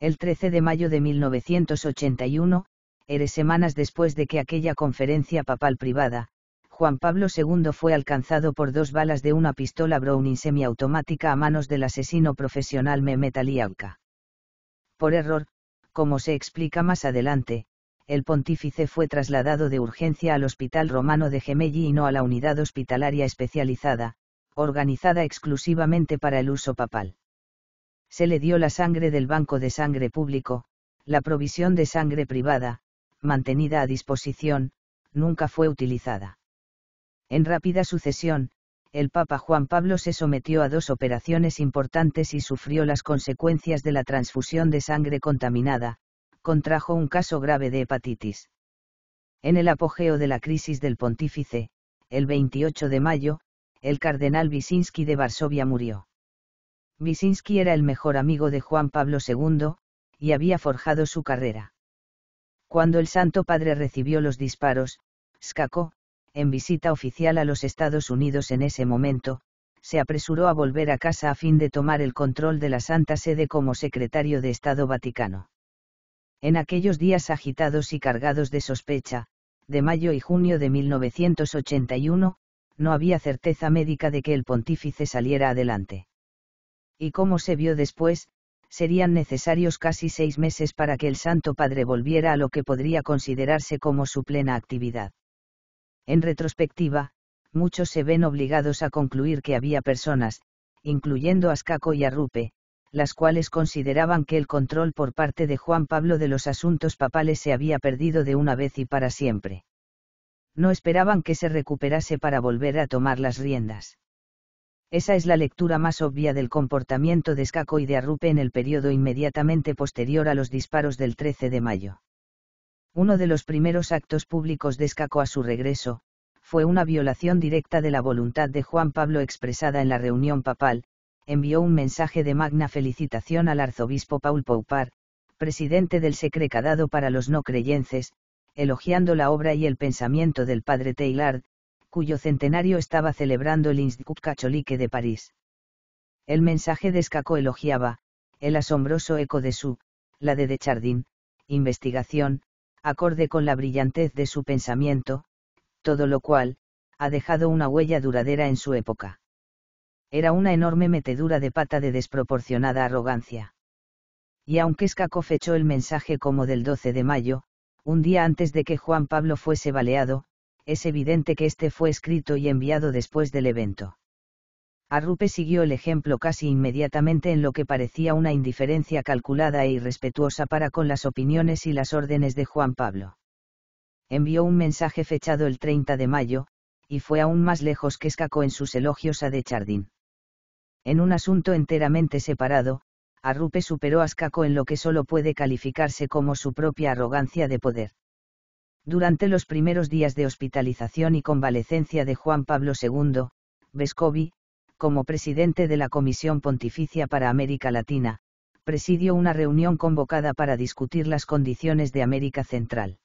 El 13 de mayo de 1981, eres semanas después de que aquella conferencia papal privada, Juan Pablo II fue alcanzado por dos balas de una pistola Browning semiautomática a manos del asesino profesional Mehmet Ali Por error, como se explica más adelante, el pontífice fue trasladado de urgencia al Hospital Romano de Gemelli y no a la unidad hospitalaria especializada, organizada exclusivamente para el uso papal. Se le dio la sangre del banco de sangre público, la provisión de sangre privada, mantenida a disposición, nunca fue utilizada. En rápida sucesión, el Papa Juan Pablo se sometió a dos operaciones importantes y sufrió las consecuencias de la transfusión de sangre contaminada, contrajo un caso grave de hepatitis. En el apogeo de la crisis del pontífice, el 28 de mayo, el cardenal Wisinski de Varsovia murió. Wisinski era el mejor amigo de Juan Pablo II, y había forjado su carrera. Cuando el Santo Padre recibió los disparos, Skako, en visita oficial a los Estados Unidos en ese momento, se apresuró a volver a casa a fin de tomar el control de la Santa Sede como secretario de Estado Vaticano. En aquellos días agitados y cargados de sospecha, de mayo y junio de 1981, no había certeza médica de que el pontífice saliera adelante. Y como se vio después, serían necesarios casi seis meses para que el Santo Padre volviera a lo que podría considerarse como su plena actividad. En retrospectiva, muchos se ven obligados a concluir que había personas, incluyendo a Ascaco y a Rupe, las cuales consideraban que el control por parte de Juan Pablo de los asuntos papales se había perdido de una vez y para siempre. No esperaban que se recuperase para volver a tomar las riendas. Esa es la lectura más obvia del comportamiento de Escaco y de Arrupe en el periodo inmediatamente posterior a los disparos del 13 de mayo. Uno de los primeros actos públicos de Escaco a su regreso, fue una violación directa de la voluntad de Juan Pablo expresada en la reunión papal, envió un mensaje de magna felicitación al arzobispo Paul Poupar, presidente del Secrecadado para los no creyentes, elogiando la obra y el pensamiento del padre Taylor, cuyo centenario estaba celebrando el Institut Cacholique de París. El mensaje de Escaco elogiaba, el asombroso eco de su, la de Chardin, investigación, acorde con la brillantez de su pensamiento, todo lo cual, ha dejado una huella duradera en su época. Era una enorme metedura de pata de desproporcionada arrogancia. Y aunque Escaco fechó el mensaje como del 12 de mayo, un día antes de que Juan Pablo fuese baleado, es evidente que este fue escrito y enviado después del evento. Arrupe siguió el ejemplo casi inmediatamente en lo que parecía una indiferencia calculada e irrespetuosa para con las opiniones y las órdenes de Juan Pablo. Envió un mensaje fechado el 30 de mayo, y fue aún más lejos que Escaco en sus elogios a De Chardin. En un asunto enteramente separado, Arrupe superó a Escaco en lo que solo puede calificarse como su propia arrogancia de poder. Durante los primeros días de hospitalización y convalecencia de Juan Pablo II, Vescovi, como presidente de la Comisión Pontificia para América Latina, presidió una reunión convocada para discutir las condiciones de América Central.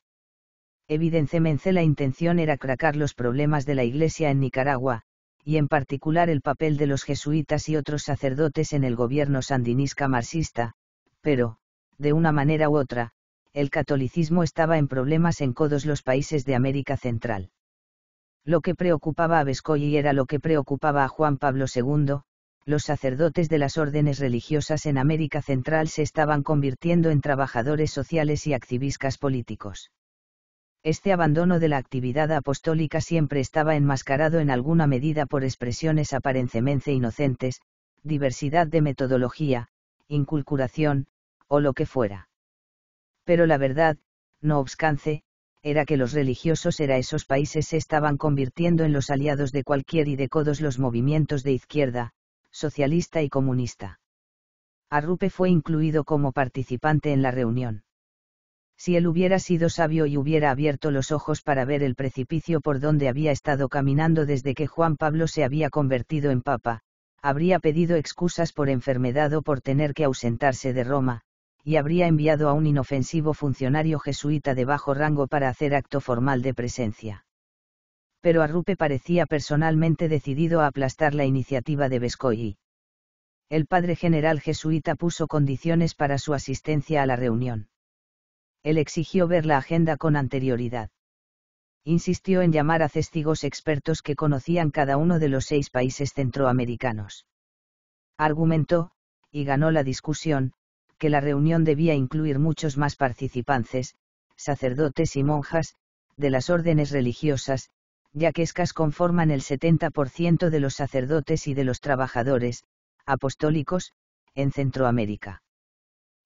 Evidentemente la intención era cracar los problemas de la Iglesia en Nicaragua, y en particular el papel de los jesuitas y otros sacerdotes en el gobierno sandinista marxista, pero, de una manera u otra, el catolicismo estaba en problemas en todos los países de América Central. Lo que preocupaba a Vescoy era lo que preocupaba a Juan Pablo II, los sacerdotes de las órdenes religiosas en América Central se estaban convirtiendo en trabajadores sociales y activistas políticos. Este abandono de la actividad apostólica siempre estaba enmascarado en alguna medida por expresiones aparentemente inocentes, diversidad de metodología, inculcuración, o lo que fuera. Pero la verdad, no obstante, era que los religiosos era esos países se estaban convirtiendo en los aliados de cualquier y de todos los movimientos de izquierda, socialista y comunista. Arrupe fue incluido como participante en la reunión. Si él hubiera sido sabio y hubiera abierto los ojos para ver el precipicio por donde había estado caminando desde que Juan Pablo se había convertido en papa, habría pedido excusas por enfermedad o por tener que ausentarse de Roma, y habría enviado a un inofensivo funcionario jesuita de bajo rango para hacer acto formal de presencia. Pero Arrupe parecía personalmente decidido a aplastar la iniciativa de Bescoy. El padre general jesuita puso condiciones para su asistencia a la reunión. Él exigió ver la agenda con anterioridad insistió en llamar a testigos expertos que conocían cada uno de los seis países centroamericanos. Argumentó, y ganó la discusión, la reunión debía incluir muchos más participantes, sacerdotes y monjas, de las órdenes religiosas, ya que escas conforman el 70% de los sacerdotes y de los trabajadores, apostólicos, en Centroamérica.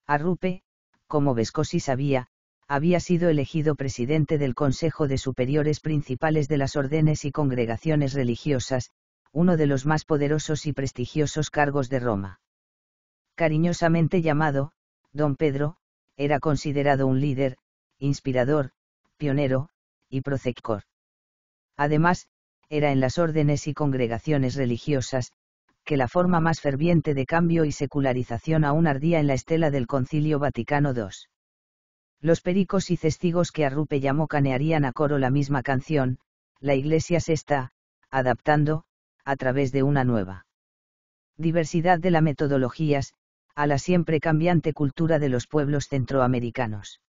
Arrupe, como Vescosi sabía, había sido elegido presidente del Consejo de Superiores Principales de las órdenes y Congregaciones Religiosas, uno de los más poderosos y prestigiosos cargos de Roma cariñosamente llamado, don Pedro, era considerado un líder, inspirador, pionero, y prosector. Además, era en las órdenes y congregaciones religiosas, que la forma más ferviente de cambio y secularización aún ardía en la estela del Concilio Vaticano II. Los pericos y cestigos que a Rupe llamó canearían a coro la misma canción, la Iglesia se está, adaptando, a través de una nueva diversidad de las metodologías, a la siempre cambiante cultura de los pueblos centroamericanos.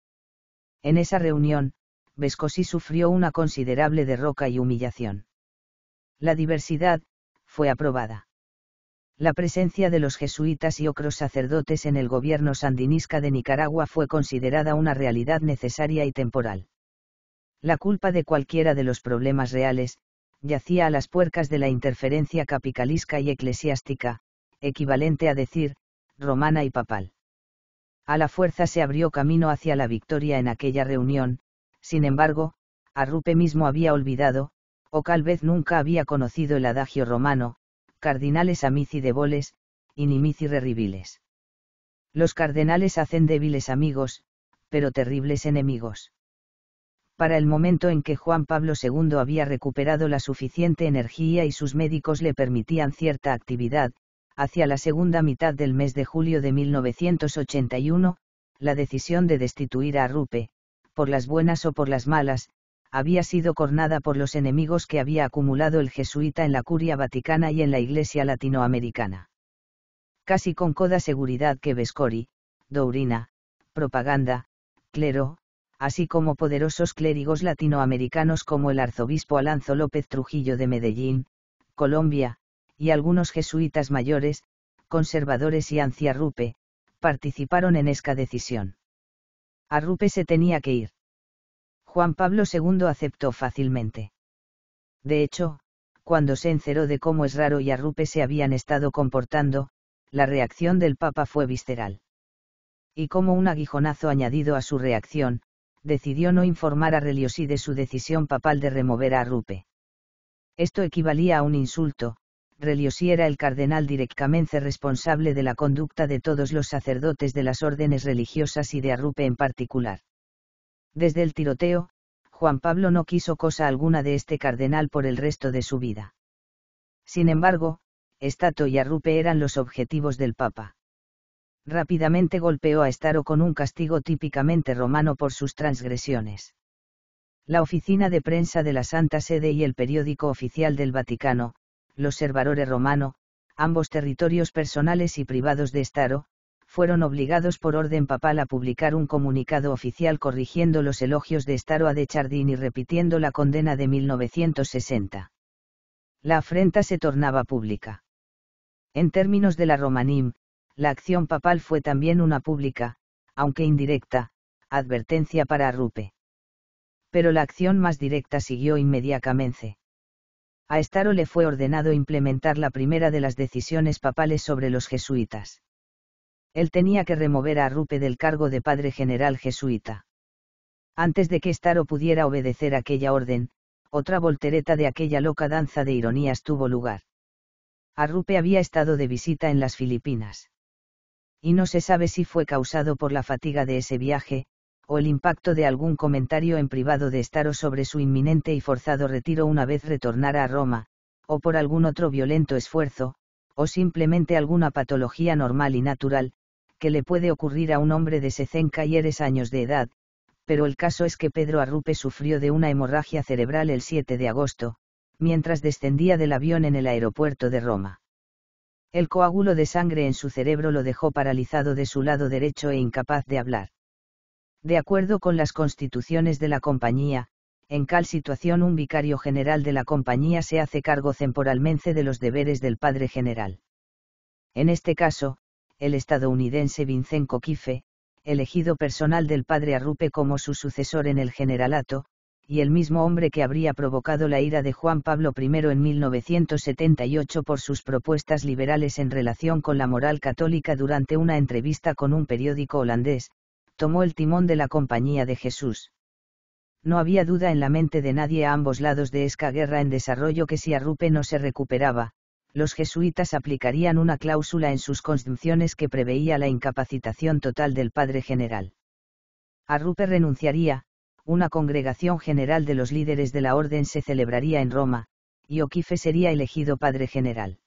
En esa reunión, Vescosi sufrió una considerable derroca y humillación. La diversidad, fue aprobada. La presencia de los jesuitas y otros sacerdotes en el gobierno sandinisca de Nicaragua fue considerada una realidad necesaria y temporal. La culpa de cualquiera de los problemas reales, yacía a las puercas de la interferencia capitalista y eclesiástica, equivalente a decir, romana y papal. A la fuerza se abrió camino hacia la victoria en aquella reunión, sin embargo, Arrupe mismo había olvidado, o tal vez nunca había conocido el adagio romano, cardinales amici de deboles, inimici Rerribiles. Los cardenales hacen débiles amigos, pero terribles enemigos. Para el momento en que Juan Pablo II había recuperado la suficiente energía y sus médicos le permitían cierta actividad, hacia la segunda mitad del mes de julio de 1981, la decisión de destituir a Rupe, por las buenas o por las malas, había sido cornada por los enemigos que había acumulado el jesuita en la curia vaticana y en la iglesia latinoamericana. Casi con coda seguridad que Vescori, Dourina, propaganda, clero, así como poderosos clérigos latinoamericanos como el arzobispo Alanzo López Trujillo de Medellín, Colombia, y algunos jesuitas mayores, conservadores y anciarrupe, participaron en esta decisión. Arrupe se tenía que ir. Juan Pablo II aceptó fácilmente. De hecho, cuando se enceró de cómo es raro y Arrupe se habían estado comportando, la reacción del Papa fue visceral. Y como un aguijonazo añadido a su reacción, decidió no informar a reliosí de su decisión papal de remover a Arrupe. Esto equivalía a un insulto, Reliosi era el cardenal directamente responsable de la conducta de todos los sacerdotes de las órdenes religiosas y de Arrupe en particular. Desde el tiroteo, Juan Pablo no quiso cosa alguna de este cardenal por el resto de su vida. Sin embargo, Estato y Arrupe eran los objetivos del Papa. Rápidamente golpeó a Estaro con un castigo típicamente romano por sus transgresiones. La oficina de prensa de la Santa Sede y el periódico oficial del Vaticano, los servarore romano, ambos territorios personales y privados de Estaro, fueron obligados por orden papal a publicar un comunicado oficial corrigiendo los elogios de Estaro a De Chardin y repitiendo la condena de 1960. La afrenta se tornaba pública. En términos de la Romanim, la acción papal fue también una pública, aunque indirecta, advertencia para Rupe. Pero la acción más directa siguió inmediatamente a Estaro le fue ordenado implementar la primera de las decisiones papales sobre los jesuitas. Él tenía que remover a Rupe del cargo de padre general jesuita. Antes de que Estaro pudiera obedecer aquella orden, otra voltereta de aquella loca danza de ironías tuvo lugar. Arrupe había estado de visita en las Filipinas. Y no se sabe si fue causado por la fatiga de ese viaje, o el impacto de algún comentario en privado de Staro sobre su inminente y forzado retiro una vez retornara a Roma, o por algún otro violento esfuerzo, o simplemente alguna patología normal y natural, que le puede ocurrir a un hombre de 60 y eres años de edad, pero el caso es que Pedro Arrupe sufrió de una hemorragia cerebral el 7 de agosto, mientras descendía del avión en el aeropuerto de Roma. El coágulo de sangre en su cerebro lo dejó paralizado de su lado derecho e incapaz de hablar de acuerdo con las constituciones de la compañía, en tal situación un vicario general de la compañía se hace cargo temporalmente de los deberes del padre general. En este caso, el estadounidense Vincenco Kife, elegido personal del padre Arrupe como su sucesor en el generalato, y el mismo hombre que habría provocado la ira de Juan Pablo I en 1978 por sus propuestas liberales en relación con la moral católica durante una entrevista con un periódico holandés, tomó el timón de la compañía de Jesús. No había duda en la mente de nadie a ambos lados de esta guerra en desarrollo que si Arrupe no se recuperaba, los jesuitas aplicarían una cláusula en sus constituciones que preveía la incapacitación total del padre general. Arrupe renunciaría, una congregación general de los líderes de la orden se celebraría en Roma, y Oquife sería elegido padre general.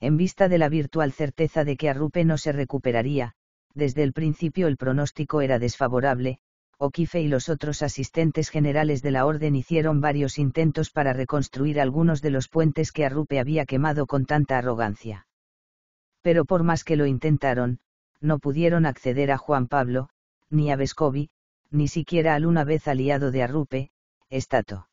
En vista de la virtual certeza de que Arrupe no se recuperaría, desde el principio el pronóstico era desfavorable, Oquife y los otros asistentes generales de la orden hicieron varios intentos para reconstruir algunos de los puentes que Arrupe había quemado con tanta arrogancia. Pero por más que lo intentaron, no pudieron acceder a Juan Pablo, ni a Vescovi, ni siquiera al una vez aliado de Arrupe, Estato.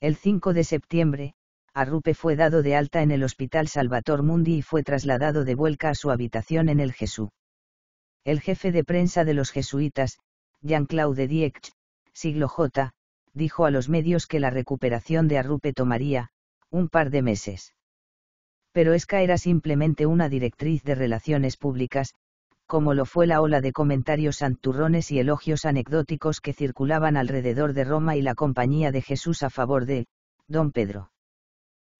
El 5 de septiembre, Arrupe fue dado de alta en el Hospital Salvator Mundi y fue trasladado de vuelta a su habitación en el Jesús. El jefe de prensa de los jesuitas, Jean-Claude Dieck, siglo J, dijo a los medios que la recuperación de Arrupe tomaría, un par de meses. Pero Esca era simplemente una directriz de relaciones públicas, como lo fue la ola de comentarios santurrones y elogios anecdóticos que circulaban alrededor de Roma y la Compañía de Jesús a favor de Don Pedro.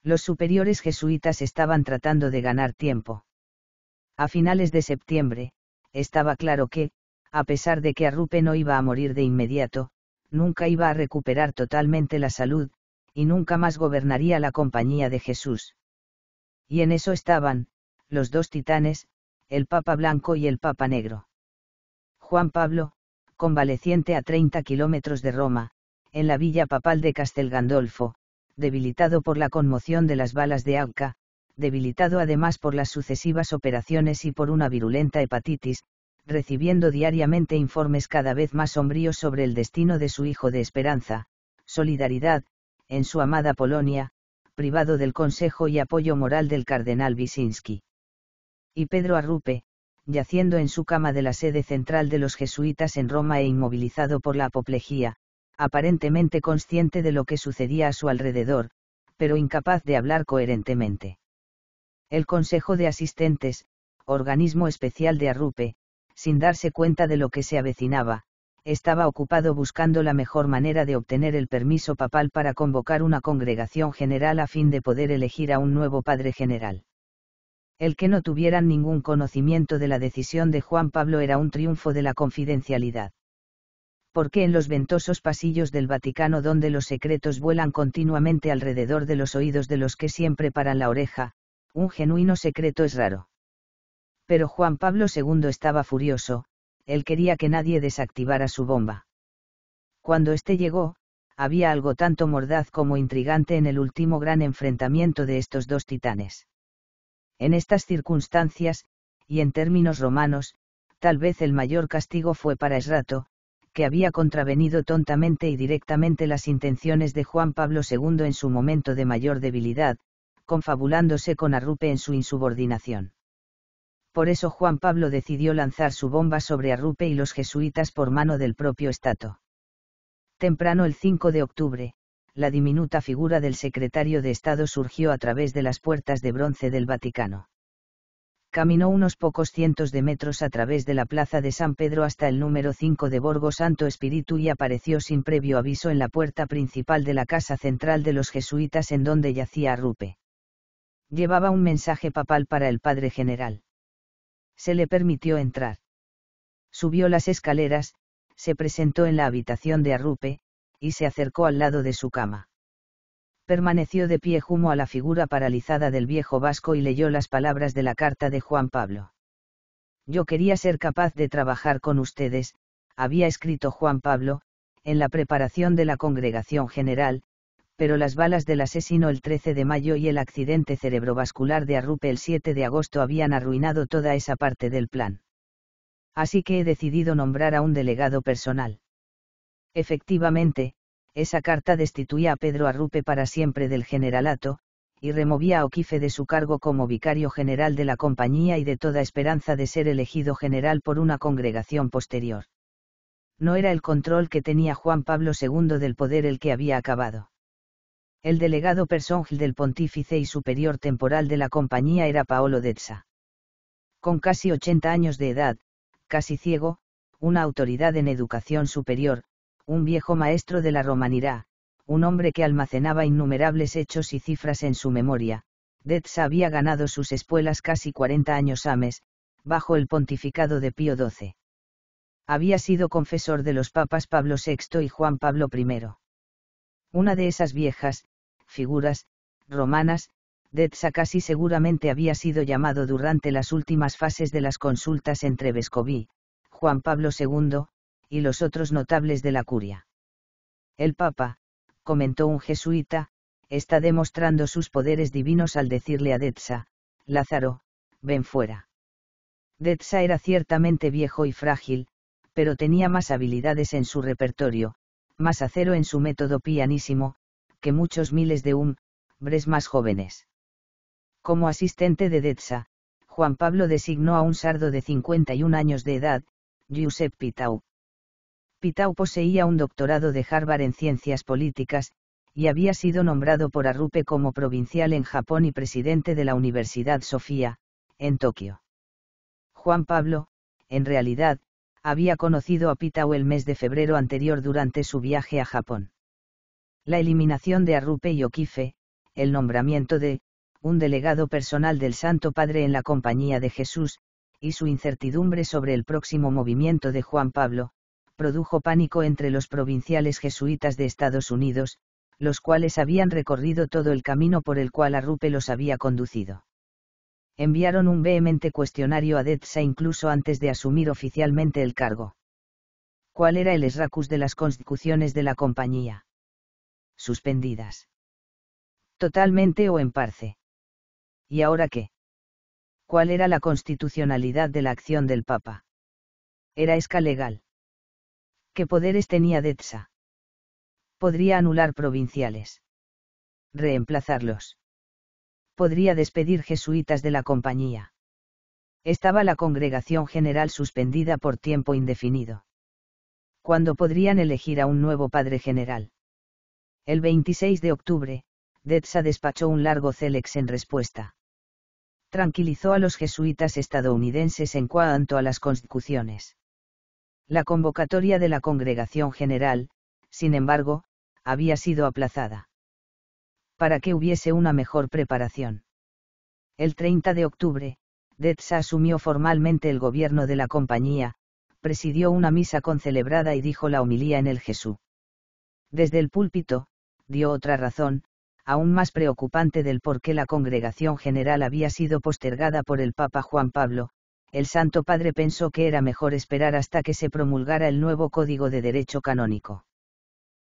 Los superiores jesuitas estaban tratando de ganar tiempo. A finales de septiembre, estaba claro que, a pesar de que Arrupe no iba a morir de inmediato, nunca iba a recuperar totalmente la salud, y nunca más gobernaría la compañía de Jesús. Y en eso estaban, los dos titanes, el Papa Blanco y el Papa Negro. Juan Pablo, convaleciente a 30 kilómetros de Roma, en la villa papal de Castel Gandolfo, debilitado por la conmoción de las balas de Auca, debilitado además por las sucesivas operaciones y por una virulenta hepatitis, recibiendo diariamente informes cada vez más sombríos sobre el destino de su hijo de esperanza, solidaridad, en su amada Polonia, privado del consejo y apoyo moral del cardenal Wisinski. Y Pedro Arrupe, yaciendo en su cama de la sede central de los jesuitas en Roma e inmovilizado por la apoplejía, aparentemente consciente de lo que sucedía a su alrededor, pero incapaz de hablar coherentemente el Consejo de Asistentes, organismo especial de Arrupe, sin darse cuenta de lo que se avecinaba, estaba ocupado buscando la mejor manera de obtener el permiso papal para convocar una congregación general a fin de poder elegir a un nuevo padre general. El que no tuvieran ningún conocimiento de la decisión de Juan Pablo era un triunfo de la confidencialidad. Porque en los ventosos pasillos del Vaticano donde los secretos vuelan continuamente alrededor de los oídos de los que siempre paran la oreja, un genuino secreto es raro. Pero Juan Pablo II estaba furioso, él quería que nadie desactivara su bomba. Cuando éste llegó, había algo tanto mordaz como intrigante en el último gran enfrentamiento de estos dos titanes. En estas circunstancias, y en términos romanos, tal vez el mayor castigo fue para Esrato, que había contravenido tontamente y directamente las intenciones de Juan Pablo II en su momento de mayor debilidad, confabulándose con Arrupe en su insubordinación. Por eso Juan Pablo decidió lanzar su bomba sobre Arrupe y los jesuitas por mano del propio Estado. Temprano el 5 de octubre, la diminuta figura del secretario de Estado surgió a través de las puertas de bronce del Vaticano. Caminó unos pocos cientos de metros a través de la plaza de San Pedro hasta el número 5 de Borgo Santo Espíritu y apareció sin previo aviso en la puerta principal de la casa central de los jesuitas en donde yacía Arrupe. Llevaba un mensaje papal para el padre general. Se le permitió entrar. Subió las escaleras, se presentó en la habitación de Arrupe, y se acercó al lado de su cama. Permaneció de pie humo a la figura paralizada del viejo vasco y leyó las palabras de la carta de Juan Pablo. Yo quería ser capaz de trabajar con ustedes, había escrito Juan Pablo, en la preparación de la congregación general, pero las balas del asesino el 13 de mayo y el accidente cerebrovascular de Arrupe el 7 de agosto habían arruinado toda esa parte del plan. Así que he decidido nombrar a un delegado personal. Efectivamente, esa carta destituía a Pedro Arrupe para siempre del generalato, y removía a Oquife de su cargo como vicario general de la compañía y de toda esperanza de ser elegido general por una congregación posterior. No era el control que tenía Juan Pablo II del poder el que había acabado el delegado personal del pontífice y superior temporal de la compañía era Paolo Dezza. Con casi 80 años de edad, casi ciego, una autoridad en educación superior, un viejo maestro de la romanirá, un hombre que almacenaba innumerables hechos y cifras en su memoria, Dezza había ganado sus espuelas casi 40 años ames, bajo el pontificado de Pío XII. Había sido confesor de los papas Pablo VI y Juan Pablo I. Una de esas viejas, figuras, romanas, Dezza casi seguramente había sido llamado durante las últimas fases de las consultas entre Vescoví, Juan Pablo II, y los otros notables de la curia. El Papa, comentó un jesuita, está demostrando sus poderes divinos al decirle a Dezza, Lázaro, ven fuera. Dezza era ciertamente viejo y frágil, pero tenía más habilidades en su repertorio, más acero en su método pianísimo, que muchos miles de hombres um, más jóvenes. Como asistente de Detsa, Juan Pablo designó a un sardo de 51 años de edad, Giuseppe Pitau. Pitau poseía un doctorado de Harvard en ciencias políticas, y había sido nombrado por Arrupe como provincial en Japón y presidente de la Universidad Sofía, en Tokio. Juan Pablo, en realidad, había conocido a Pitau el mes de febrero anterior durante su viaje a Japón. La eliminación de Arrupe y Oquife, el nombramiento de, un delegado personal del Santo Padre en la compañía de Jesús, y su incertidumbre sobre el próximo movimiento de Juan Pablo, produjo pánico entre los provinciales jesuitas de Estados Unidos, los cuales habían recorrido todo el camino por el cual Arrupe los había conducido. Enviaron un vehemente cuestionario a Detsa incluso antes de asumir oficialmente el cargo. ¿Cuál era el esracus de las constituciones de la compañía? suspendidas. Totalmente o en parte. ¿Y ahora qué? ¿Cuál era la constitucionalidad de la acción del Papa? Era escalegal? legal. ¿Qué poderes tenía Detsa? Podría anular provinciales. Reemplazarlos. Podría despedir jesuitas de la compañía. Estaba la congregación general suspendida por tiempo indefinido. ¿Cuándo podrían elegir a un nuevo padre general? El 26 de octubre, Detsa despachó un largo célex en respuesta. Tranquilizó a los jesuitas estadounidenses en cuanto a las constituciones. La convocatoria de la Congregación General, sin embargo, había sido aplazada. Para que hubiese una mejor preparación. El 30 de octubre, Detsa asumió formalmente el gobierno de la compañía, presidió una misa concelebrada y dijo la homilía en el Jesús. Desde el púlpito, dio otra razón, aún más preocupante del por qué la congregación general había sido postergada por el Papa Juan Pablo, el Santo Padre pensó que era mejor esperar hasta que se promulgara el nuevo Código de Derecho Canónico.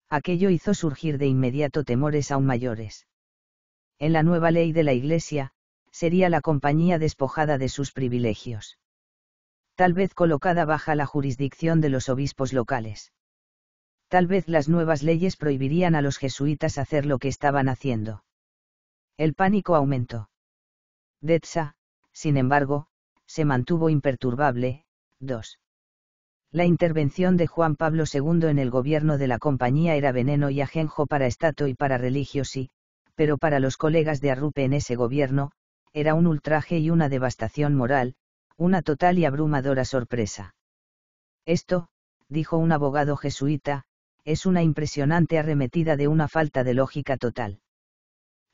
Aquello hizo surgir de inmediato temores aún mayores. En la nueva ley de la Iglesia, sería la compañía despojada de sus privilegios. Tal vez colocada baja la jurisdicción de los obispos locales. Tal vez las nuevas leyes prohibirían a los jesuitas hacer lo que estaban haciendo. El pánico aumentó. Detsa, sin embargo, se mantuvo imperturbable. 2. La intervención de Juan Pablo II en el gobierno de la compañía era veneno y ajenjo para Estato y para y, pero para los colegas de Arrupe en ese gobierno, era un ultraje y una devastación moral, una total y abrumadora sorpresa. Esto, dijo un abogado jesuita, es una impresionante arremetida de una falta de lógica total.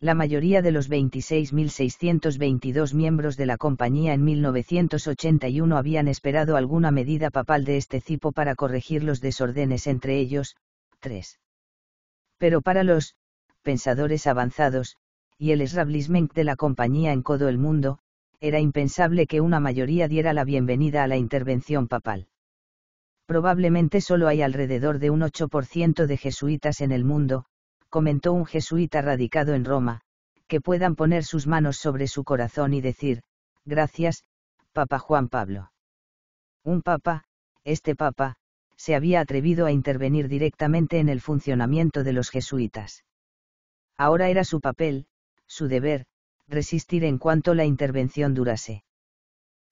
La mayoría de los 26.622 miembros de la compañía en 1981 habían esperado alguna medida papal de este tipo para corregir los desórdenes entre ellos, 3. Pero para los pensadores avanzados, y el establishment de la compañía en todo el mundo, era impensable que una mayoría diera la bienvenida a la intervención papal. Probablemente solo hay alrededor de un 8% de jesuitas en el mundo, comentó un jesuita radicado en Roma, que puedan poner sus manos sobre su corazón y decir, gracias, Papa Juan Pablo. Un papa, este papa, se había atrevido a intervenir directamente en el funcionamiento de los jesuitas. Ahora era su papel, su deber, resistir en cuanto la intervención durase.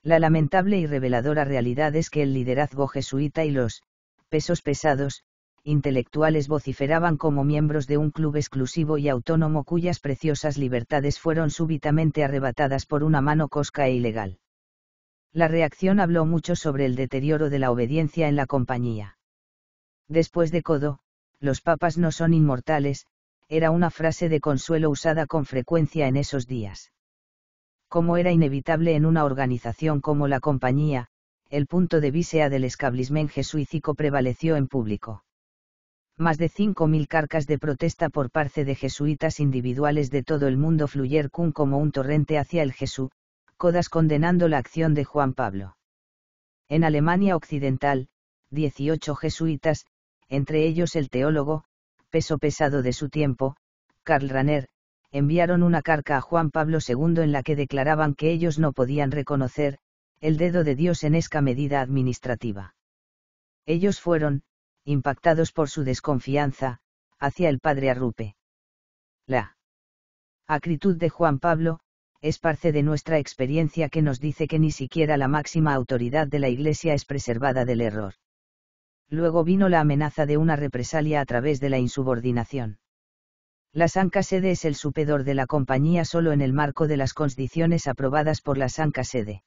La lamentable y reveladora realidad es que el liderazgo jesuita y los pesos pesados, intelectuales vociferaban como miembros de un club exclusivo y autónomo cuyas preciosas libertades fueron súbitamente arrebatadas por una mano cosca e ilegal. La reacción habló mucho sobre el deterioro de la obediencia en la compañía. Después de Codo, los papas no son inmortales, era una frase de consuelo usada con frecuencia en esos días como era inevitable en una organización como la compañía, el punto de vista del escablismen jesuítico prevaleció en público. Más de 5.000 carcas de protesta por parte de jesuitas individuales de todo el mundo fluyeron como un torrente hacia el Jesús, codas condenando la acción de Juan Pablo. En Alemania Occidental, 18 jesuitas, entre ellos el teólogo, peso pesado de su tiempo, Karl Rahner, enviaron una carta a Juan Pablo II en la que declaraban que ellos no podían reconocer, el dedo de Dios en esta medida administrativa. Ellos fueron, impactados por su desconfianza, hacia el padre Arrupe. La acritud de Juan Pablo, es parte de nuestra experiencia que nos dice que ni siquiera la máxima autoridad de la Iglesia es preservada del error. Luego vino la amenaza de una represalia a través de la insubordinación. La Sanca Sede es el supedor de la compañía solo en el marco de las condiciones aprobadas por la Sanca Sede.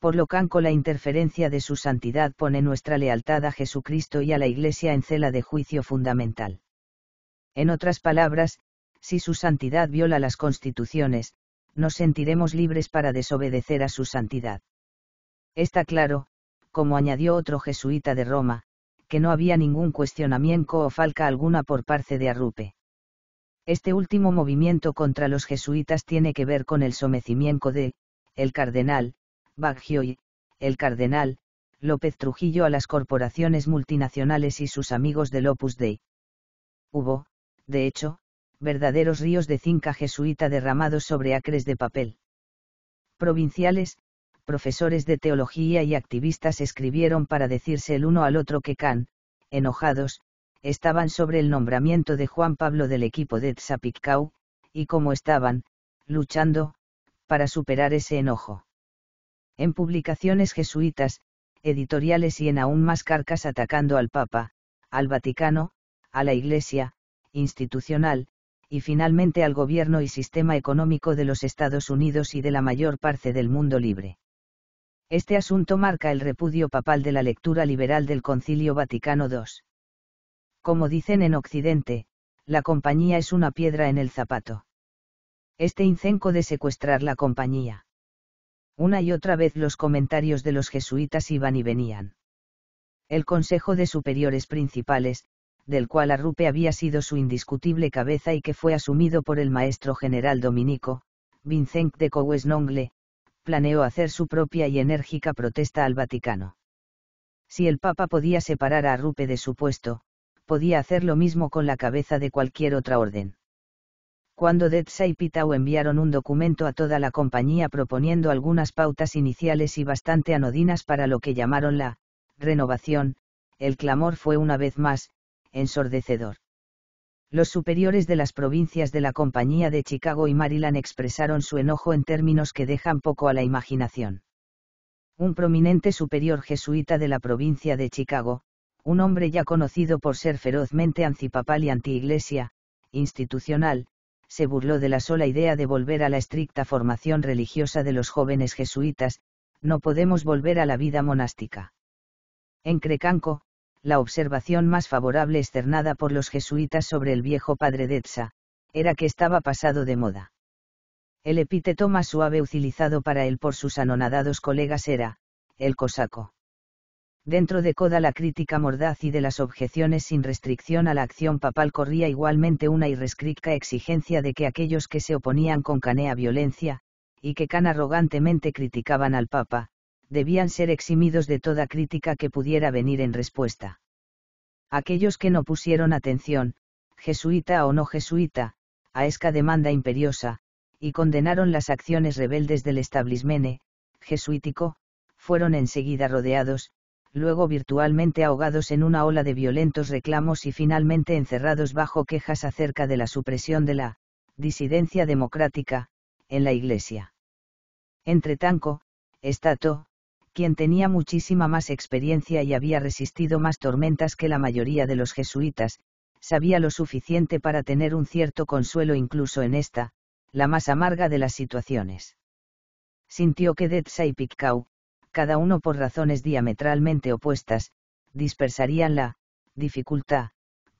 Por lo canco la interferencia de su santidad pone nuestra lealtad a Jesucristo y a la Iglesia en cela de juicio fundamental. En otras palabras, si su santidad viola las constituciones, nos sentiremos libres para desobedecer a su santidad. Está claro, como añadió otro jesuita de Roma, que no había ningún cuestionamiento o falca alguna por parte de Arrupe. Este último movimiento contra los jesuitas tiene que ver con el somecimiento de, el cardenal, Baggio el cardenal, López Trujillo a las corporaciones multinacionales y sus amigos del Opus Dei. Hubo, de hecho, verdaderos ríos de cinca jesuita derramados sobre acres de papel. Provinciales, profesores de teología y activistas escribieron para decirse el uno al otro que can, enojados, estaban sobre el nombramiento de Juan Pablo del equipo de Tzapicau, y cómo estaban, luchando, para superar ese enojo. En publicaciones jesuitas, editoriales y en aún más carcas atacando al Papa, al Vaticano, a la Iglesia, institucional, y finalmente al gobierno y sistema económico de los Estados Unidos y de la mayor parte del mundo libre. Este asunto marca el repudio papal de la lectura liberal del Concilio Vaticano II. Como dicen en Occidente, la compañía es una piedra en el zapato. Este incenco de secuestrar la compañía. Una y otra vez los comentarios de los jesuitas iban y venían. El Consejo de Superiores Principales, del cual Arrupe había sido su indiscutible cabeza y que fue asumido por el maestro general dominico, Vincent de Cowesnongle, planeó hacer su propia y enérgica protesta al Vaticano. Si el Papa podía separar a Arrupe de su puesto, podía hacer lo mismo con la cabeza de cualquier otra orden. Cuando Detsa y Pitao enviaron un documento a toda la compañía proponiendo algunas pautas iniciales y bastante anodinas para lo que llamaron la renovación, el clamor fue una vez más, ensordecedor. Los superiores de las provincias de la Compañía de Chicago y Maryland expresaron su enojo en términos que dejan poco a la imaginación. Un prominente superior jesuita de la provincia de Chicago, un hombre ya conocido por ser ferozmente antipapal y antiiglesia, institucional, se burló de la sola idea de volver a la estricta formación religiosa de los jóvenes jesuitas, no podemos volver a la vida monástica. En Crecanco, la observación más favorable externada por los jesuitas sobre el viejo padre Detsa, era que estaba pasado de moda. El epíteto más suave utilizado para él por sus anonadados colegas era, el cosaco. Dentro de Coda la crítica mordaz y de las objeciones sin restricción a la acción papal corría igualmente una irrescrita exigencia de que aquellos que se oponían con canea violencia, y que tan arrogantemente criticaban al papa, debían ser eximidos de toda crítica que pudiera venir en respuesta. Aquellos que no pusieron atención, jesuita o no jesuita, a esta demanda imperiosa, y condenaron las acciones rebeldes del establismene, jesuítico, fueron enseguida rodeados, luego virtualmente ahogados en una ola de violentos reclamos y finalmente encerrados bajo quejas acerca de la supresión de la disidencia democrática en la Iglesia. Entretanto, Stato, quien tenía muchísima más experiencia y había resistido más tormentas que la mayoría de los jesuitas, sabía lo suficiente para tener un cierto consuelo incluso en esta, la más amarga de las situaciones. Sintió que Detsa y Picau, cada uno por razones diametralmente opuestas, dispersarían la dificultad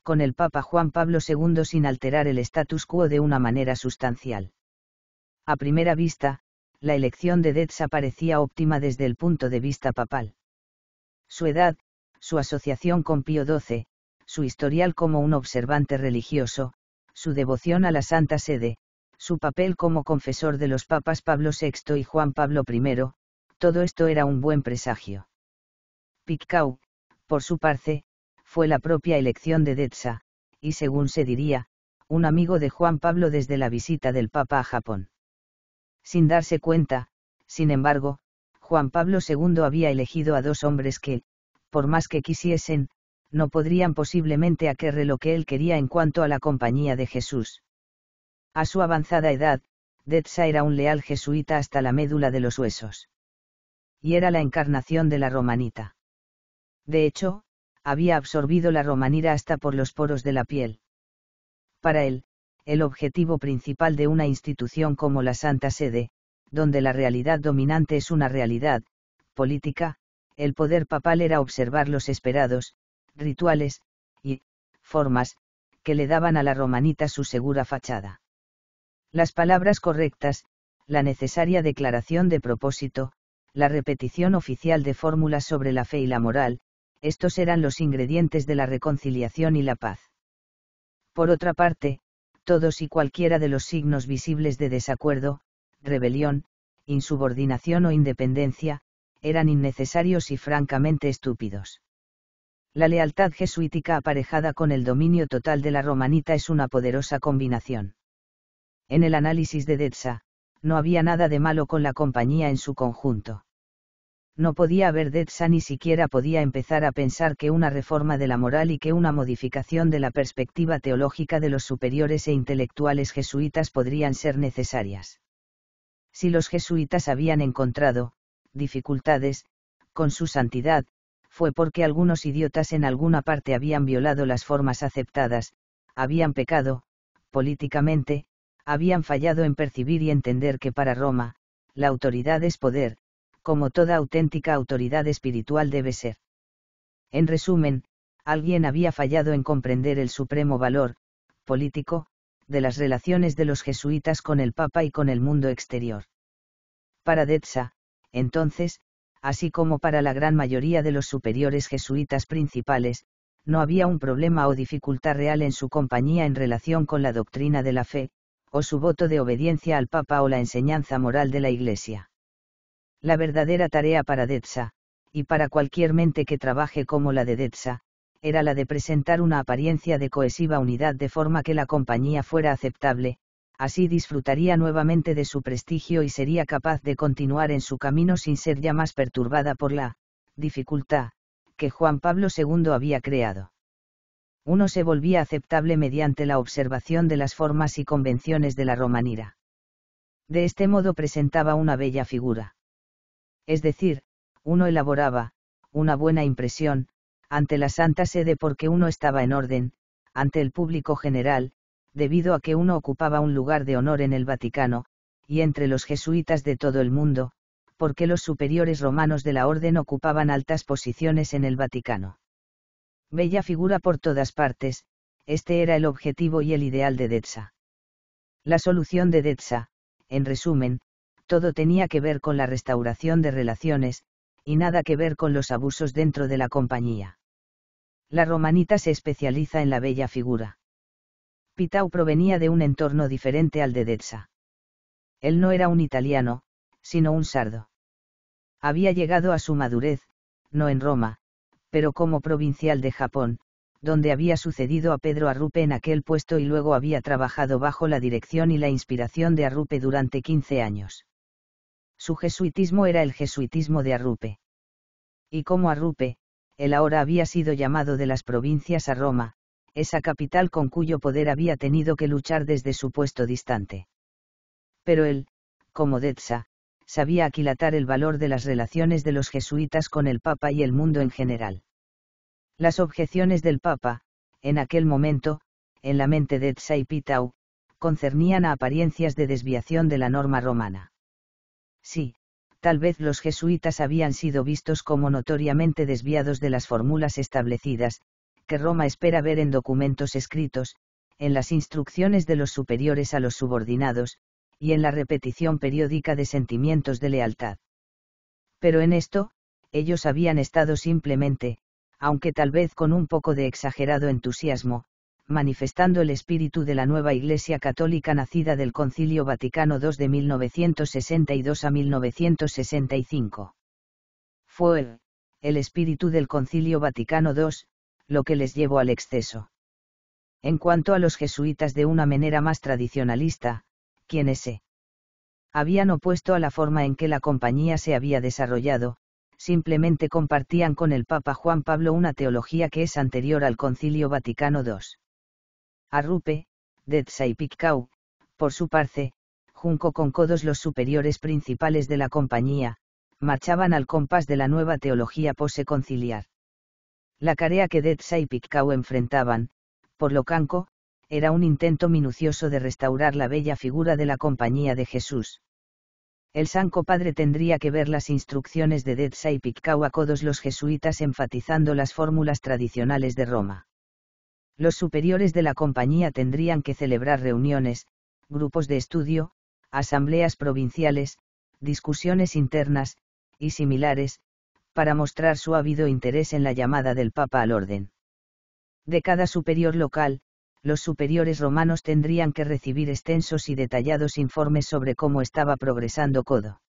con el Papa Juan Pablo II sin alterar el status quo de una manera sustancial. A primera vista, la elección de Detz parecía óptima desde el punto de vista papal. Su edad, su asociación con Pío XII, su historial como un observante religioso, su devoción a la Santa Sede, su papel como confesor de los papas Pablo VI y Juan Pablo I, todo esto era un buen presagio. Piccau, por su parte, fue la propia elección de Detsa, y según se diría, un amigo de Juan Pablo desde la visita del Papa a Japón. Sin darse cuenta, sin embargo, Juan Pablo II había elegido a dos hombres que, por más que quisiesen, no podrían posiblemente aquerre lo que él quería en cuanto a la compañía de Jesús. A su avanzada edad, Detsa era un leal jesuita hasta la médula de los huesos y era la encarnación de la romanita. De hecho, había absorbido la romanira hasta por los poros de la piel. Para él, el objetivo principal de una institución como la Santa Sede, donde la realidad dominante es una realidad, política, el poder papal era observar los esperados, rituales, y, formas, que le daban a la romanita su segura fachada. Las palabras correctas, la necesaria declaración de propósito, la repetición oficial de fórmulas sobre la fe y la moral, estos eran los ingredientes de la reconciliación y la paz. Por otra parte, todos y cualquiera de los signos visibles de desacuerdo, rebelión, insubordinación o independencia, eran innecesarios y francamente estúpidos. La lealtad jesuítica aparejada con el dominio total de la romanita es una poderosa combinación. En el análisis de Detsa no había nada de malo con la compañía en su conjunto. No podía haber Detsa ni siquiera podía empezar a pensar que una reforma de la moral y que una modificación de la perspectiva teológica de los superiores e intelectuales jesuitas podrían ser necesarias. Si los jesuitas habían encontrado, dificultades, con su santidad, fue porque algunos idiotas en alguna parte habían violado las formas aceptadas, habían pecado, políticamente, habían fallado en percibir y entender que para Roma, la autoridad es poder, como toda auténtica autoridad espiritual debe ser. En resumen, alguien había fallado en comprender el supremo valor, político, de las relaciones de los jesuitas con el Papa y con el mundo exterior. Para Detza, entonces, así como para la gran mayoría de los superiores jesuitas principales, no había un problema o dificultad real en su compañía en relación con la doctrina de la fe, o su voto de obediencia al Papa o la enseñanza moral de la Iglesia. La verdadera tarea para Detsa, y para cualquier mente que trabaje como la de Detsa, era la de presentar una apariencia de cohesiva unidad de forma que la compañía fuera aceptable, así disfrutaría nuevamente de su prestigio y sería capaz de continuar en su camino sin ser ya más perturbada por la dificultad que Juan Pablo II había creado uno se volvía aceptable mediante la observación de las formas y convenciones de la romanira. De este modo presentaba una bella figura. Es decir, uno elaboraba, una buena impresión, ante la Santa Sede porque uno estaba en orden, ante el público general, debido a que uno ocupaba un lugar de honor en el Vaticano, y entre los jesuitas de todo el mundo, porque los superiores romanos de la orden ocupaban altas posiciones en el Vaticano. Bella figura por todas partes, este era el objetivo y el ideal de Detsa. La solución de Detsa, en resumen, todo tenía que ver con la restauración de relaciones, y nada que ver con los abusos dentro de la compañía. La romanita se especializa en la bella figura. Pitau provenía de un entorno diferente al de Detsa. Él no era un italiano, sino un sardo. Había llegado a su madurez, no en Roma, pero como provincial de Japón, donde había sucedido a Pedro Arrupe en aquel puesto y luego había trabajado bajo la dirección y la inspiración de Arrupe durante 15 años. Su jesuitismo era el jesuitismo de Arrupe. Y como Arrupe, él ahora había sido llamado de las provincias a Roma, esa capital con cuyo poder había tenido que luchar desde su puesto distante. Pero él, como Detsa sabía aquilatar el valor de las relaciones de los jesuitas con el Papa y el mundo en general. Las objeciones del Papa, en aquel momento, en la mente de Tsai concernían a apariencias de desviación de la norma romana. Sí, tal vez los jesuitas habían sido vistos como notoriamente desviados de las fórmulas establecidas, que Roma espera ver en documentos escritos, en las instrucciones de los superiores a los subordinados, y en la repetición periódica de sentimientos de lealtad. Pero en esto, ellos habían estado simplemente, aunque tal vez con un poco de exagerado entusiasmo, manifestando el espíritu de la nueva Iglesia Católica nacida del Concilio Vaticano II de 1962 a 1965. Fue el, espíritu del Concilio Vaticano II, lo que les llevó al exceso. En cuanto a los jesuitas de una manera más tradicionalista, quienes se habían opuesto a la forma en que la compañía se había desarrollado, simplemente compartían con el Papa Juan Pablo una teología que es anterior al Concilio Vaticano II. Arrupe, de Piccau, por su parte, junco con codos los superiores principales de la compañía, marchaban al compás de la nueva teología conciliar. La tarea que Detza y Piccau enfrentaban, por lo canco, era un intento minucioso de restaurar la bella figura de la Compañía de Jesús. El Sanco Padre tendría que ver las instrucciones de Dezza y Picau a codos los jesuitas enfatizando las fórmulas tradicionales de Roma. Los superiores de la compañía tendrían que celebrar reuniones, grupos de estudio, asambleas provinciales, discusiones internas, y similares, para mostrar su ávido interés en la llamada del Papa al orden. De cada superior local, los superiores romanos tendrían que recibir extensos y detallados informes sobre cómo estaba progresando Codo.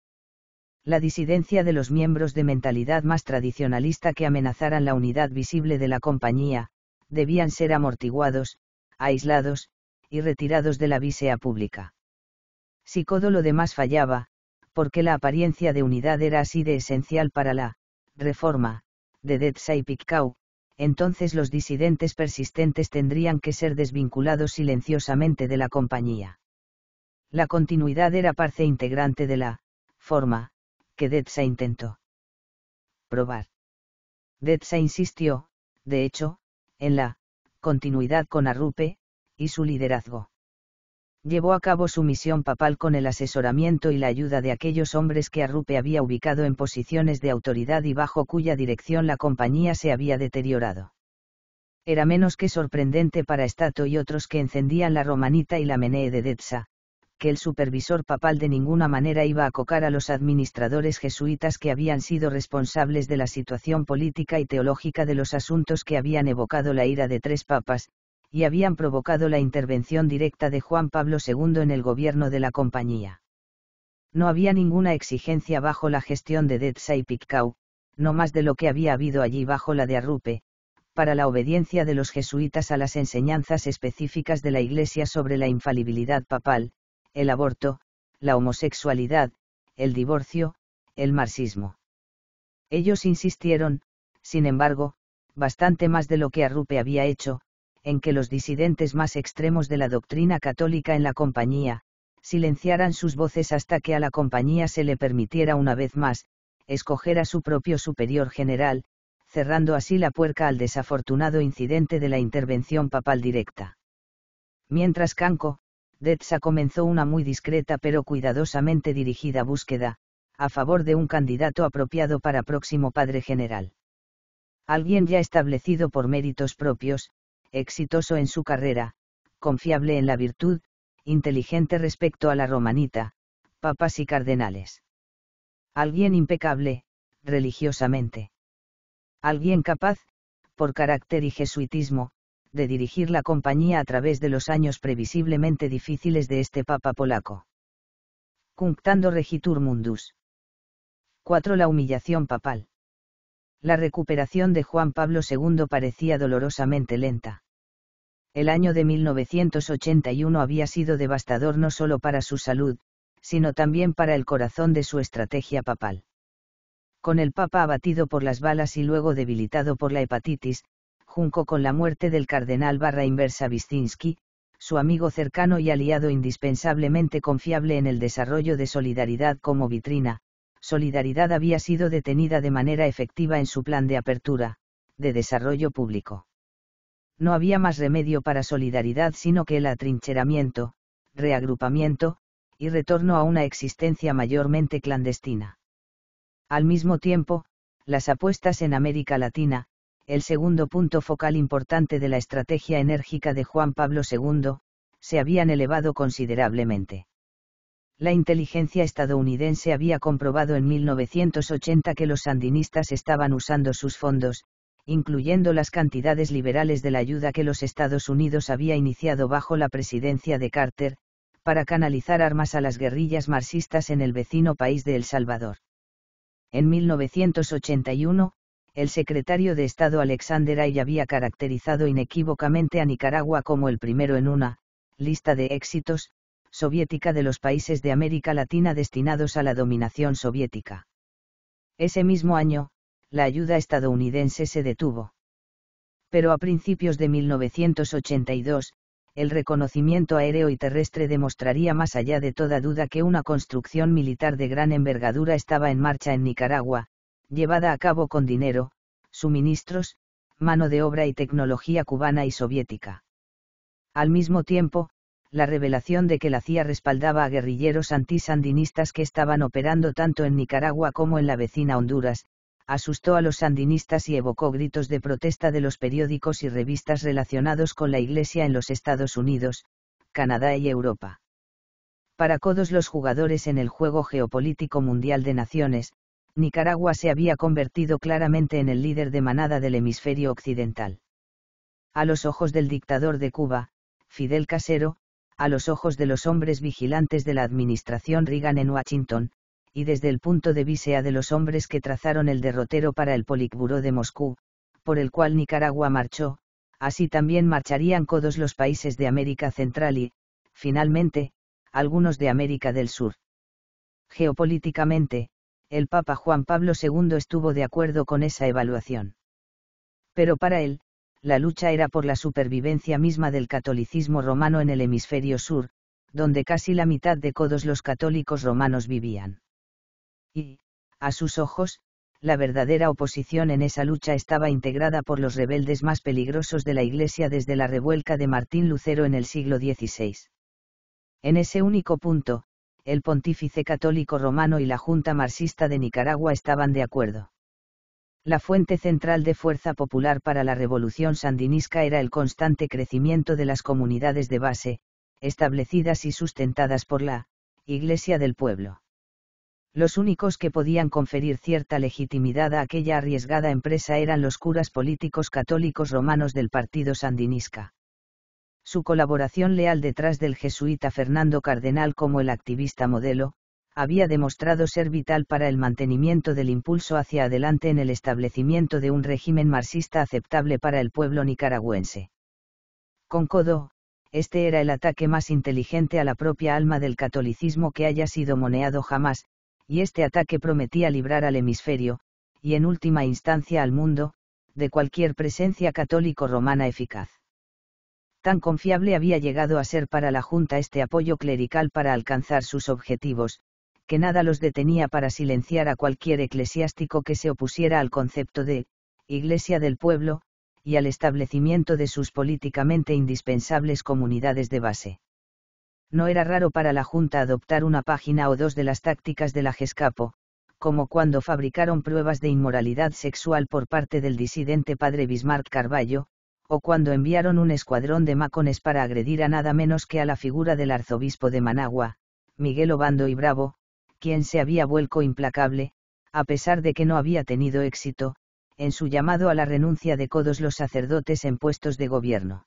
La disidencia de los miembros de mentalidad más tradicionalista que amenazaran la unidad visible de la compañía, debían ser amortiguados, aislados, y retirados de la visea pública. Si Codo lo demás fallaba, porque la apariencia de unidad era así de esencial para la reforma, de Detsa y Picau, entonces los disidentes persistentes tendrían que ser desvinculados silenciosamente de la compañía. La continuidad era parte integrante de la forma que Detsa intentó probar. Detsa insistió, de hecho, en la continuidad con Arrupe y su liderazgo llevó a cabo su misión papal con el asesoramiento y la ayuda de aquellos hombres que Arrupe había ubicado en posiciones de autoridad y bajo cuya dirección la compañía se había deteriorado. Era menos que sorprendente para Stato y otros que encendían la romanita y la menee de Detsa, que el supervisor papal de ninguna manera iba a cocar a los administradores jesuitas que habían sido responsables de la situación política y teológica de los asuntos que habían evocado la ira de tres papas, y habían provocado la intervención directa de Juan Pablo II en el gobierno de la compañía. No había ninguna exigencia bajo la gestión de Detsa y Picau, no más de lo que había habido allí bajo la de Arrupe, para la obediencia de los jesuitas a las enseñanzas específicas de la Iglesia sobre la infalibilidad papal, el aborto, la homosexualidad, el divorcio, el marxismo. Ellos insistieron, sin embargo, bastante más de lo que Arrupe había hecho, en que los disidentes más extremos de la doctrina católica en la compañía, silenciaran sus voces hasta que a la compañía se le permitiera una vez más, escoger a su propio superior general, cerrando así la puerca al desafortunado incidente de la intervención papal directa. Mientras Canco, Detsa comenzó una muy discreta pero cuidadosamente dirigida búsqueda, a favor de un candidato apropiado para próximo padre general. Alguien ya establecido por méritos propios, exitoso en su carrera, confiable en la virtud, inteligente respecto a la romanita, papas y cardenales. Alguien impecable, religiosamente. Alguien capaz, por carácter y jesuitismo, de dirigir la compañía a través de los años previsiblemente difíciles de este papa polaco. Cunctando regitur mundus. 4. La humillación papal. La recuperación de Juan Pablo II parecía dolorosamente lenta. El año de 1981 había sido devastador no solo para su salud, sino también para el corazón de su estrategia papal. Con el Papa abatido por las balas y luego debilitado por la hepatitis, junto con la muerte del cardenal barra inversa Vistinsky, su amigo cercano y aliado indispensablemente confiable en el desarrollo de Solidaridad como vitrina, Solidaridad había sido detenida de manera efectiva en su plan de apertura, de desarrollo público no había más remedio para solidaridad sino que el atrincheramiento, reagrupamiento, y retorno a una existencia mayormente clandestina. Al mismo tiempo, las apuestas en América Latina, el segundo punto focal importante de la estrategia enérgica de Juan Pablo II, se habían elevado considerablemente. La inteligencia estadounidense había comprobado en 1980 que los sandinistas estaban usando sus fondos, incluyendo las cantidades liberales de la ayuda que los Estados Unidos había iniciado bajo la presidencia de Carter, para canalizar armas a las guerrillas marxistas en el vecino país de El Salvador. En 1981, el secretario de Estado Alexander Ay había caracterizado inequívocamente a Nicaragua como el primero en una lista de éxitos soviética de los países de América Latina destinados a la dominación soviética. Ese mismo año, la ayuda estadounidense se detuvo. Pero a principios de 1982, el reconocimiento aéreo y terrestre demostraría más allá de toda duda que una construcción militar de gran envergadura estaba en marcha en Nicaragua, llevada a cabo con dinero, suministros, mano de obra y tecnología cubana y soviética. Al mismo tiempo, la revelación de que la CIA respaldaba a guerrilleros antisandinistas que estaban operando tanto en Nicaragua como en la vecina Honduras, asustó a los sandinistas y evocó gritos de protesta de los periódicos y revistas relacionados con la Iglesia en los Estados Unidos, Canadá y Europa. Para todos los jugadores en el juego geopolítico mundial de naciones, Nicaragua se había convertido claramente en el líder de manada del hemisferio occidental. A los ojos del dictador de Cuba, Fidel Casero, a los ojos de los hombres vigilantes de la administración Reagan en Washington, y desde el punto de vista de los hombres que trazaron el derrotero para el Politburó de Moscú, por el cual Nicaragua marchó, así también marcharían todos los países de América Central y, finalmente, algunos de América del Sur. Geopolíticamente, el Papa Juan Pablo II estuvo de acuerdo con esa evaluación. Pero para él, la lucha era por la supervivencia misma del catolicismo romano en el hemisferio sur, donde casi la mitad de todos los católicos romanos vivían. Y, a sus ojos, la verdadera oposición en esa lucha estaba integrada por los rebeldes más peligrosos de la Iglesia desde la revuelca de Martín Lucero en el siglo XVI. En ese único punto, el pontífice católico romano y la Junta Marxista de Nicaragua estaban de acuerdo. La fuente central de fuerza popular para la revolución sandinista era el constante crecimiento de las comunidades de base, establecidas y sustentadas por la Iglesia del Pueblo los únicos que podían conferir cierta legitimidad a aquella arriesgada empresa eran los curas políticos católicos romanos del partido Sandinista. Su colaboración leal detrás del jesuita Fernando Cardenal como el activista modelo, había demostrado ser vital para el mantenimiento del impulso hacia adelante en el establecimiento de un régimen marxista aceptable para el pueblo nicaragüense. Con codo, este era el ataque más inteligente a la propia alma del catolicismo que haya sido moneado jamás, y este ataque prometía librar al hemisferio, y en última instancia al mundo, de cualquier presencia católico-romana eficaz. Tan confiable había llegado a ser para la Junta este apoyo clerical para alcanzar sus objetivos, que nada los detenía para silenciar a cualquier eclesiástico que se opusiera al concepto de Iglesia del Pueblo, y al establecimiento de sus políticamente indispensables comunidades de base no era raro para la Junta adoptar una página o dos de las tácticas de la Gescapo, como cuando fabricaron pruebas de inmoralidad sexual por parte del disidente padre Bismarck Carballo, o cuando enviaron un escuadrón de macones para agredir a nada menos que a la figura del arzobispo de Managua, Miguel Obando y Bravo, quien se había vuelco implacable, a pesar de que no había tenido éxito, en su llamado a la renuncia de todos los sacerdotes en puestos de gobierno.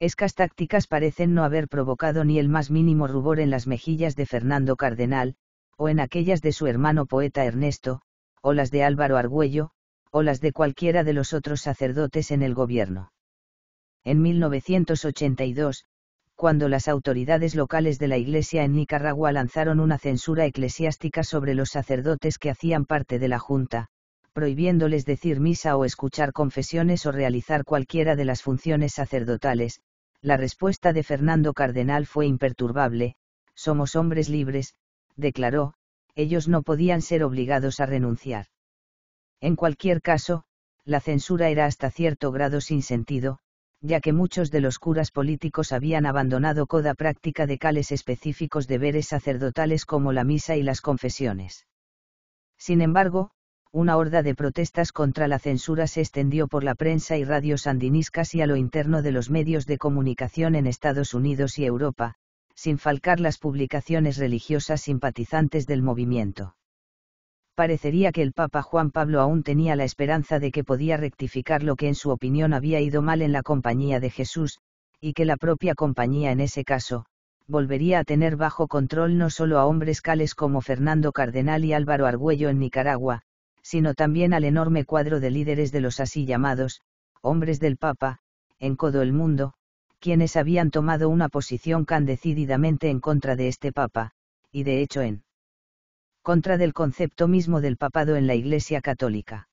Escas tácticas parecen no haber provocado ni el más mínimo rubor en las mejillas de Fernando Cardenal, o en aquellas de su hermano poeta Ernesto, o las de Álvaro Argüello, o las de cualquiera de los otros sacerdotes en el gobierno. En 1982, cuando las autoridades locales de la Iglesia en Nicaragua lanzaron una censura eclesiástica sobre los sacerdotes que hacían parte de la Junta, prohibiéndoles decir misa o escuchar confesiones o realizar cualquiera de las funciones sacerdotales, la respuesta de Fernando Cardenal fue imperturbable, somos hombres libres, declaró, ellos no podían ser obligados a renunciar. En cualquier caso, la censura era hasta cierto grado sin sentido, ya que muchos de los curas políticos habían abandonado coda práctica de cales específicos deberes sacerdotales como la misa y las confesiones. Sin embargo, una horda de protestas contra la censura se extendió por la prensa y radios sandiniscas y a lo interno de los medios de comunicación en Estados Unidos y Europa, sin falcar las publicaciones religiosas simpatizantes del movimiento. Parecería que el Papa Juan Pablo aún tenía la esperanza de que podía rectificar lo que en su opinión había ido mal en la compañía de Jesús, y que la propia compañía en ese caso, volvería a tener bajo control no solo a hombres cales como Fernando Cardenal y Álvaro Argüello en Nicaragua, sino también al enorme cuadro de líderes de los así llamados, hombres del Papa, en todo el mundo, quienes habían tomado una posición tan decididamente en contra de este Papa, y de hecho en contra del concepto mismo del papado en la Iglesia Católica.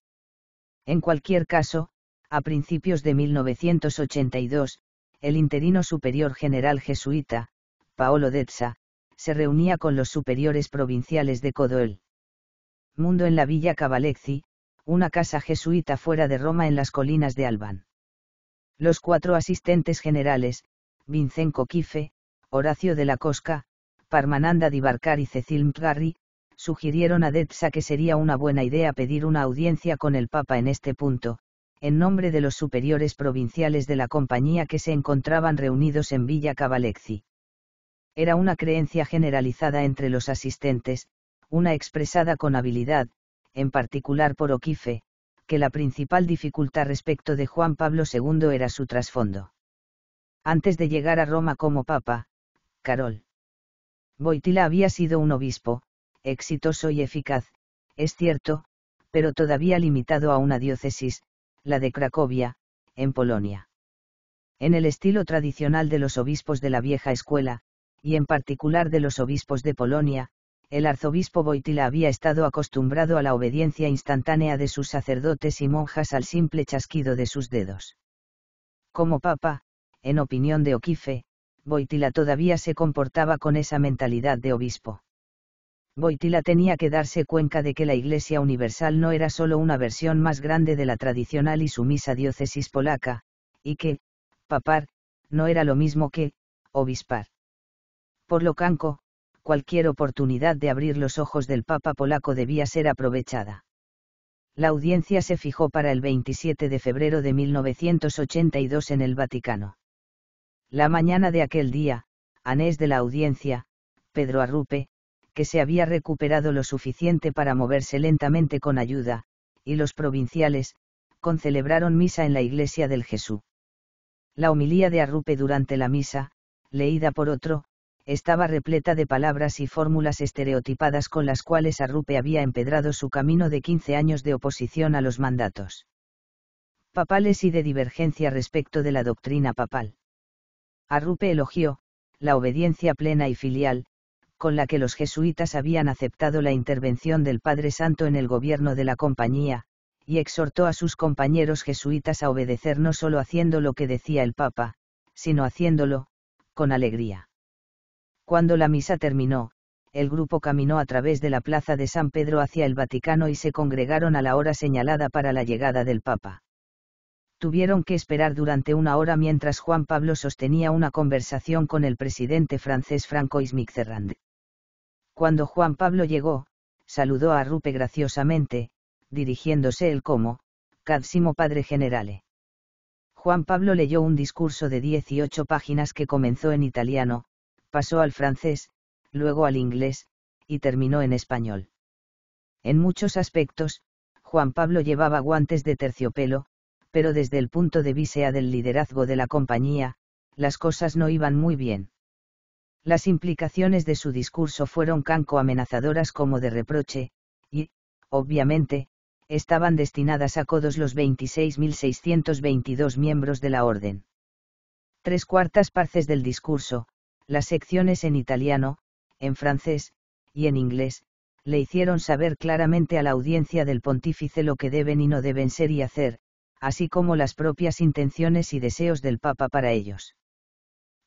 En cualquier caso, a principios de 1982, el interino superior general jesuita, Paolo Dezza, se reunía con los superiores provinciales de Codoel mundo en la villa Cavalexi, una casa jesuita fuera de Roma en las colinas de Albán. Los cuatro asistentes generales, Vincenzo Quife, Horacio de la Cosca, Parmananda Dibarcar y Cecil Mpgarri, sugirieron a Detsa que sería una buena idea pedir una audiencia con el Papa en este punto, en nombre de los superiores provinciales de la compañía que se encontraban reunidos en Villa Cavalexi. Era una creencia generalizada entre los asistentes, una expresada con habilidad, en particular por Oquife, que la principal dificultad respecto de Juan Pablo II era su trasfondo. Antes de llegar a Roma como papa, Carol Boitila había sido un obispo, exitoso y eficaz, es cierto, pero todavía limitado a una diócesis, la de Cracovia, en Polonia. En el estilo tradicional de los obispos de la vieja escuela, y en particular de los obispos de Polonia, el arzobispo Boitila había estado acostumbrado a la obediencia instantánea de sus sacerdotes y monjas al simple chasquido de sus dedos. Como papa, en opinión de Oquife, Boitila todavía se comportaba con esa mentalidad de obispo. Boitila tenía que darse cuenta de que la Iglesia Universal no era solo una versión más grande de la tradicional y sumisa diócesis polaca, y que, papar, no era lo mismo que, obispar. Por lo canco, cualquier oportunidad de abrir los ojos del Papa polaco debía ser aprovechada. La audiencia se fijó para el 27 de febrero de 1982 en el Vaticano. La mañana de aquel día, Anés de la audiencia, Pedro Arrupe, que se había recuperado lo suficiente para moverse lentamente con ayuda, y los provinciales, concelebraron misa en la iglesia del Jesús. La homilía de Arrupe durante la misa, leída por otro, estaba repleta de palabras y fórmulas estereotipadas con las cuales Arrupe había empedrado su camino de 15 años de oposición a los mandatos papales y de divergencia respecto de la doctrina papal. Arrupe elogió, la obediencia plena y filial, con la que los jesuitas habían aceptado la intervención del Padre Santo en el gobierno de la compañía, y exhortó a sus compañeros jesuitas a obedecer no solo haciendo lo que decía el Papa, sino haciéndolo, con alegría. Cuando la misa terminó, el grupo caminó a través de la plaza de San Pedro hacia el Vaticano y se congregaron a la hora señalada para la llegada del Papa. Tuvieron que esperar durante una hora mientras Juan Pablo sostenía una conversación con el presidente francés Franco Mitterrand. Cuando Juan Pablo llegó, saludó a Rupe graciosamente, dirigiéndose él como, «Cadsimo Padre Generale. Juan Pablo leyó un discurso de 18 páginas que comenzó en italiano, pasó al francés, luego al inglés, y terminó en español. En muchos aspectos, Juan Pablo llevaba guantes de terciopelo, pero desde el punto de vista del liderazgo de la compañía, las cosas no iban muy bien. Las implicaciones de su discurso fueron canco amenazadoras como de reproche, y, obviamente, estaban destinadas a codos los 26.622 miembros de la orden. Tres cuartas partes del discurso, las secciones en italiano, en francés, y en inglés, le hicieron saber claramente a la audiencia del pontífice lo que deben y no deben ser y hacer, así como las propias intenciones y deseos del Papa para ellos.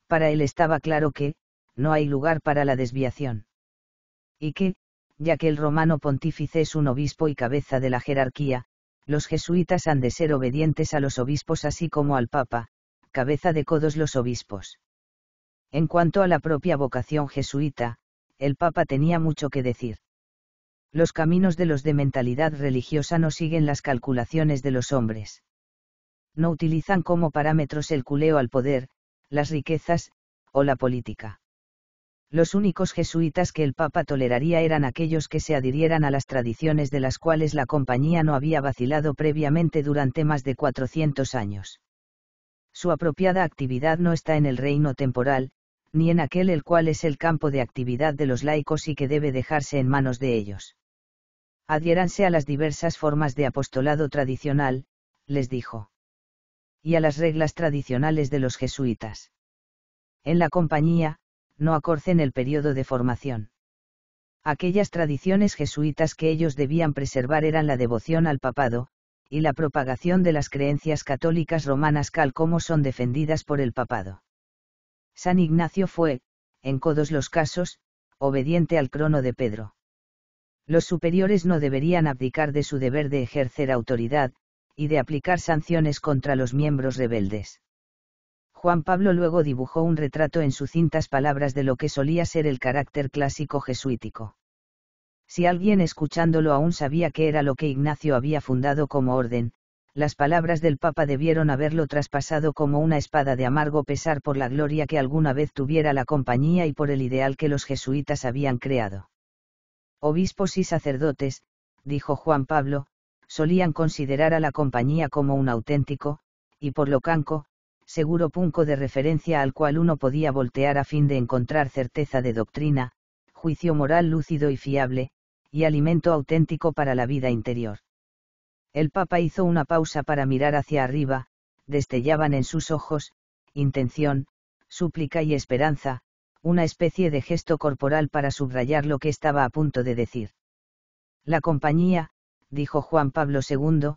Para él estaba claro que, no hay lugar para la desviación. Y que, ya que el romano pontífice es un obispo y cabeza de la jerarquía, los jesuitas han de ser obedientes a los obispos así como al Papa, cabeza de codos los obispos. En cuanto a la propia vocación jesuita, el Papa tenía mucho que decir. Los caminos de los de mentalidad religiosa no siguen las calculaciones de los hombres. No utilizan como parámetros el culeo al poder, las riquezas, o la política. Los únicos jesuitas que el Papa toleraría eran aquellos que se adhirieran a las tradiciones de las cuales la compañía no había vacilado previamente durante más de 400 años. Su apropiada actividad no está en el reino temporal, ni en aquel el cual es el campo de actividad de los laicos y que debe dejarse en manos de ellos. Adhiéranse a las diversas formas de apostolado tradicional, les dijo. Y a las reglas tradicionales de los jesuitas. En la compañía, no acorcen el periodo de formación. Aquellas tradiciones jesuitas que ellos debían preservar eran la devoción al papado, y la propagación de las creencias católicas romanas tal como son defendidas por el papado. San Ignacio fue, en todos los casos, obediente al crono de Pedro. Los superiores no deberían abdicar de su deber de ejercer autoridad, y de aplicar sanciones contra los miembros rebeldes. Juan Pablo luego dibujó un retrato en sucintas palabras de lo que solía ser el carácter clásico jesuítico. Si alguien escuchándolo aún sabía qué era lo que Ignacio había fundado como orden, las palabras del Papa debieron haberlo traspasado como una espada de amargo pesar por la gloria que alguna vez tuviera la compañía y por el ideal que los jesuitas habían creado. Obispos y sacerdotes, dijo Juan Pablo, solían considerar a la compañía como un auténtico, y por lo canco, seguro punto de referencia al cual uno podía voltear a fin de encontrar certeza de doctrina, juicio moral lúcido y fiable, y alimento auténtico para la vida interior. El Papa hizo una pausa para mirar hacia arriba, destellaban en sus ojos, intención, súplica y esperanza, una especie de gesto corporal para subrayar lo que estaba a punto de decir. La compañía, dijo Juan Pablo II,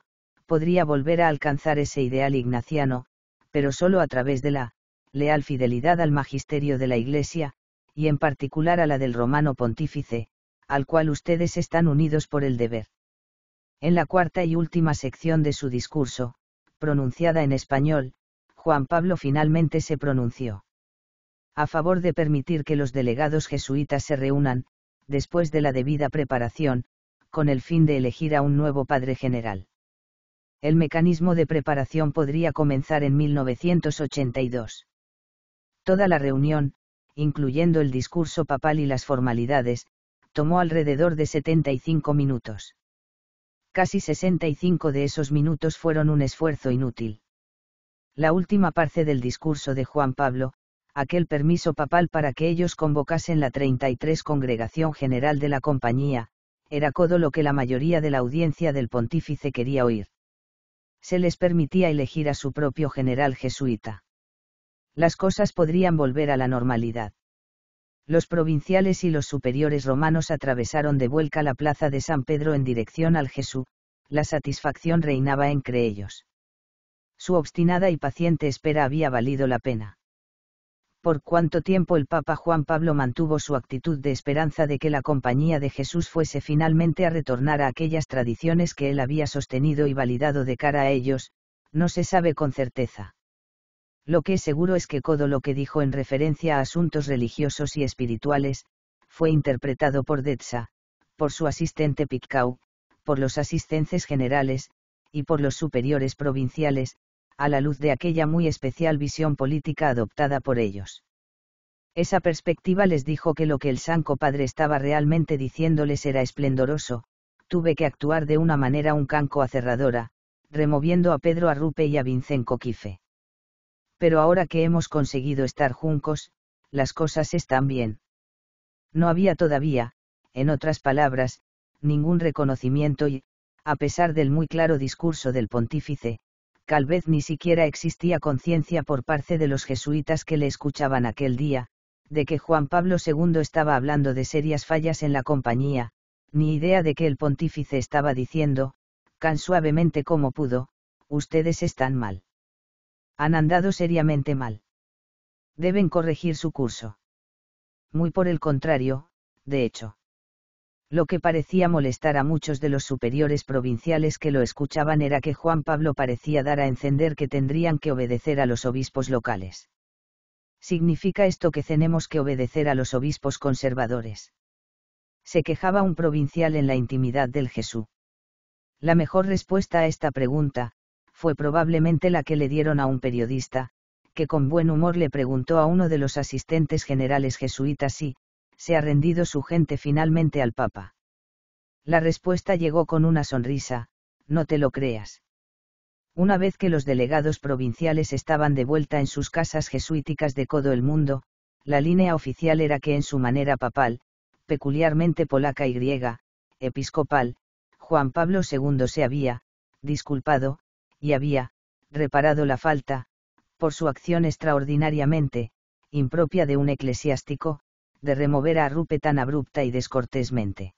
podría volver a alcanzar ese ideal ignaciano, pero solo a través de la leal fidelidad al magisterio de la Iglesia, y en particular a la del romano pontífice, al cual ustedes están unidos por el deber. En la cuarta y última sección de su discurso, pronunciada en español, Juan Pablo finalmente se pronunció. A favor de permitir que los delegados jesuitas se reúnan, después de la debida preparación, con el fin de elegir a un nuevo padre general. El mecanismo de preparación podría comenzar en 1982. Toda la reunión, incluyendo el discurso papal y las formalidades, tomó alrededor de 75 minutos casi 65 de esos minutos fueron un esfuerzo inútil. La última parte del discurso de Juan Pablo, aquel permiso papal para que ellos convocasen la 33 Congregación General de la Compañía, era todo lo que la mayoría de la audiencia del pontífice quería oír. Se les permitía elegir a su propio general jesuita. Las cosas podrían volver a la normalidad los provinciales y los superiores romanos atravesaron de vuelta la plaza de San Pedro en dirección al Jesús, la satisfacción reinaba entre ellos. Su obstinada y paciente espera había valido la pena. Por cuánto tiempo el Papa Juan Pablo mantuvo su actitud de esperanza de que la compañía de Jesús fuese finalmente a retornar a aquellas tradiciones que él había sostenido y validado de cara a ellos, no se sabe con certeza. Lo que es seguro es que todo lo que dijo en referencia a asuntos religiosos y espirituales, fue interpretado por Detsa, por su asistente Piccau, por los asistentes generales, y por los superiores provinciales, a la luz de aquella muy especial visión política adoptada por ellos. Esa perspectiva les dijo que lo que el Sanco Padre estaba realmente diciéndoles era esplendoroso, tuve que actuar de una manera un canco acerradora, removiendo a Pedro Arrupe y a Vincenco Quife pero ahora que hemos conseguido estar juntos, las cosas están bien. No había todavía, en otras palabras, ningún reconocimiento y, a pesar del muy claro discurso del pontífice, tal vez ni siquiera existía conciencia por parte de los jesuitas que le escuchaban aquel día, de que Juan Pablo II estaba hablando de serias fallas en la compañía, ni idea de que el pontífice estaba diciendo, tan suavemente como pudo, ustedes están mal. Han andado seriamente mal. Deben corregir su curso. Muy por el contrario, de hecho. Lo que parecía molestar a muchos de los superiores provinciales que lo escuchaban era que Juan Pablo parecía dar a entender que tendrían que obedecer a los obispos locales. ¿Significa esto que tenemos que obedecer a los obispos conservadores? Se quejaba un provincial en la intimidad del Jesús. La mejor respuesta a esta pregunta, fue probablemente la que le dieron a un periodista, que con buen humor le preguntó a uno de los asistentes generales jesuitas si, se ha rendido su gente finalmente al Papa. La respuesta llegó con una sonrisa, no te lo creas. Una vez que los delegados provinciales estaban de vuelta en sus casas jesuíticas de todo el mundo, la línea oficial era que en su manera papal, peculiarmente polaca y griega, episcopal, Juan Pablo II se había, disculpado, y había, reparado la falta, por su acción extraordinariamente, impropia de un eclesiástico, de remover a Rupe tan abrupta y descortésmente.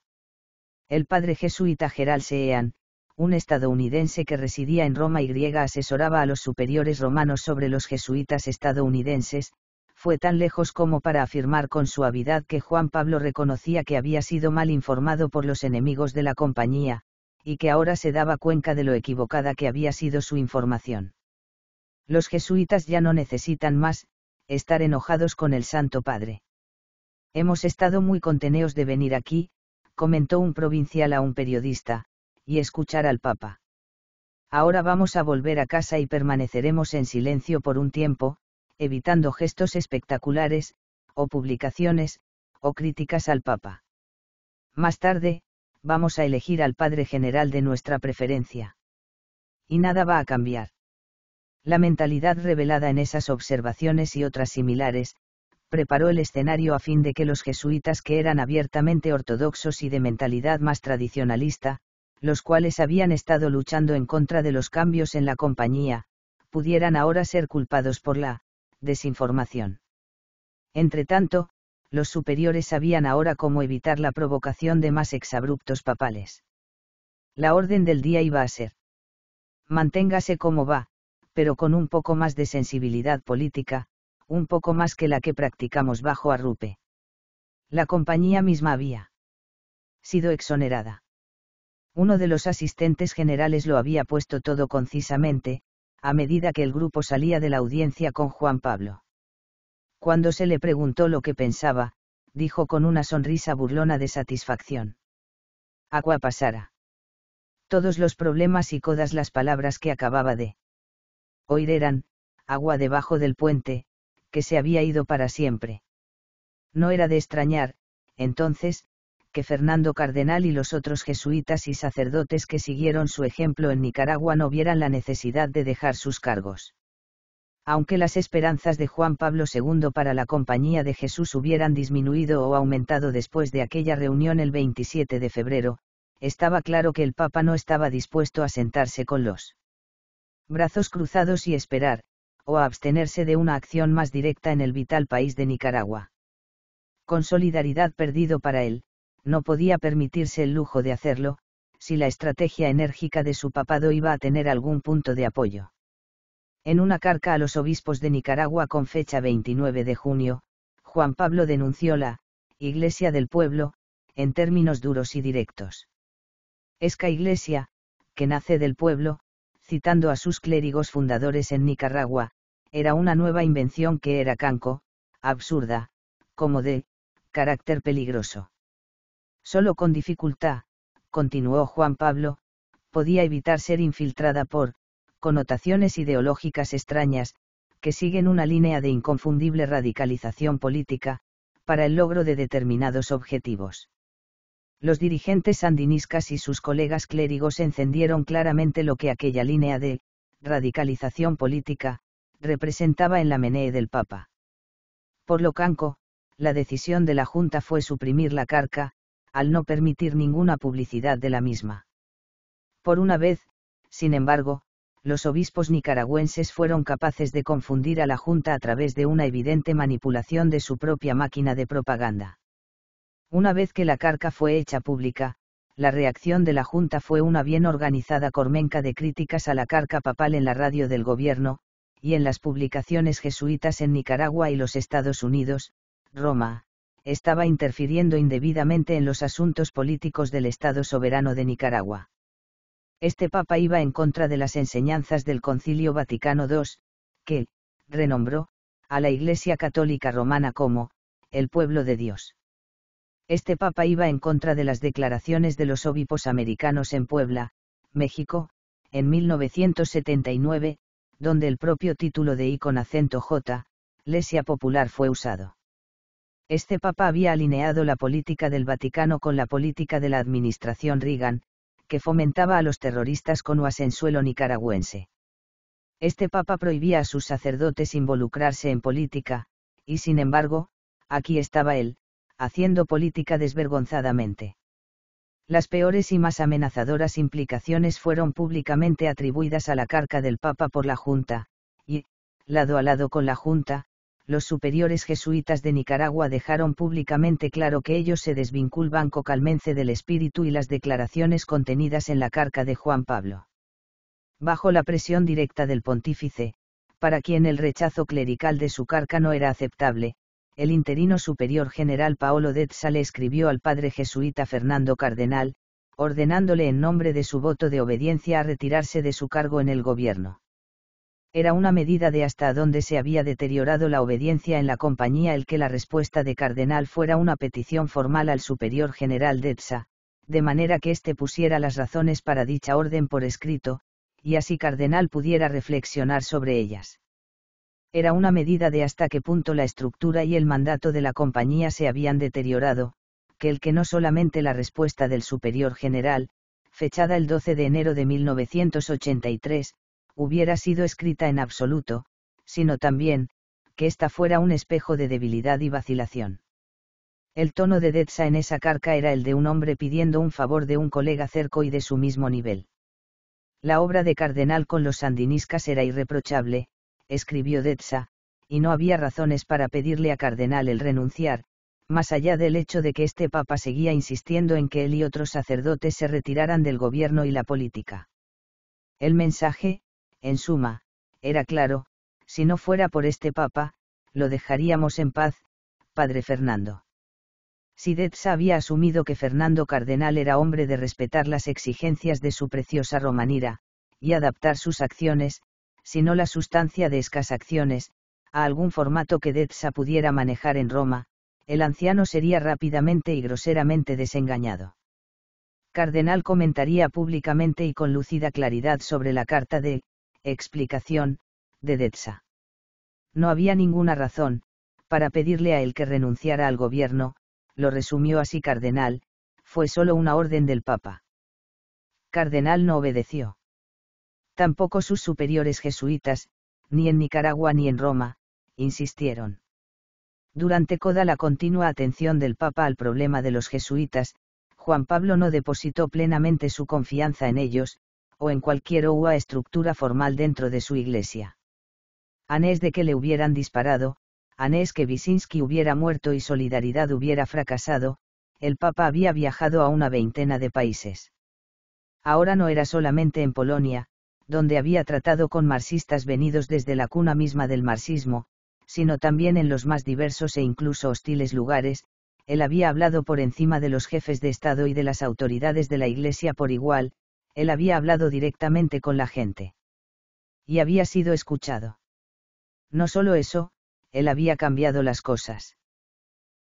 El padre jesuita Gerald Sean, un estadounidense que residía en Roma y griega asesoraba a los superiores romanos sobre los jesuitas estadounidenses, fue tan lejos como para afirmar con suavidad que Juan Pablo reconocía que había sido mal informado por los enemigos de la compañía, y que ahora se daba cuenta de lo equivocada que había sido su información. Los jesuitas ya no necesitan más, estar enojados con el Santo Padre. Hemos estado muy conteneos de venir aquí, comentó un provincial a un periodista, y escuchar al Papa. Ahora vamos a volver a casa y permaneceremos en silencio por un tiempo, evitando gestos espectaculares, o publicaciones, o críticas al Papa. Más tarde, vamos a elegir al padre general de nuestra preferencia. Y nada va a cambiar. La mentalidad revelada en esas observaciones y otras similares, preparó el escenario a fin de que los jesuitas que eran abiertamente ortodoxos y de mentalidad más tradicionalista, los cuales habían estado luchando en contra de los cambios en la compañía, pudieran ahora ser culpados por la desinformación. Entretanto, los superiores sabían ahora cómo evitar la provocación de más exabruptos papales. La orden del día iba a ser. Manténgase como va, pero con un poco más de sensibilidad política, un poco más que la que practicamos bajo Arrupe. La compañía misma había sido exonerada. Uno de los asistentes generales lo había puesto todo concisamente, a medida que el grupo salía de la audiencia con Juan Pablo. Cuando se le preguntó lo que pensaba, dijo con una sonrisa burlona de satisfacción. "Agua pasara. Todos los problemas y todas las palabras que acababa de oír eran, agua debajo del puente, que se había ido para siempre. No era de extrañar, entonces, que Fernando Cardenal y los otros jesuitas y sacerdotes que siguieron su ejemplo en Nicaragua no vieran la necesidad de dejar sus cargos aunque las esperanzas de Juan Pablo II para la Compañía de Jesús hubieran disminuido o aumentado después de aquella reunión el 27 de febrero, estaba claro que el Papa no estaba dispuesto a sentarse con los brazos cruzados y esperar, o a abstenerse de una acción más directa en el vital país de Nicaragua. Con solidaridad perdido para él, no podía permitirse el lujo de hacerlo, si la estrategia enérgica de su papado iba a tener algún punto de apoyo. En una carta a los obispos de Nicaragua con fecha 29 de junio, Juan Pablo denunció la Iglesia del Pueblo, en términos duros y directos. Esca Iglesia, que nace del pueblo, citando a sus clérigos fundadores en Nicaragua, era una nueva invención que era canco, absurda, como de carácter peligroso. Solo con dificultad, continuó Juan Pablo, podía evitar ser infiltrada por connotaciones ideológicas extrañas, que siguen una línea de inconfundible radicalización política, para el logro de determinados objetivos. Los dirigentes sandinistas y sus colegas clérigos encendieron claramente lo que aquella línea de radicalización política representaba en la menée del Papa. Por lo canco, la decisión de la Junta fue suprimir la carca, al no permitir ninguna publicidad de la misma. Por una vez, sin embargo, los obispos nicaragüenses fueron capaces de confundir a la Junta a través de una evidente manipulación de su propia máquina de propaganda. Una vez que la carca fue hecha pública, la reacción de la Junta fue una bien organizada cormenca de críticas a la carca papal en la radio del gobierno, y en las publicaciones jesuitas en Nicaragua y los Estados Unidos, Roma, estaba interfiriendo indebidamente en los asuntos políticos del Estado soberano de Nicaragua. Este papa iba en contra de las enseñanzas del Concilio Vaticano II, que, renombró, a la Iglesia Católica Romana como, el pueblo de Dios. Este papa iba en contra de las declaraciones de los obispos americanos en Puebla, México, en 1979, donde el propio título de I con acento J, Lesia Popular fue usado. Este papa había alineado la política del Vaticano con la política de la administración Reagan, que fomentaba a los terroristas con UAS nicaragüense. Este papa prohibía a sus sacerdotes involucrarse en política, y sin embargo, aquí estaba él, haciendo política desvergonzadamente. Las peores y más amenazadoras implicaciones fueron públicamente atribuidas a la carca del Papa por la Junta, y, lado a lado con la Junta, los superiores jesuitas de Nicaragua dejaron públicamente claro que ellos se desvinculaban calmence del espíritu y las declaraciones contenidas en la carca de Juan Pablo. Bajo la presión directa del pontífice, para quien el rechazo clerical de su carca no era aceptable, el interino superior general Paolo Detza le escribió al padre jesuita Fernando Cardenal, ordenándole en nombre de su voto de obediencia a retirarse de su cargo en el gobierno. Era una medida de hasta dónde se había deteriorado la obediencia en la compañía el que la respuesta de Cardenal fuera una petición formal al superior general Detsa, de manera que éste pusiera las razones para dicha orden por escrito, y así Cardenal pudiera reflexionar sobre ellas. Era una medida de hasta qué punto la estructura y el mandato de la compañía se habían deteriorado, que el que no solamente la respuesta del superior general, fechada el 12 de enero de 1983, hubiera sido escrita en absoluto, sino también, que ésta fuera un espejo de debilidad y vacilación. El tono de Detsa en esa carca era el de un hombre pidiendo un favor de un colega cerco y de su mismo nivel. La obra de Cardenal con los sandiniscas era irreprochable, escribió Detsa, y no había razones para pedirle a Cardenal el renunciar, más allá del hecho de que este papa seguía insistiendo en que él y otros sacerdotes se retiraran del gobierno y la política. El mensaje, en suma, era claro, si no fuera por este papa, lo dejaríamos en paz, padre Fernando. Si Dezza había asumido que Fernando Cardenal era hombre de respetar las exigencias de su preciosa romanira, y adaptar sus acciones, si no la sustancia de escas acciones, a algún formato que Detza pudiera manejar en Roma, el anciano sería rápidamente y groseramente desengañado. Cardenal comentaría públicamente y con lúcida claridad sobre la carta de explicación, de Detsa. No había ninguna razón, para pedirle a él que renunciara al gobierno, lo resumió así Cardenal, fue solo una orden del Papa. Cardenal no obedeció. Tampoco sus superiores jesuitas, ni en Nicaragua ni en Roma, insistieron. Durante toda la continua atención del Papa al problema de los jesuitas, Juan Pablo no depositó plenamente su confianza en ellos, o en cualquier UA estructura formal dentro de su iglesia. Anés de que le hubieran disparado, anés que Wyszynski hubiera muerto y Solidaridad hubiera fracasado, el Papa había viajado a una veintena de países. Ahora no era solamente en Polonia, donde había tratado con marxistas venidos desde la cuna misma del marxismo, sino también en los más diversos e incluso hostiles lugares, él había hablado por encima de los jefes de Estado y de las autoridades de la Iglesia por igual, él había hablado directamente con la gente. Y había sido escuchado. No solo eso, él había cambiado las cosas.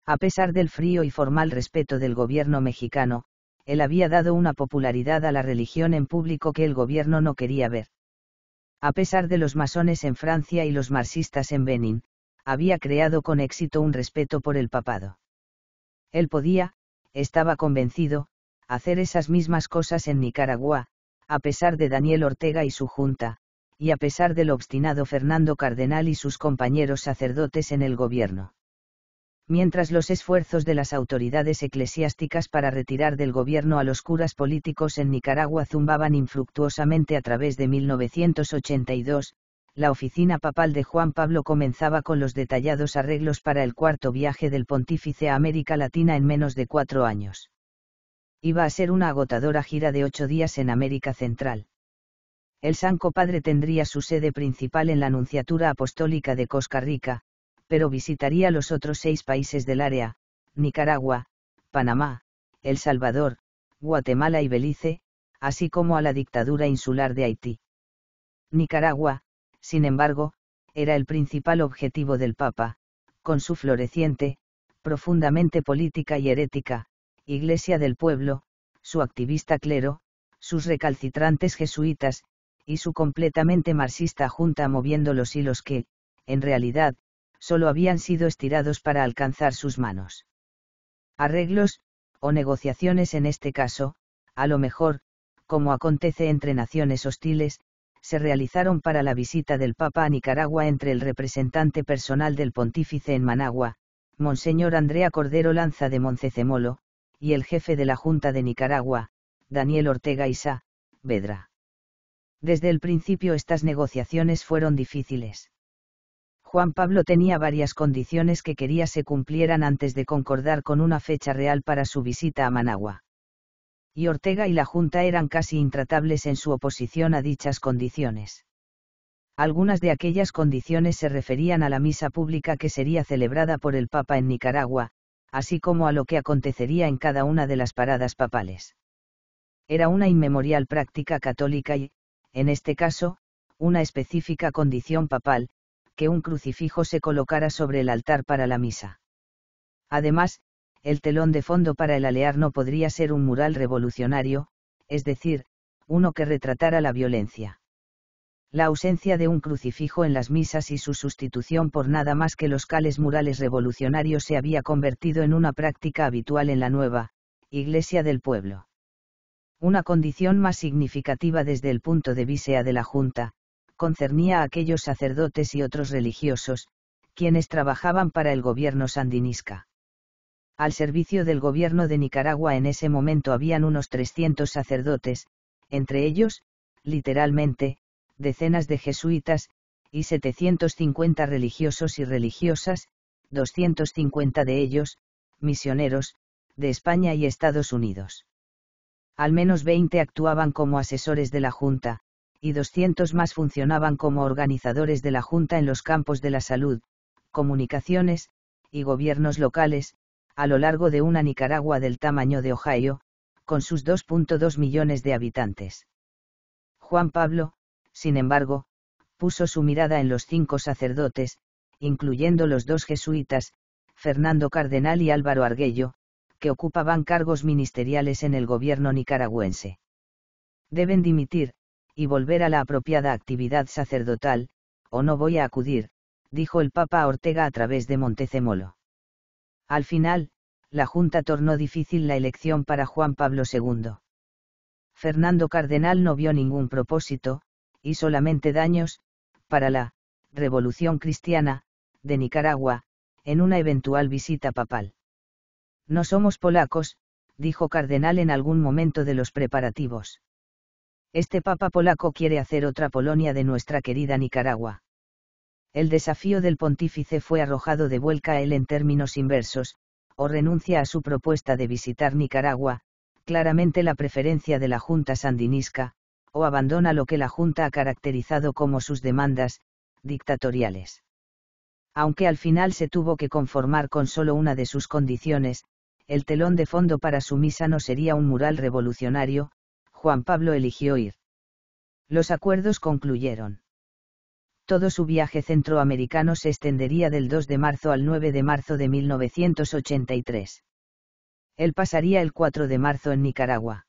A pesar del frío y formal respeto del gobierno mexicano, él había dado una popularidad a la religión en público que el gobierno no quería ver. A pesar de los masones en Francia y los marxistas en Benin, había creado con éxito un respeto por el papado. Él podía, estaba convencido, hacer esas mismas cosas en Nicaragua, a pesar de Daniel Ortega y su junta, y a pesar del obstinado Fernando Cardenal y sus compañeros sacerdotes en el gobierno. Mientras los esfuerzos de las autoridades eclesiásticas para retirar del gobierno a los curas políticos en Nicaragua zumbaban infructuosamente a través de 1982, la oficina papal de Juan Pablo comenzaba con los detallados arreglos para el cuarto viaje del pontífice a América Latina en menos de cuatro años. Iba a ser una agotadora gira de ocho días en América Central. El Sanco Padre tendría su sede principal en la Nunciatura Apostólica de Costa Rica, pero visitaría los otros seis países del área, Nicaragua, Panamá, El Salvador, Guatemala y Belice, así como a la dictadura insular de Haití. Nicaragua, sin embargo, era el principal objetivo del Papa, con su floreciente, profundamente política y herética, Iglesia del Pueblo, su activista clero, sus recalcitrantes jesuitas, y su completamente marxista junta moviendo los hilos que, en realidad, solo habían sido estirados para alcanzar sus manos. Arreglos, o negociaciones en este caso, a lo mejor, como acontece entre naciones hostiles, se realizaron para la visita del Papa a Nicaragua entre el representante personal del pontífice en Managua, Monseñor Andrea Cordero Lanza de Moncecemolo, y el jefe de la Junta de Nicaragua, Daniel Ortega Isa, Vedra. Desde el principio estas negociaciones fueron difíciles. Juan Pablo tenía varias condiciones que quería se cumplieran antes de concordar con una fecha real para su visita a Managua. Y Ortega y la Junta eran casi intratables en su oposición a dichas condiciones. Algunas de aquellas condiciones se referían a la misa pública que sería celebrada por el Papa en Nicaragua, así como a lo que acontecería en cada una de las paradas papales. Era una inmemorial práctica católica y, en este caso, una específica condición papal, que un crucifijo se colocara sobre el altar para la misa. Además, el telón de fondo para el alear no podría ser un mural revolucionario, es decir, uno que retratara la violencia la ausencia de un crucifijo en las misas y su sustitución por nada más que los cales murales revolucionarios se había convertido en una práctica habitual en la nueva, Iglesia del Pueblo. Una condición más significativa desde el punto de vista de la Junta, concernía a aquellos sacerdotes y otros religiosos, quienes trabajaban para el gobierno sandinista. Al servicio del gobierno de Nicaragua en ese momento habían unos 300 sacerdotes, entre ellos, literalmente, decenas de jesuitas, y 750 religiosos y religiosas, 250 de ellos, misioneros, de España y Estados Unidos. Al menos 20 actuaban como asesores de la Junta, y 200 más funcionaban como organizadores de la Junta en los campos de la salud, comunicaciones, y gobiernos locales, a lo largo de una Nicaragua del tamaño de Ohio, con sus 2.2 millones de habitantes. Juan Pablo, sin embargo, puso su mirada en los cinco sacerdotes, incluyendo los dos jesuitas, Fernando Cardenal y Álvaro Arguello, que ocupaban cargos ministeriales en el gobierno nicaragüense. Deben dimitir, y volver a la apropiada actividad sacerdotal, o no voy a acudir, dijo el Papa Ortega a través de Montecemolo. Al final, la Junta tornó difícil la elección para Juan Pablo II. Fernando Cardenal no vio ningún propósito, y solamente daños, para la Revolución Cristiana, de Nicaragua, en una eventual visita papal. No somos polacos, dijo Cardenal en algún momento de los preparativos. Este Papa polaco quiere hacer otra Polonia de nuestra querida Nicaragua. El desafío del pontífice fue arrojado de vuelta a él en términos inversos, o renuncia a su propuesta de visitar Nicaragua, claramente la preferencia de la Junta Sandinisca, o abandona lo que la Junta ha caracterizado como sus demandas, dictatoriales. Aunque al final se tuvo que conformar con solo una de sus condiciones, el telón de fondo para su misa no sería un mural revolucionario, Juan Pablo eligió ir. Los acuerdos concluyeron. Todo su viaje centroamericano se extendería del 2 de marzo al 9 de marzo de 1983. Él pasaría el 4 de marzo en Nicaragua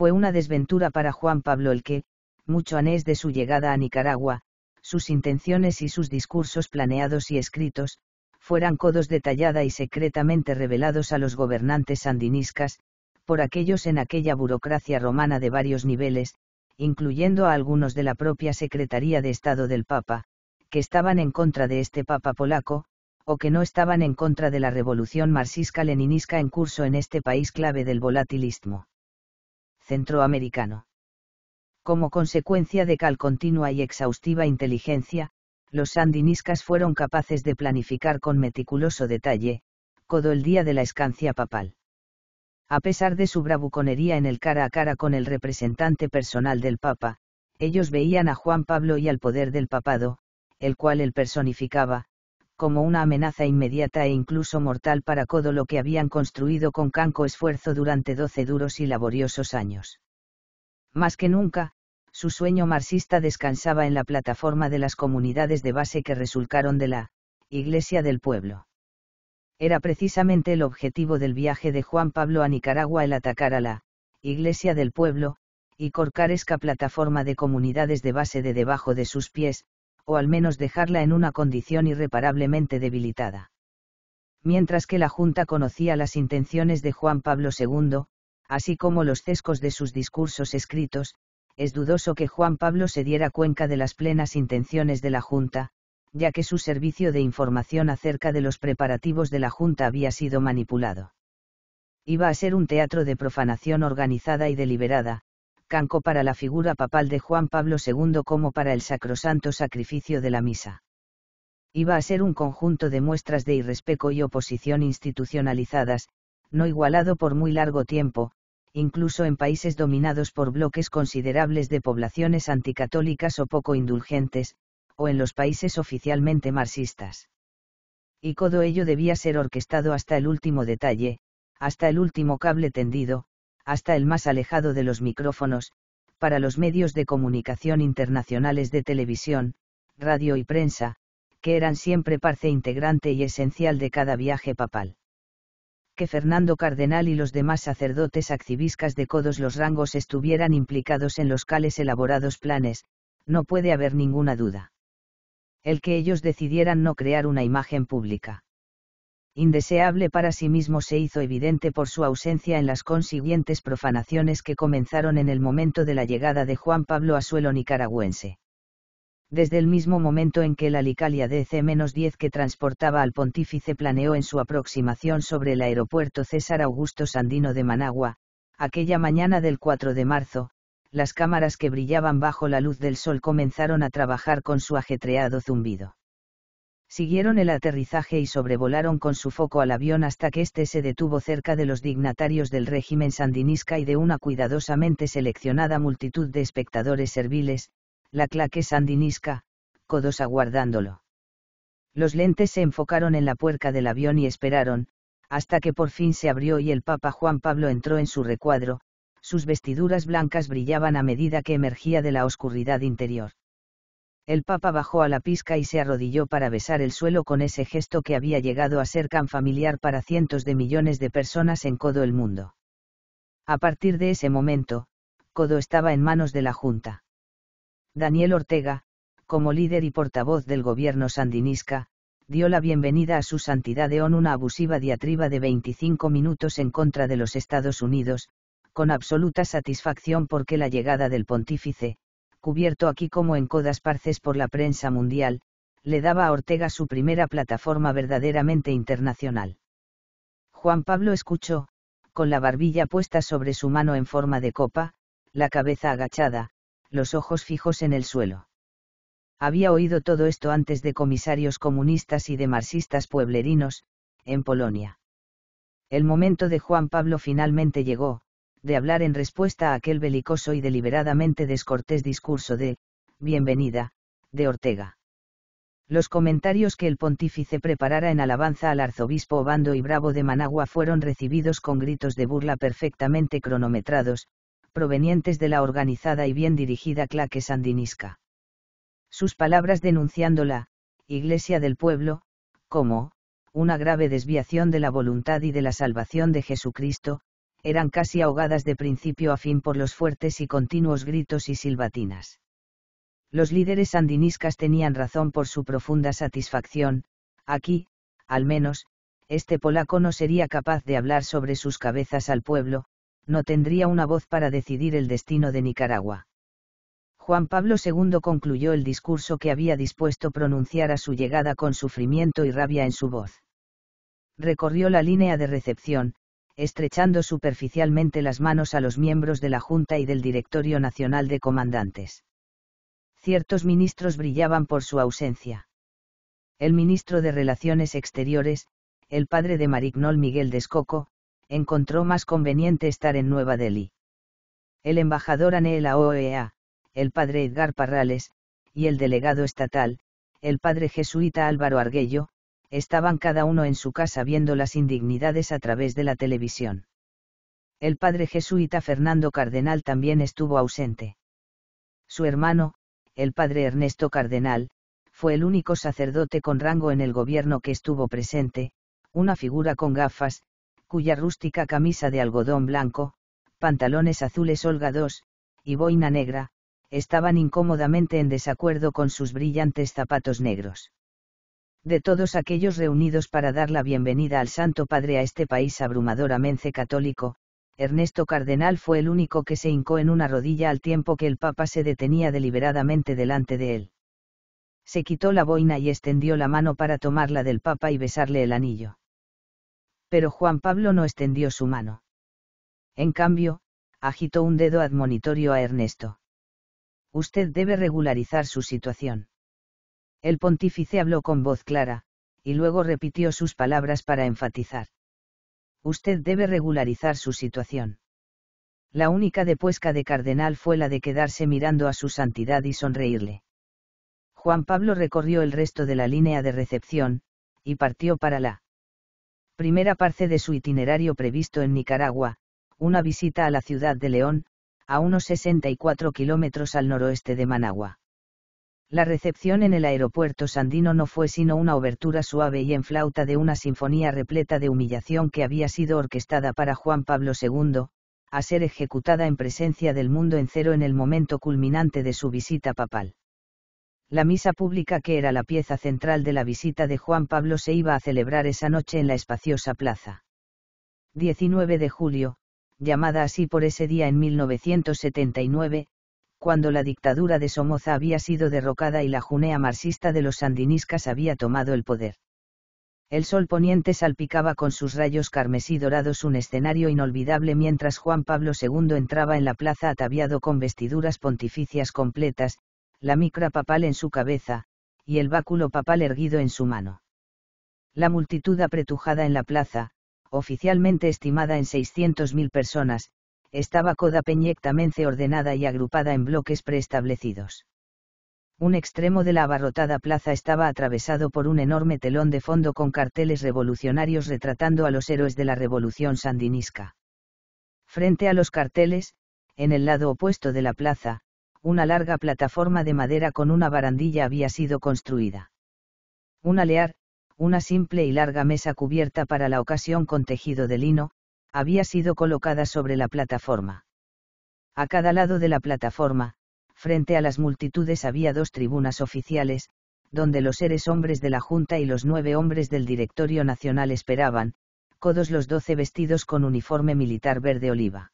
fue una desventura para Juan Pablo el que, mucho anés de su llegada a Nicaragua, sus intenciones y sus discursos planeados y escritos, fueran codos detallada y secretamente revelados a los gobernantes sandiniscas por aquellos en aquella burocracia romana de varios niveles, incluyendo a algunos de la propia Secretaría de Estado del Papa, que estaban en contra de este Papa polaco, o que no estaban en contra de la revolución marxista leninista en curso en este país clave del volatilismo centroamericano. Como consecuencia de cal continua y exhaustiva inteligencia, los sandiniscas fueron capaces de planificar con meticuloso detalle, todo el día de la escancia papal. A pesar de su bravuconería en el cara a cara con el representante personal del Papa, ellos veían a Juan Pablo y al poder del papado, el cual él personificaba, como una amenaza inmediata e incluso mortal para todo lo que habían construido con canco esfuerzo durante doce duros y laboriosos años. Más que nunca, su sueño marxista descansaba en la plataforma de las comunidades de base que resultaron de la Iglesia del Pueblo. Era precisamente el objetivo del viaje de Juan Pablo a Nicaragua el atacar a la Iglesia del Pueblo, y esa plataforma de comunidades de base de debajo de sus pies, o al menos dejarla en una condición irreparablemente debilitada. Mientras que la Junta conocía las intenciones de Juan Pablo II, así como los cescos de sus discursos escritos, es dudoso que Juan Pablo se diera cuenta de las plenas intenciones de la Junta, ya que su servicio de información acerca de los preparativos de la Junta había sido manipulado. Iba a ser un teatro de profanación organizada y deliberada, canco para la figura papal de Juan Pablo II como para el sacrosanto sacrificio de la misa. Iba a ser un conjunto de muestras de irrespeto y oposición institucionalizadas, no igualado por muy largo tiempo, incluso en países dominados por bloques considerables de poblaciones anticatólicas o poco indulgentes, o en los países oficialmente marxistas. Y todo ello debía ser orquestado hasta el último detalle, hasta el último cable tendido, hasta el más alejado de los micrófonos, para los medios de comunicación internacionales de televisión, radio y prensa, que eran siempre parte integrante y esencial de cada viaje papal. Que Fernando Cardenal y los demás sacerdotes activistas de todos los rangos estuvieran implicados en los cales elaborados planes, no puede haber ninguna duda. El que ellos decidieran no crear una imagen pública indeseable para sí mismo se hizo evidente por su ausencia en las consiguientes profanaciones que comenzaron en el momento de la llegada de Juan Pablo a suelo nicaragüense. Desde el mismo momento en que la Licalia DC-10 que transportaba al pontífice planeó en su aproximación sobre el aeropuerto César Augusto Sandino de Managua, aquella mañana del 4 de marzo, las cámaras que brillaban bajo la luz del sol comenzaron a trabajar con su ajetreado zumbido siguieron el aterrizaje y sobrevolaron con su foco al avión hasta que éste se detuvo cerca de los dignatarios del régimen sandinista y de una cuidadosamente seleccionada multitud de espectadores serviles, la claque sandinisca, codos aguardándolo. Los lentes se enfocaron en la puerca del avión y esperaron, hasta que por fin se abrió y el Papa Juan Pablo entró en su recuadro, sus vestiduras blancas brillaban a medida que emergía de la oscuridad interior. El Papa bajó a la pizca y se arrodilló para besar el suelo con ese gesto que había llegado a ser tan familiar para cientos de millones de personas en todo el mundo. A partir de ese momento, Codo estaba en manos de la Junta. Daniel Ortega, como líder y portavoz del gobierno sandinisca, dio la bienvenida a su santidad Deón una abusiva diatriba de 25 minutos en contra de los Estados Unidos, con absoluta satisfacción porque la llegada del pontífice, cubierto aquí como en codas parces por la prensa mundial, le daba a Ortega su primera plataforma verdaderamente internacional. Juan Pablo escuchó, con la barbilla puesta sobre su mano en forma de copa, la cabeza agachada, los ojos fijos en el suelo. Había oído todo esto antes de comisarios comunistas y de marxistas pueblerinos, en Polonia. El momento de Juan Pablo finalmente llegó, de hablar en respuesta a aquel belicoso y deliberadamente descortés discurso de, bienvenida, de Ortega. Los comentarios que el pontífice preparara en alabanza al arzobispo Obando y Bravo de Managua fueron recibidos con gritos de burla perfectamente cronometrados, provenientes de la organizada y bien dirigida claque sandinisca. Sus palabras denunciando la Iglesia del pueblo, como una grave desviación de la voluntad y de la salvación de Jesucristo, eran casi ahogadas de principio a fin por los fuertes y continuos gritos y silbatinas. Los líderes andiniscas tenían razón por su profunda satisfacción, aquí, al menos, este polaco no sería capaz de hablar sobre sus cabezas al pueblo, no tendría una voz para decidir el destino de Nicaragua. Juan Pablo II concluyó el discurso que había dispuesto pronunciar a su llegada con sufrimiento y rabia en su voz. Recorrió la línea de recepción, estrechando superficialmente las manos a los miembros de la Junta y del Directorio Nacional de Comandantes. Ciertos ministros brillaban por su ausencia. El ministro de Relaciones Exteriores, el padre de Marignol Miguel Descoco, encontró más conveniente estar en Nueva Delhi. El embajador Anel OEA, e el padre Edgar Parrales, y el delegado estatal, el padre jesuita Álvaro Arguello, estaban cada uno en su casa viendo las indignidades a través de la televisión. El padre jesuita Fernando Cardenal también estuvo ausente. Su hermano, el padre Ernesto Cardenal, fue el único sacerdote con rango en el gobierno que estuvo presente, una figura con gafas, cuya rústica camisa de algodón blanco, pantalones azules holgados, y boina negra, estaban incómodamente en desacuerdo con sus brillantes zapatos negros de todos aquellos reunidos para dar la bienvenida al Santo Padre a este país abrumadoramente católico, Ernesto Cardenal fue el único que se hincó en una rodilla al tiempo que el Papa se detenía deliberadamente delante de él. Se quitó la boina y extendió la mano para tomarla del Papa y besarle el anillo. Pero Juan Pablo no extendió su mano. En cambio, agitó un dedo admonitorio a Ernesto. Usted debe regularizar su situación. El pontífice habló con voz clara, y luego repitió sus palabras para enfatizar. Usted debe regularizar su situación. La única depuesca de cardenal fue la de quedarse mirando a su santidad y sonreírle. Juan Pablo recorrió el resto de la línea de recepción, y partió para la primera parte de su itinerario previsto en Nicaragua, una visita a la ciudad de León, a unos 64 kilómetros al noroeste de Managua. La recepción en el aeropuerto sandino no fue sino una obertura suave y en flauta de una sinfonía repleta de humillación que había sido orquestada para Juan Pablo II, a ser ejecutada en presencia del mundo en cero en el momento culminante de su visita papal. La misa pública que era la pieza central de la visita de Juan Pablo se iba a celebrar esa noche en la espaciosa plaza. 19 de julio, llamada así por ese día en 1979, cuando la dictadura de Somoza había sido derrocada y la junea marxista de los sandiniscas había tomado el poder. El sol poniente salpicaba con sus rayos carmesí dorados un escenario inolvidable mientras Juan Pablo II entraba en la plaza ataviado con vestiduras pontificias completas, la micra papal en su cabeza, y el báculo papal erguido en su mano. La multitud apretujada en la plaza, oficialmente estimada en 600.000 personas, estaba coda peñectamente ordenada y agrupada en bloques preestablecidos. Un extremo de la abarrotada plaza estaba atravesado por un enorme telón de fondo con carteles revolucionarios retratando a los héroes de la revolución sandinisca. Frente a los carteles, en el lado opuesto de la plaza, una larga plataforma de madera con una barandilla había sido construida. Un alear, una simple y larga mesa cubierta para la ocasión con tejido de lino, había sido colocada sobre la plataforma. A cada lado de la plataforma, frente a las multitudes había dos tribunas oficiales, donde los seres hombres de la Junta y los nueve hombres del Directorio Nacional esperaban, codos los doce vestidos con uniforme militar verde oliva.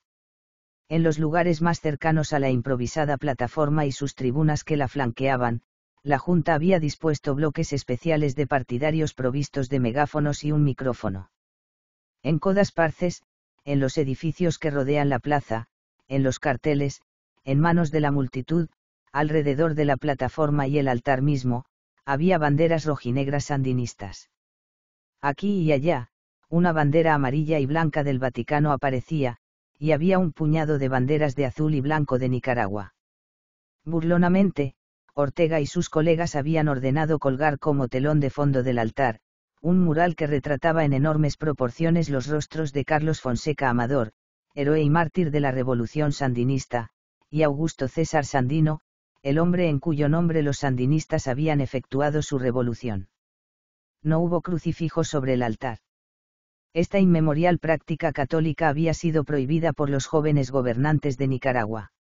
En los lugares más cercanos a la improvisada plataforma y sus tribunas que la flanqueaban, la Junta había dispuesto bloques especiales de partidarios provistos de megáfonos y un micrófono en codas parces, en los edificios que rodean la plaza, en los carteles, en manos de la multitud, alrededor de la plataforma y el altar mismo, había banderas rojinegras sandinistas. Aquí y allá, una bandera amarilla y blanca del Vaticano aparecía, y había un puñado de banderas de azul y blanco de Nicaragua. Burlonamente, Ortega y sus colegas habían ordenado colgar como telón de fondo del altar, un mural que retrataba en enormes proporciones los rostros de Carlos Fonseca Amador, héroe y mártir de la Revolución Sandinista, y Augusto César Sandino, el hombre en cuyo nombre los sandinistas habían efectuado su revolución. No hubo crucifijo sobre el altar. Esta inmemorial práctica católica había sido prohibida por los jóvenes gobernantes de Nicaragua.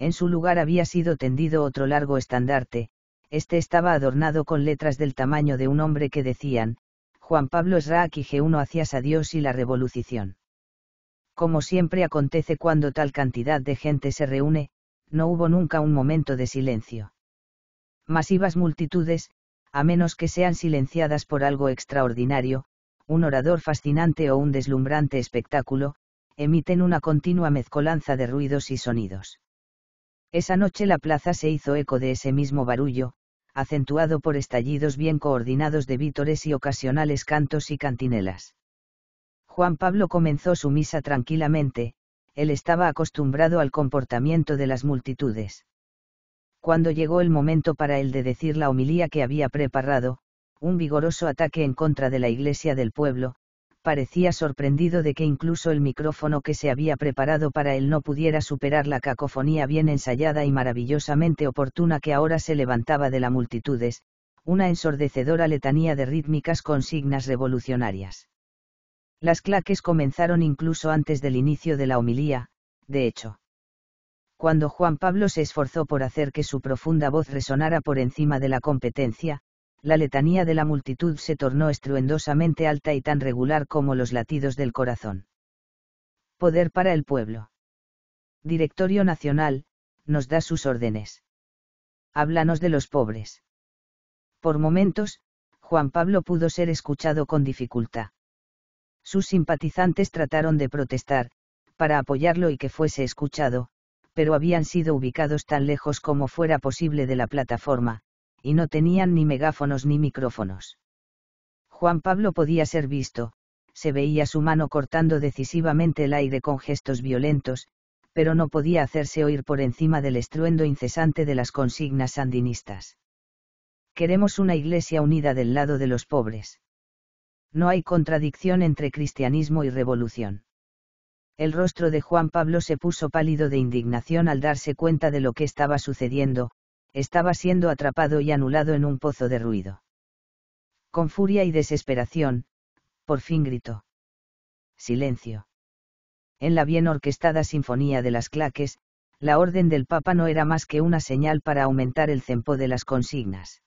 En su lugar había sido tendido otro largo estandarte, este estaba adornado con letras del tamaño de un hombre que decían, Juan Pablo Esraak y G1 a Dios y la revolución. Como siempre acontece cuando tal cantidad de gente se reúne, no hubo nunca un momento de silencio. Masivas multitudes, a menos que sean silenciadas por algo extraordinario, un orador fascinante o un deslumbrante espectáculo, emiten una continua mezcolanza de ruidos y sonidos. Esa noche la plaza se hizo eco de ese mismo barullo, acentuado por estallidos bien coordinados de vítores y ocasionales cantos y cantinelas. Juan Pablo comenzó su misa tranquilamente, él estaba acostumbrado al comportamiento de las multitudes. Cuando llegó el momento para él de decir la homilía que había preparado, un vigoroso ataque en contra de la iglesia del pueblo, parecía sorprendido de que incluso el micrófono que se había preparado para él no pudiera superar la cacofonía bien ensayada y maravillosamente oportuna que ahora se levantaba de la multitudes, una ensordecedora letanía de rítmicas consignas revolucionarias. Las claques comenzaron incluso antes del inicio de la homilía, de hecho. Cuando Juan Pablo se esforzó por hacer que su profunda voz resonara por encima de la competencia, la letanía de la multitud se tornó estruendosamente alta y tan regular como los latidos del corazón. Poder para el pueblo. Directorio Nacional, nos da sus órdenes. Háblanos de los pobres. Por momentos, Juan Pablo pudo ser escuchado con dificultad. Sus simpatizantes trataron de protestar, para apoyarlo y que fuese escuchado, pero habían sido ubicados tan lejos como fuera posible de la plataforma, y no tenían ni megáfonos ni micrófonos. Juan Pablo podía ser visto, se veía su mano cortando decisivamente el aire con gestos violentos, pero no podía hacerse oír por encima del estruendo incesante de las consignas sandinistas. Queremos una iglesia unida del lado de los pobres. No hay contradicción entre cristianismo y revolución. El rostro de Juan Pablo se puso pálido de indignación al darse cuenta de lo que estaba sucediendo, estaba siendo atrapado y anulado en un pozo de ruido. Con furia y desesperación, por fin gritó. Silencio. En la bien orquestada Sinfonía de las Claques, la orden del Papa no era más que una señal para aumentar el tempo de las consignas.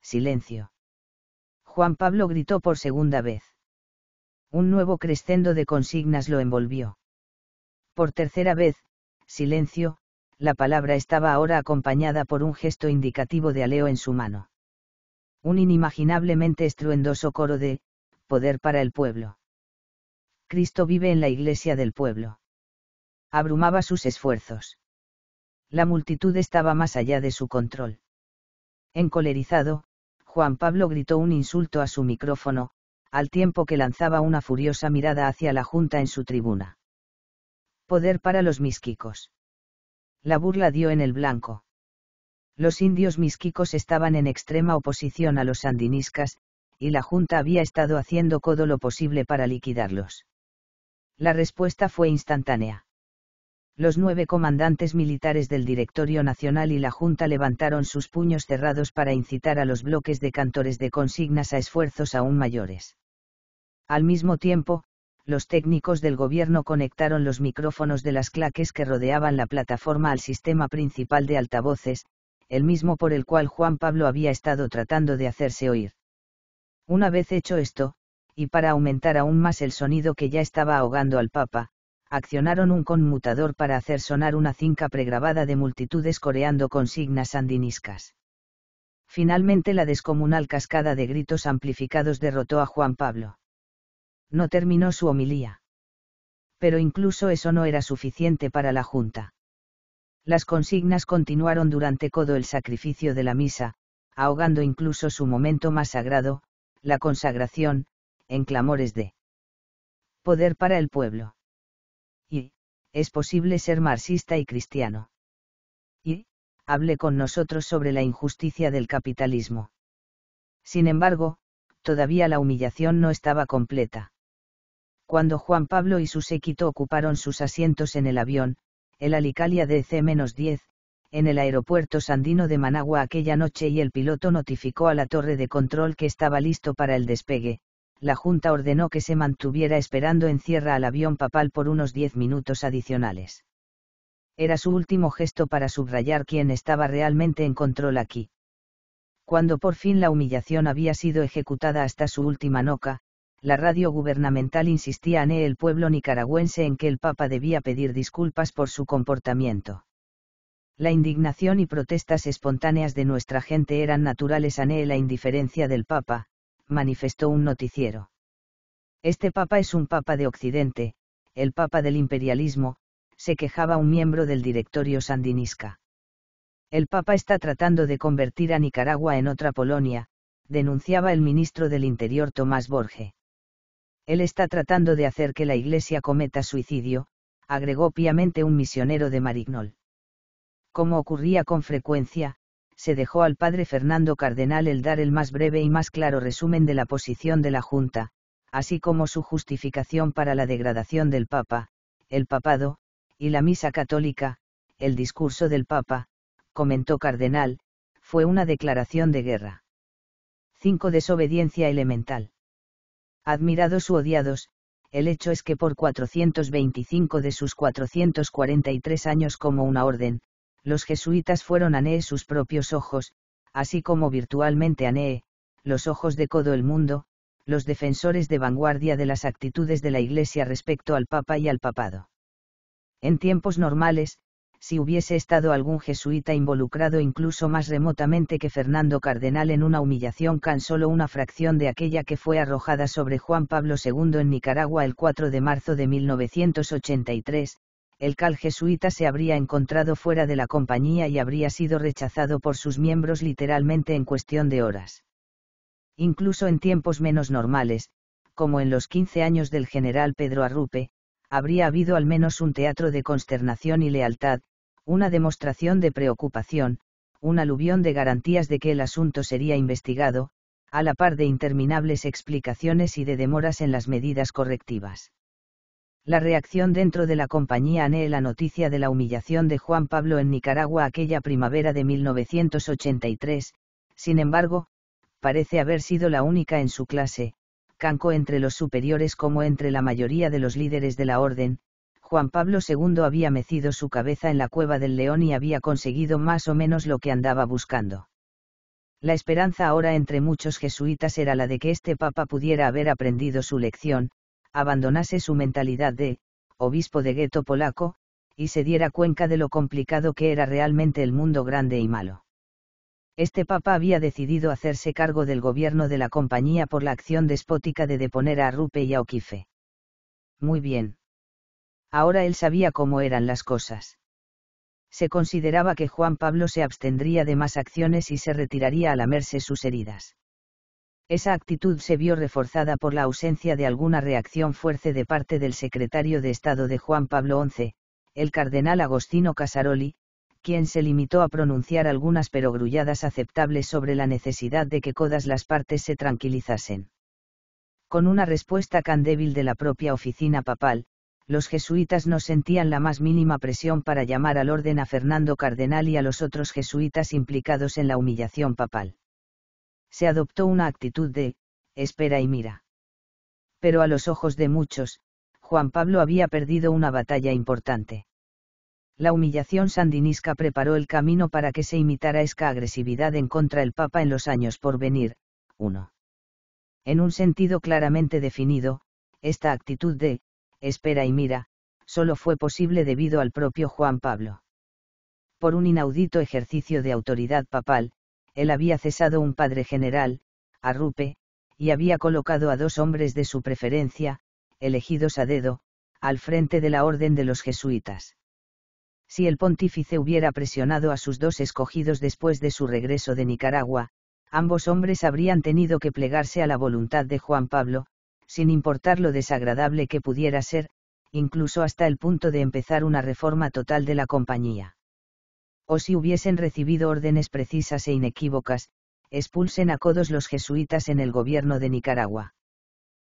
Silencio. Juan Pablo gritó por segunda vez. Un nuevo crescendo de consignas lo envolvió. Por tercera vez, silencio, la palabra estaba ahora acompañada por un gesto indicativo de aleo en su mano. Un inimaginablemente estruendoso coro de, poder para el pueblo. Cristo vive en la iglesia del pueblo. Abrumaba sus esfuerzos. La multitud estaba más allá de su control. Encolerizado, Juan Pablo gritó un insulto a su micrófono, al tiempo que lanzaba una furiosa mirada hacia la Junta en su tribuna. Poder para los misquicos la burla dio en el blanco. Los indios misquicos estaban en extrema oposición a los sandiniscas, y la Junta había estado haciendo todo lo posible para liquidarlos. La respuesta fue instantánea. Los nueve comandantes militares del Directorio Nacional y la Junta levantaron sus puños cerrados para incitar a los bloques de cantores de consignas a esfuerzos aún mayores. Al mismo tiempo, los técnicos del gobierno conectaron los micrófonos de las claques que rodeaban la plataforma al sistema principal de altavoces, el mismo por el cual Juan Pablo había estado tratando de hacerse oír. Una vez hecho esto, y para aumentar aún más el sonido que ya estaba ahogando al Papa, accionaron un conmutador para hacer sonar una cinca pregrabada de multitudes coreando consignas sandiniscas. Finalmente la descomunal cascada de gritos amplificados derrotó a Juan Pablo. No terminó su homilía. Pero incluso eso no era suficiente para la Junta. Las consignas continuaron durante todo el sacrificio de la misa, ahogando incluso su momento más sagrado, la consagración, en clamores de poder para el pueblo. Y, es posible ser marxista y cristiano. Y, hable con nosotros sobre la injusticia del capitalismo. Sin embargo, todavía la humillación no estaba completa. Cuando Juan Pablo y su séquito ocuparon sus asientos en el avión, el Alicalia DC-10, en el aeropuerto sandino de Managua aquella noche y el piloto notificó a la torre de control que estaba listo para el despegue, la Junta ordenó que se mantuviera esperando en cierra al avión papal por unos diez minutos adicionales. Era su último gesto para subrayar quién estaba realmente en control aquí. Cuando por fin la humillación había sido ejecutada hasta su última noca, la radio gubernamental insistía en el pueblo nicaragüense en que el Papa debía pedir disculpas por su comportamiento. La indignación y protestas espontáneas de nuestra gente eran naturales ante la indiferencia del Papa, manifestó un noticiero. Este Papa es un Papa de Occidente, el Papa del imperialismo, se quejaba un miembro del directorio sandinisca. El Papa está tratando de convertir a Nicaragua en otra Polonia, denunciaba el ministro del Interior Tomás Borge. Él está tratando de hacer que la Iglesia cometa suicidio, agregó piamente un misionero de Marignol. Como ocurría con frecuencia, se dejó al padre Fernando Cardenal el dar el más breve y más claro resumen de la posición de la Junta, así como su justificación para la degradación del Papa, el papado, y la misa católica, el discurso del Papa, comentó Cardenal, fue una declaración de guerra. 5. Desobediencia elemental admirados u odiados, el hecho es que por 425 de sus 443 años como una orden, los jesuitas fueron a sus propios ojos, así como virtualmente anee, los ojos de todo el mundo, los defensores de vanguardia de las actitudes de la Iglesia respecto al Papa y al Papado. En tiempos normales, si hubiese estado algún jesuita involucrado incluso más remotamente que Fernando Cardenal en una humillación tan solo una fracción de aquella que fue arrojada sobre Juan Pablo II en Nicaragua el 4 de marzo de 1983, el cal jesuita se habría encontrado fuera de la compañía y habría sido rechazado por sus miembros literalmente en cuestión de horas. Incluso en tiempos menos normales, como en los 15 años del general Pedro Arrupe, habría habido al menos un teatro de consternación y lealtad, una demostración de preocupación, un aluvión de garantías de que el asunto sería investigado, a la par de interminables explicaciones y de demoras en las medidas correctivas. La reacción dentro de la compañía ANE la noticia de la humillación de Juan Pablo en Nicaragua aquella primavera de 1983, sin embargo, parece haber sido la única en su clase, canco entre los superiores como entre la mayoría de los líderes de la orden, Juan Pablo II había mecido su cabeza en la cueva del león y había conseguido más o menos lo que andaba buscando. La esperanza ahora entre muchos jesuitas era la de que este papa pudiera haber aprendido su lección, abandonase su mentalidad de, obispo de gueto polaco, y se diera cuenta de lo complicado que era realmente el mundo grande y malo. Este papa había decidido hacerse cargo del gobierno de la compañía por la acción despótica de deponer a Rupe y a Oquife. Muy bien ahora él sabía cómo eran las cosas. Se consideraba que Juan Pablo se abstendría de más acciones y se retiraría a lamerse sus heridas. Esa actitud se vio reforzada por la ausencia de alguna reacción fuerte de parte del secretario de Estado de Juan Pablo XI, el cardenal Agostino Casaroli, quien se limitó a pronunciar algunas perogrulladas aceptables sobre la necesidad de que todas las partes se tranquilizasen. Con una respuesta tan débil de la propia oficina papal, los jesuitas no sentían la más mínima presión para llamar al orden a Fernando Cardenal y a los otros jesuitas implicados en la humillación papal. Se adoptó una actitud de, espera y mira. Pero a los ojos de muchos, Juan Pablo había perdido una batalla importante. La humillación sandinisca preparó el camino para que se imitara esa agresividad en contra el Papa en los años por venir. 1. En un sentido claramente definido, esta actitud de, espera y mira, solo fue posible debido al propio Juan Pablo. Por un inaudito ejercicio de autoridad papal, él había cesado un padre general, a y había colocado a dos hombres de su preferencia, elegidos a dedo, al frente de la orden de los jesuitas. Si el pontífice hubiera presionado a sus dos escogidos después de su regreso de Nicaragua, ambos hombres habrían tenido que plegarse a la voluntad de Juan Pablo, sin importar lo desagradable que pudiera ser, incluso hasta el punto de empezar una reforma total de la compañía. O si hubiesen recibido órdenes precisas e inequívocas, expulsen a codos los jesuitas en el gobierno de Nicaragua.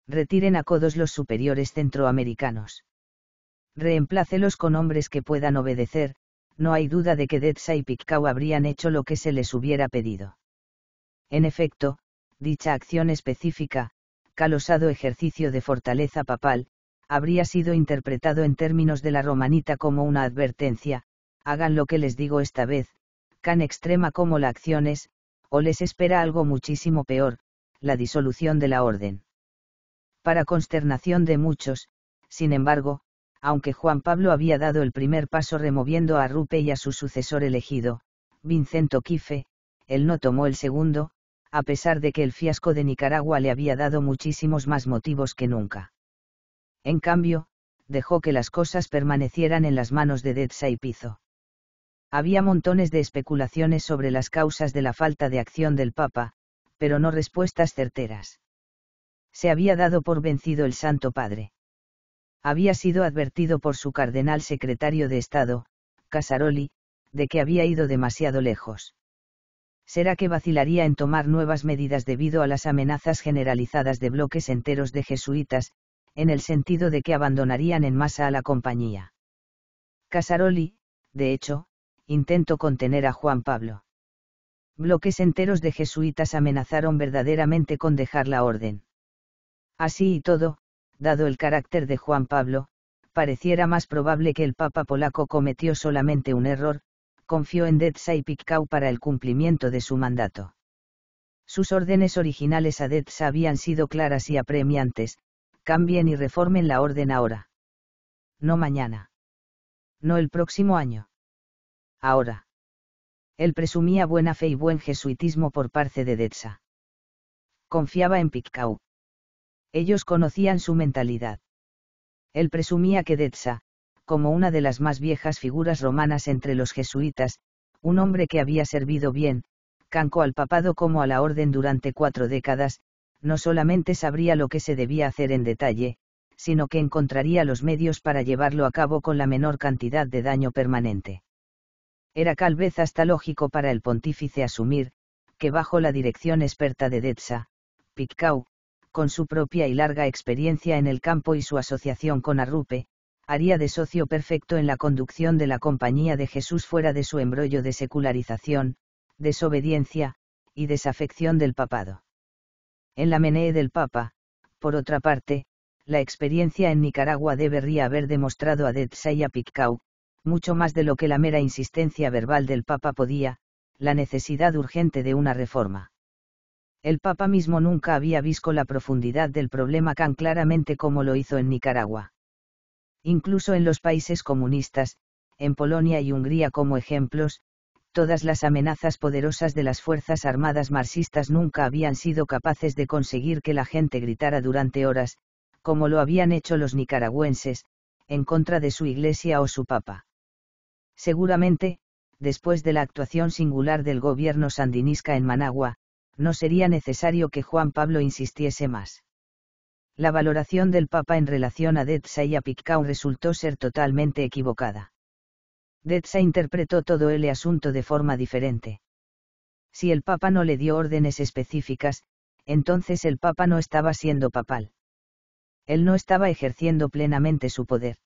Retiren a codos los superiores centroamericanos. Reemplácelos con hombres que puedan obedecer, no hay duda de que Detsa y Picau habrían hecho lo que se les hubiera pedido. En efecto, dicha acción específica, calosado ejercicio de fortaleza papal, habría sido interpretado en términos de la romanita como una advertencia, hagan lo que les digo esta vez, tan extrema como la acción es, o les espera algo muchísimo peor, la disolución de la orden. Para consternación de muchos, sin embargo, aunque Juan Pablo había dado el primer paso removiendo a Rupe y a su sucesor elegido, Vincento Quife, él no tomó el segundo, a pesar de que el fiasco de Nicaragua le había dado muchísimos más motivos que nunca. En cambio, dejó que las cosas permanecieran en las manos de Deza y Pizo. Había montones de especulaciones sobre las causas de la falta de acción del Papa, pero no respuestas certeras. Se había dado por vencido el Santo Padre. Había sido advertido por su cardenal secretario de Estado, Casaroli, de que había ido demasiado lejos será que vacilaría en tomar nuevas medidas debido a las amenazas generalizadas de bloques enteros de jesuitas, en el sentido de que abandonarían en masa a la compañía. Casaroli, de hecho, intentó contener a Juan Pablo. Bloques enteros de jesuitas amenazaron verdaderamente con dejar la orden. Así y todo, dado el carácter de Juan Pablo, pareciera más probable que el Papa polaco cometió solamente un error, confió en Detsa y Piccau para el cumplimiento de su mandato. Sus órdenes originales a Detsa habían sido claras y apremiantes, cambien y reformen la orden ahora. No mañana. No el próximo año. Ahora. Él presumía buena fe y buen jesuitismo por parte de Detsa. Confiaba en Piccau. Ellos conocían su mentalidad. Él presumía que Detsa, como una de las más viejas figuras romanas entre los jesuitas, un hombre que había servido bien, canco al papado como a la orden durante cuatro décadas, no solamente sabría lo que se debía hacer en detalle, sino que encontraría los medios para llevarlo a cabo con la menor cantidad de daño permanente. Era tal vez hasta lógico para el pontífice asumir, que bajo la dirección experta de Detsa, Piccau, con su propia y larga experiencia en el campo y su asociación con Arrupe, haría de socio perfecto en la conducción de la compañía de Jesús fuera de su embrollo de secularización, desobediencia, y desafección del papado. En la menee del Papa, por otra parte, la experiencia en Nicaragua debería haber demostrado a Detsa y Picau, mucho más de lo que la mera insistencia verbal del Papa podía, la necesidad urgente de una reforma. El Papa mismo nunca había visto la profundidad del problema tan claramente como lo hizo en Nicaragua incluso en los países comunistas, en Polonia y Hungría como ejemplos, todas las amenazas poderosas de las Fuerzas Armadas marxistas nunca habían sido capaces de conseguir que la gente gritara durante horas, como lo habían hecho los nicaragüenses, en contra de su iglesia o su papa. Seguramente, después de la actuación singular del gobierno sandinista en Managua, no sería necesario que Juan Pablo insistiese más la valoración del Papa en relación a Detsa y a Piccao resultó ser totalmente equivocada. Detsa interpretó todo el asunto de forma diferente. Si el Papa no le dio órdenes específicas, entonces el Papa no estaba siendo papal. Él no estaba ejerciendo plenamente su poder.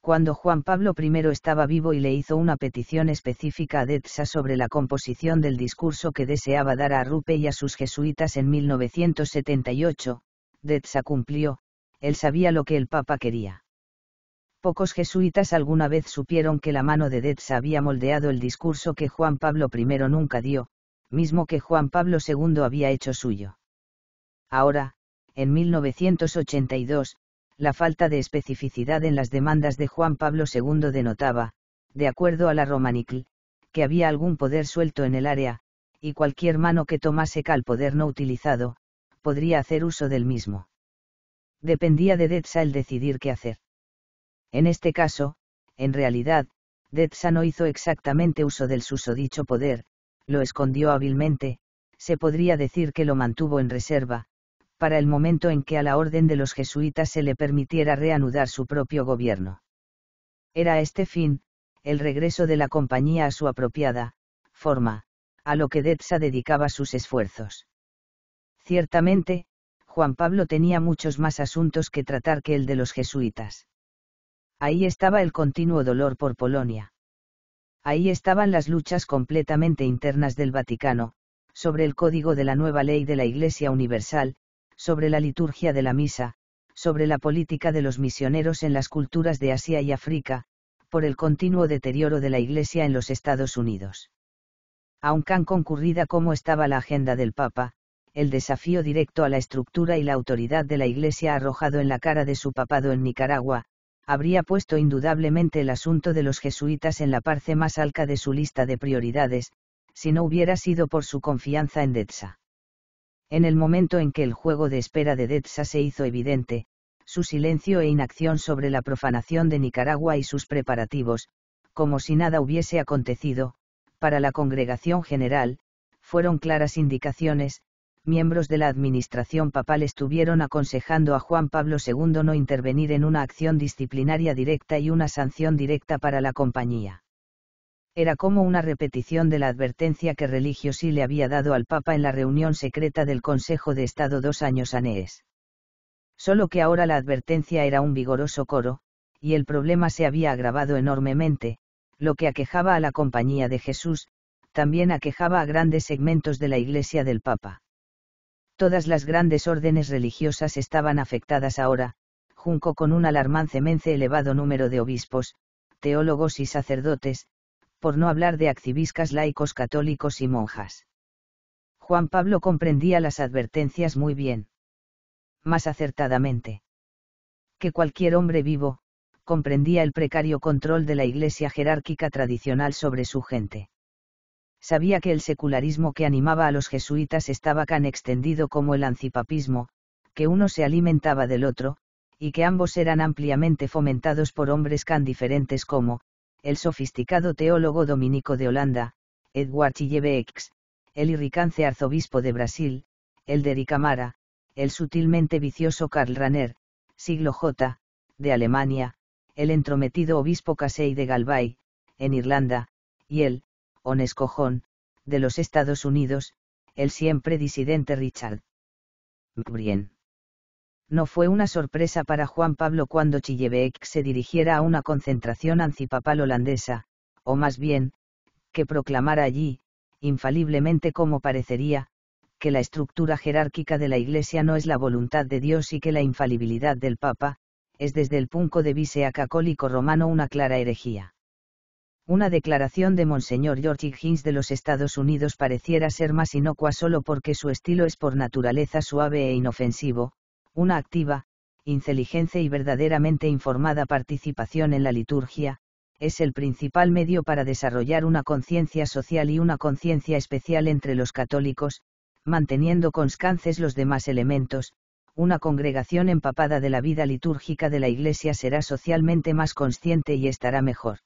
Cuando Juan Pablo I estaba vivo y le hizo una petición específica a Detsa sobre la composición del discurso que deseaba dar a Rupe y a sus jesuitas en 1978, Detza cumplió, él sabía lo que el Papa quería. Pocos jesuitas alguna vez supieron que la mano de Detza había moldeado el discurso que Juan Pablo I nunca dio, mismo que Juan Pablo II había hecho suyo. Ahora, en 1982, la falta de especificidad en las demandas de Juan Pablo II denotaba, de acuerdo a la Romanicl, que había algún poder suelto en el área, y cualquier mano que tomase cal poder no utilizado, podría hacer uso del mismo. Dependía de Detsa el decidir qué hacer. En este caso, en realidad, Detsa no hizo exactamente uso del dicho poder, lo escondió hábilmente, se podría decir que lo mantuvo en reserva, para el momento en que a la orden de los jesuitas se le permitiera reanudar su propio gobierno. Era a este fin, el regreso de la compañía a su apropiada, forma, a lo que Detsa dedicaba sus esfuerzos. Ciertamente, Juan Pablo tenía muchos más asuntos que tratar que el de los jesuitas. Ahí estaba el continuo dolor por Polonia. Ahí estaban las luchas completamente internas del Vaticano, sobre el código de la nueva ley de la Iglesia Universal, sobre la liturgia de la misa, sobre la política de los misioneros en las culturas de Asia y África, por el continuo deterioro de la Iglesia en los Estados Unidos. Aun tan concurrida como estaba la agenda del Papa, el desafío directo a la estructura y la autoridad de la Iglesia arrojado en la cara de su papado en Nicaragua, habría puesto indudablemente el asunto de los jesuitas en la parte más alta de su lista de prioridades, si no hubiera sido por su confianza en Detsa. En el momento en que el juego de espera de Detsa se hizo evidente, su silencio e inacción sobre la profanación de Nicaragua y sus preparativos, como si nada hubiese acontecido, para la congregación general, fueron claras indicaciones, miembros de la administración papal estuvieron aconsejando a Juan Pablo II no intervenir en una acción disciplinaria directa y una sanción directa para la compañía. Era como una repetición de la advertencia que Religiosi le había dado al Papa en la reunión secreta del Consejo de Estado dos años antes. Solo que ahora la advertencia era un vigoroso coro, y el problema se había agravado enormemente, lo que aquejaba a la compañía de Jesús, también aquejaba a grandes segmentos de la Iglesia del Papa. Todas las grandes órdenes religiosas estaban afectadas ahora, junto con un alarmancemente elevado número de obispos, teólogos y sacerdotes, por no hablar de activistas laicos católicos y monjas. Juan Pablo comprendía las advertencias muy bien. Más acertadamente. Que cualquier hombre vivo, comprendía el precario control de la Iglesia jerárquica tradicional sobre su gente sabía que el secularismo que animaba a los jesuitas estaba tan extendido como el ancipapismo, que uno se alimentaba del otro, y que ambos eran ampliamente fomentados por hombres tan diferentes como, el sofisticado teólogo dominico de Holanda, Edward Chillebex, el irricance arzobispo de Brasil, el de Ricamara, el sutilmente vicioso Karl Raner, siglo J, de Alemania, el entrometido obispo Casey de Galway, en Irlanda, y el, o escojón, de los Estados Unidos, el siempre disidente Richard Brien. No fue una sorpresa para Juan Pablo cuando Chillebeck se dirigiera a una concentración antipapal holandesa, o más bien, que proclamara allí, infaliblemente como parecería, que la estructura jerárquica de la Iglesia no es la voluntad de Dios y que la infalibilidad del Papa, es desde el punto de vista católico romano una clara herejía una declaración de Monseñor George Higgins de los Estados Unidos pareciera ser más inocua solo porque su estilo es por naturaleza suave e inofensivo, una activa, inteligente y verdaderamente informada participación en la liturgia, es el principal medio para desarrollar una conciencia social y una conciencia especial entre los católicos, manteniendo conscances los demás elementos, una congregación empapada de la vida litúrgica de la Iglesia será socialmente más consciente y estará mejor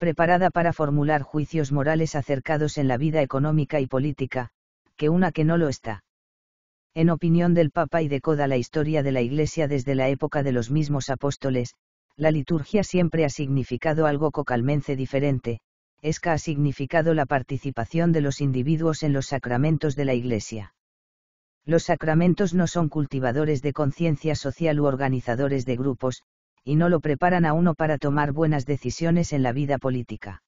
preparada para formular juicios morales acercados en la vida económica y política, que una que no lo está. En opinión del Papa y de Coda la historia de la Iglesia desde la época de los mismos apóstoles, la liturgia siempre ha significado algo cocalmense diferente, es que ha significado la participación de los individuos en los sacramentos de la Iglesia. Los sacramentos no son cultivadores de conciencia social u organizadores de grupos, y no lo preparan a uno para tomar buenas decisiones en la vida política.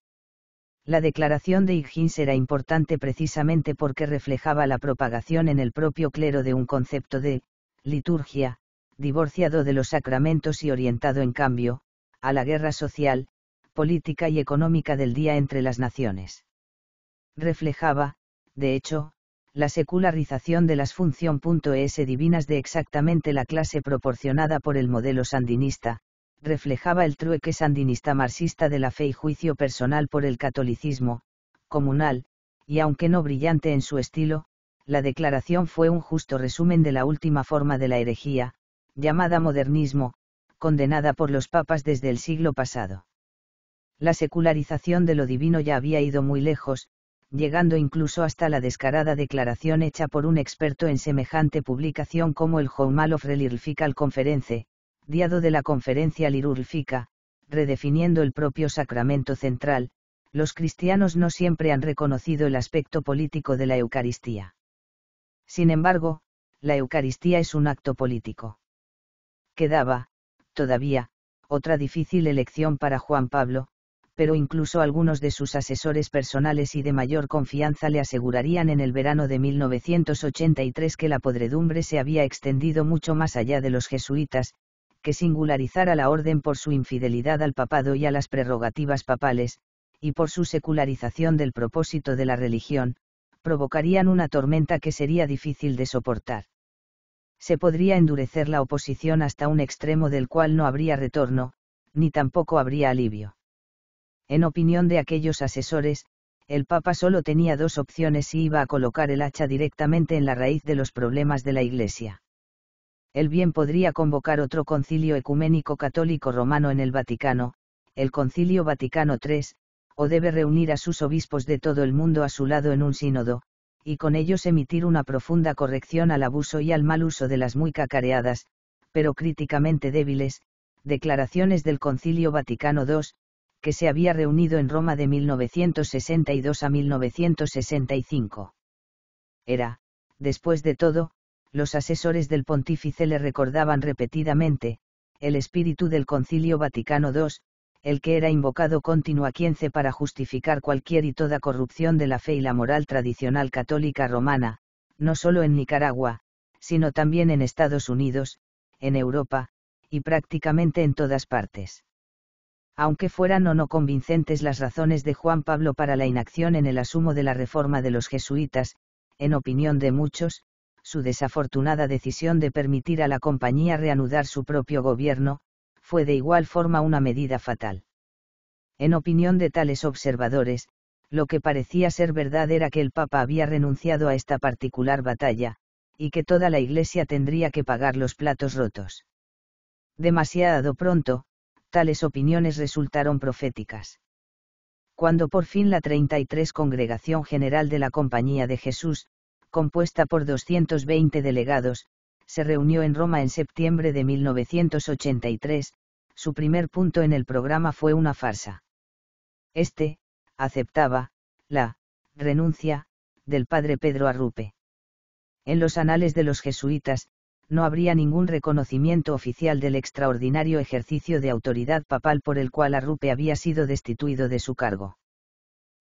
La declaración de Higgins era importante precisamente porque reflejaba la propagación en el propio clero de un concepto de liturgia, divorciado de los sacramentos y orientado en cambio, a la guerra social, política y económica del día entre las naciones. Reflejaba, de hecho, la secularización de las función.es divinas de exactamente la clase proporcionada por el modelo sandinista, reflejaba el trueque sandinista marxista de la fe y juicio personal por el catolicismo, comunal, y aunque no brillante en su estilo, la declaración fue un justo resumen de la última forma de la herejía, llamada modernismo, condenada por los papas desde el siglo pasado. La secularización de lo divino ya había ido muy lejos, llegando incluso hasta la descarada declaración hecha por un experto en semejante publicación como el Journal of al Conference, diado de la Conferencia Lirurfica, redefiniendo el propio sacramento central, los cristianos no siempre han reconocido el aspecto político de la Eucaristía. Sin embargo, la Eucaristía es un acto político. Quedaba, todavía, otra difícil elección para Juan Pablo, pero incluso algunos de sus asesores personales y de mayor confianza le asegurarían en el verano de 1983 que la podredumbre se había extendido mucho más allá de los jesuitas, que singularizara la orden por su infidelidad al papado y a las prerrogativas papales, y por su secularización del propósito de la religión, provocarían una tormenta que sería difícil de soportar. Se podría endurecer la oposición hasta un extremo del cual no habría retorno, ni tampoco habría alivio. En opinión de aquellos asesores, el Papa solo tenía dos opciones si iba a colocar el hacha directamente en la raíz de los problemas de la Iglesia. El bien podría convocar otro concilio ecuménico católico romano en el Vaticano, el concilio Vaticano III, o debe reunir a sus obispos de todo el mundo a su lado en un sínodo, y con ellos emitir una profunda corrección al abuso y al mal uso de las muy cacareadas, pero críticamente débiles, declaraciones del Concilio Vaticano II, que se había reunido en Roma de 1962 a 1965. Era, después de todo, los asesores del pontífice le recordaban repetidamente, el espíritu del Concilio Vaticano II, el que era invocado continuamente para justificar cualquier y toda corrupción de la fe y la moral tradicional católica romana, no solo en Nicaragua, sino también en Estados Unidos, en Europa, y prácticamente en todas partes aunque fueran o no convincentes las razones de Juan Pablo para la inacción en el asumo de la reforma de los jesuitas, en opinión de muchos, su desafortunada decisión de permitir a la compañía reanudar su propio gobierno, fue de igual forma una medida fatal. En opinión de tales observadores, lo que parecía ser verdad era que el Papa había renunciado a esta particular batalla, y que toda la Iglesia tendría que pagar los platos rotos. Demasiado pronto, tales opiniones resultaron proféticas. Cuando por fin la 33 Congregación General de la Compañía de Jesús, compuesta por 220 delegados, se reunió en Roma en septiembre de 1983, su primer punto en el programa fue una farsa. Este, aceptaba, la, renuncia, del padre Pedro Arrupe. En los anales de los jesuitas, no habría ningún reconocimiento oficial del extraordinario ejercicio de autoridad papal por el cual Arrupe había sido destituido de su cargo.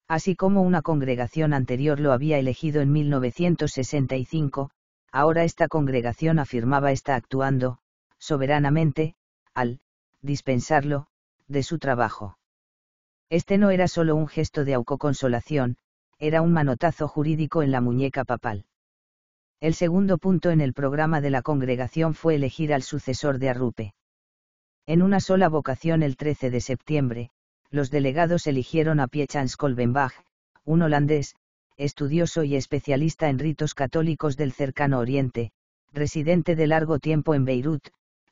Así como una congregación anterior lo había elegido en 1965, ahora esta congregación afirmaba estar actuando, soberanamente, al dispensarlo, de su trabajo. Este no era solo un gesto de autoconsolación, era un manotazo jurídico en la muñeca papal. El segundo punto en el programa de la congregación fue elegir al sucesor de Arrupe. En una sola vocación el 13 de septiembre, los delegados eligieron a Piechans Kolbenbach, un holandés, estudioso y especialista en ritos católicos del cercano Oriente, residente de largo tiempo en Beirut,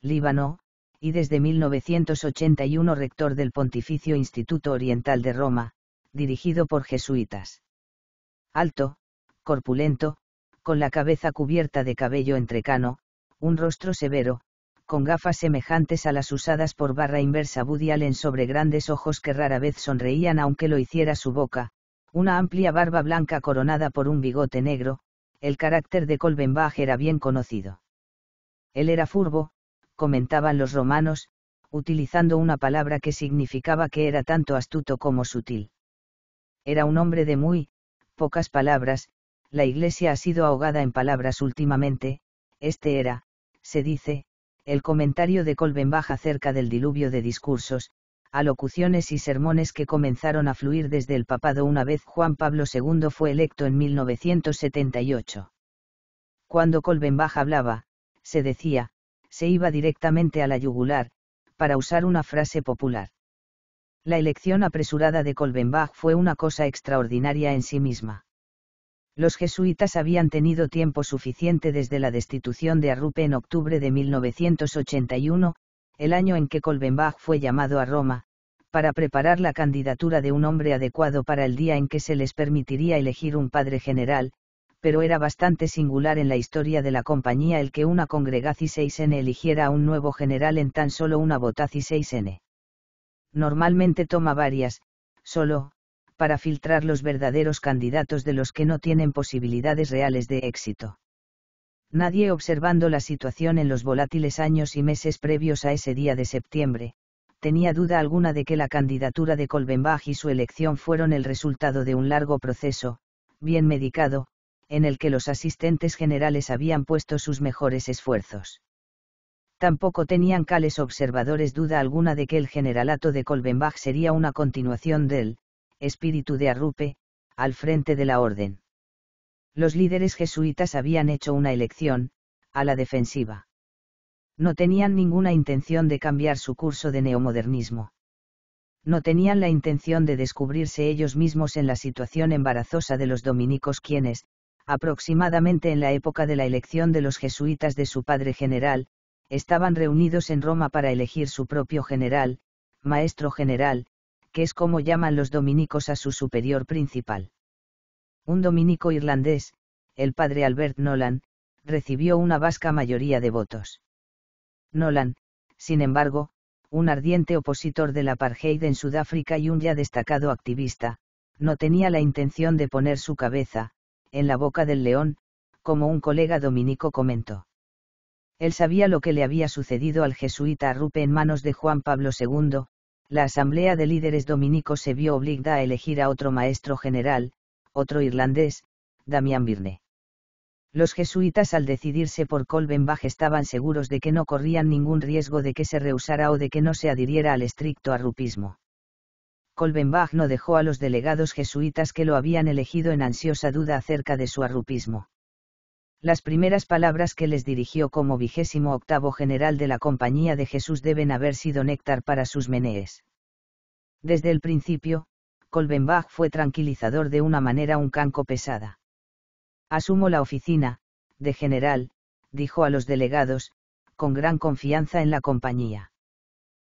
Líbano, y desde 1981 rector del Pontificio Instituto Oriental de Roma, dirigido por jesuitas. Alto, corpulento, con la cabeza cubierta de cabello entrecano, un rostro severo, con gafas semejantes a las usadas por barra inversa Budialen sobre grandes ojos que rara vez sonreían aunque lo hiciera su boca, una amplia barba blanca coronada por un bigote negro, el carácter de Colbenbach era bien conocido. Él era furbo, comentaban los romanos, utilizando una palabra que significaba que era tanto astuto como sutil. Era un hombre de muy, pocas palabras, la Iglesia ha sido ahogada en palabras últimamente, este era, se dice, el comentario de Colbenbach acerca del diluvio de discursos, alocuciones y sermones que comenzaron a fluir desde el papado una vez Juan Pablo II fue electo en 1978. Cuando Colbenbach hablaba, se decía, se iba directamente a la yugular, para usar una frase popular. La elección apresurada de Colbenbach fue una cosa extraordinaria en sí misma los jesuitas habían tenido tiempo suficiente desde la destitución de Arrupe en octubre de 1981, el año en que Colbenbach fue llamado a Roma, para preparar la candidatura de un hombre adecuado para el día en que se les permitiría elegir un padre general, pero era bastante singular en la historia de la compañía el que una 6N eligiera a un nuevo general en tan solo una 6N. Normalmente toma varias, solo, para filtrar los verdaderos candidatos de los que no tienen posibilidades reales de éxito. Nadie observando la situación en los volátiles años y meses previos a ese día de septiembre, tenía duda alguna de que la candidatura de Kolbenbach y su elección fueron el resultado de un largo proceso, bien medicado, en el que los asistentes generales habían puesto sus mejores esfuerzos. Tampoco tenían cales observadores duda alguna de que el generalato de Kolbenbach sería una continuación del espíritu de Arrupe, al frente de la orden. Los líderes jesuitas habían hecho una elección, a la defensiva. No tenían ninguna intención de cambiar su curso de neomodernismo. No tenían la intención de descubrirse ellos mismos en la situación embarazosa de los dominicos quienes, aproximadamente en la época de la elección de los jesuitas de su padre general, estaban reunidos en Roma para elegir su propio general, maestro general, es como llaman los dominicos a su superior principal. Un dominico irlandés, el padre Albert Nolan, recibió una vasca mayoría de votos. Nolan, sin embargo, un ardiente opositor de la apartheid en Sudáfrica y un ya destacado activista, no tenía la intención de poner su cabeza, en la boca del león, como un colega dominico comentó. Él sabía lo que le había sucedido al jesuita Rupe en manos de Juan Pablo II, la Asamblea de Líderes Dominicos se vio obligada a elegir a otro maestro general, otro irlandés, Damián Birne. Los jesuitas al decidirse por Colbenbach estaban seguros de que no corrían ningún riesgo de que se rehusara o de que no se adhiriera al estricto arrupismo. Colbenbach no dejó a los delegados jesuitas que lo habían elegido en ansiosa duda acerca de su arrupismo. Las primeras palabras que les dirigió como vigésimo octavo general de la Compañía de Jesús deben haber sido néctar para sus menees. Desde el principio, Colbenbach fue tranquilizador de una manera un canco pesada. Asumo la oficina, de general, dijo a los delegados, con gran confianza en la compañía.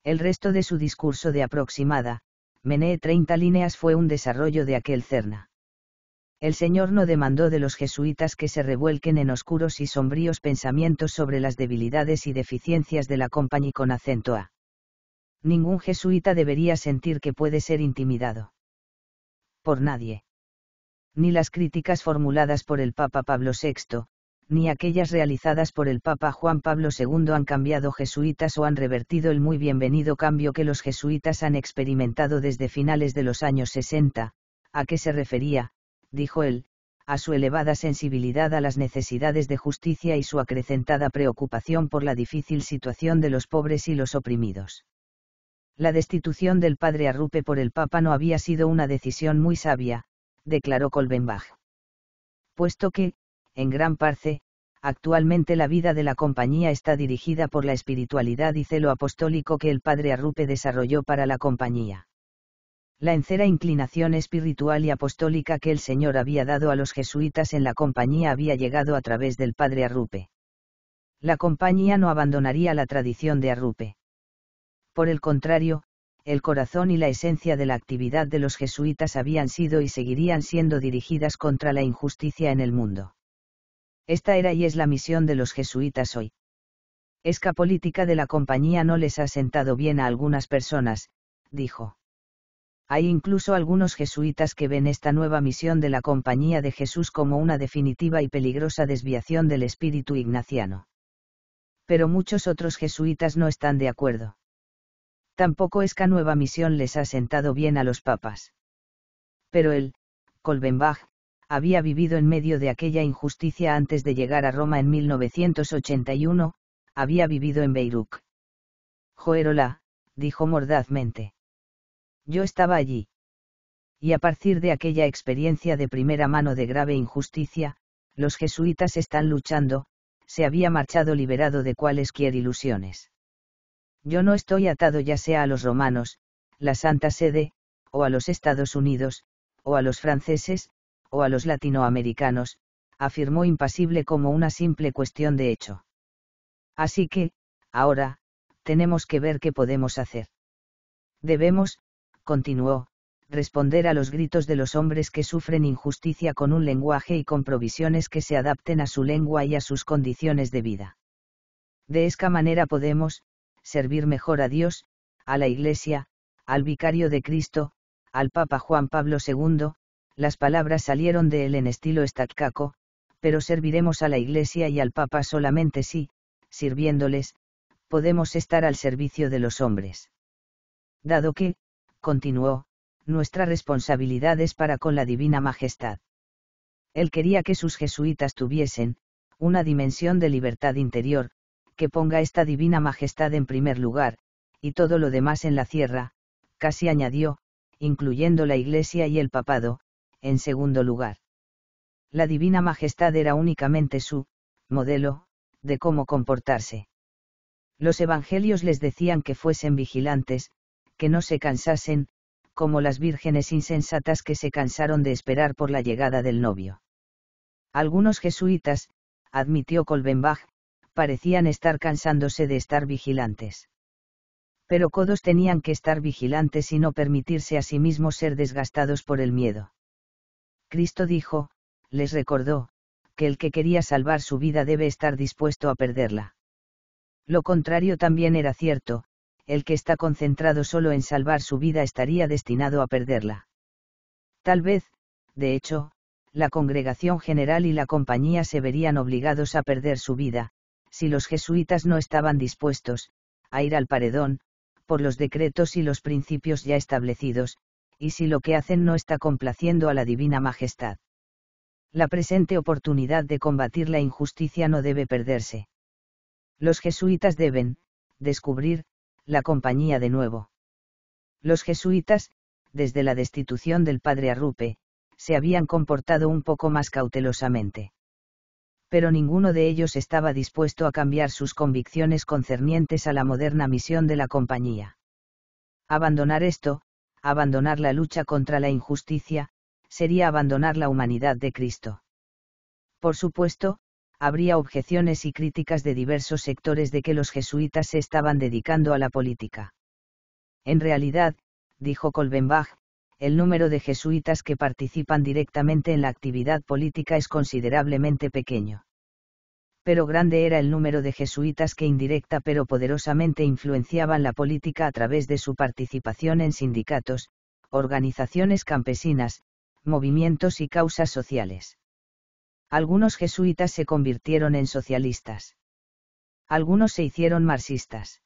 El resto de su discurso de aproximada, Menee 30 líneas fue un desarrollo de aquel Cerna el Señor no demandó de los jesuitas que se revuelquen en oscuros y sombríos pensamientos sobre las debilidades y deficiencias de la compañía con acento A. Ningún jesuita debería sentir que puede ser intimidado. Por nadie. Ni las críticas formuladas por el Papa Pablo VI, ni aquellas realizadas por el Papa Juan Pablo II han cambiado jesuitas o han revertido el muy bienvenido cambio que los jesuitas han experimentado desde finales de los años 60, a qué se refería, dijo él, a su elevada sensibilidad a las necesidades de justicia y su acrecentada preocupación por la difícil situación de los pobres y los oprimidos. La destitución del padre Arrupe por el Papa no había sido una decisión muy sabia, declaró Kolbenbach. Puesto que, en gran parte, actualmente la vida de la compañía está dirigida por la espiritualidad y celo apostólico que el padre Arrupe desarrolló para la compañía la encera inclinación espiritual y apostólica que el Señor había dado a los jesuitas en la compañía había llegado a través del padre Arrupe. La compañía no abandonaría la tradición de Arrupe. Por el contrario, el corazón y la esencia de la actividad de los jesuitas habían sido y seguirían siendo dirigidas contra la injusticia en el mundo. Esta era y es la misión de los jesuitas hoy. Esca política de la compañía no les ha sentado bien a algunas personas, dijo hay incluso algunos jesuitas que ven esta nueva misión de la Compañía de Jesús como una definitiva y peligrosa desviación del espíritu ignaciano. Pero muchos otros jesuitas no están de acuerdo. Tampoco esta nueva misión les ha sentado bien a los papas. Pero él, Kolbenbach, había vivido en medio de aquella injusticia antes de llegar a Roma en 1981, había vivido en Beirut. Joerola, dijo mordazmente. Yo estaba allí. Y a partir de aquella experiencia de primera mano de grave injusticia, los jesuitas están luchando, se había marchado liberado de cualesquier ilusiones. Yo no estoy atado ya sea a los romanos, la Santa Sede, o a los Estados Unidos, o a los franceses, o a los latinoamericanos, afirmó impasible como una simple cuestión de hecho. Así que, ahora, tenemos que ver qué podemos hacer. Debemos, continuó, responder a los gritos de los hombres que sufren injusticia con un lenguaje y con provisiones que se adapten a su lengua y a sus condiciones de vida. De esta manera podemos, servir mejor a Dios, a la Iglesia, al Vicario de Cristo, al Papa Juan Pablo II, las palabras salieron de él en estilo estacaco, pero serviremos a la Iglesia y al Papa solamente si, sirviéndoles, podemos estar al servicio de los hombres. Dado que, continuó, nuestra responsabilidad es para con la Divina Majestad. Él quería que sus jesuitas tuviesen, una dimensión de libertad interior, que ponga esta Divina Majestad en primer lugar, y todo lo demás en la tierra, casi añadió, incluyendo la Iglesia y el Papado, en segundo lugar. La Divina Majestad era únicamente su, modelo, de cómo comportarse. Los evangelios les decían que fuesen vigilantes, que no se cansasen, como las vírgenes insensatas que se cansaron de esperar por la llegada del novio. Algunos jesuitas, admitió Colbenbach, parecían estar cansándose de estar vigilantes. Pero todos tenían que estar vigilantes y no permitirse a sí mismos ser desgastados por el miedo. Cristo dijo, les recordó, que el que quería salvar su vida debe estar dispuesto a perderla. Lo contrario también era cierto, el que está concentrado solo en salvar su vida estaría destinado a perderla. Tal vez, de hecho, la congregación general y la compañía se verían obligados a perder su vida, si los jesuitas no estaban dispuestos, a ir al paredón, por los decretos y los principios ya establecidos, y si lo que hacen no está complaciendo a la Divina Majestad. La presente oportunidad de combatir la injusticia no debe perderse. Los jesuitas deben, descubrir, la compañía de nuevo. Los jesuitas, desde la destitución del padre Arrupe, se habían comportado un poco más cautelosamente. Pero ninguno de ellos estaba dispuesto a cambiar sus convicciones concernientes a la moderna misión de la compañía. Abandonar esto, abandonar la lucha contra la injusticia, sería abandonar la humanidad de Cristo. Por supuesto, habría objeciones y críticas de diversos sectores de que los jesuitas se estaban dedicando a la política. En realidad, dijo Kolbenbach, el número de jesuitas que participan directamente en la actividad política es considerablemente pequeño. Pero grande era el número de jesuitas que indirecta pero poderosamente influenciaban la política a través de su participación en sindicatos, organizaciones campesinas, movimientos y causas sociales. Algunos jesuitas se convirtieron en socialistas. Algunos se hicieron marxistas.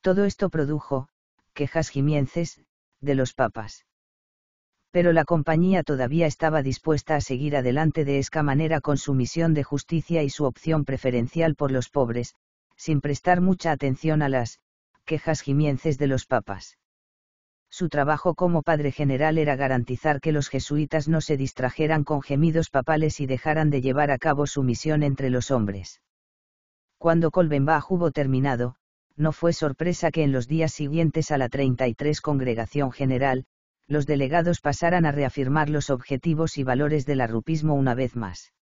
Todo esto produjo, quejas jimiences, de los papas. Pero la compañía todavía estaba dispuesta a seguir adelante de esta manera con su misión de justicia y su opción preferencial por los pobres, sin prestar mucha atención a las quejas jimiences de los papas. Su trabajo como padre general era garantizar que los jesuitas no se distrajeran con gemidos papales y dejaran de llevar a cabo su misión entre los hombres. Cuando Colbenbach hubo terminado, no fue sorpresa que en los días siguientes a la 33 Congregación General, los delegados pasaran a reafirmar los objetivos y valores del arrupismo una vez más.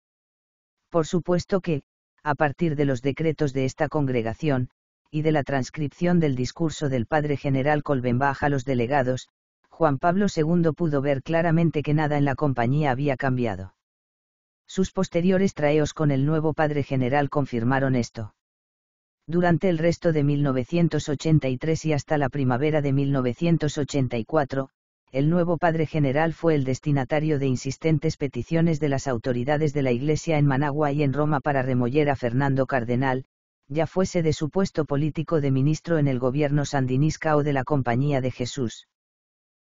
Por supuesto que, a partir de los decretos de esta congregación, y de la transcripción del discurso del padre general Colbenbach a los delegados, Juan Pablo II pudo ver claramente que nada en la compañía había cambiado. Sus posteriores traeos con el nuevo padre general confirmaron esto. Durante el resto de 1983 y hasta la primavera de 1984, el nuevo padre general fue el destinatario de insistentes peticiones de las autoridades de la Iglesia en Managua y en Roma para remoller a Fernando Cardenal, ya fuese de su puesto político de ministro en el gobierno sandinisca o de la Compañía de Jesús.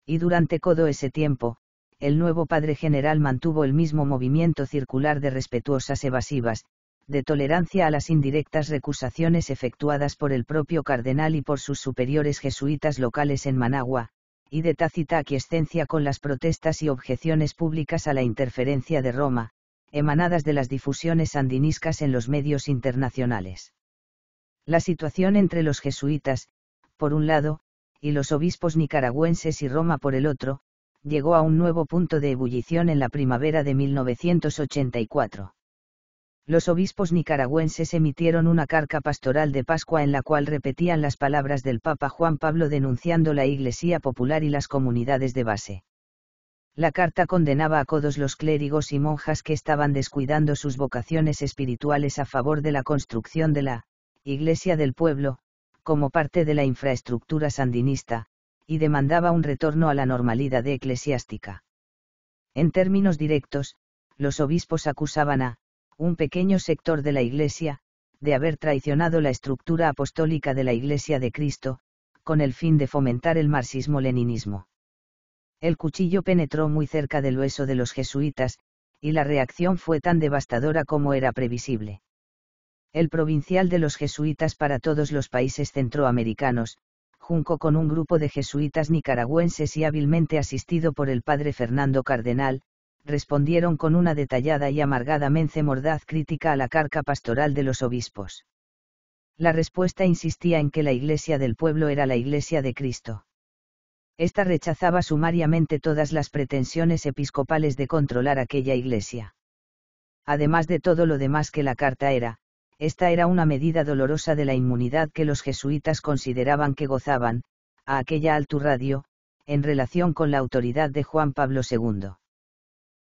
Y durante todo ese tiempo, el nuevo padre general mantuvo el mismo movimiento circular de respetuosas evasivas, de tolerancia a las indirectas recusaciones efectuadas por el propio cardenal y por sus superiores jesuitas locales en Managua, y de tácita aquiescencia con las protestas y objeciones públicas a la interferencia de Roma, emanadas de las difusiones sandiniscas en los medios internacionales. La situación entre los jesuitas, por un lado, y los obispos nicaragüenses y Roma por el otro, llegó a un nuevo punto de ebullición en la primavera de 1984. Los obispos nicaragüenses emitieron una carta pastoral de Pascua en la cual repetían las palabras del Papa Juan Pablo denunciando la Iglesia Popular y las comunidades de base. La carta condenaba a todos los clérigos y monjas que estaban descuidando sus vocaciones espirituales a favor de la construcción de la Iglesia del Pueblo, como parte de la infraestructura sandinista, y demandaba un retorno a la normalidad eclesiástica. En términos directos, los obispos acusaban a, un pequeño sector de la Iglesia, de haber traicionado la estructura apostólica de la Iglesia de Cristo, con el fin de fomentar el marxismo-leninismo. El cuchillo penetró muy cerca del hueso de los jesuitas, y la reacción fue tan devastadora como era previsible el provincial de los jesuitas para todos los países centroamericanos, junco con un grupo de jesuitas nicaragüenses y hábilmente asistido por el padre Fernando Cardenal, respondieron con una detallada y amargadamente mordaz crítica a la carga pastoral de los obispos. La respuesta insistía en que la iglesia del pueblo era la iglesia de Cristo. Esta rechazaba sumariamente todas las pretensiones episcopales de controlar aquella iglesia. Además de todo lo demás que la carta era, esta era una medida dolorosa de la inmunidad que los jesuitas consideraban que gozaban, a aquella radio, en relación con la autoridad de Juan Pablo II.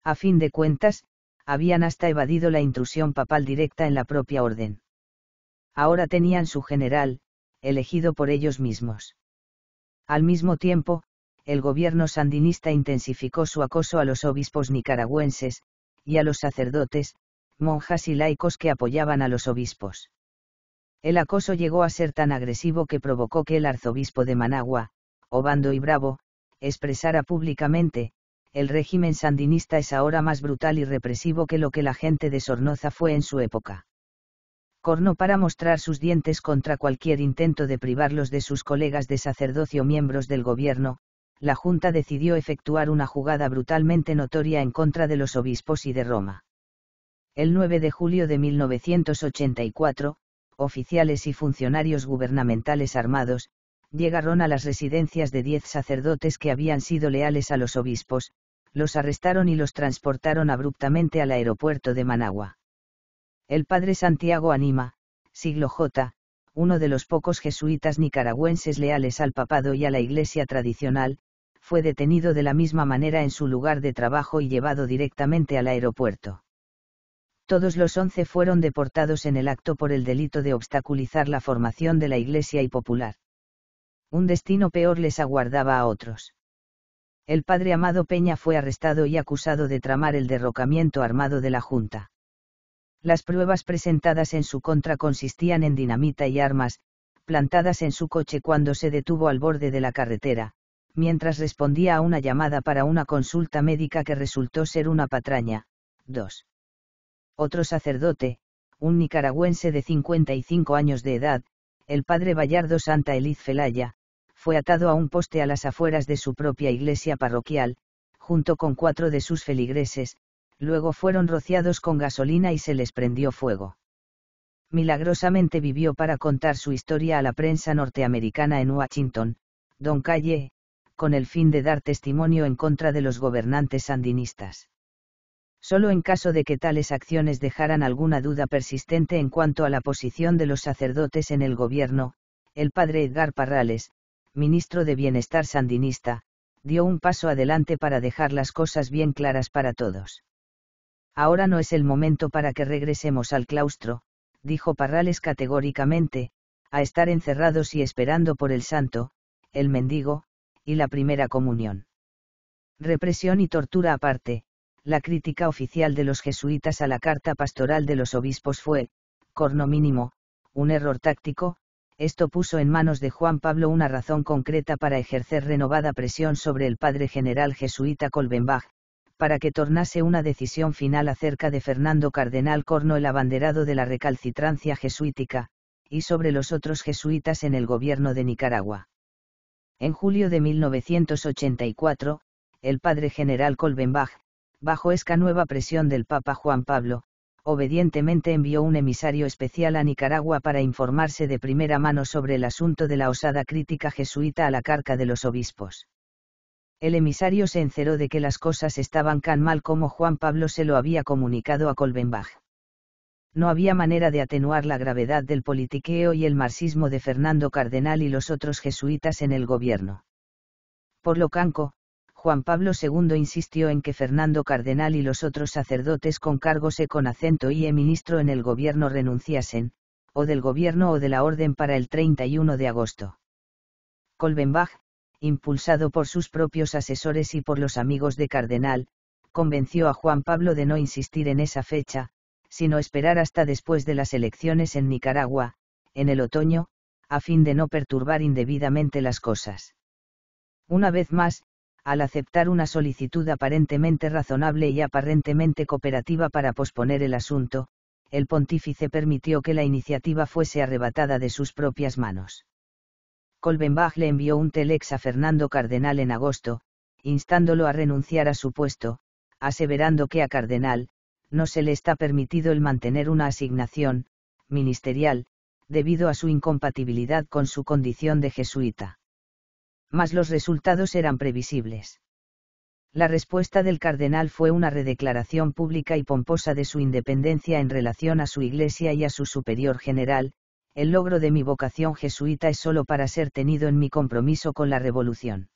A fin de cuentas, habían hasta evadido la intrusión papal directa en la propia orden. Ahora tenían su general, elegido por ellos mismos. Al mismo tiempo, el gobierno sandinista intensificó su acoso a los obispos nicaragüenses, y a los sacerdotes, monjas y laicos que apoyaban a los obispos. El acoso llegó a ser tan agresivo que provocó que el arzobispo de Managua, Obando y Bravo, expresara públicamente, el régimen sandinista es ahora más brutal y represivo que lo que la gente de Sornoza fue en su época. Corno para mostrar sus dientes contra cualquier intento de privarlos de sus colegas de sacerdocio miembros del gobierno, la Junta decidió efectuar una jugada brutalmente notoria en contra de los obispos y de Roma. El 9 de julio de 1984, oficiales y funcionarios gubernamentales armados, llegaron a las residencias de diez sacerdotes que habían sido leales a los obispos, los arrestaron y los transportaron abruptamente al aeropuerto de Managua. El padre Santiago Anima, siglo J, uno de los pocos jesuitas nicaragüenses leales al papado y a la iglesia tradicional, fue detenido de la misma manera en su lugar de trabajo y llevado directamente al aeropuerto todos los once fueron deportados en el acto por el delito de obstaculizar la formación de la Iglesia y popular. Un destino peor les aguardaba a otros. El padre Amado Peña fue arrestado y acusado de tramar el derrocamiento armado de la Junta. Las pruebas presentadas en su contra consistían en dinamita y armas, plantadas en su coche cuando se detuvo al borde de la carretera, mientras respondía a una llamada para una consulta médica que resultó ser una patraña. 2 otro sacerdote, un nicaragüense de 55 años de edad, el padre Bayardo Santa Eliz Felaya, fue atado a un poste a las afueras de su propia iglesia parroquial, junto con cuatro de sus feligreses, luego fueron rociados con gasolina y se les prendió fuego. Milagrosamente vivió para contar su historia a la prensa norteamericana en Washington, Don Calle, con el fin de dar testimonio en contra de los gobernantes sandinistas solo en caso de que tales acciones dejaran alguna duda persistente en cuanto a la posición de los sacerdotes en el gobierno, el padre Edgar Parrales, ministro de Bienestar sandinista, dio un paso adelante para dejar las cosas bien claras para todos. Ahora no es el momento para que regresemos al claustro, dijo Parrales categóricamente, a estar encerrados y esperando por el santo, el mendigo, y la primera comunión. Represión y tortura aparte, la crítica oficial de los jesuitas a la carta pastoral de los obispos fue, corno mínimo, un error táctico, esto puso en manos de Juan Pablo una razón concreta para ejercer renovada presión sobre el padre general jesuita Colbenbach, para que tornase una decisión final acerca de Fernando Cardenal Corno el abanderado de la recalcitrancia jesuítica, y sobre los otros jesuitas en el gobierno de Nicaragua. En julio de 1984, el padre general Colbenbach, bajo esta nueva presión del Papa Juan Pablo, obedientemente envió un emisario especial a Nicaragua para informarse de primera mano sobre el asunto de la osada crítica jesuita a la carca de los obispos. El emisario se enceró de que las cosas estaban tan mal como Juan Pablo se lo había comunicado a Kolbenbach. No había manera de atenuar la gravedad del politiqueo y el marxismo de Fernando Cardenal y los otros jesuitas en el gobierno. Por lo canco, Juan Pablo II insistió en que Fernando Cardenal y los otros sacerdotes con cargos e con acento y e ministro en el gobierno renunciasen, o del gobierno o de la orden para el 31 de agosto. Kolbenbach, impulsado por sus propios asesores y por los amigos de Cardenal, convenció a Juan Pablo de no insistir en esa fecha, sino esperar hasta después de las elecciones en Nicaragua, en el otoño, a fin de no perturbar indebidamente las cosas. Una vez más, al aceptar una solicitud aparentemente razonable y aparentemente cooperativa para posponer el asunto, el pontífice permitió que la iniciativa fuese arrebatada de sus propias manos. Colbenbach le envió un telex a Fernando Cardenal en agosto, instándolo a renunciar a su puesto, aseverando que a Cardenal, no se le está permitido el mantener una asignación, ministerial, debido a su incompatibilidad con su condición de jesuita mas los resultados eran previsibles. La respuesta del cardenal fue una redeclaración pública y pomposa de su independencia en relación a su iglesia y a su superior general, el logro de mi vocación jesuita es solo para ser tenido en mi compromiso con la revolución.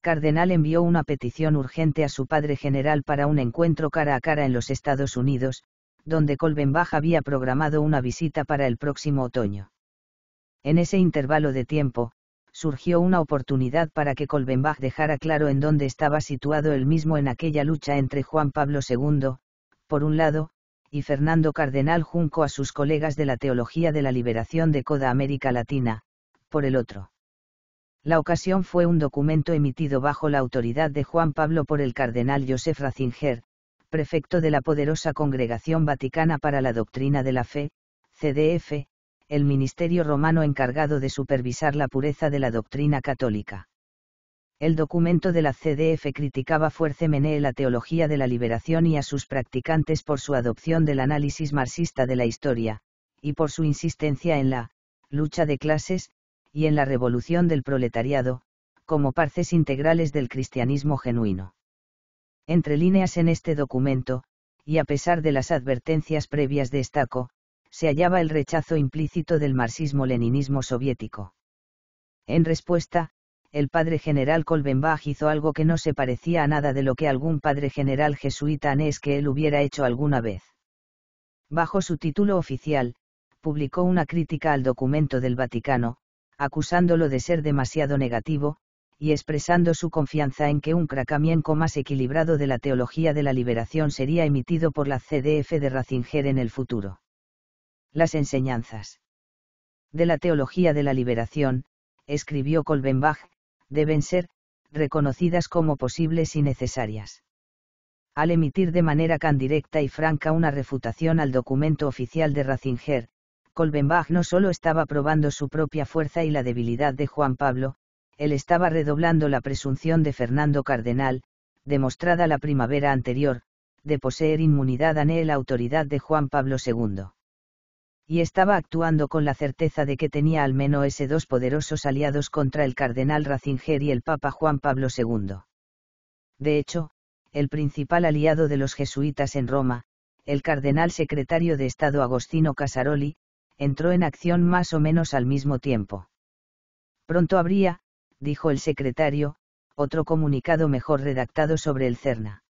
Cardenal envió una petición urgente a su padre general para un encuentro cara a cara en los Estados Unidos, donde Colbenbach había programado una visita para el próximo otoño. En ese intervalo de tiempo, surgió una oportunidad para que Kolbenbach dejara claro en dónde estaba situado él mismo en aquella lucha entre Juan Pablo II, por un lado, y Fernando Cardenal Junco a sus colegas de la Teología de la Liberación de Coda América Latina, por el otro. La ocasión fue un documento emitido bajo la autoridad de Juan Pablo por el cardenal Josef Ratzinger, prefecto de la poderosa Congregación Vaticana para la Doctrina de la Fe, CDF, el ministerio romano encargado de supervisar la pureza de la doctrina católica. El documento de la CDF criticaba fuertemente la teología de la liberación y a sus practicantes por su adopción del análisis marxista de la historia, y por su insistencia en la lucha de clases, y en la revolución del proletariado, como parces integrales del cristianismo genuino. Entre líneas en este documento, y a pesar de las advertencias previas de Estaco, se hallaba el rechazo implícito del marxismo-leninismo soviético. En respuesta, el padre general Kolbenbach hizo algo que no se parecía a nada de lo que algún padre general jesuita anés que él hubiera hecho alguna vez. Bajo su título oficial, publicó una crítica al documento del Vaticano, acusándolo de ser demasiado negativo, y expresando su confianza en que un cracamienco más equilibrado de la teología de la liberación sería emitido por la CDF de Ratzinger en el futuro. Las enseñanzas. De la teología de la liberación, escribió Kolbenbach, deben ser, reconocidas como posibles y necesarias. Al emitir de manera tan directa y franca una refutación al documento oficial de Racinger, Kolbenbach no solo estaba probando su propia fuerza y la debilidad de Juan Pablo, él estaba redoblando la presunción de Fernando Cardenal, demostrada la primavera anterior, de poseer inmunidad ante la autoridad de Juan Pablo II y estaba actuando con la certeza de que tenía al menos ese dos poderosos aliados contra el cardenal Racinger y el papa Juan Pablo II. De hecho, el principal aliado de los jesuitas en Roma, el cardenal secretario de Estado Agostino Casaroli, entró en acción más o menos al mismo tiempo. Pronto habría, dijo el secretario, otro comunicado mejor redactado sobre el CERNA.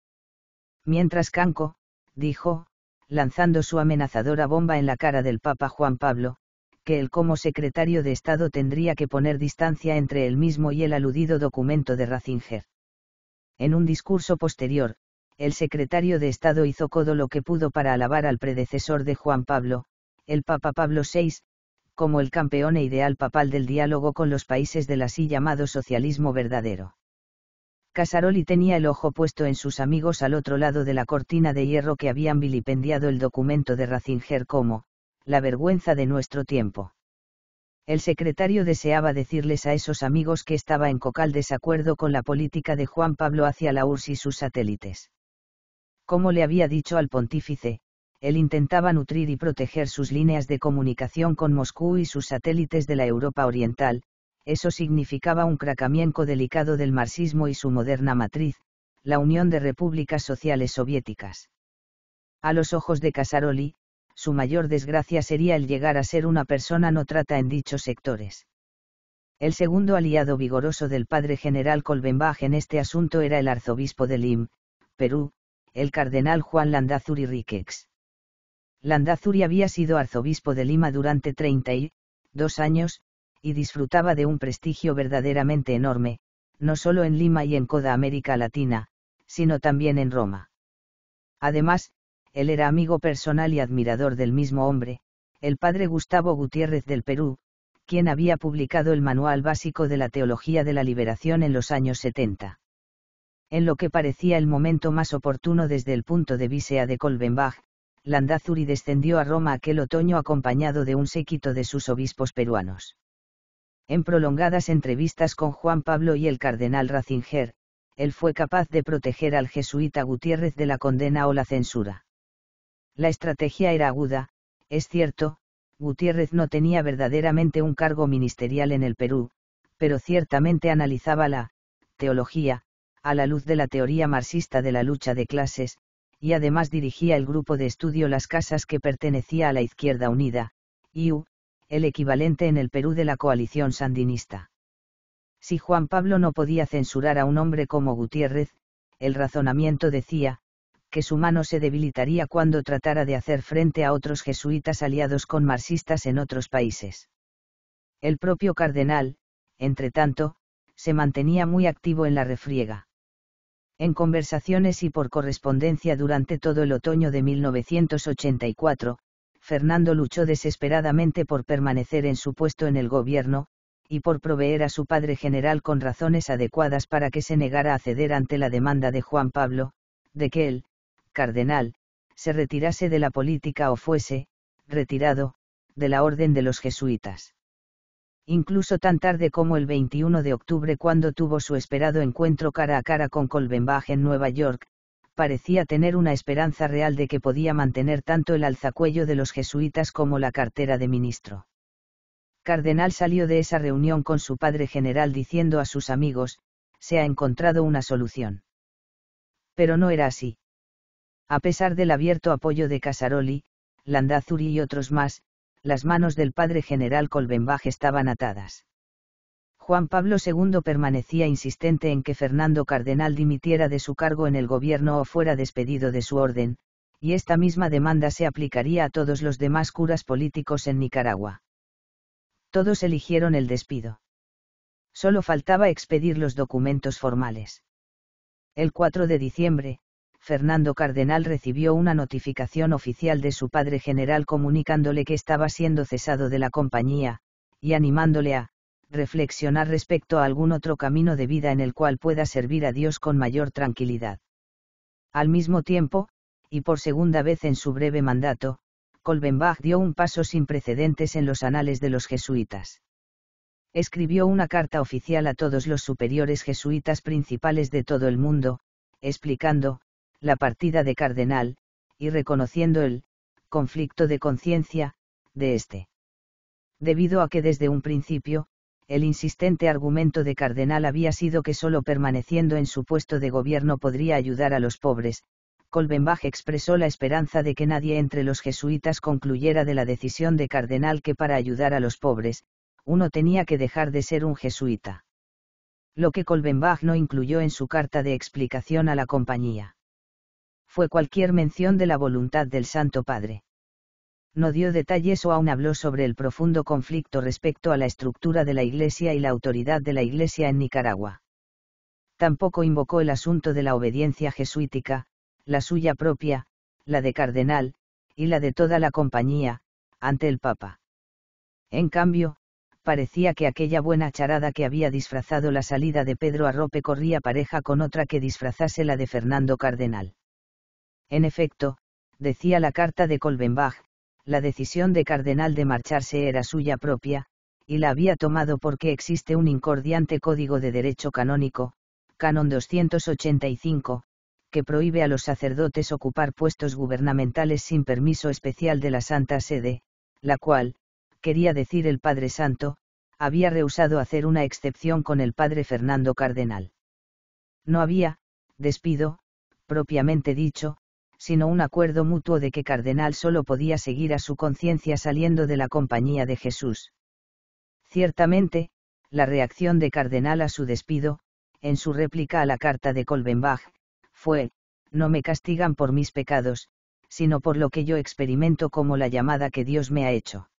Mientras Canco, dijo, lanzando su amenazadora bomba en la cara del Papa Juan Pablo, que él como secretario de Estado tendría que poner distancia entre él mismo y el aludido documento de Ratzinger. En un discurso posterior, el secretario de Estado hizo todo lo que pudo para alabar al predecesor de Juan Pablo, el Papa Pablo VI, como el campeón e ideal papal del diálogo con los países del así llamado socialismo verdadero. Casaroli tenía el ojo puesto en sus amigos al otro lado de la cortina de hierro que habían vilipendiado el documento de Racinger como, la vergüenza de nuestro tiempo. El secretario deseaba decirles a esos amigos que estaba en cocal desacuerdo con la política de Juan Pablo hacia la URSS y sus satélites. Como le había dicho al pontífice, él intentaba nutrir y proteger sus líneas de comunicación con Moscú y sus satélites de la Europa Oriental, eso significaba un cracamienco delicado del marxismo y su moderna matriz, la Unión de Repúblicas Sociales Soviéticas. A los ojos de Casaroli, su mayor desgracia sería el llegar a ser una persona no trata en dichos sectores. El segundo aliado vigoroso del padre general Kolbenbach en este asunto era el arzobispo de Lim, Perú, el cardenal Juan Landazuri Riquex. Landazuri había sido arzobispo de Lima durante y dos años, y disfrutaba de un prestigio verdaderamente enorme, no solo en Lima y en Coda América Latina, sino también en Roma. Además, él era amigo personal y admirador del mismo hombre, el padre Gustavo Gutiérrez del Perú, quien había publicado el Manual Básico de la Teología de la Liberación en los años 70. En lo que parecía el momento más oportuno desde el punto de vista de Kolbenbach, Landazuri descendió a Roma aquel otoño acompañado de un séquito de sus obispos peruanos. En prolongadas entrevistas con Juan Pablo y el cardenal Ratzinger, él fue capaz de proteger al jesuita Gutiérrez de la condena o la censura. La estrategia era aguda, es cierto, Gutiérrez no tenía verdaderamente un cargo ministerial en el Perú, pero ciertamente analizaba la teología, a la luz de la teoría marxista de la lucha de clases, y además dirigía el grupo de estudio Las Casas que pertenecía a la Izquierda Unida, IU, el equivalente en el Perú de la coalición sandinista. Si Juan Pablo no podía censurar a un hombre como Gutiérrez, el razonamiento decía, que su mano se debilitaría cuando tratara de hacer frente a otros jesuitas aliados con marxistas en otros países. El propio cardenal, entretanto, se mantenía muy activo en la refriega. En conversaciones y por correspondencia durante todo el otoño de 1984, Fernando luchó desesperadamente por permanecer en su puesto en el gobierno, y por proveer a su padre general con razones adecuadas para que se negara a ceder ante la demanda de Juan Pablo, de que él, cardenal, se retirase de la política o fuese, retirado, de la orden de los jesuitas. Incluso tan tarde como el 21 de octubre cuando tuvo su esperado encuentro cara a cara con Colbenbach en Nueva York, parecía tener una esperanza real de que podía mantener tanto el alzacuello de los jesuitas como la cartera de ministro. Cardenal salió de esa reunión con su padre general diciendo a sus amigos, se ha encontrado una solución. Pero no era así. A pesar del abierto apoyo de Casaroli, Landazuri y otros más, las manos del padre general Colbenbach estaban atadas. Juan Pablo II permanecía insistente en que Fernando Cardenal dimitiera de su cargo en el gobierno o fuera despedido de su orden, y esta misma demanda se aplicaría a todos los demás curas políticos en Nicaragua. Todos eligieron el despido. Solo faltaba expedir los documentos formales. El 4 de diciembre, Fernando Cardenal recibió una notificación oficial de su padre general comunicándole que estaba siendo cesado de la compañía, y animándole a, reflexionar respecto a algún otro camino de vida en el cual pueda servir a Dios con mayor tranquilidad. Al mismo tiempo, y por segunda vez en su breve mandato, Colbenbach dio un paso sin precedentes en los anales de los jesuitas. Escribió una carta oficial a todos los superiores jesuitas principales de todo el mundo, explicando, la partida de Cardenal, y reconociendo el conflicto de conciencia, de este. Debido a que desde un principio, el insistente argumento de Cardenal había sido que solo permaneciendo en su puesto de gobierno podría ayudar a los pobres, Colbenbach expresó la esperanza de que nadie entre los jesuitas concluyera de la decisión de Cardenal que para ayudar a los pobres, uno tenía que dejar de ser un jesuita. Lo que Colbenbach no incluyó en su carta de explicación a la compañía. Fue cualquier mención de la voluntad del Santo Padre no dio detalles o aún habló sobre el profundo conflicto respecto a la estructura de la Iglesia y la autoridad de la Iglesia en Nicaragua. Tampoco invocó el asunto de la obediencia jesuítica, la suya propia, la de Cardenal, y la de toda la compañía, ante el Papa. En cambio, parecía que aquella buena charada que había disfrazado la salida de Pedro Arrope corría pareja con otra que disfrazase la de Fernando Cardenal. En efecto, decía la carta de Colbenbach, la decisión de Cardenal de marcharse era suya propia, y la había tomado porque existe un incordiante código de derecho canónico, Canon 285, que prohíbe a los sacerdotes ocupar puestos gubernamentales sin permiso especial de la Santa Sede, la cual, quería decir el Padre Santo, había rehusado hacer una excepción con el Padre Fernando Cardenal. No había, despido, propiamente dicho, sino un acuerdo mutuo de que Cardenal solo podía seguir a su conciencia saliendo de la compañía de Jesús. Ciertamente, la reacción de Cardenal a su despido, en su réplica a la carta de Kolbenbach, fue, no me castigan por mis pecados, sino por lo que yo experimento como la llamada que Dios me ha hecho.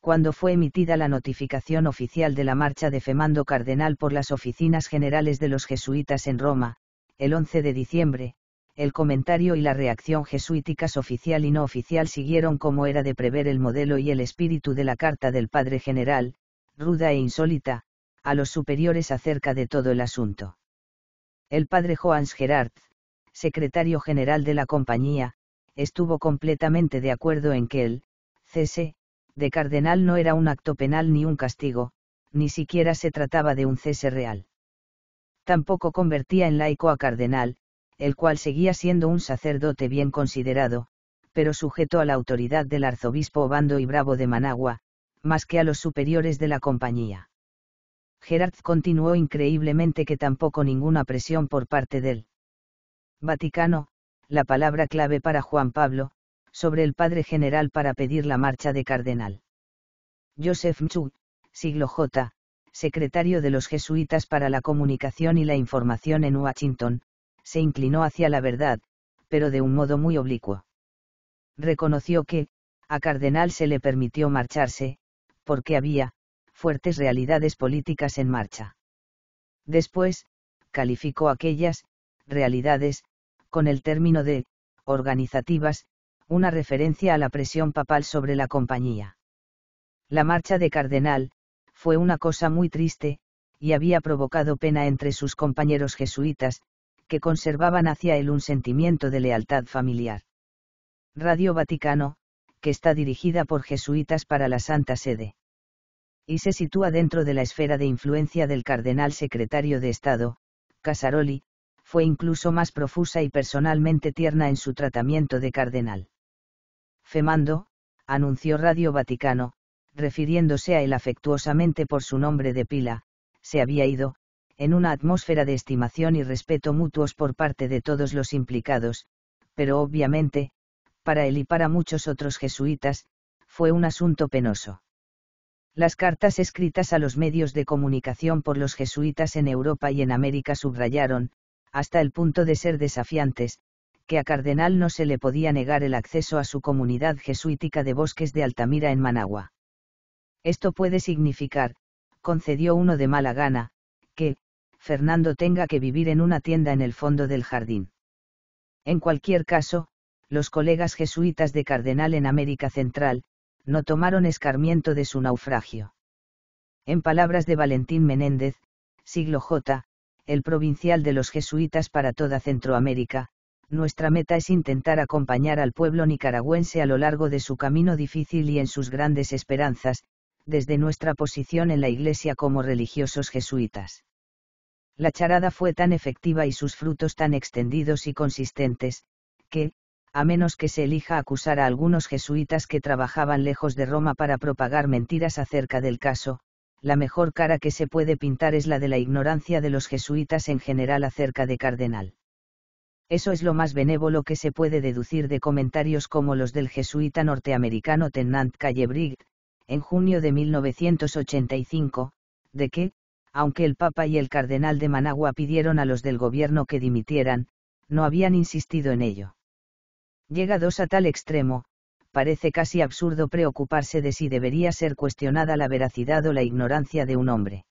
Cuando fue emitida la notificación oficial de la marcha de Femando Cardenal por las oficinas generales de los jesuitas en Roma, el 11 de diciembre, el comentario y la reacción jesuíticas oficial y no oficial siguieron como era de prever el modelo y el espíritu de la carta del padre general, ruda e insólita, a los superiores acerca de todo el asunto. El padre Joans Gerard, secretario general de la compañía, estuvo completamente de acuerdo en que el cese de cardenal no era un acto penal ni un castigo, ni siquiera se trataba de un cese real. Tampoco convertía en laico a cardenal, el cual seguía siendo un sacerdote bien considerado, pero sujeto a la autoridad del arzobispo Obando y Bravo de Managua, más que a los superiores de la compañía. Gerard continuó increíblemente que tampoco ninguna presión por parte del Vaticano, la palabra clave para Juan Pablo, sobre el padre general para pedir la marcha de cardenal. Joseph Mchu, siglo J, secretario de los jesuitas para la comunicación y la información en Washington, se inclinó hacia la verdad, pero de un modo muy oblicuo. Reconoció que, a Cardenal se le permitió marcharse, porque había, fuertes realidades políticas en marcha. Después, calificó aquellas, realidades, con el término de, organizativas, una referencia a la presión papal sobre la compañía. La marcha de Cardenal, fue una cosa muy triste, y había provocado pena entre sus compañeros jesuitas, que conservaban hacia él un sentimiento de lealtad familiar. Radio Vaticano, que está dirigida por jesuitas para la Santa Sede. Y se sitúa dentro de la esfera de influencia del cardenal secretario de Estado, Casaroli, fue incluso más profusa y personalmente tierna en su tratamiento de cardenal. Femando, anunció Radio Vaticano, refiriéndose a él afectuosamente por su nombre de pila, se había ido, en una atmósfera de estimación y respeto mutuos por parte de todos los implicados, pero obviamente, para él y para muchos otros jesuitas, fue un asunto penoso. Las cartas escritas a los medios de comunicación por los jesuitas en Europa y en América subrayaron, hasta el punto de ser desafiantes, que a Cardenal no se le podía negar el acceso a su comunidad jesuítica de bosques de Altamira en Managua. Esto puede significar, concedió uno de mala gana, que, Fernando tenga que vivir en una tienda en el fondo del jardín. En cualquier caso, los colegas jesuitas de Cardenal en América Central, no tomaron escarmiento de su naufragio. En palabras de Valentín Menéndez, siglo J, el provincial de los jesuitas para toda Centroamérica, nuestra meta es intentar acompañar al pueblo nicaragüense a lo largo de su camino difícil y en sus grandes esperanzas, desde nuestra posición en la Iglesia como religiosos jesuitas. La charada fue tan efectiva y sus frutos tan extendidos y consistentes, que, a menos que se elija acusar a algunos jesuitas que trabajaban lejos de Roma para propagar mentiras acerca del caso, la mejor cara que se puede pintar es la de la ignorancia de los jesuitas en general acerca de Cardenal. Eso es lo más benévolo que se puede deducir de comentarios como los del jesuita norteamericano Tennant Callebrig, en junio de 1985, de que, aunque el Papa y el Cardenal de Managua pidieron a los del gobierno que dimitieran, no habían insistido en ello. Llegados a tal extremo, parece casi absurdo preocuparse de si debería ser cuestionada la veracidad o la ignorancia de un hombre.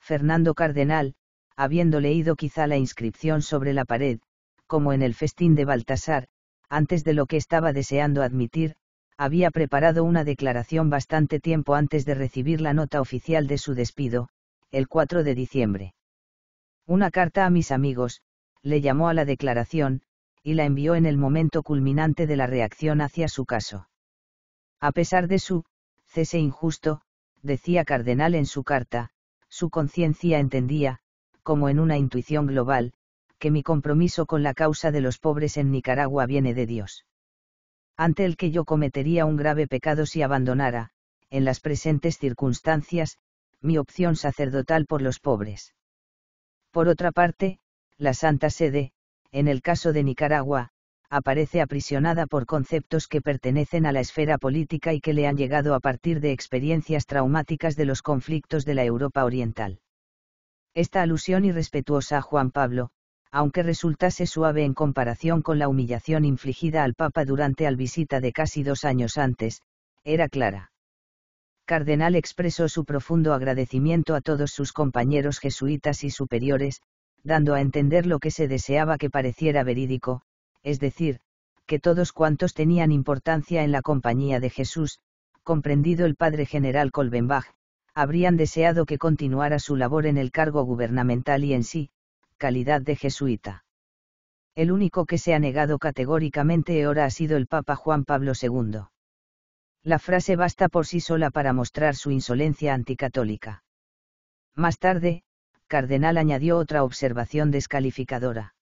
Fernando Cardenal, habiendo leído quizá la inscripción sobre la pared, como en el festín de Baltasar, antes de lo que estaba deseando admitir, había preparado una declaración bastante tiempo antes de recibir la nota oficial de su despido, el 4 de diciembre. Una carta a mis amigos, le llamó a la declaración, y la envió en el momento culminante de la reacción hacia su caso. A pesar de su cese injusto, decía Cardenal en su carta, su conciencia entendía, como en una intuición global, que mi compromiso con la causa de los pobres en Nicaragua viene de Dios. Ante el que yo cometería un grave pecado si abandonara, en las presentes circunstancias, mi opción sacerdotal por los pobres. Por otra parte, la Santa Sede, en el caso de Nicaragua, aparece aprisionada por conceptos que pertenecen a la esfera política y que le han llegado a partir de experiencias traumáticas de los conflictos de la Europa Oriental. Esta alusión irrespetuosa a Juan Pablo, aunque resultase suave en comparación con la humillación infligida al Papa durante la visita de casi dos años antes, era clara. Cardenal expresó su profundo agradecimiento a todos sus compañeros jesuitas y superiores, dando a entender lo que se deseaba que pareciera verídico, es decir, que todos cuantos tenían importancia en la compañía de Jesús, comprendido el padre general Colbenbach, habrían deseado que continuara su labor en el cargo gubernamental y en sí, calidad de jesuita. El único que se ha negado categóricamente ahora ha sido el Papa Juan Pablo II. La frase basta por sí sola para mostrar su insolencia anticatólica. Más tarde, Cardenal añadió otra observación descalificadora.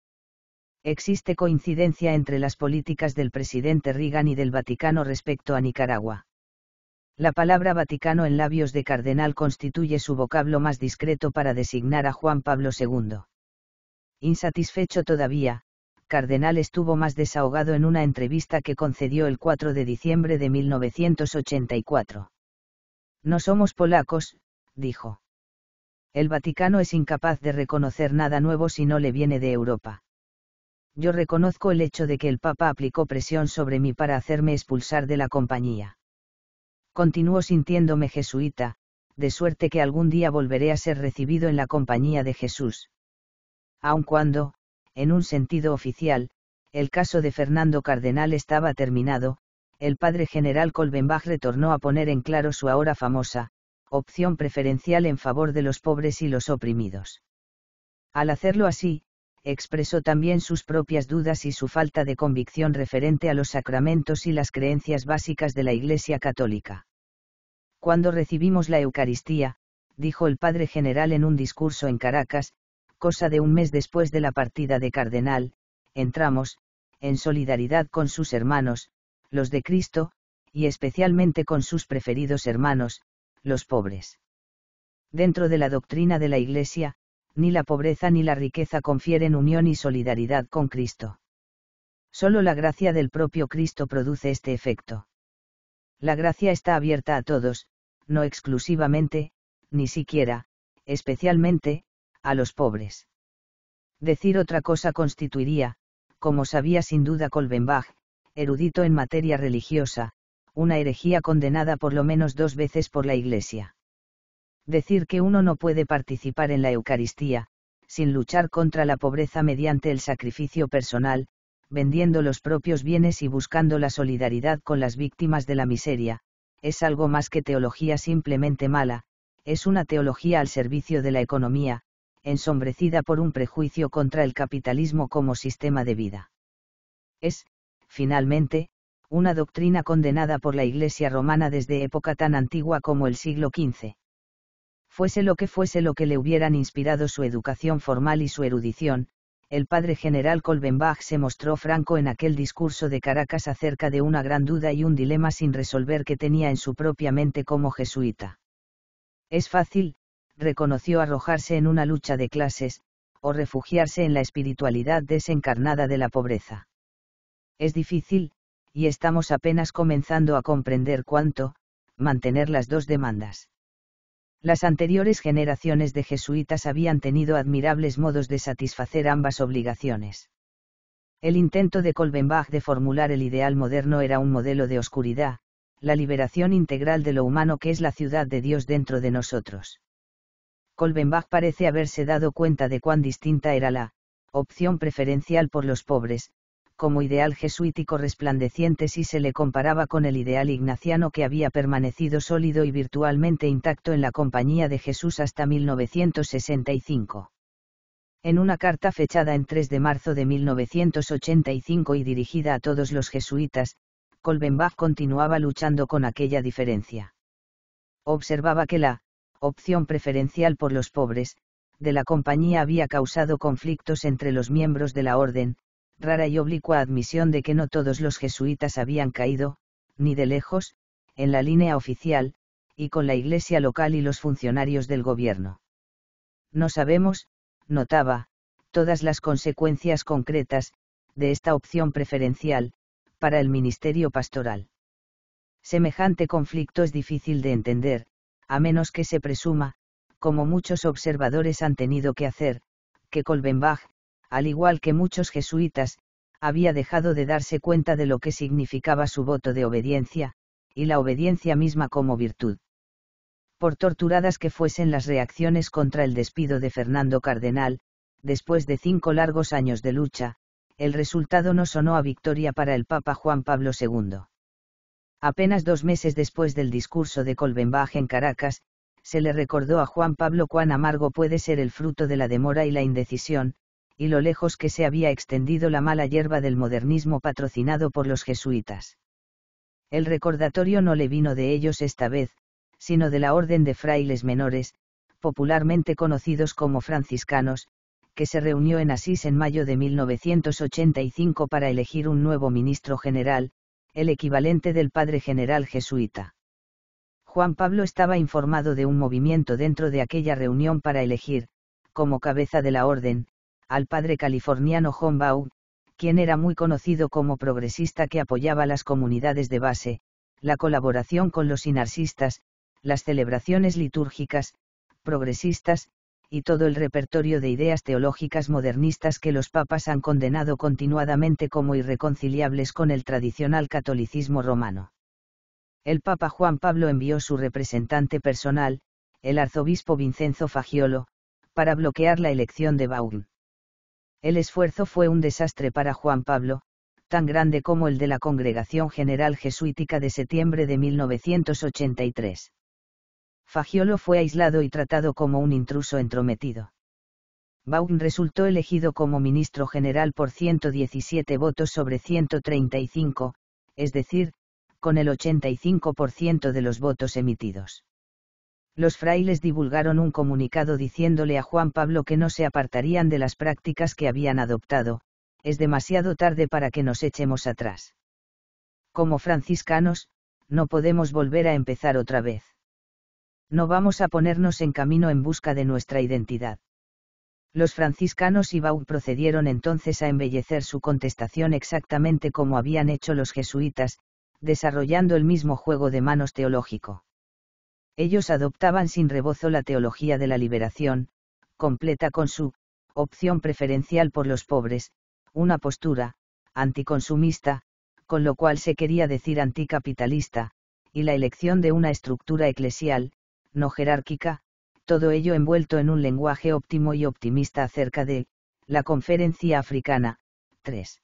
Existe coincidencia entre las políticas del presidente Reagan y del Vaticano respecto a Nicaragua. La palabra Vaticano en labios de cardenal constituye su vocablo más discreto para designar a Juan Pablo II. Insatisfecho todavía, Cardenal estuvo más desahogado en una entrevista que concedió el 4 de diciembre de 1984. No somos polacos, dijo. El Vaticano es incapaz de reconocer nada nuevo si no le viene de Europa. Yo reconozco el hecho de que el Papa aplicó presión sobre mí para hacerme expulsar de la compañía. Continúo sintiéndome jesuita, de suerte que algún día volveré a ser recibido en la compañía de Jesús. Aun cuando, en un sentido oficial, el caso de Fernando Cardenal estaba terminado, el padre general Colbenbach retornó a poner en claro su ahora famosa, opción preferencial en favor de los pobres y los oprimidos. Al hacerlo así, expresó también sus propias dudas y su falta de convicción referente a los sacramentos y las creencias básicas de la Iglesia Católica. Cuando recibimos la Eucaristía, dijo el padre general en un discurso en Caracas, cosa de un mes después de la partida de Cardenal, entramos, en solidaridad con sus hermanos, los de Cristo, y especialmente con sus preferidos hermanos, los pobres. Dentro de la doctrina de la Iglesia, ni la pobreza ni la riqueza confieren unión y solidaridad con Cristo. Solo la gracia del propio Cristo produce este efecto. La gracia está abierta a todos, no exclusivamente, ni siquiera, especialmente, a los pobres. Decir otra cosa constituiría, como sabía sin duda Colbenbach, erudito en materia religiosa, una herejía condenada por lo menos dos veces por la Iglesia. Decir que uno no puede participar en la Eucaristía, sin luchar contra la pobreza mediante el sacrificio personal, vendiendo los propios bienes y buscando la solidaridad con las víctimas de la miseria, es algo más que teología simplemente mala, es una teología al servicio de la economía, ensombrecida por un prejuicio contra el capitalismo como sistema de vida. Es, finalmente, una doctrina condenada por la Iglesia romana desde época tan antigua como el siglo XV. Fuese lo que fuese lo que le hubieran inspirado su educación formal y su erudición, el padre general Kolbenbach se mostró franco en aquel discurso de Caracas acerca de una gran duda y un dilema sin resolver que tenía en su propia mente como jesuita. Es fácil, reconoció arrojarse en una lucha de clases, o refugiarse en la espiritualidad desencarnada de la pobreza. Es difícil, y estamos apenas comenzando a comprender cuánto, mantener las dos demandas. Las anteriores generaciones de jesuitas habían tenido admirables modos de satisfacer ambas obligaciones. El intento de Kolbenbach de formular el ideal moderno era un modelo de oscuridad, la liberación integral de lo humano que es la ciudad de Dios dentro de nosotros. Kolbenbach parece haberse dado cuenta de cuán distinta era la opción preferencial por los pobres, como ideal jesuítico resplandeciente si se le comparaba con el ideal ignaciano que había permanecido sólido y virtualmente intacto en la compañía de Jesús hasta 1965. En una carta fechada en 3 de marzo de 1985 y dirigida a todos los jesuitas, Kolbenbach continuaba luchando con aquella diferencia. Observaba que la opción preferencial por los pobres, de la compañía había causado conflictos entre los miembros de la orden, rara y oblicua admisión de que no todos los jesuitas habían caído, ni de lejos, en la línea oficial, y con la iglesia local y los funcionarios del gobierno. No sabemos, notaba, todas las consecuencias concretas, de esta opción preferencial, para el ministerio pastoral. Semejante conflicto es difícil de entender, a menos que se presuma, como muchos observadores han tenido que hacer, que Colbenbach, al igual que muchos jesuitas, había dejado de darse cuenta de lo que significaba su voto de obediencia, y la obediencia misma como virtud. Por torturadas que fuesen las reacciones contra el despido de Fernando Cardenal, después de cinco largos años de lucha, el resultado no sonó a victoria para el Papa Juan Pablo II. Apenas dos meses después del discurso de Colbenbach en Caracas, se le recordó a Juan Pablo cuán amargo puede ser el fruto de la demora y la indecisión, y lo lejos que se había extendido la mala hierba del modernismo patrocinado por los jesuitas. El recordatorio no le vino de ellos esta vez, sino de la Orden de Frailes Menores, popularmente conocidos como franciscanos, que se reunió en Asís en mayo de 1985 para elegir un nuevo ministro general, el equivalente del padre general jesuita. Juan Pablo estaba informado de un movimiento dentro de aquella reunión para elegir, como cabeza de la orden, al padre californiano John quien era muy conocido como progresista que apoyaba las comunidades de base, la colaboración con los inarcistas, las celebraciones litúrgicas, progresistas, y todo el repertorio de ideas teológicas modernistas que los papas han condenado continuadamente como irreconciliables con el tradicional catolicismo romano. El Papa Juan Pablo envió su representante personal, el arzobispo Vincenzo Fagiolo, para bloquear la elección de Baum. El esfuerzo fue un desastre para Juan Pablo, tan grande como el de la Congregación General Jesuítica de septiembre de 1983. Fagiolo fue aislado y tratado como un intruso entrometido. Baum resultó elegido como ministro general por 117 votos sobre 135, es decir, con el 85% de los votos emitidos. Los frailes divulgaron un comunicado diciéndole a Juan Pablo que no se apartarían de las prácticas que habían adoptado, es demasiado tarde para que nos echemos atrás. Como franciscanos, no podemos volver a empezar otra vez. No vamos a ponernos en camino en busca de nuestra identidad. Los franciscanos y Bau procedieron entonces a embellecer su contestación exactamente como habían hecho los jesuitas, desarrollando el mismo juego de manos teológico. Ellos adoptaban sin rebozo la teología de la liberación, completa con su opción preferencial por los pobres, una postura, anticonsumista, con lo cual se quería decir anticapitalista, y la elección de una estructura eclesial, no jerárquica, todo ello envuelto en un lenguaje óptimo y optimista acerca de la conferencia africana. 3.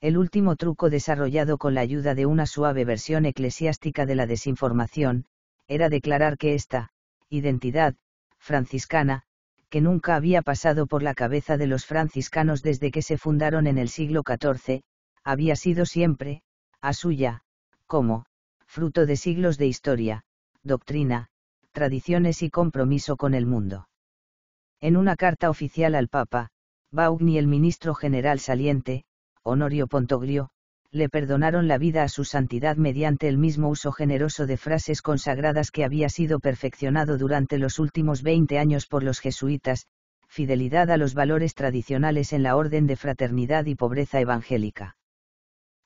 El último truco desarrollado con la ayuda de una suave versión eclesiástica de la desinformación, era declarar que esta identidad franciscana, que nunca había pasado por la cabeza de los franciscanos desde que se fundaron en el siglo XIV, había sido siempre, a suya, como, fruto de siglos de historia, doctrina, tradiciones y compromiso con el mundo. En una carta oficial al Papa, Baugni y el ministro general saliente, Honorio Pontogrio, le perdonaron la vida a su santidad mediante el mismo uso generoso de frases consagradas que había sido perfeccionado durante los últimos 20 años por los jesuitas, fidelidad a los valores tradicionales en la orden de fraternidad y pobreza evangélica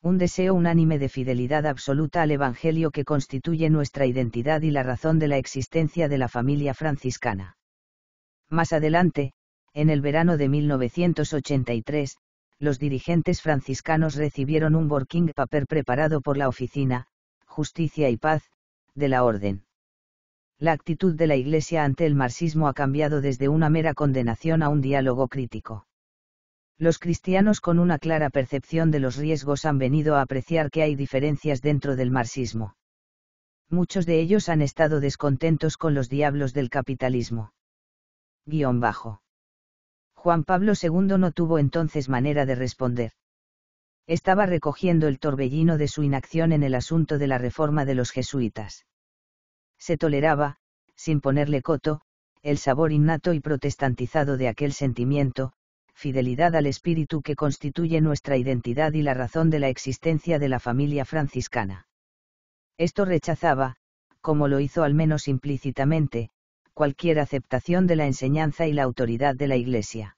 un deseo unánime de fidelidad absoluta al Evangelio que constituye nuestra identidad y la razón de la existencia de la familia franciscana. Más adelante, en el verano de 1983, los dirigentes franciscanos recibieron un working paper preparado por la Oficina, Justicia y Paz, de la Orden. La actitud de la Iglesia ante el marxismo ha cambiado desde una mera condenación a un diálogo crítico. Los cristianos con una clara percepción de los riesgos han venido a apreciar que hay diferencias dentro del marxismo. Muchos de ellos han estado descontentos con los diablos del capitalismo. Guión bajo. Juan Pablo II no tuvo entonces manera de responder. Estaba recogiendo el torbellino de su inacción en el asunto de la reforma de los jesuitas. Se toleraba, sin ponerle coto, el sabor innato y protestantizado de aquel sentimiento, fidelidad al espíritu que constituye nuestra identidad y la razón de la existencia de la familia franciscana. Esto rechazaba, como lo hizo al menos implícitamente, cualquier aceptación de la enseñanza y la autoridad de la Iglesia.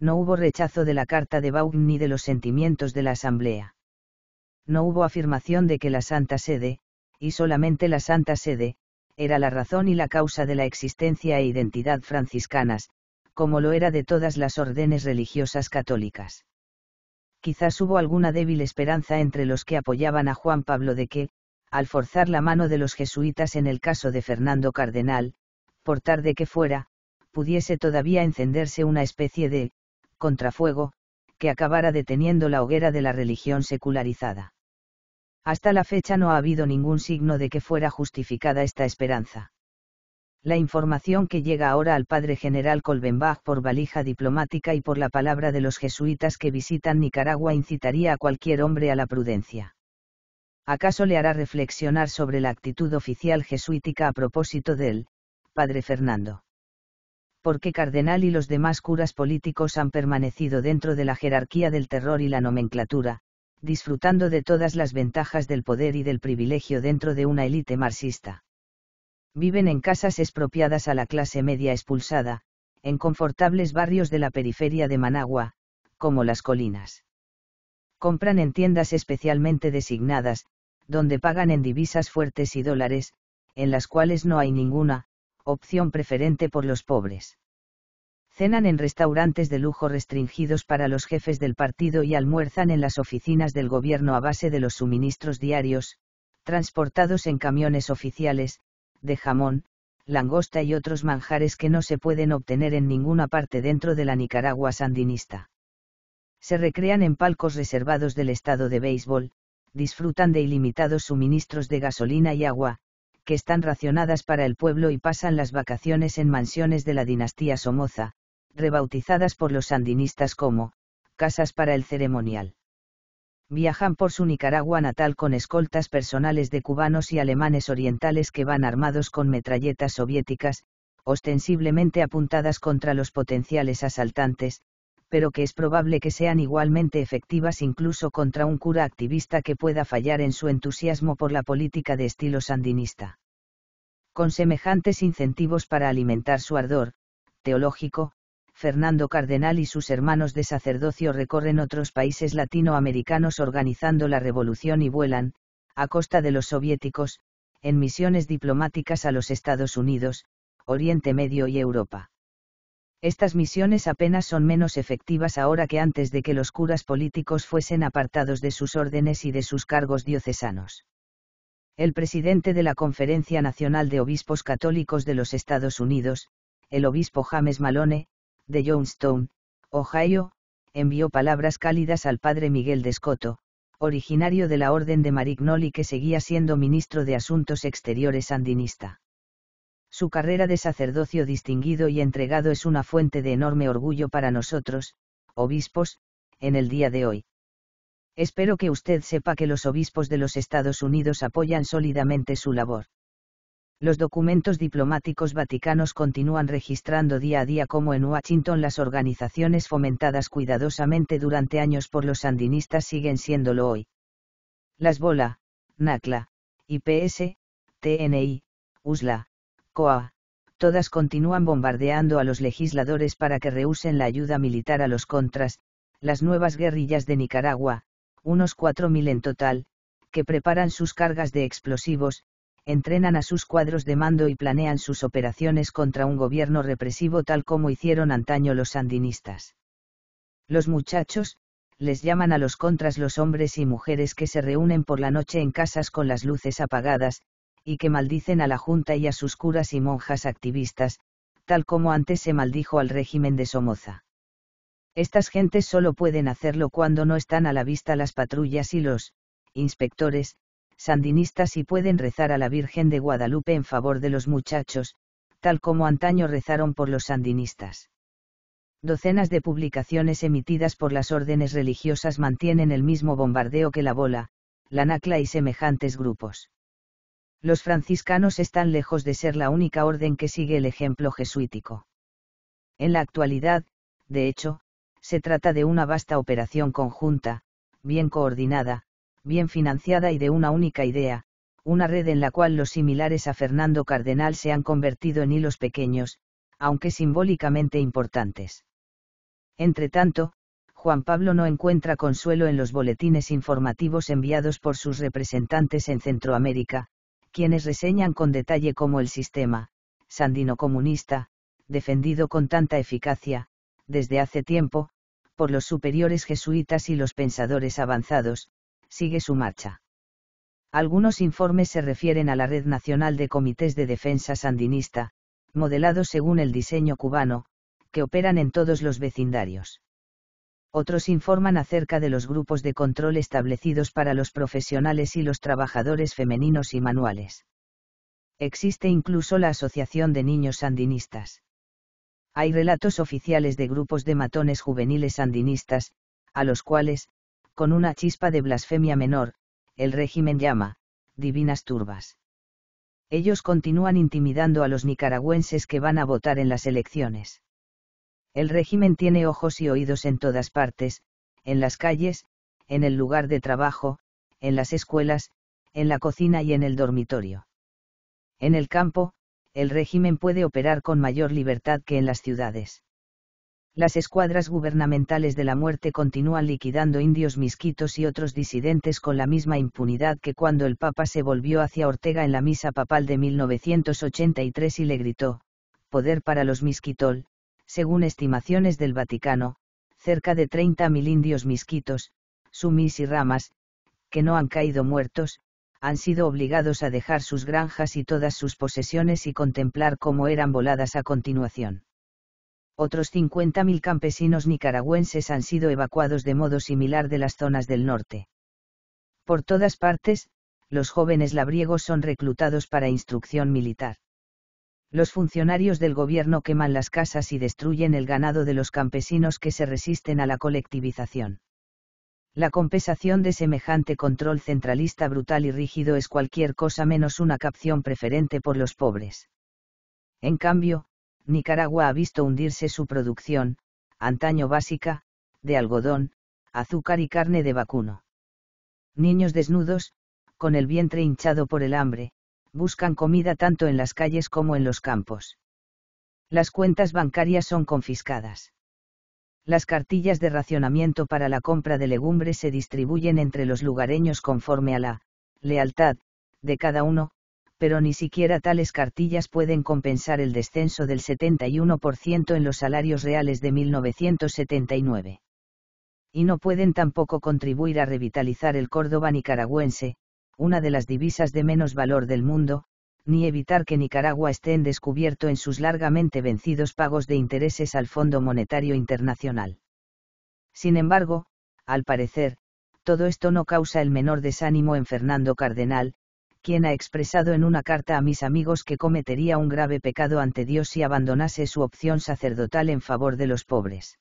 No hubo rechazo de la Carta de Baugn ni de los sentimientos de la Asamblea. No hubo afirmación de que la Santa Sede, y solamente la Santa Sede, era la razón y la causa de la existencia e identidad franciscanas, como lo era de todas las órdenes religiosas católicas. Quizás hubo alguna débil esperanza entre los que apoyaban a Juan Pablo de que, al forzar la mano de los jesuitas en el caso de Fernando Cardenal, por tarde que fuera, pudiese todavía encenderse una especie de contrafuego, que acabara deteniendo la hoguera de la religión secularizada. Hasta la fecha no ha habido ningún signo de que fuera justificada esta esperanza. La información que llega ahora al padre general Colbenbach por valija diplomática y por la palabra de los jesuitas que visitan Nicaragua incitaría a cualquier hombre a la prudencia. ¿Acaso le hará reflexionar sobre la actitud oficial jesuítica a propósito del padre Fernando? porque Cardenal y los demás curas políticos han permanecido dentro de la jerarquía del terror y la nomenclatura, disfrutando de todas las ventajas del poder y del privilegio dentro de una élite marxista. Viven en casas expropiadas a la clase media expulsada, en confortables barrios de la periferia de Managua, como las colinas. Compran en tiendas especialmente designadas, donde pagan en divisas fuertes y dólares, en las cuales no hay ninguna, opción preferente por los pobres. Cenan en restaurantes de lujo restringidos para los jefes del partido y almuerzan en las oficinas del gobierno a base de los suministros diarios, transportados en camiones oficiales, de jamón, langosta y otros manjares que no se pueden obtener en ninguna parte dentro de la Nicaragua sandinista. Se recrean en palcos reservados del estado de béisbol, disfrutan de ilimitados suministros de gasolina y agua, que están racionadas para el pueblo y pasan las vacaciones en mansiones de la dinastía Somoza, rebautizadas por los sandinistas como, casas para el ceremonial viajan por su Nicaragua natal con escoltas personales de cubanos y alemanes orientales que van armados con metralletas soviéticas, ostensiblemente apuntadas contra los potenciales asaltantes, pero que es probable que sean igualmente efectivas incluso contra un cura activista que pueda fallar en su entusiasmo por la política de estilo sandinista. Con semejantes incentivos para alimentar su ardor, teológico, Fernando Cardenal y sus hermanos de sacerdocio recorren otros países latinoamericanos organizando la revolución y vuelan, a costa de los soviéticos, en misiones diplomáticas a los Estados Unidos, Oriente Medio y Europa. Estas misiones apenas son menos efectivas ahora que antes de que los curas políticos fuesen apartados de sus órdenes y de sus cargos diocesanos. El presidente de la Conferencia Nacional de Obispos Católicos de los Estados Unidos, el obispo James Malone, de Johnstown, Ohio, envió palabras cálidas al padre Miguel de originario de la Orden de Marignoli que seguía siendo ministro de Asuntos Exteriores sandinista. Su carrera de sacerdocio distinguido y entregado es una fuente de enorme orgullo para nosotros, obispos, en el día de hoy. Espero que usted sepa que los obispos de los Estados Unidos apoyan sólidamente su labor. Los documentos diplomáticos vaticanos continúan registrando día a día cómo en Washington las organizaciones fomentadas cuidadosamente durante años por los sandinistas siguen siéndolo hoy. Las BOLA, NACLA, IPS, TNI, USLA, COA, todas continúan bombardeando a los legisladores para que rehúsen la ayuda militar a los contras, las nuevas guerrillas de Nicaragua, unos 4.000 en total, que preparan sus cargas de explosivos, entrenan a sus cuadros de mando y planean sus operaciones contra un gobierno represivo tal como hicieron antaño los sandinistas. Los muchachos, les llaman a los contras los hombres y mujeres que se reúnen por la noche en casas con las luces apagadas, y que maldicen a la Junta y a sus curas y monjas activistas, tal como antes se maldijo al régimen de Somoza. Estas gentes solo pueden hacerlo cuando no están a la vista las patrullas y los inspectores, sandinistas y pueden rezar a la Virgen de Guadalupe en favor de los muchachos, tal como antaño rezaron por los sandinistas. Docenas de publicaciones emitidas por las órdenes religiosas mantienen el mismo bombardeo que la bola, la nacla y semejantes grupos. Los franciscanos están lejos de ser la única orden que sigue el ejemplo jesuítico. En la actualidad, de hecho, se trata de una vasta operación conjunta, bien coordinada, bien financiada y de una única idea, una red en la cual los similares a Fernando Cardenal se han convertido en hilos pequeños, aunque simbólicamente importantes. Entretanto, Juan Pablo no encuentra consuelo en los boletines informativos enviados por sus representantes en Centroamérica, quienes reseñan con detalle cómo el sistema, sandino comunista, defendido con tanta eficacia, desde hace tiempo, por los superiores jesuitas y los pensadores avanzados, sigue su marcha. Algunos informes se refieren a la Red Nacional de Comités de Defensa Sandinista, modelados según el diseño cubano, que operan en todos los vecindarios. Otros informan acerca de los grupos de control establecidos para los profesionales y los trabajadores femeninos y manuales. Existe incluso la Asociación de Niños Sandinistas. Hay relatos oficiales de grupos de matones juveniles sandinistas, a los cuales, con una chispa de blasfemia menor, el régimen llama, divinas turbas. Ellos continúan intimidando a los nicaragüenses que van a votar en las elecciones. El régimen tiene ojos y oídos en todas partes, en las calles, en el lugar de trabajo, en las escuelas, en la cocina y en el dormitorio. En el campo, el régimen puede operar con mayor libertad que en las ciudades las escuadras gubernamentales de la muerte continúan liquidando indios misquitos y otros disidentes con la misma impunidad que cuando el Papa se volvió hacia Ortega en la misa papal de 1983 y le gritó, poder para los misquitol, según estimaciones del Vaticano, cerca de 30.000 indios misquitos, sumis y ramas, que no han caído muertos, han sido obligados a dejar sus granjas y todas sus posesiones y contemplar cómo eran voladas a continuación otros 50.000 campesinos nicaragüenses han sido evacuados de modo similar de las zonas del norte. Por todas partes, los jóvenes labriegos son reclutados para instrucción militar. Los funcionarios del gobierno queman las casas y destruyen el ganado de los campesinos que se resisten a la colectivización. La compensación de semejante control centralista brutal y rígido es cualquier cosa menos una capción preferente por los pobres. En cambio, Nicaragua ha visto hundirse su producción, antaño básica, de algodón, azúcar y carne de vacuno. Niños desnudos, con el vientre hinchado por el hambre, buscan comida tanto en las calles como en los campos. Las cuentas bancarias son confiscadas. Las cartillas de racionamiento para la compra de legumbres se distribuyen entre los lugareños conforme a la lealtad de cada uno, pero ni siquiera tales cartillas pueden compensar el descenso del 71% en los salarios reales de 1979. Y no pueden tampoco contribuir a revitalizar el Córdoba nicaragüense, una de las divisas de menos valor del mundo, ni evitar que Nicaragua esté en descubierto en sus largamente vencidos pagos de intereses al Fondo Monetario Internacional. Sin embargo, al parecer, todo esto no causa el menor desánimo en Fernando Cardenal, ha expresado en una carta a mis amigos que cometería un grave pecado ante Dios si abandonase su opción sacerdotal en favor de los pobres.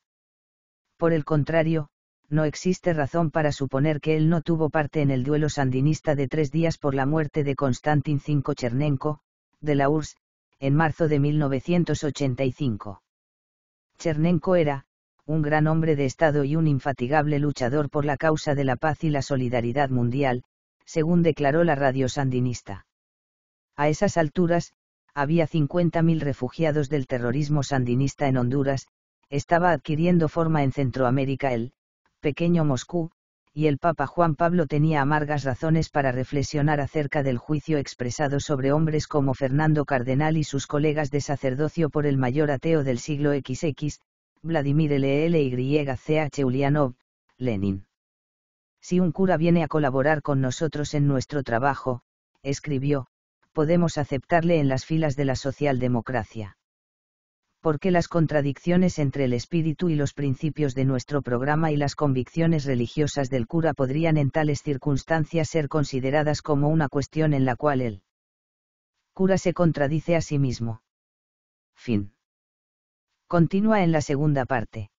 Por el contrario, no existe razón para suponer que él no tuvo parte en el duelo sandinista de tres días por la muerte de Constantin V. Chernenko, de la URSS, en marzo de 1985. Chernenko era, un gran hombre de Estado y un infatigable luchador por la causa de la paz y la solidaridad mundial, según declaró la radio sandinista. A esas alturas, había 50.000 refugiados del terrorismo sandinista en Honduras, estaba adquiriendo forma en Centroamérica el pequeño Moscú, y el Papa Juan Pablo tenía amargas razones para reflexionar acerca del juicio expresado sobre hombres como Fernando Cardenal y sus colegas de sacerdocio por el mayor ateo del siglo XX, Vladimir L.L.Y.C.H. Ulianov, Lenin. Si un cura viene a colaborar con nosotros en nuestro trabajo, escribió, podemos aceptarle en las filas de la socialdemocracia. Porque las contradicciones entre el espíritu y los principios de nuestro programa y las convicciones religiosas del cura podrían en tales circunstancias ser consideradas como una cuestión en la cual el cura se contradice a sí mismo. Fin. Continúa en la segunda parte.